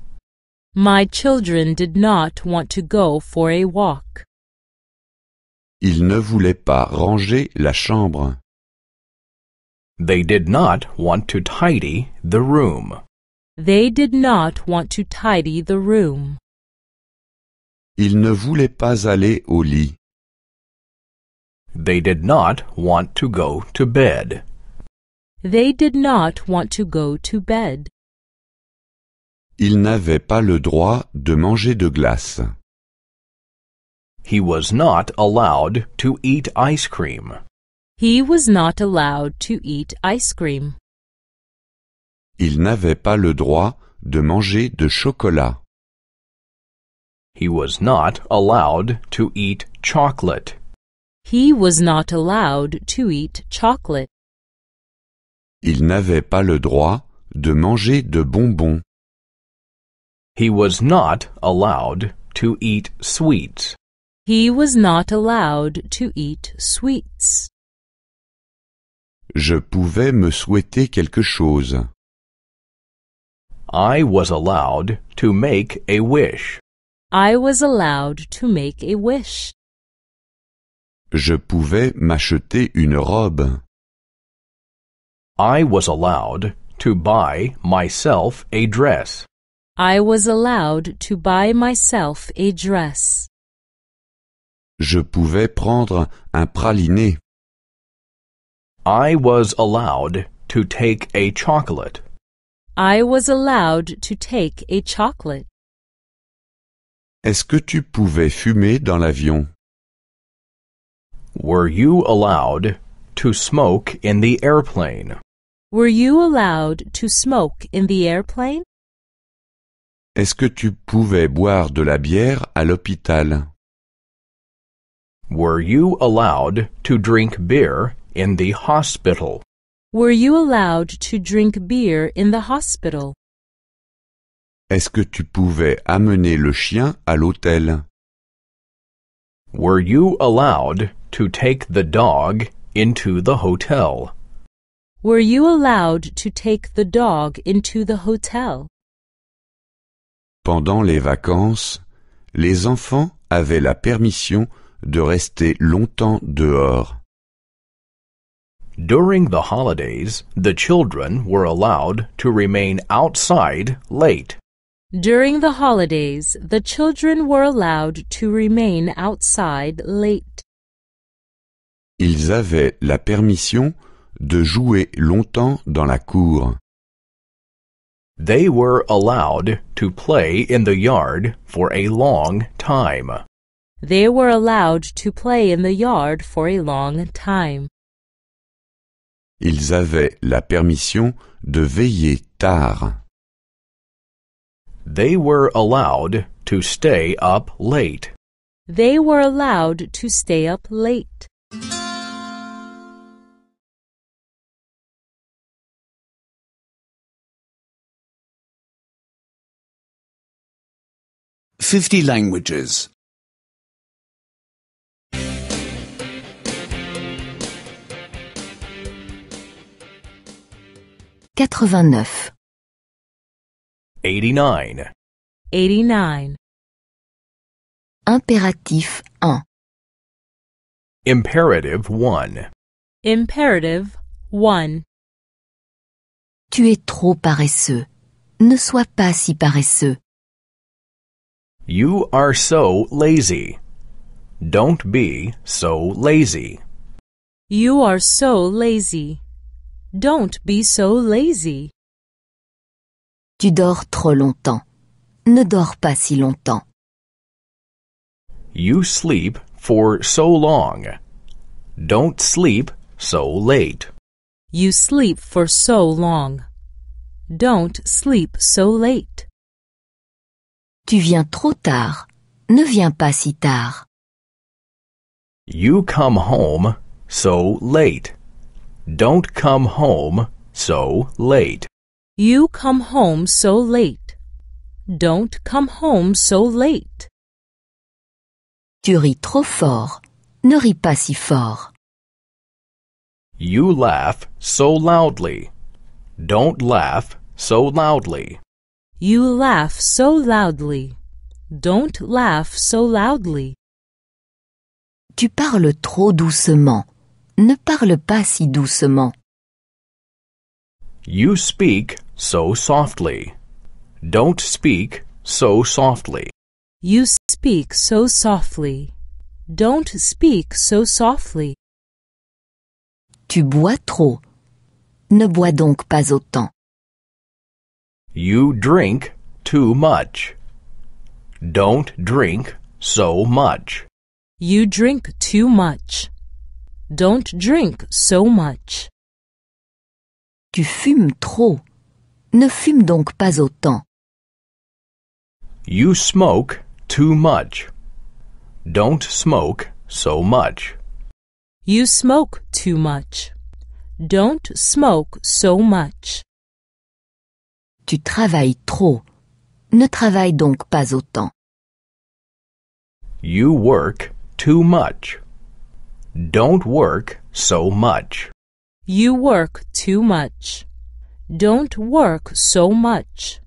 My children did not want to go for a walk. Ils ne voulaient pas ranger la chambre. They did not want to tidy the room. They did not want to tidy the room. Ils ne voulaient pas aller au lit. They did not want to go to bed. They did not want to go to bed. Ils n'avaient pas le droit de manger de glace. He was not allowed to eat ice cream. He was not allowed to eat ice cream. Il n'avait pas le droit de manger de chocolat. He was not allowed to eat chocolate. He was not allowed to eat chocolate. Il n'avait pas le droit de manger de bonbons. He was not allowed to eat sweets. He was not allowed to eat sweets. Je pouvais me souhaiter quelque chose. I was allowed to make a wish. I was allowed to make a wish. Je pouvais m'acheter une robe. I was allowed to buy myself a dress. I was allowed to buy myself a dress. Je pouvais prendre un praliné. I was allowed to take a chocolate. I was allowed to take a chocolate. Est-ce que tu pouvais fumer dans l'avion? Were you allowed to smoke in the airplane? Were you allowed to smoke in the airplane? Est-ce que tu pouvais boire de la bière à l'hôpital? Were you allowed to drink beer in the hospital? Were you allowed to drink beer in the hospital? Est-ce que tu pouvais amener le chien à l'hôtel? Were you allowed to take the dog into the hotel? Were you allowed to take the dog into the hotel? Pendant les vacances, les enfants avaient la permission de rester longtemps dehors. During the holidays, the children were allowed to remain outside late. During the holidays, the children were allowed to remain outside late. Ils avaient la permission de jouer longtemps dans la cour. They were allowed to play in the yard for a long time they were allowed to play in the yard for a long time. Ils avaient la permission de veiller tard. They were allowed to stay up late. They were allowed to stay up late. Fifty languages. 89 89 Impératif 1 Imperative 1 Imperative 1 Tu es trop paresseux. Ne sois pas si paresseux. You are so lazy. Don't be so lazy. You are so lazy. Don't be so lazy. Tu dors trop longtemps. Ne dors pas si longtemps. You sleep for so long. Don't sleep so late. You sleep for so long. Don't sleep so late. Tu viens trop tard. Ne viens pas si tard. You come home so late. Don't come home so late. You come home so late. Don't come home so late. Tu ris trop fort. Ne ris pas si fort. You laugh so loudly. Don't laugh so loudly. You laugh so loudly. Don't laugh so loudly. Tu parles trop doucement. Ne parle pas si doucement. You speak so softly. Don't speak so softly. You speak so softly. Don't speak so softly. Tu bois trop. Ne bois donc pas autant. You drink too much. Don't drink so much. You drink too much. Don't drink so much. Tu fumes trop. Ne fume donc pas autant. You smoke too much. Don't smoke so much. You smoke too much. Don't smoke so much. Tu travailles trop. Ne travaille donc pas autant. You work too much. Don't work so much. You work too much. Don't work so much.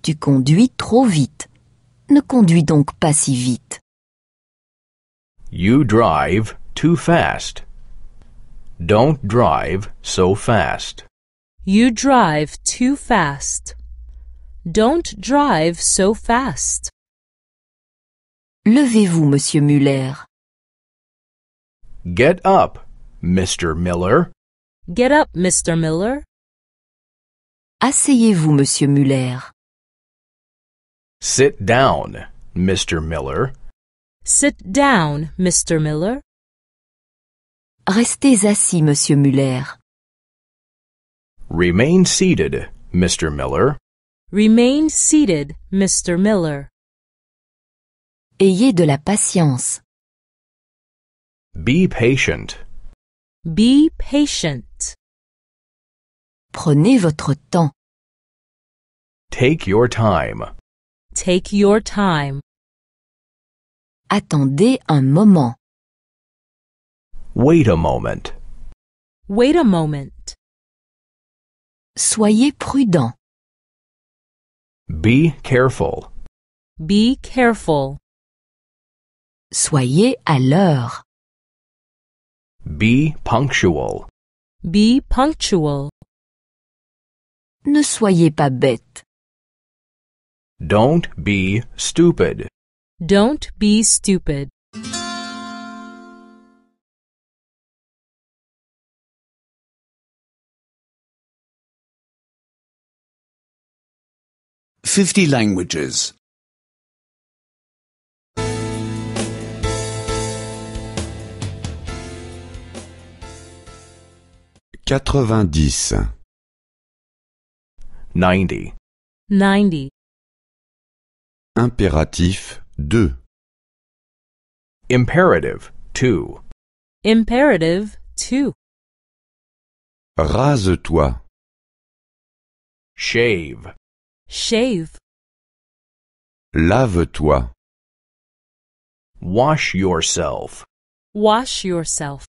Tu conduis trop vite. Ne conduis donc pas si vite. You drive too fast. Don't drive so fast. You drive too fast. Don't drive so fast. Levez-vous, monsieur Muller. Get up, Mr. Miller. Get up, Mr. Miller. Asseyez-vous, Monsieur Muller. Sit down, Mr. Miller. Sit down, Mr. Miller. Restez assis, Monsieur Muller. Remain seated, Mr. Miller. Remain seated, Mr. Miller. Ayez de la patience. Be patient. Be patient. Prenez votre temps. Take your time. Take your time. Attendez un moment. Wait a moment. Wait a moment. Soyez prudent. Be careful. Be careful. Soyez à l'heure. Be punctual. Be punctual. Ne soyez pas bête. Don't be stupid. Don't be stupid. Fifty languages. Quatre-vingt-dix. Ninety. Ninety. Impératif 2. Imperative 2. Imperative 2. Rase-toi. Shave. Shave. Lave-toi. Wash yourself. Wash yourself.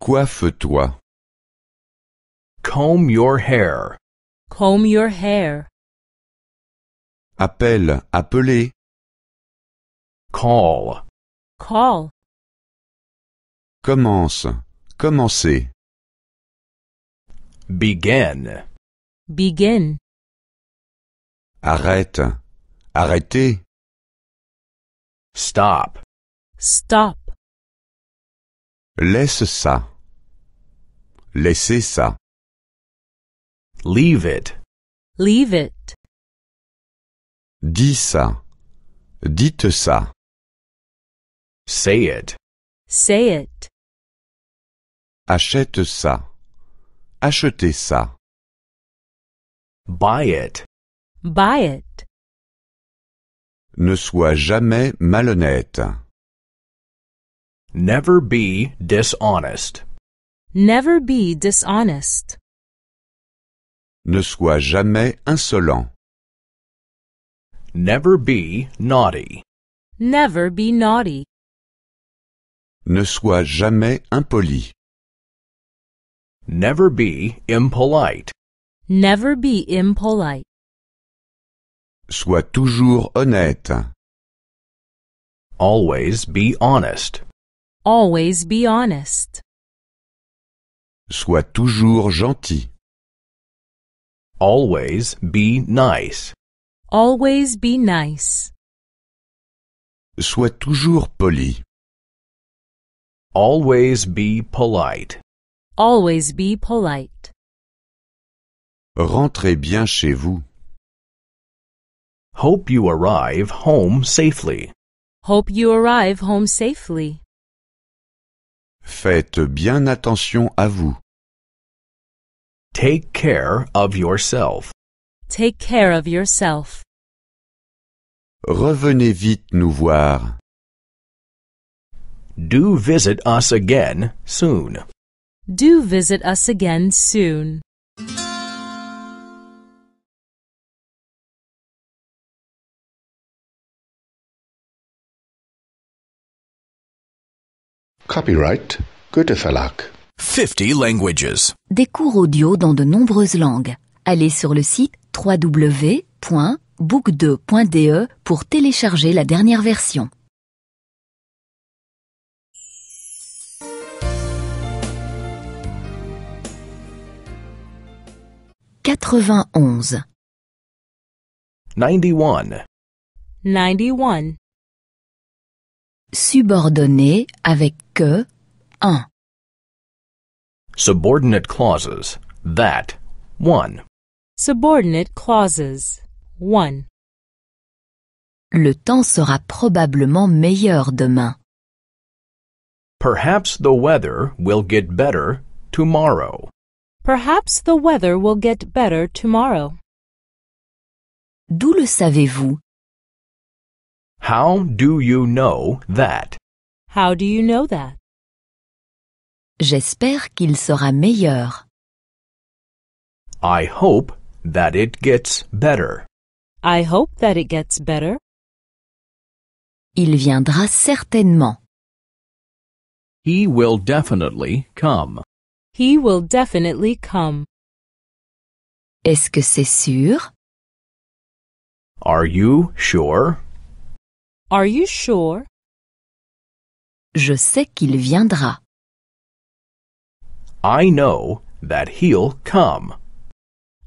Coiffe-toi. Comb your hair. Comb your hair. Appelle, appeler. Call. Call. Commence, Commencez. Begin. Begin. Arrête, arrêtez. Stop. Stop. Laisse ça. Laissez ça. Leave it. Leave it. Dis ça. Dites ça. Say it. Say it. Achète ça. Achetez ça. Buy it. Buy it. Ne sois jamais malhonnête. Never be dishonest. Never be dishonest. Ne sois jamais insolent. Never be naughty. Never be naughty. Ne sois jamais impoli. Never be impolite. Never be impolite. Sois toujours honnête. Always be honest. Always be honest. Sois toujours gentil. Always be nice. Always be nice. Sois toujours poli. Always be polite. Always be polite. Rentrez bien chez vous. Hope you arrive home safely. Hope you arrive home safely. Faites bien attention à vous. Take care of yourself. Take care of yourself. Revenez vite nous voir. Do visit us again soon. Do visit us again soon. Copyright Goethe Verlag. 50 languages. Des cours audio dans de nombreuses langues. Allez sur le site www.book2.de pour télécharger la dernière version. quatre 91. 91. Subordonné avec que Subordinate clauses. That 1. Subordinate clauses. 1. Le temps sera probablement meilleur demain. Perhaps the weather will get better tomorrow. Perhaps the weather will get better tomorrow. D'où le savez-vous? How do you know that? How do you know that? J'espère qu'il sera meilleur. I hope that it gets better. I hope that it gets better. Il viendra certainement. He will definitely come. He will definitely come. Est-ce que c'est sûr? Are you sure? Are you sure? Je sais qu'il viendra. I know that he'll come.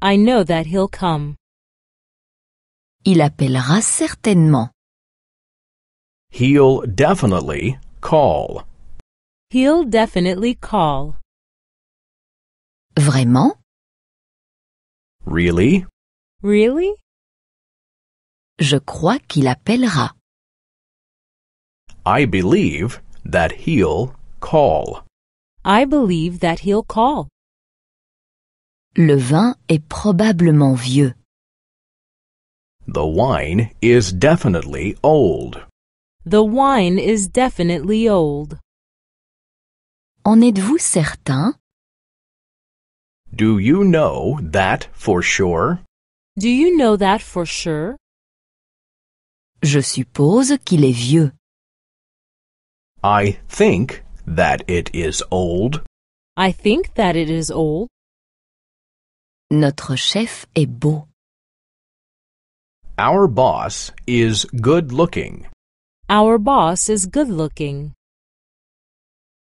I know that he'll come. Il appellera certainement. He'll definitely call. He'll definitely call. Vraiment? Really? Really? Je crois qu'il appellera. I believe that he'll call. I believe that he'll call. Le vin est probablement vieux. The wine is definitely old. The wine is definitely old. En êtes-vous certain? Do you know that for sure? Do you know that for sure? Je suppose qu'il est vieux. I think that it is old. I think that it is old. Notre chef est beau. Our boss is good looking. Our boss is good looking.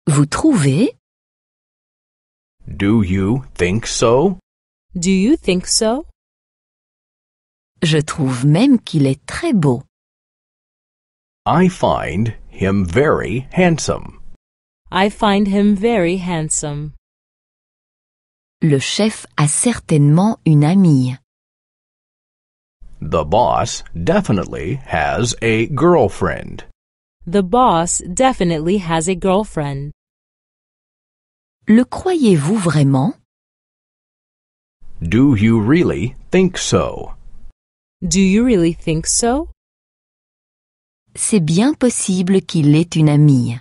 Vous trouvez? Do you think so? Do you think so? Je trouve même qu'il est très beau. I find him very handsome. I find him very handsome. Le chef a certainement une amie. The boss definitely has a girlfriend. The boss definitely has a girlfriend. Le croyez-vous vraiment? Do you really think so? Do you really think so? c'est bien possible qu'il ait une amie.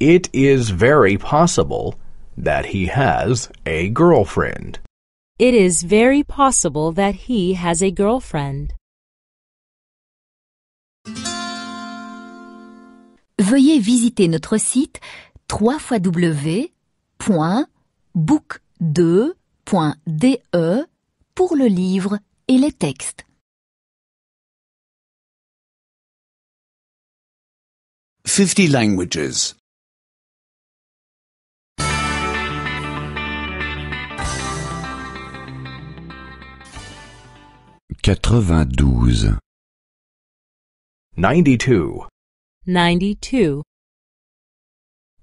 It is very possible that he has a girlfriend. It is very possible that he has a girlfriend. Veuillez visiter notre site www.book2.de pour le livre et les textes. 50 languages. 92. 92. 92.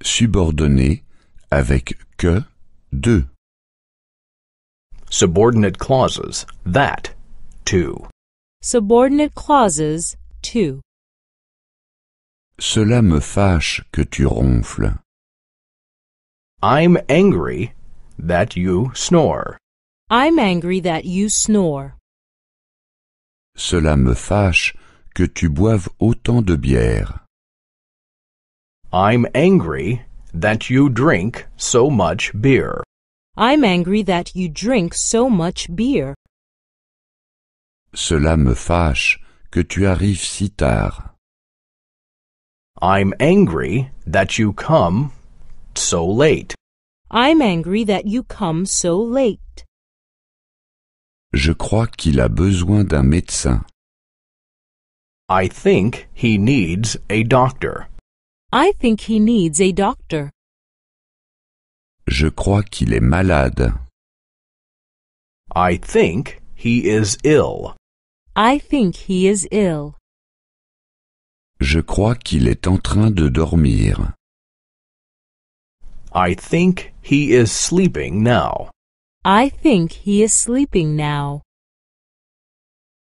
Subordonné avec que, de. Subordinate clauses, that, to. Subordinate clauses, to. Cela me fâche que tu ronfles. I'm angry that you snore. I'm angry that you snore. Cela me fâche que tu boives autant de bière. I'm angry that you drink so much beer. I'm angry that you drink so much beer. Cela me fâche que tu arrives si tard. I'm angry that you come so late. I'm angry that you come so late. Je crois qu'il a besoin d'un médecin. I think he needs a doctor. I think he needs a doctor. Je crois qu'il est malade. I think he is ill. I think he is ill. Je crois qu'il est en train de dormir. I think he is sleeping now. I think he is sleeping now.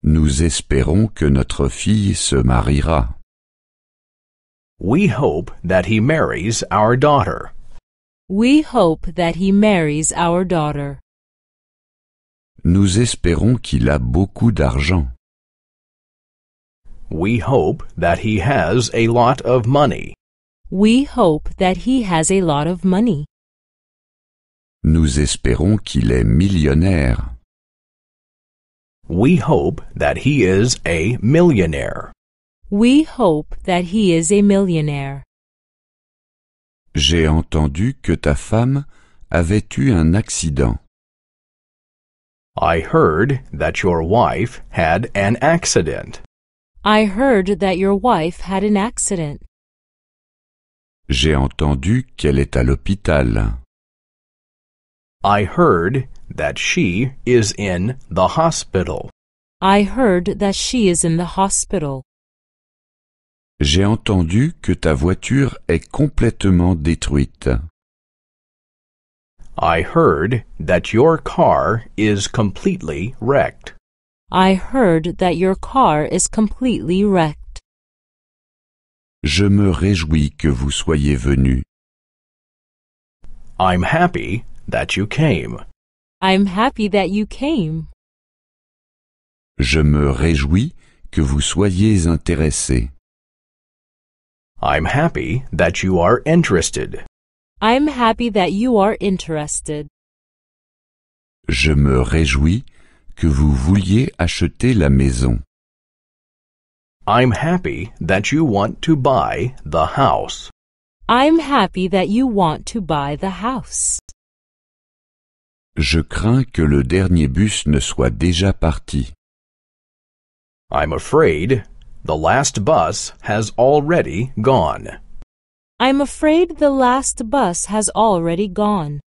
Nous espérons que notre fille se mariera. We hope that he marries our daughter. We hope that he marries our daughter. Nous espérons qu'il a beaucoup d'argent. We hope that he has a lot of money. We hope that he has a lot of money. Nous espérons qu'il est millionnaire. We hope that he is a millionaire. We hope that he is a millionaire. J'ai entendu que ta femme avait eu un accident. I heard that your wife had an accident. I heard that your wife had an accident. J'ai entendu qu'elle est à l'hôpital. I heard that she is in the hospital. I heard that she is in the hospital. J'ai entendu que ta voiture est complètement détruite. I heard that your car is completely wrecked. I heard that your car is completely wrecked. Je me réjouis que vous soyez venu. I'm happy that you came. I'm happy that you came. Je me réjouis que vous soyez intéressé. I'm happy that you are interested. I'm happy that you are interested. Je me réjouis que vous vouliez acheter la maison. I'm happy that you want to buy the house. I'm happy that you want to buy the house. Je crains que le dernier bus ne soit déjà parti. I'm afraid the last bus has already gone. I'm afraid the last bus has already gone.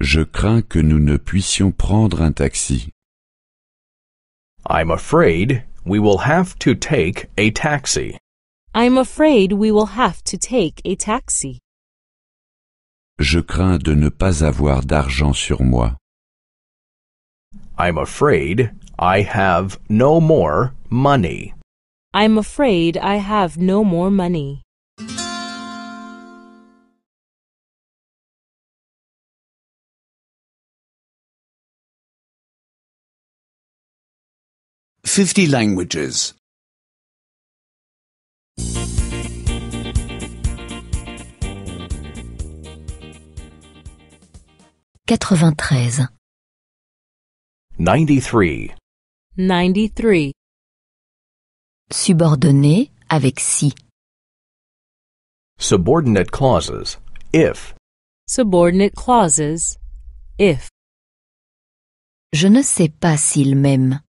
Je crains que nous ne puissions prendre un taxi. I'm afraid we will have to take a taxi. I'm afraid we will have to take a taxi. Je crains de ne pas avoir d'argent sur moi. I'm afraid I have no more money. I'm afraid I have no more money. 50 languages. 93. 93. Subordonné avec si. Subordinate clauses. If. Subordinate clauses. If. Je ne sais pas s'il m'aime.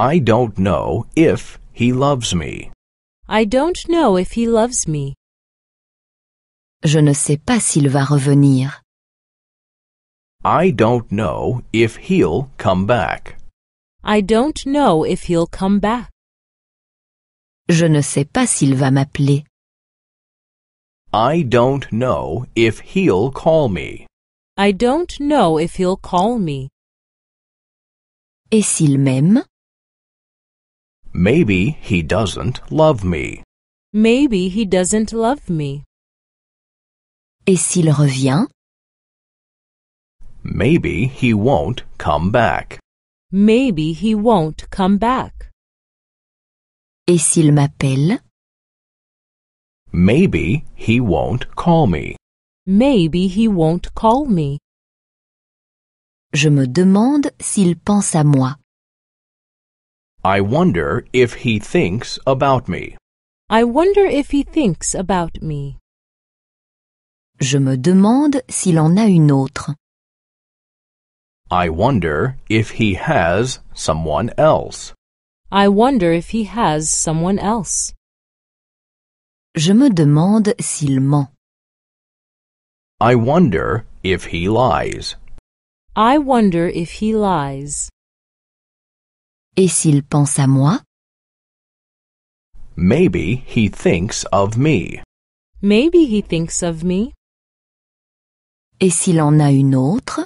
I don't know if he loves me. I don't know if he loves me. Je ne sais pas s'il va revenir. I don't know if he'll come back. I don't know if he'll come back. Je ne sais pas s'il va m'appeler. I don't know if he'll call me. I don't know if he'll call me. Et s'il m'aime? Maybe he doesn't love me. Maybe he doesn't love me. Et s'il revient? Maybe he won't come back. Maybe he won't come back. Et s'il m'appelle? Maybe he won't call me. Maybe he won't call me. Je me demande s'il pense à moi. I wonder if he thinks about me. I wonder if he thinks about me. Je me demande s'il en a une autre. I wonder if he has someone else. I wonder if he has someone else. Je me demande s'il ment. I wonder if he lies. I wonder if he lies. Et s'il pense à moi? Maybe he thinks of me. Maybe he thinks of me. Et s'il en a une autre?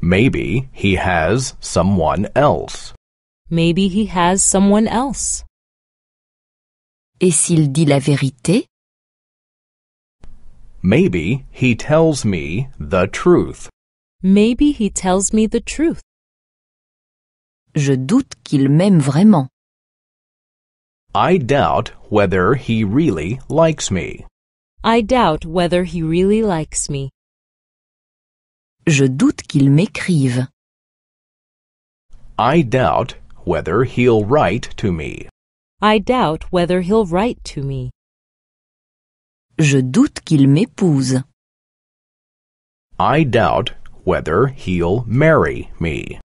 Maybe he has someone else. Maybe he has someone else. Et s'il dit la vérité? Maybe he tells me the truth. Maybe he tells me the truth. Je doute qu'il m'aime vraiment. I doubt whether he really likes me. I doubt whether he really likes me. Je doute qu'il m'écrive. I doubt whether he'll write to me. I doubt whether he'll write to me. Je doute qu'il m'épouse. I doubt whether he'll marry me.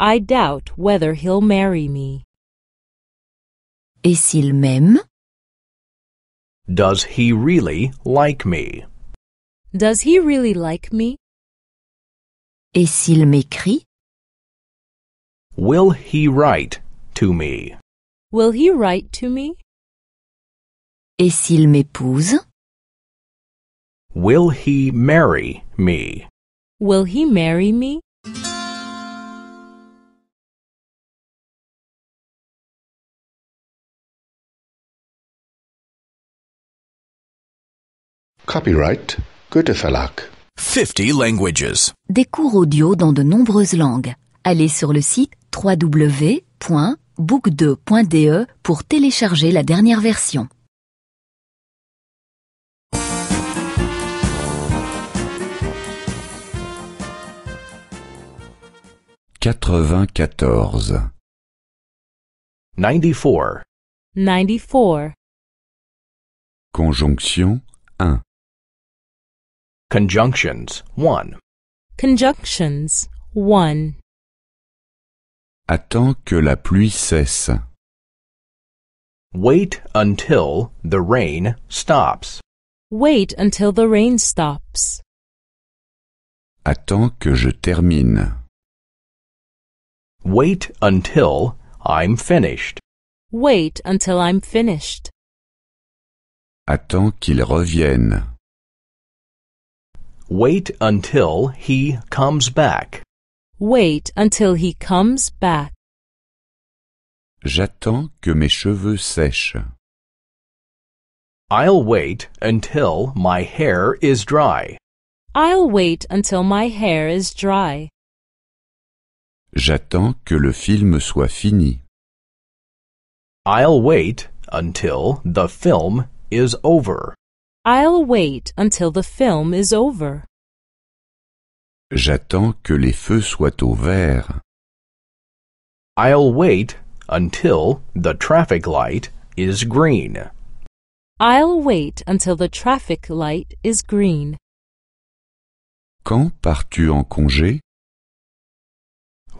I doubt whether he'll marry me. Et s'il m'aime? Does he really like me? Does he really like me? Et s'il m'écrit? Will he write to me? Will he write to me? Et s'il m'épouse? Will he marry me? Will he marry me? Copyright Goethe Verlag. 50 languages. Des cours audio dans de nombreuses langues. Allez sur le site www.book2.de pour télécharger la dernière version. 94. 94. Conjonction 1. Conjunctions 1. Conjunctions 1. Attends que la pluie cesse. Wait until the rain stops. Wait until the rain stops. Attends que je termine. Wait until I'm finished. Wait until I'm finished. Attends qu'il revienne. Wait until he comes back. Wait until he comes back. J'attends que mes cheveux sèchent. I'll wait until my hair is dry. I'll wait until my hair is dry. J'attends que le film soit fini. I'll wait until the film is over. I'll wait until the film is over. J'attends que les feux soient au vert. I'll wait until the traffic light is green. I'll wait until the traffic light is green. Quand pars-tu en congé?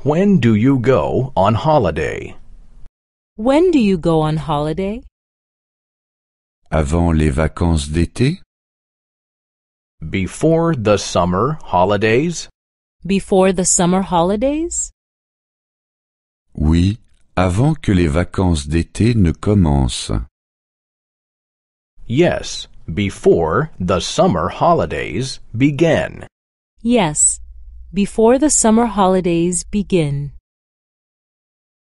When do you go on holiday? When do you go on holiday? Avant les vacances d'été? Before the summer holidays? Before the summer holidays? Oui, avant que les vacances d'été ne commencent. Yes, before the summer holidays begin. Yes, before the summer holidays begin.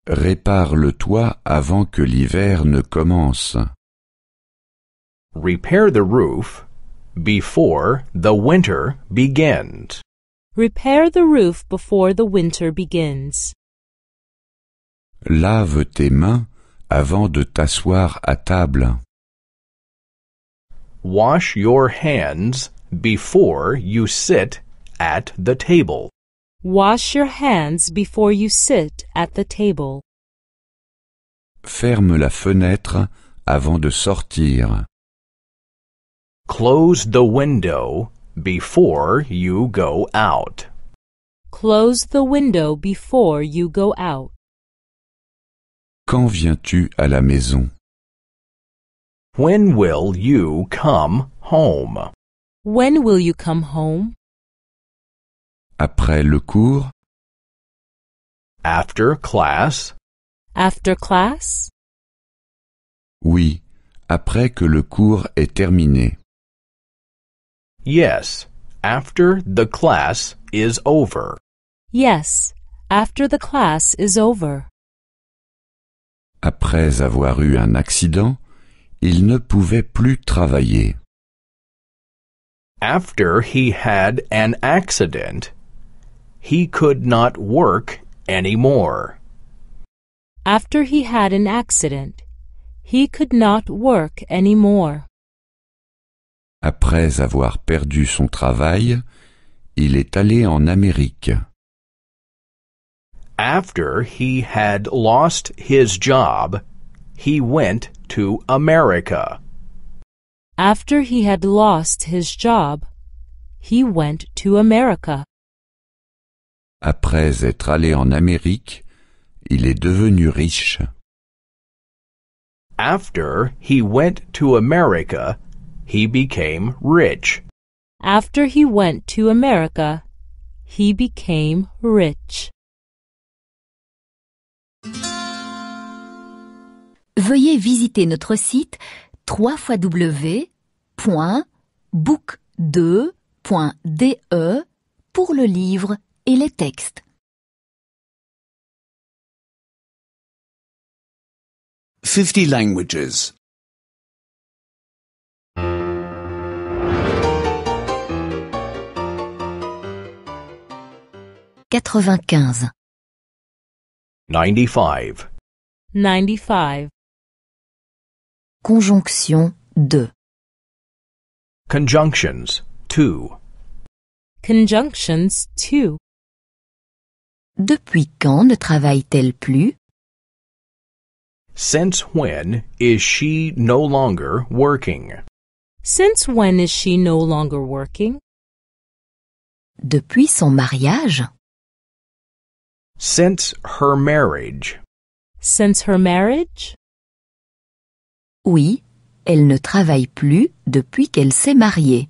Répare le toit avant que l'hiver ne commence. Repair the roof before the winter begins. Repair the roof before the winter begins. Lave tes mains avant de t'asseoir à table. Wash your hands before you sit at the table. Wash your hands before you sit at the table. Ferme la fenêtre avant de sortir. Close the window before you go out. Close the window before you go out. Quand viens-tu à la maison? When will you come home? When will you come home? Après le cours? After class? After class? Oui, après que le cours est terminé. Yes, after the class is over. Yes, after the class is over. Après avoir eu un accident, il ne pouvait plus travailler. After he had an accident, he could not work anymore. After he had an accident, he could not work anymore. Après avoir perdu son travail, il est allé en Amérique. After he had lost his job, he went to America. After he had lost his job, he went to America. Après être allé en Amérique, il est devenu riche. After he went to America, he became rich. After he went to America, he became rich. Veuillez visiter notre site www.book2.de pour le livre et les textes. Fifty languages. 95 95 Conjonction 2 Conjunctions 2 Conjunctions 2 Depuis quand ne travaille-t-elle plus? Since when is she no longer working? Since when is she no longer working? Depuis son mariage? Since her marriage. Since her marriage? Oui, elle ne travaille plus depuis qu'elle s'est mariée.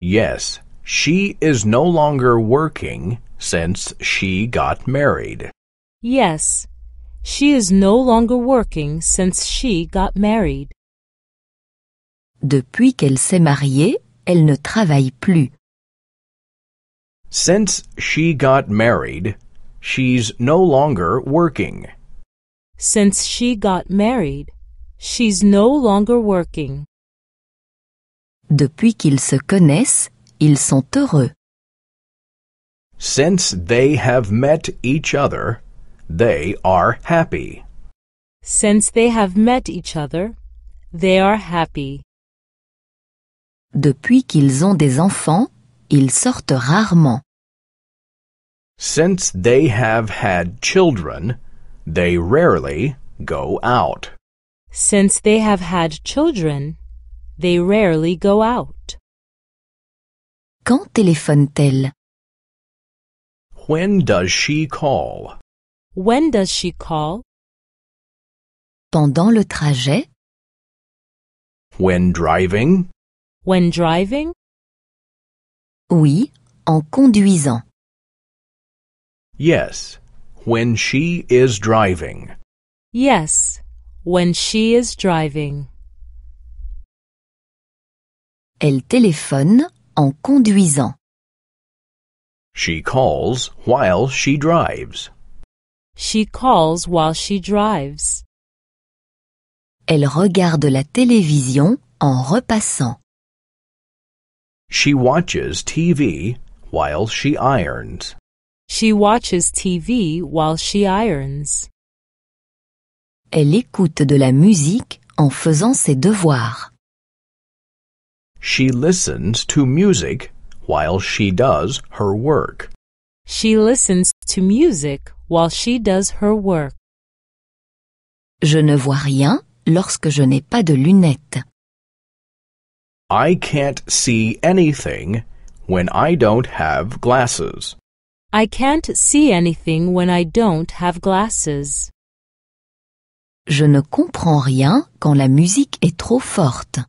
Yes, she is no longer working since she got married. Yes, she is no longer working since she got married. Depuis qu'elle s'est mariée, elle ne travaille plus. Since she got married, she's no longer working. Since she got married, she's no longer working. Depuis qu'ils se connaissent, ils sont heureux. Since they have met each other, they are happy. Since they have met each other, they are happy. Depuis qu'ils ont des enfants, ils sortent rarement. Since they have had children, they rarely go out. Since they have had children, they rarely go out. Quand téléphone-t-elle? When does she call? When does she call? Pendant le trajet? When driving? When driving? Oui, en conduisant. Yes, when she is driving. Yes, when she is driving. Elle téléphone en conduisant. She calls while she drives. She calls while she drives. Elle regarde la télévision en repassant. She watches TV while she irons. She watches TV while she irons. Elle écoute de la musique en faisant ses devoirs. She listens to music while she does her work. She listens to music while she does her work. Je ne vois rien lorsque je n'ai pas de lunettes. I can't see anything when I don't have glasses. I can't see anything when I don't have glasses. Je ne comprends rien quand la musique est trop forte.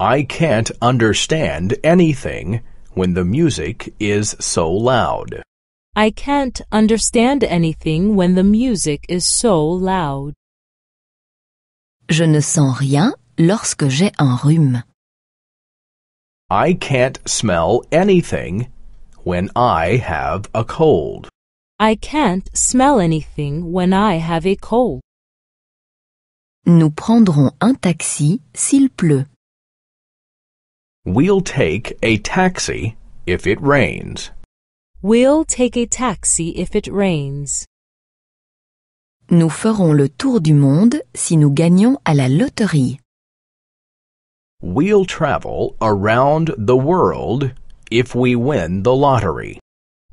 I can't understand anything when the music is so loud. I can't understand anything when the music is so loud. Je ne sens rien lorsque j'ai un rhume. I can't smell anything when I have a cold. I can't smell anything when I have a cold. Nous prendrons un taxi s'il pleut. We'll take a taxi if it rains. We'll take a taxi if it rains. Nous ferons le tour du monde si nous gagnons à la loterie. We'll travel around the world if we win the lottery.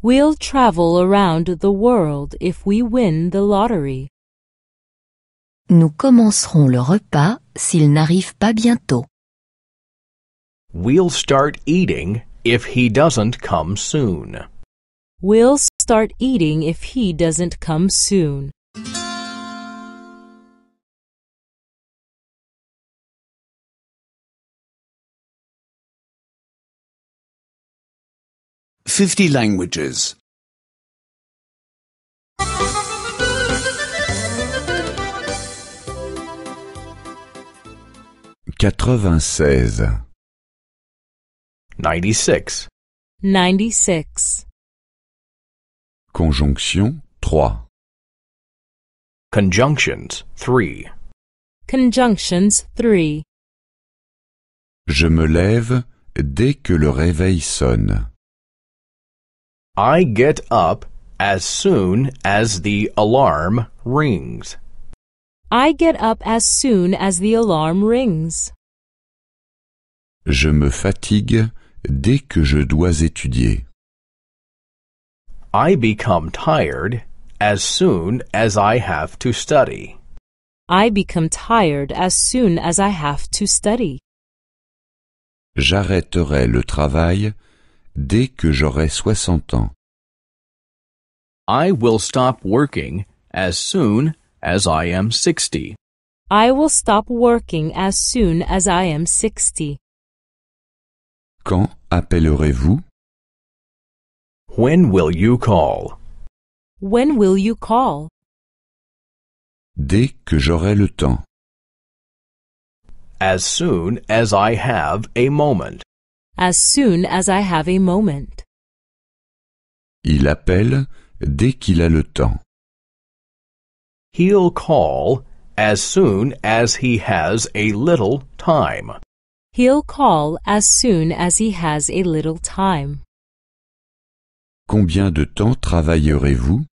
We'll travel around the world if we win the lottery. Nous commencerons le repas s'il n'arrive pas bientôt. We'll start eating if he doesn't come soon. We'll start eating if he doesn't come soon. 50 languages. 96 96. 96. Conjonction 3. Conjunctions 3. Conjunctions 3. Je me lève dès que le réveil sonne. I get up as soon as the alarm rings. I get up as soon as the alarm rings. Je me fatigue dès que je dois étudier. I become tired as soon as I have to study. I become tired as soon as I have to study. J'arrêterai le travail dès que j'aurai soixante ans. I will stop working as soon as I am sixty. I will stop working as soon as I am sixty. Quand appellerez-vous? When will you call? When will you call? Dès que j'aurai le temps. As soon as I have a moment as soon as I have a moment. Il appelle dès qu'il a le temps. He'll call as soon as he has a little time. He'll call as soon as he has a little time. Combien de temps travaillerez-vous?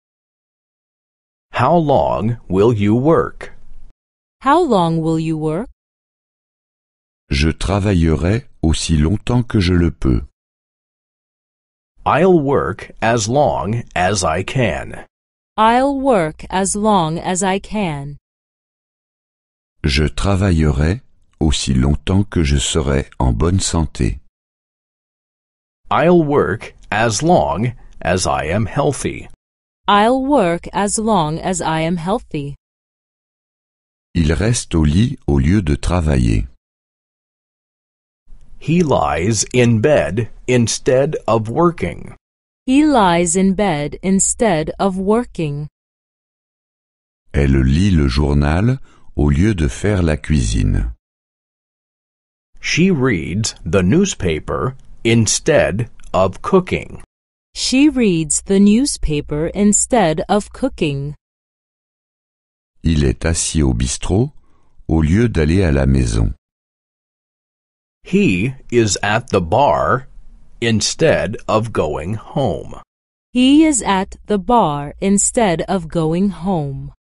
How long will you work? How long will you work? Je travaillerai aussi longtemps que je le peux. I'll work as long as I can. I'll work as long as I can. Je travaillerai aussi longtemps que je serai en bonne santé. I'll work as long as I am healthy. I'll work as long as I am healthy. Il reste au lit au lieu de travailler. He lies in bed instead of working. He lies in bed instead of working. Elle lit le journal au lieu de faire la cuisine. She reads the newspaper instead of cooking. She reads the newspaper instead of cooking. Il est assis au bistrot au lieu d'aller à la maison. He is at the bar instead of going home. He is at the bar instead of going home.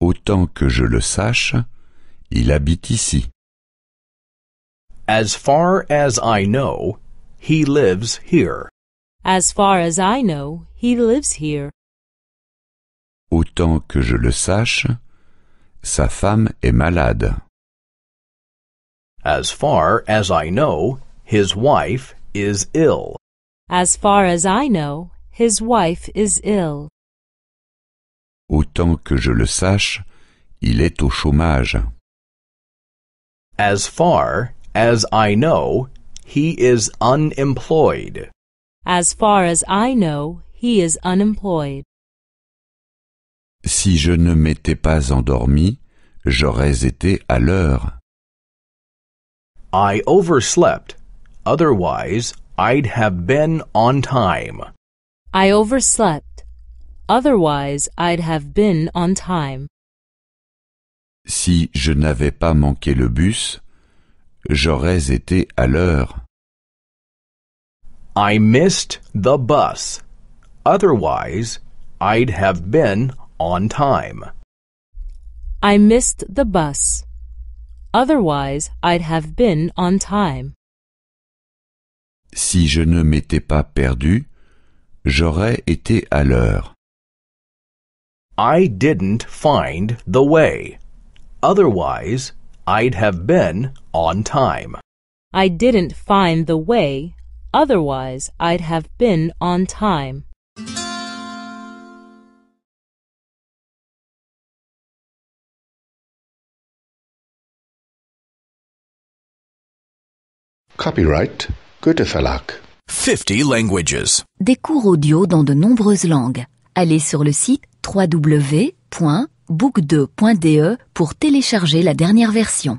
Autant que je le sache, il habite ici. As far as I know, he lives here. As far as I know, he lives here. Autant que je le sache, sa femme est malade. As far as I know, his wife is ill. As far as I know, his wife is ill. Autant que je le sache, il est au chômage. As far as I know, he is unemployed. As far as I know, he is unemployed. Si je ne m'étais pas endormi, j'aurais été à l'heure. I overslept. Otherwise, I'd have been on time. I overslept. Otherwise, I'd have been on time. Si je n'avais pas manqué le bus, j'aurais été à l'heure. I missed the bus. Otherwise, I'd have been on time. I missed the bus. Otherwise, I'd have been on time. Si je ne m'étais pas perdu, j'aurais été à l'heure. I didn't find the way. Otherwise, I'd have been on time. I didn't find the way. Otherwise, I'd have been on time. Copyright Goethe Verlag. 50 languages. Des cours audio dans de nombreuses langues. Allez sur le site www.book2.de pour télécharger la dernière version.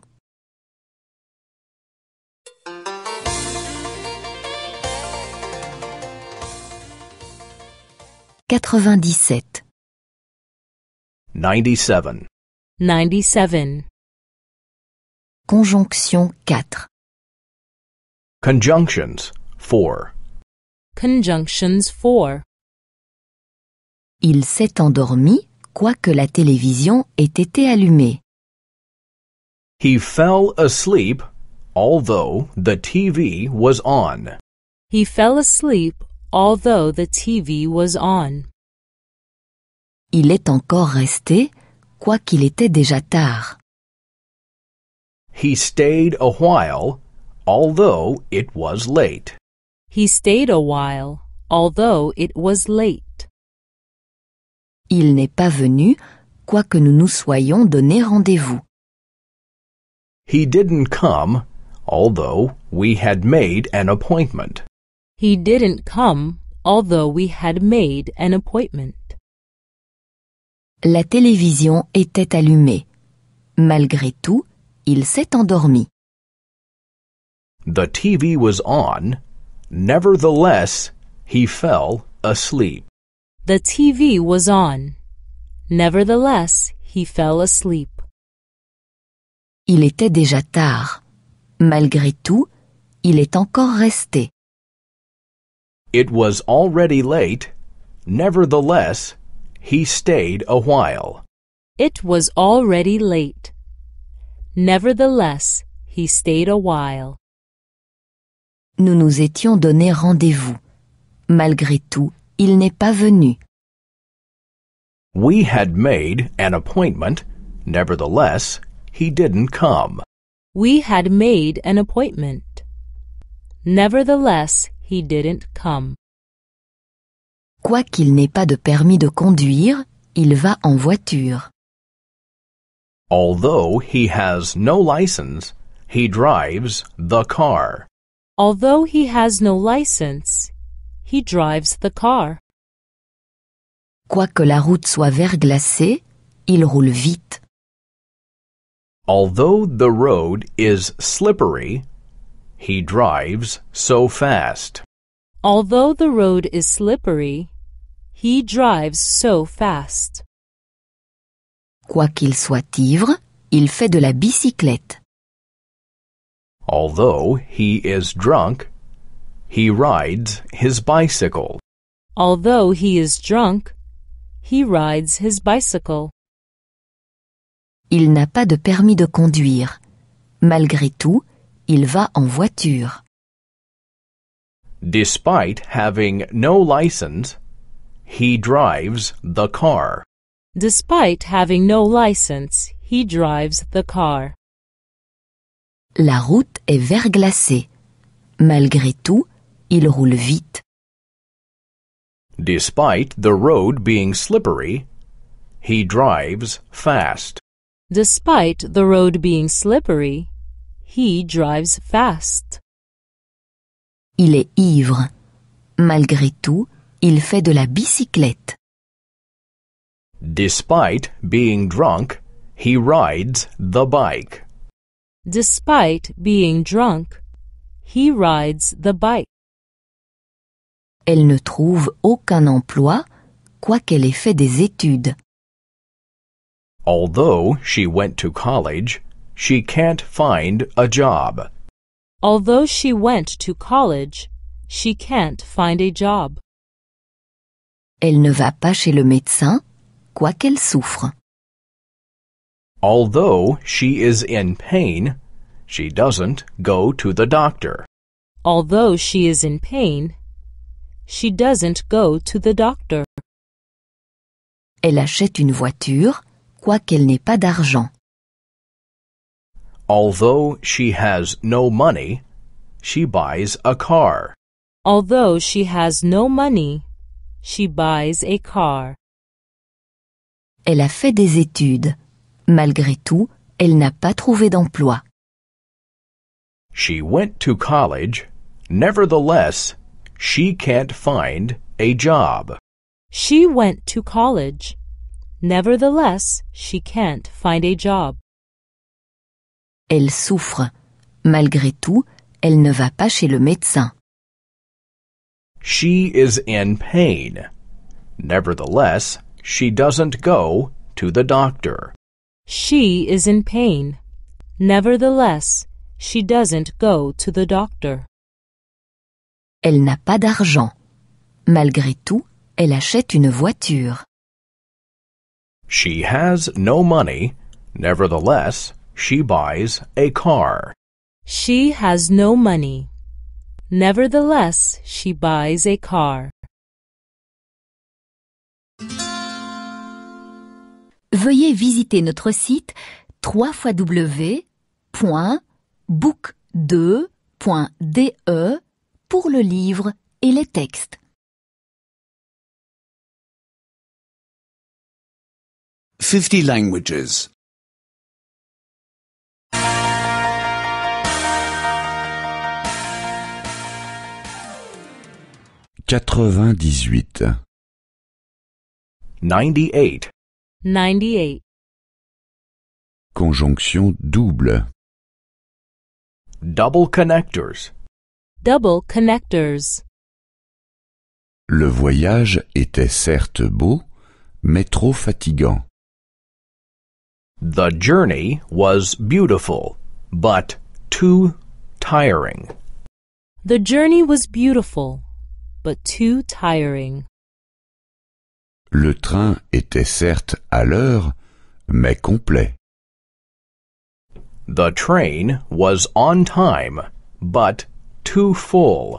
quatre 97. 97. Conjonction 4. Conjunctions 4 Conjunctions 4 Il s'est endormi quoique la télévision ait été allumée. He fell asleep although the TV was on. He fell asleep although the TV was on. Il est encore resté quoiqu'il était déjà tard. He stayed a while although it was late. He stayed a while, although it was late. Il n'est pas venu, quoique nous nous soyons donné rendez-vous. He didn't come, although we had made an appointment. He didn't come, although we had made an appointment. La télévision était allumée. Malgré tout, il s'est endormi. The TV was on. Nevertheless, he fell asleep. The TV was on. Nevertheless, he fell asleep. Il était déjà tard. Malgré tout, il est encore resté. It was already late. Nevertheless, he stayed a while. It was already late. Nevertheless, he stayed a while nous nous étions donné rendez-vous. Malgré tout, il n'est pas venu. We had made an appointment. Nevertheless, he didn't come. We had made an appointment. Nevertheless, he didn't come. Quoiqu'il n'ait pas de permis de conduire, il va en voiture. Although he has no license, he drives the car. Although he has no license, he drives the car. Quoique la route soit verglacée, il roule vite. Although the road is slippery, he drives so fast. Although the road is slippery, he drives so fast. Quoiqu'il soit ivre, il fait de la bicyclette. Although he is drunk, he rides his bicycle. Although he is drunk, he rides his bicycle. Il n'a pas de permis de conduire. Malgré tout, il va en voiture. Despite having no license, he drives the car. Despite having no license, he drives the car. La route est verglacée. Malgré tout, il roule vite. Despite the road being slippery, he drives fast. Despite the road being slippery, he drives fast. Il est ivre. Malgré tout, il fait de la bicyclette. Despite being drunk, he rides the bike. Despite being drunk, he rides the bike. Elle ne trouve aucun emploi, quoiqu'elle ait fait des études. Although she went to college, she can't find a job. Although she went to college, she can't find a job. Elle ne va pas chez le médecin, quoiqu'elle souffre. Although she is in pain, she doesn't go to the doctor. Although she is in pain, she doesn't go to the doctor. Elle achète une voiture, quoiqu'elle n'ait pas d'argent. Although she has no money, she buys a car. Although she has no money, she buys a car. Elle a fait des études, Malgré tout, elle n'a pas trouvé d'emploi. She went to college. Nevertheless, she can't find a job. She went to college. Nevertheless, she can't find a job. Elle souffre. Malgré tout, elle ne va pas chez le médecin. She is in pain. Nevertheless, she doesn't go to the doctor. She is in pain. Nevertheless, she doesn't go to the doctor. Elle n'a pas d'argent. Malgré tout, elle achète une voiture. She has no money. Nevertheless, she buys a car. She has no money. Nevertheless, she buys a car. veuillez visiter notre site www.book2.de pour le livre et les textes. Fifty languages. 98 98 98. Conjonction double. Double connectors. Double connectors. Le voyage était certes beau, mais trop fatigant. The journey was beautiful, but too tiring. The journey was beautiful, but too tiring. Le train était certes à l'heure, mais complet. The train was on time, but too full.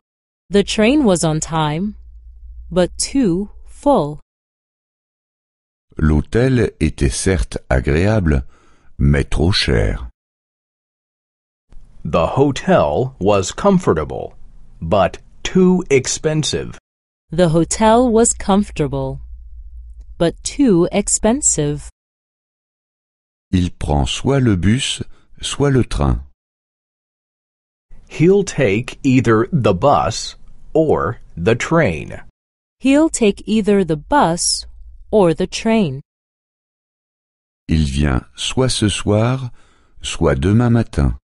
The train was on time, but too full. L'hôtel était certes agréable, mais trop cher. The hotel was comfortable, but too expensive. The hotel was comfortable, but too expensive. Il prend soit le bus, soit le train. He'll take either the bus or the train. He'll take either the bus or the train. Il vient soit ce soir, soit demain matin.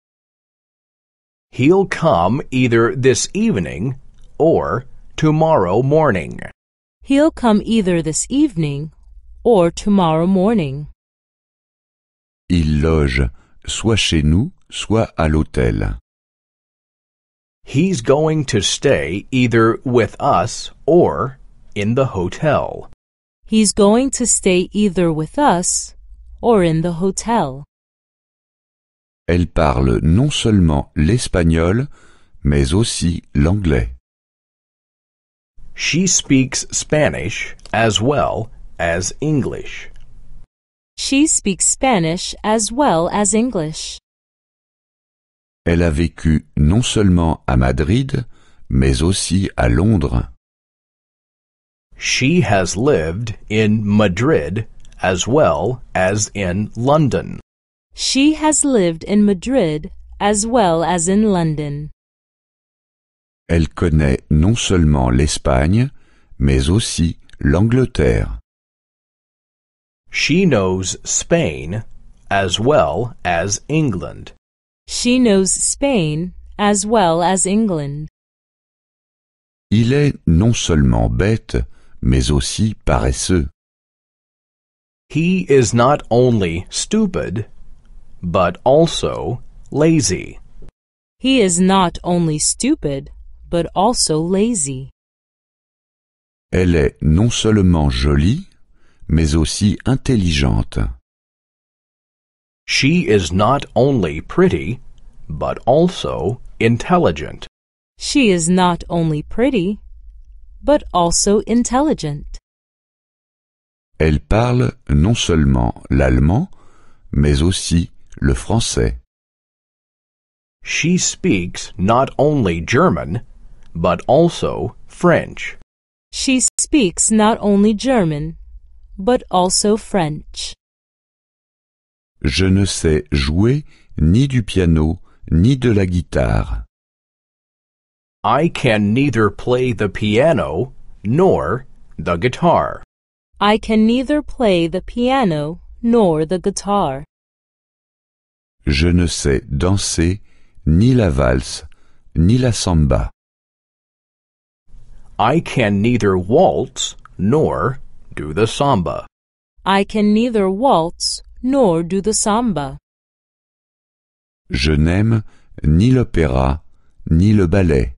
He'll come either this evening or tomorrow morning. He'll come either this evening or tomorrow morning. Il loge soit chez nous, soit à l'hôtel. He's going to stay either with us or in the hotel. He's going to stay either with us or in the hotel. Elle parle non seulement l'espagnol, mais aussi l'anglais. She speaks Spanish as well as English. She speaks Spanish as well as English. Elle a vécu non seulement à Madrid, mais aussi à Londres. She has lived in Madrid as well as in London. She has lived in Madrid as well as in London. Elle connaît non seulement l'Espagne, mais aussi l'Angleterre. She knows Spain as well as England. She knows Spain as well as England. Il est non seulement bête, mais aussi paresseux. He is not only stupid, but also lazy. He is not only stupid, but also lazy. Elle est non seulement jolie, mais aussi intelligente. She is not only pretty, but also intelligent. She is not only pretty, but also intelligent. Elle parle non seulement l'allemand, mais aussi le français. She speaks not only German, but also French. She speaks not only German, but also French. Je ne sais jouer ni du piano ni de la guitare. I can neither play the piano nor the guitar. I can neither play the piano nor the guitar. Je ne sais danser ni la valse ni la samba. I can neither waltz nor do the samba. I can neither waltz nor do the samba. Je n'aime ni l'opéra ni le ballet.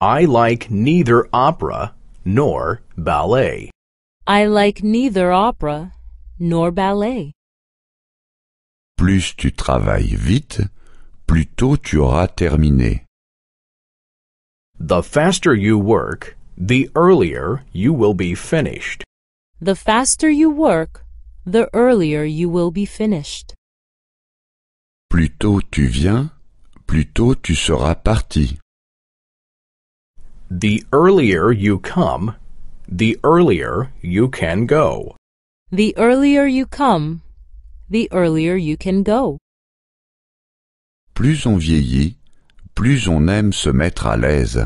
I like neither opera nor ballet. I like neither opera nor ballet. Plus tu travailles vite, plus tôt tu auras terminé. The faster you work, the earlier you will be finished. The faster you work, the earlier you will be finished. Plus tôt tu viens, plus tôt tu seras parti. The earlier you come, the earlier you can go. The earlier you come, the earlier you can go. Plus on vieillit, plus on aime se mettre à l'aise.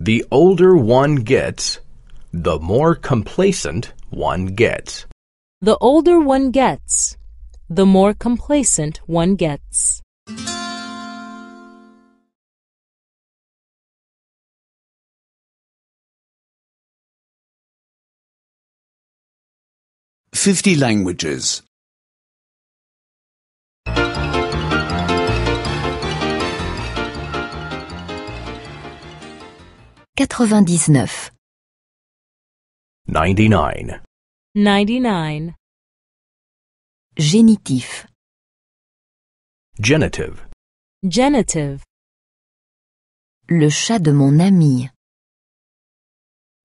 The older one gets, the more complacent one gets. The older one gets, the more complacent one gets. Fifty languages. 99 99 Génitif Genitive Genitive Le chat de mon ami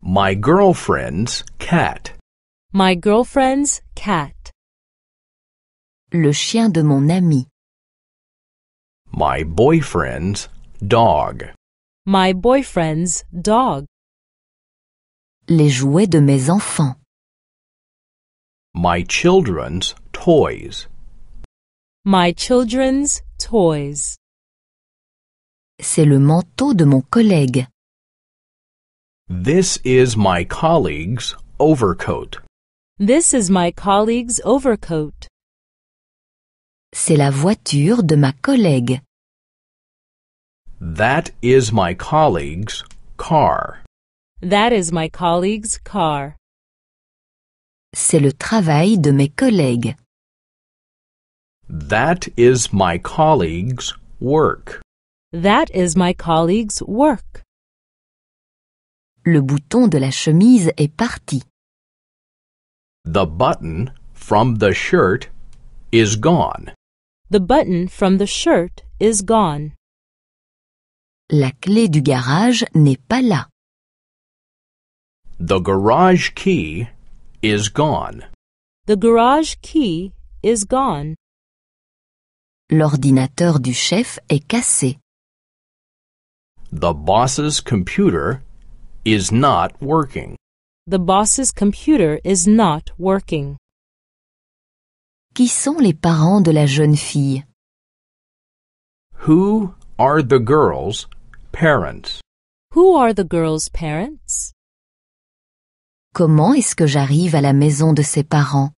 My girlfriend's cat My girlfriend's cat Le chien de mon ami My boyfriend's dog my boyfriend's dog. Les jouets de mes enfants. My children's toys. My children's toys. C'est le manteau de mon collègue. This is my colleague's overcoat. This is my colleague's overcoat. C'est la voiture de ma collègue. That is my colleague's car. That is my colleague's car. C'est le travail de mes collègues. That is my colleague's work. That is my colleague's work. Le bouton de la chemise est parti. The button from the shirt is gone. The button from the shirt is gone. La clé du garage n'est pas là. The garage key is gone. The garage key is gone. L'ordinateur du chef est cassé. The boss's computer is not working. The boss's computer is not working. Qui sont les parents de la jeune fille? Who are the girls parents? Who are the girl's parents? Comment est-ce que j'arrive à la maison de ses parents?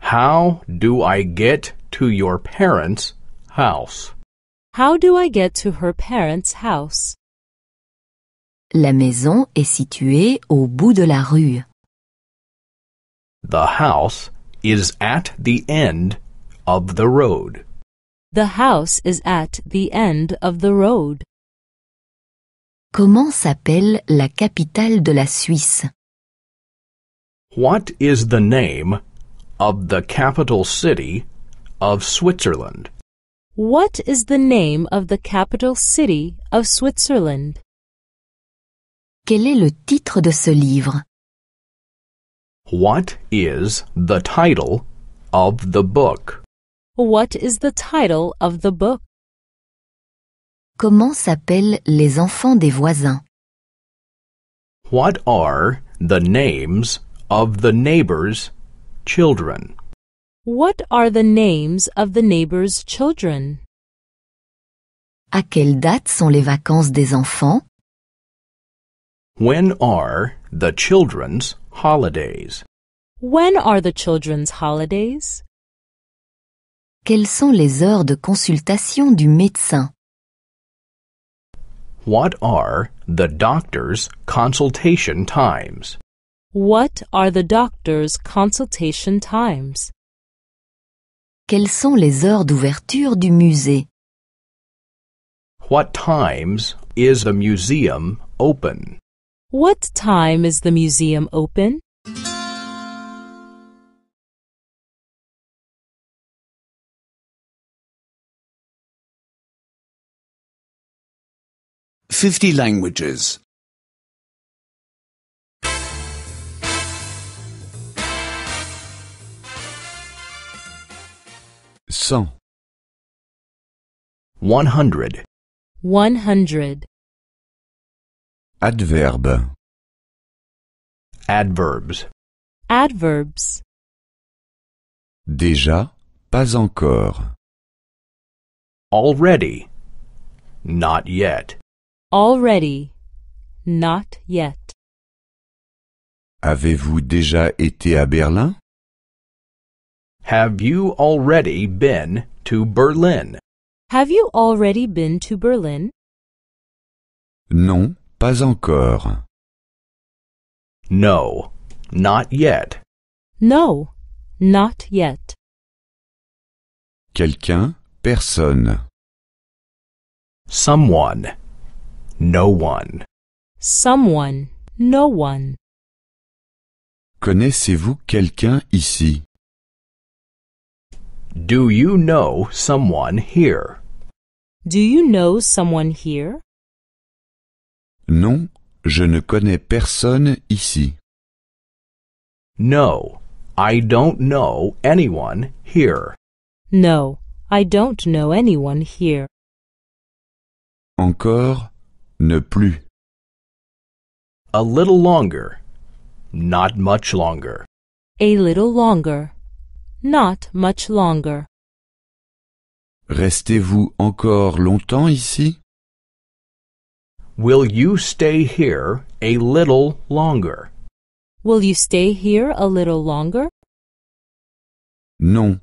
How do I get to your parents' house? How do I get to her parents' house? La maison est située au bout de la rue. The house is at the end of the road. The house is at the end of the road. Comment s'appelle la capitale de la Suisse? What is the name of the capital city of Switzerland? What is the name of the capital city of Switzerland? Quel est le titre de ce livre? What is the title of the book? What is the title of the book? Comment s'appellent les enfants des voisins? What are the names of the neighbors' children? What are the names of the neighbors' children? À quelle date sont les vacances des enfants? When are the children's holidays? When are the children's holidays? Quelles sont les heures de consultation du médecin? What are the doctor's consultation times? What are the doctor's consultation times? Quelles sont les heures d'ouverture du musée? What times is the museum open? What time is the museum open? 50 languages. 100 100 100 Adverb. Adverbs Adverbs Déjà, pas encore. Already. Not yet. Already. Not yet. Avez-vous déjà été à Berlin? Have you already been to Berlin? Have you already been to Berlin? Non, pas encore. No, not yet. No, not yet. Quelqu'un, personne. Someone, no one. Someone, no one. Connaissez-vous quelqu'un ici? Do you know someone here? Do you know someone here? Non, je ne connais personne ici. No, I don't know anyone here. No, I don't know anyone here. Encore Ne plus. A little longer. Not much longer. A little longer. Not much longer. Restez-vous encore longtemps ici? Will you stay here a little longer? Will you stay here a little longer? Non,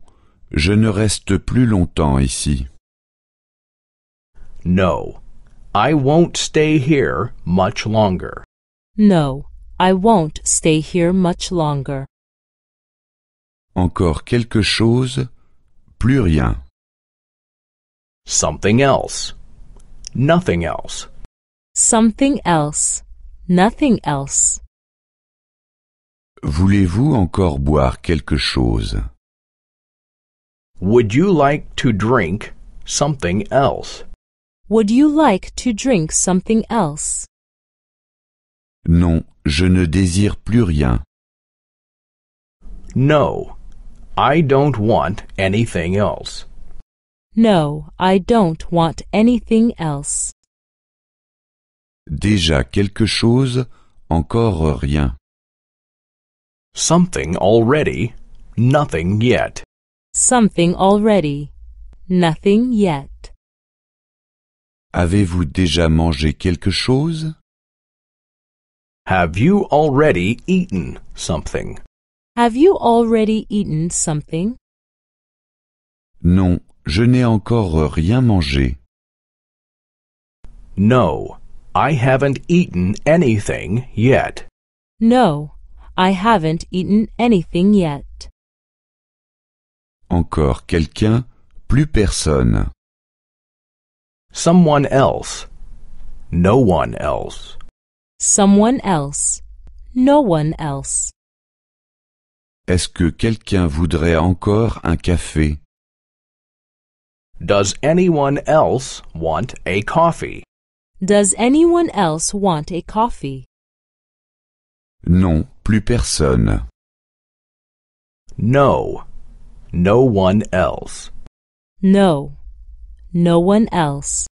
je ne reste plus longtemps ici. No, I won't stay here much longer. No, I won't stay here much longer. Encore quelque chose, plus rien. Something else, nothing else. Something else, nothing else. Voulez-vous encore boire quelque chose? Would you like to drink something else? Would you like to drink something else? Non, je ne désire plus rien. No, I don't want anything else. No, I don't want anything else. Déjà quelque chose, encore rien. Something already, nothing yet. Something already, nothing yet. Avez-vous déjà mangé quelque chose? Have you already eaten something? Have you already eaten something? Non, je n'ai encore rien mangé. No, I haven't eaten anything yet. No, I haven't eaten anything yet. Encore quelqu'un, plus personne. Someone else. No one else. Someone else. No one else. Est-ce que quelqu'un voudrait encore un café? Does anyone else want a coffee? Does anyone else want a coffee? Non, plus personne. No. No one else. No no one else.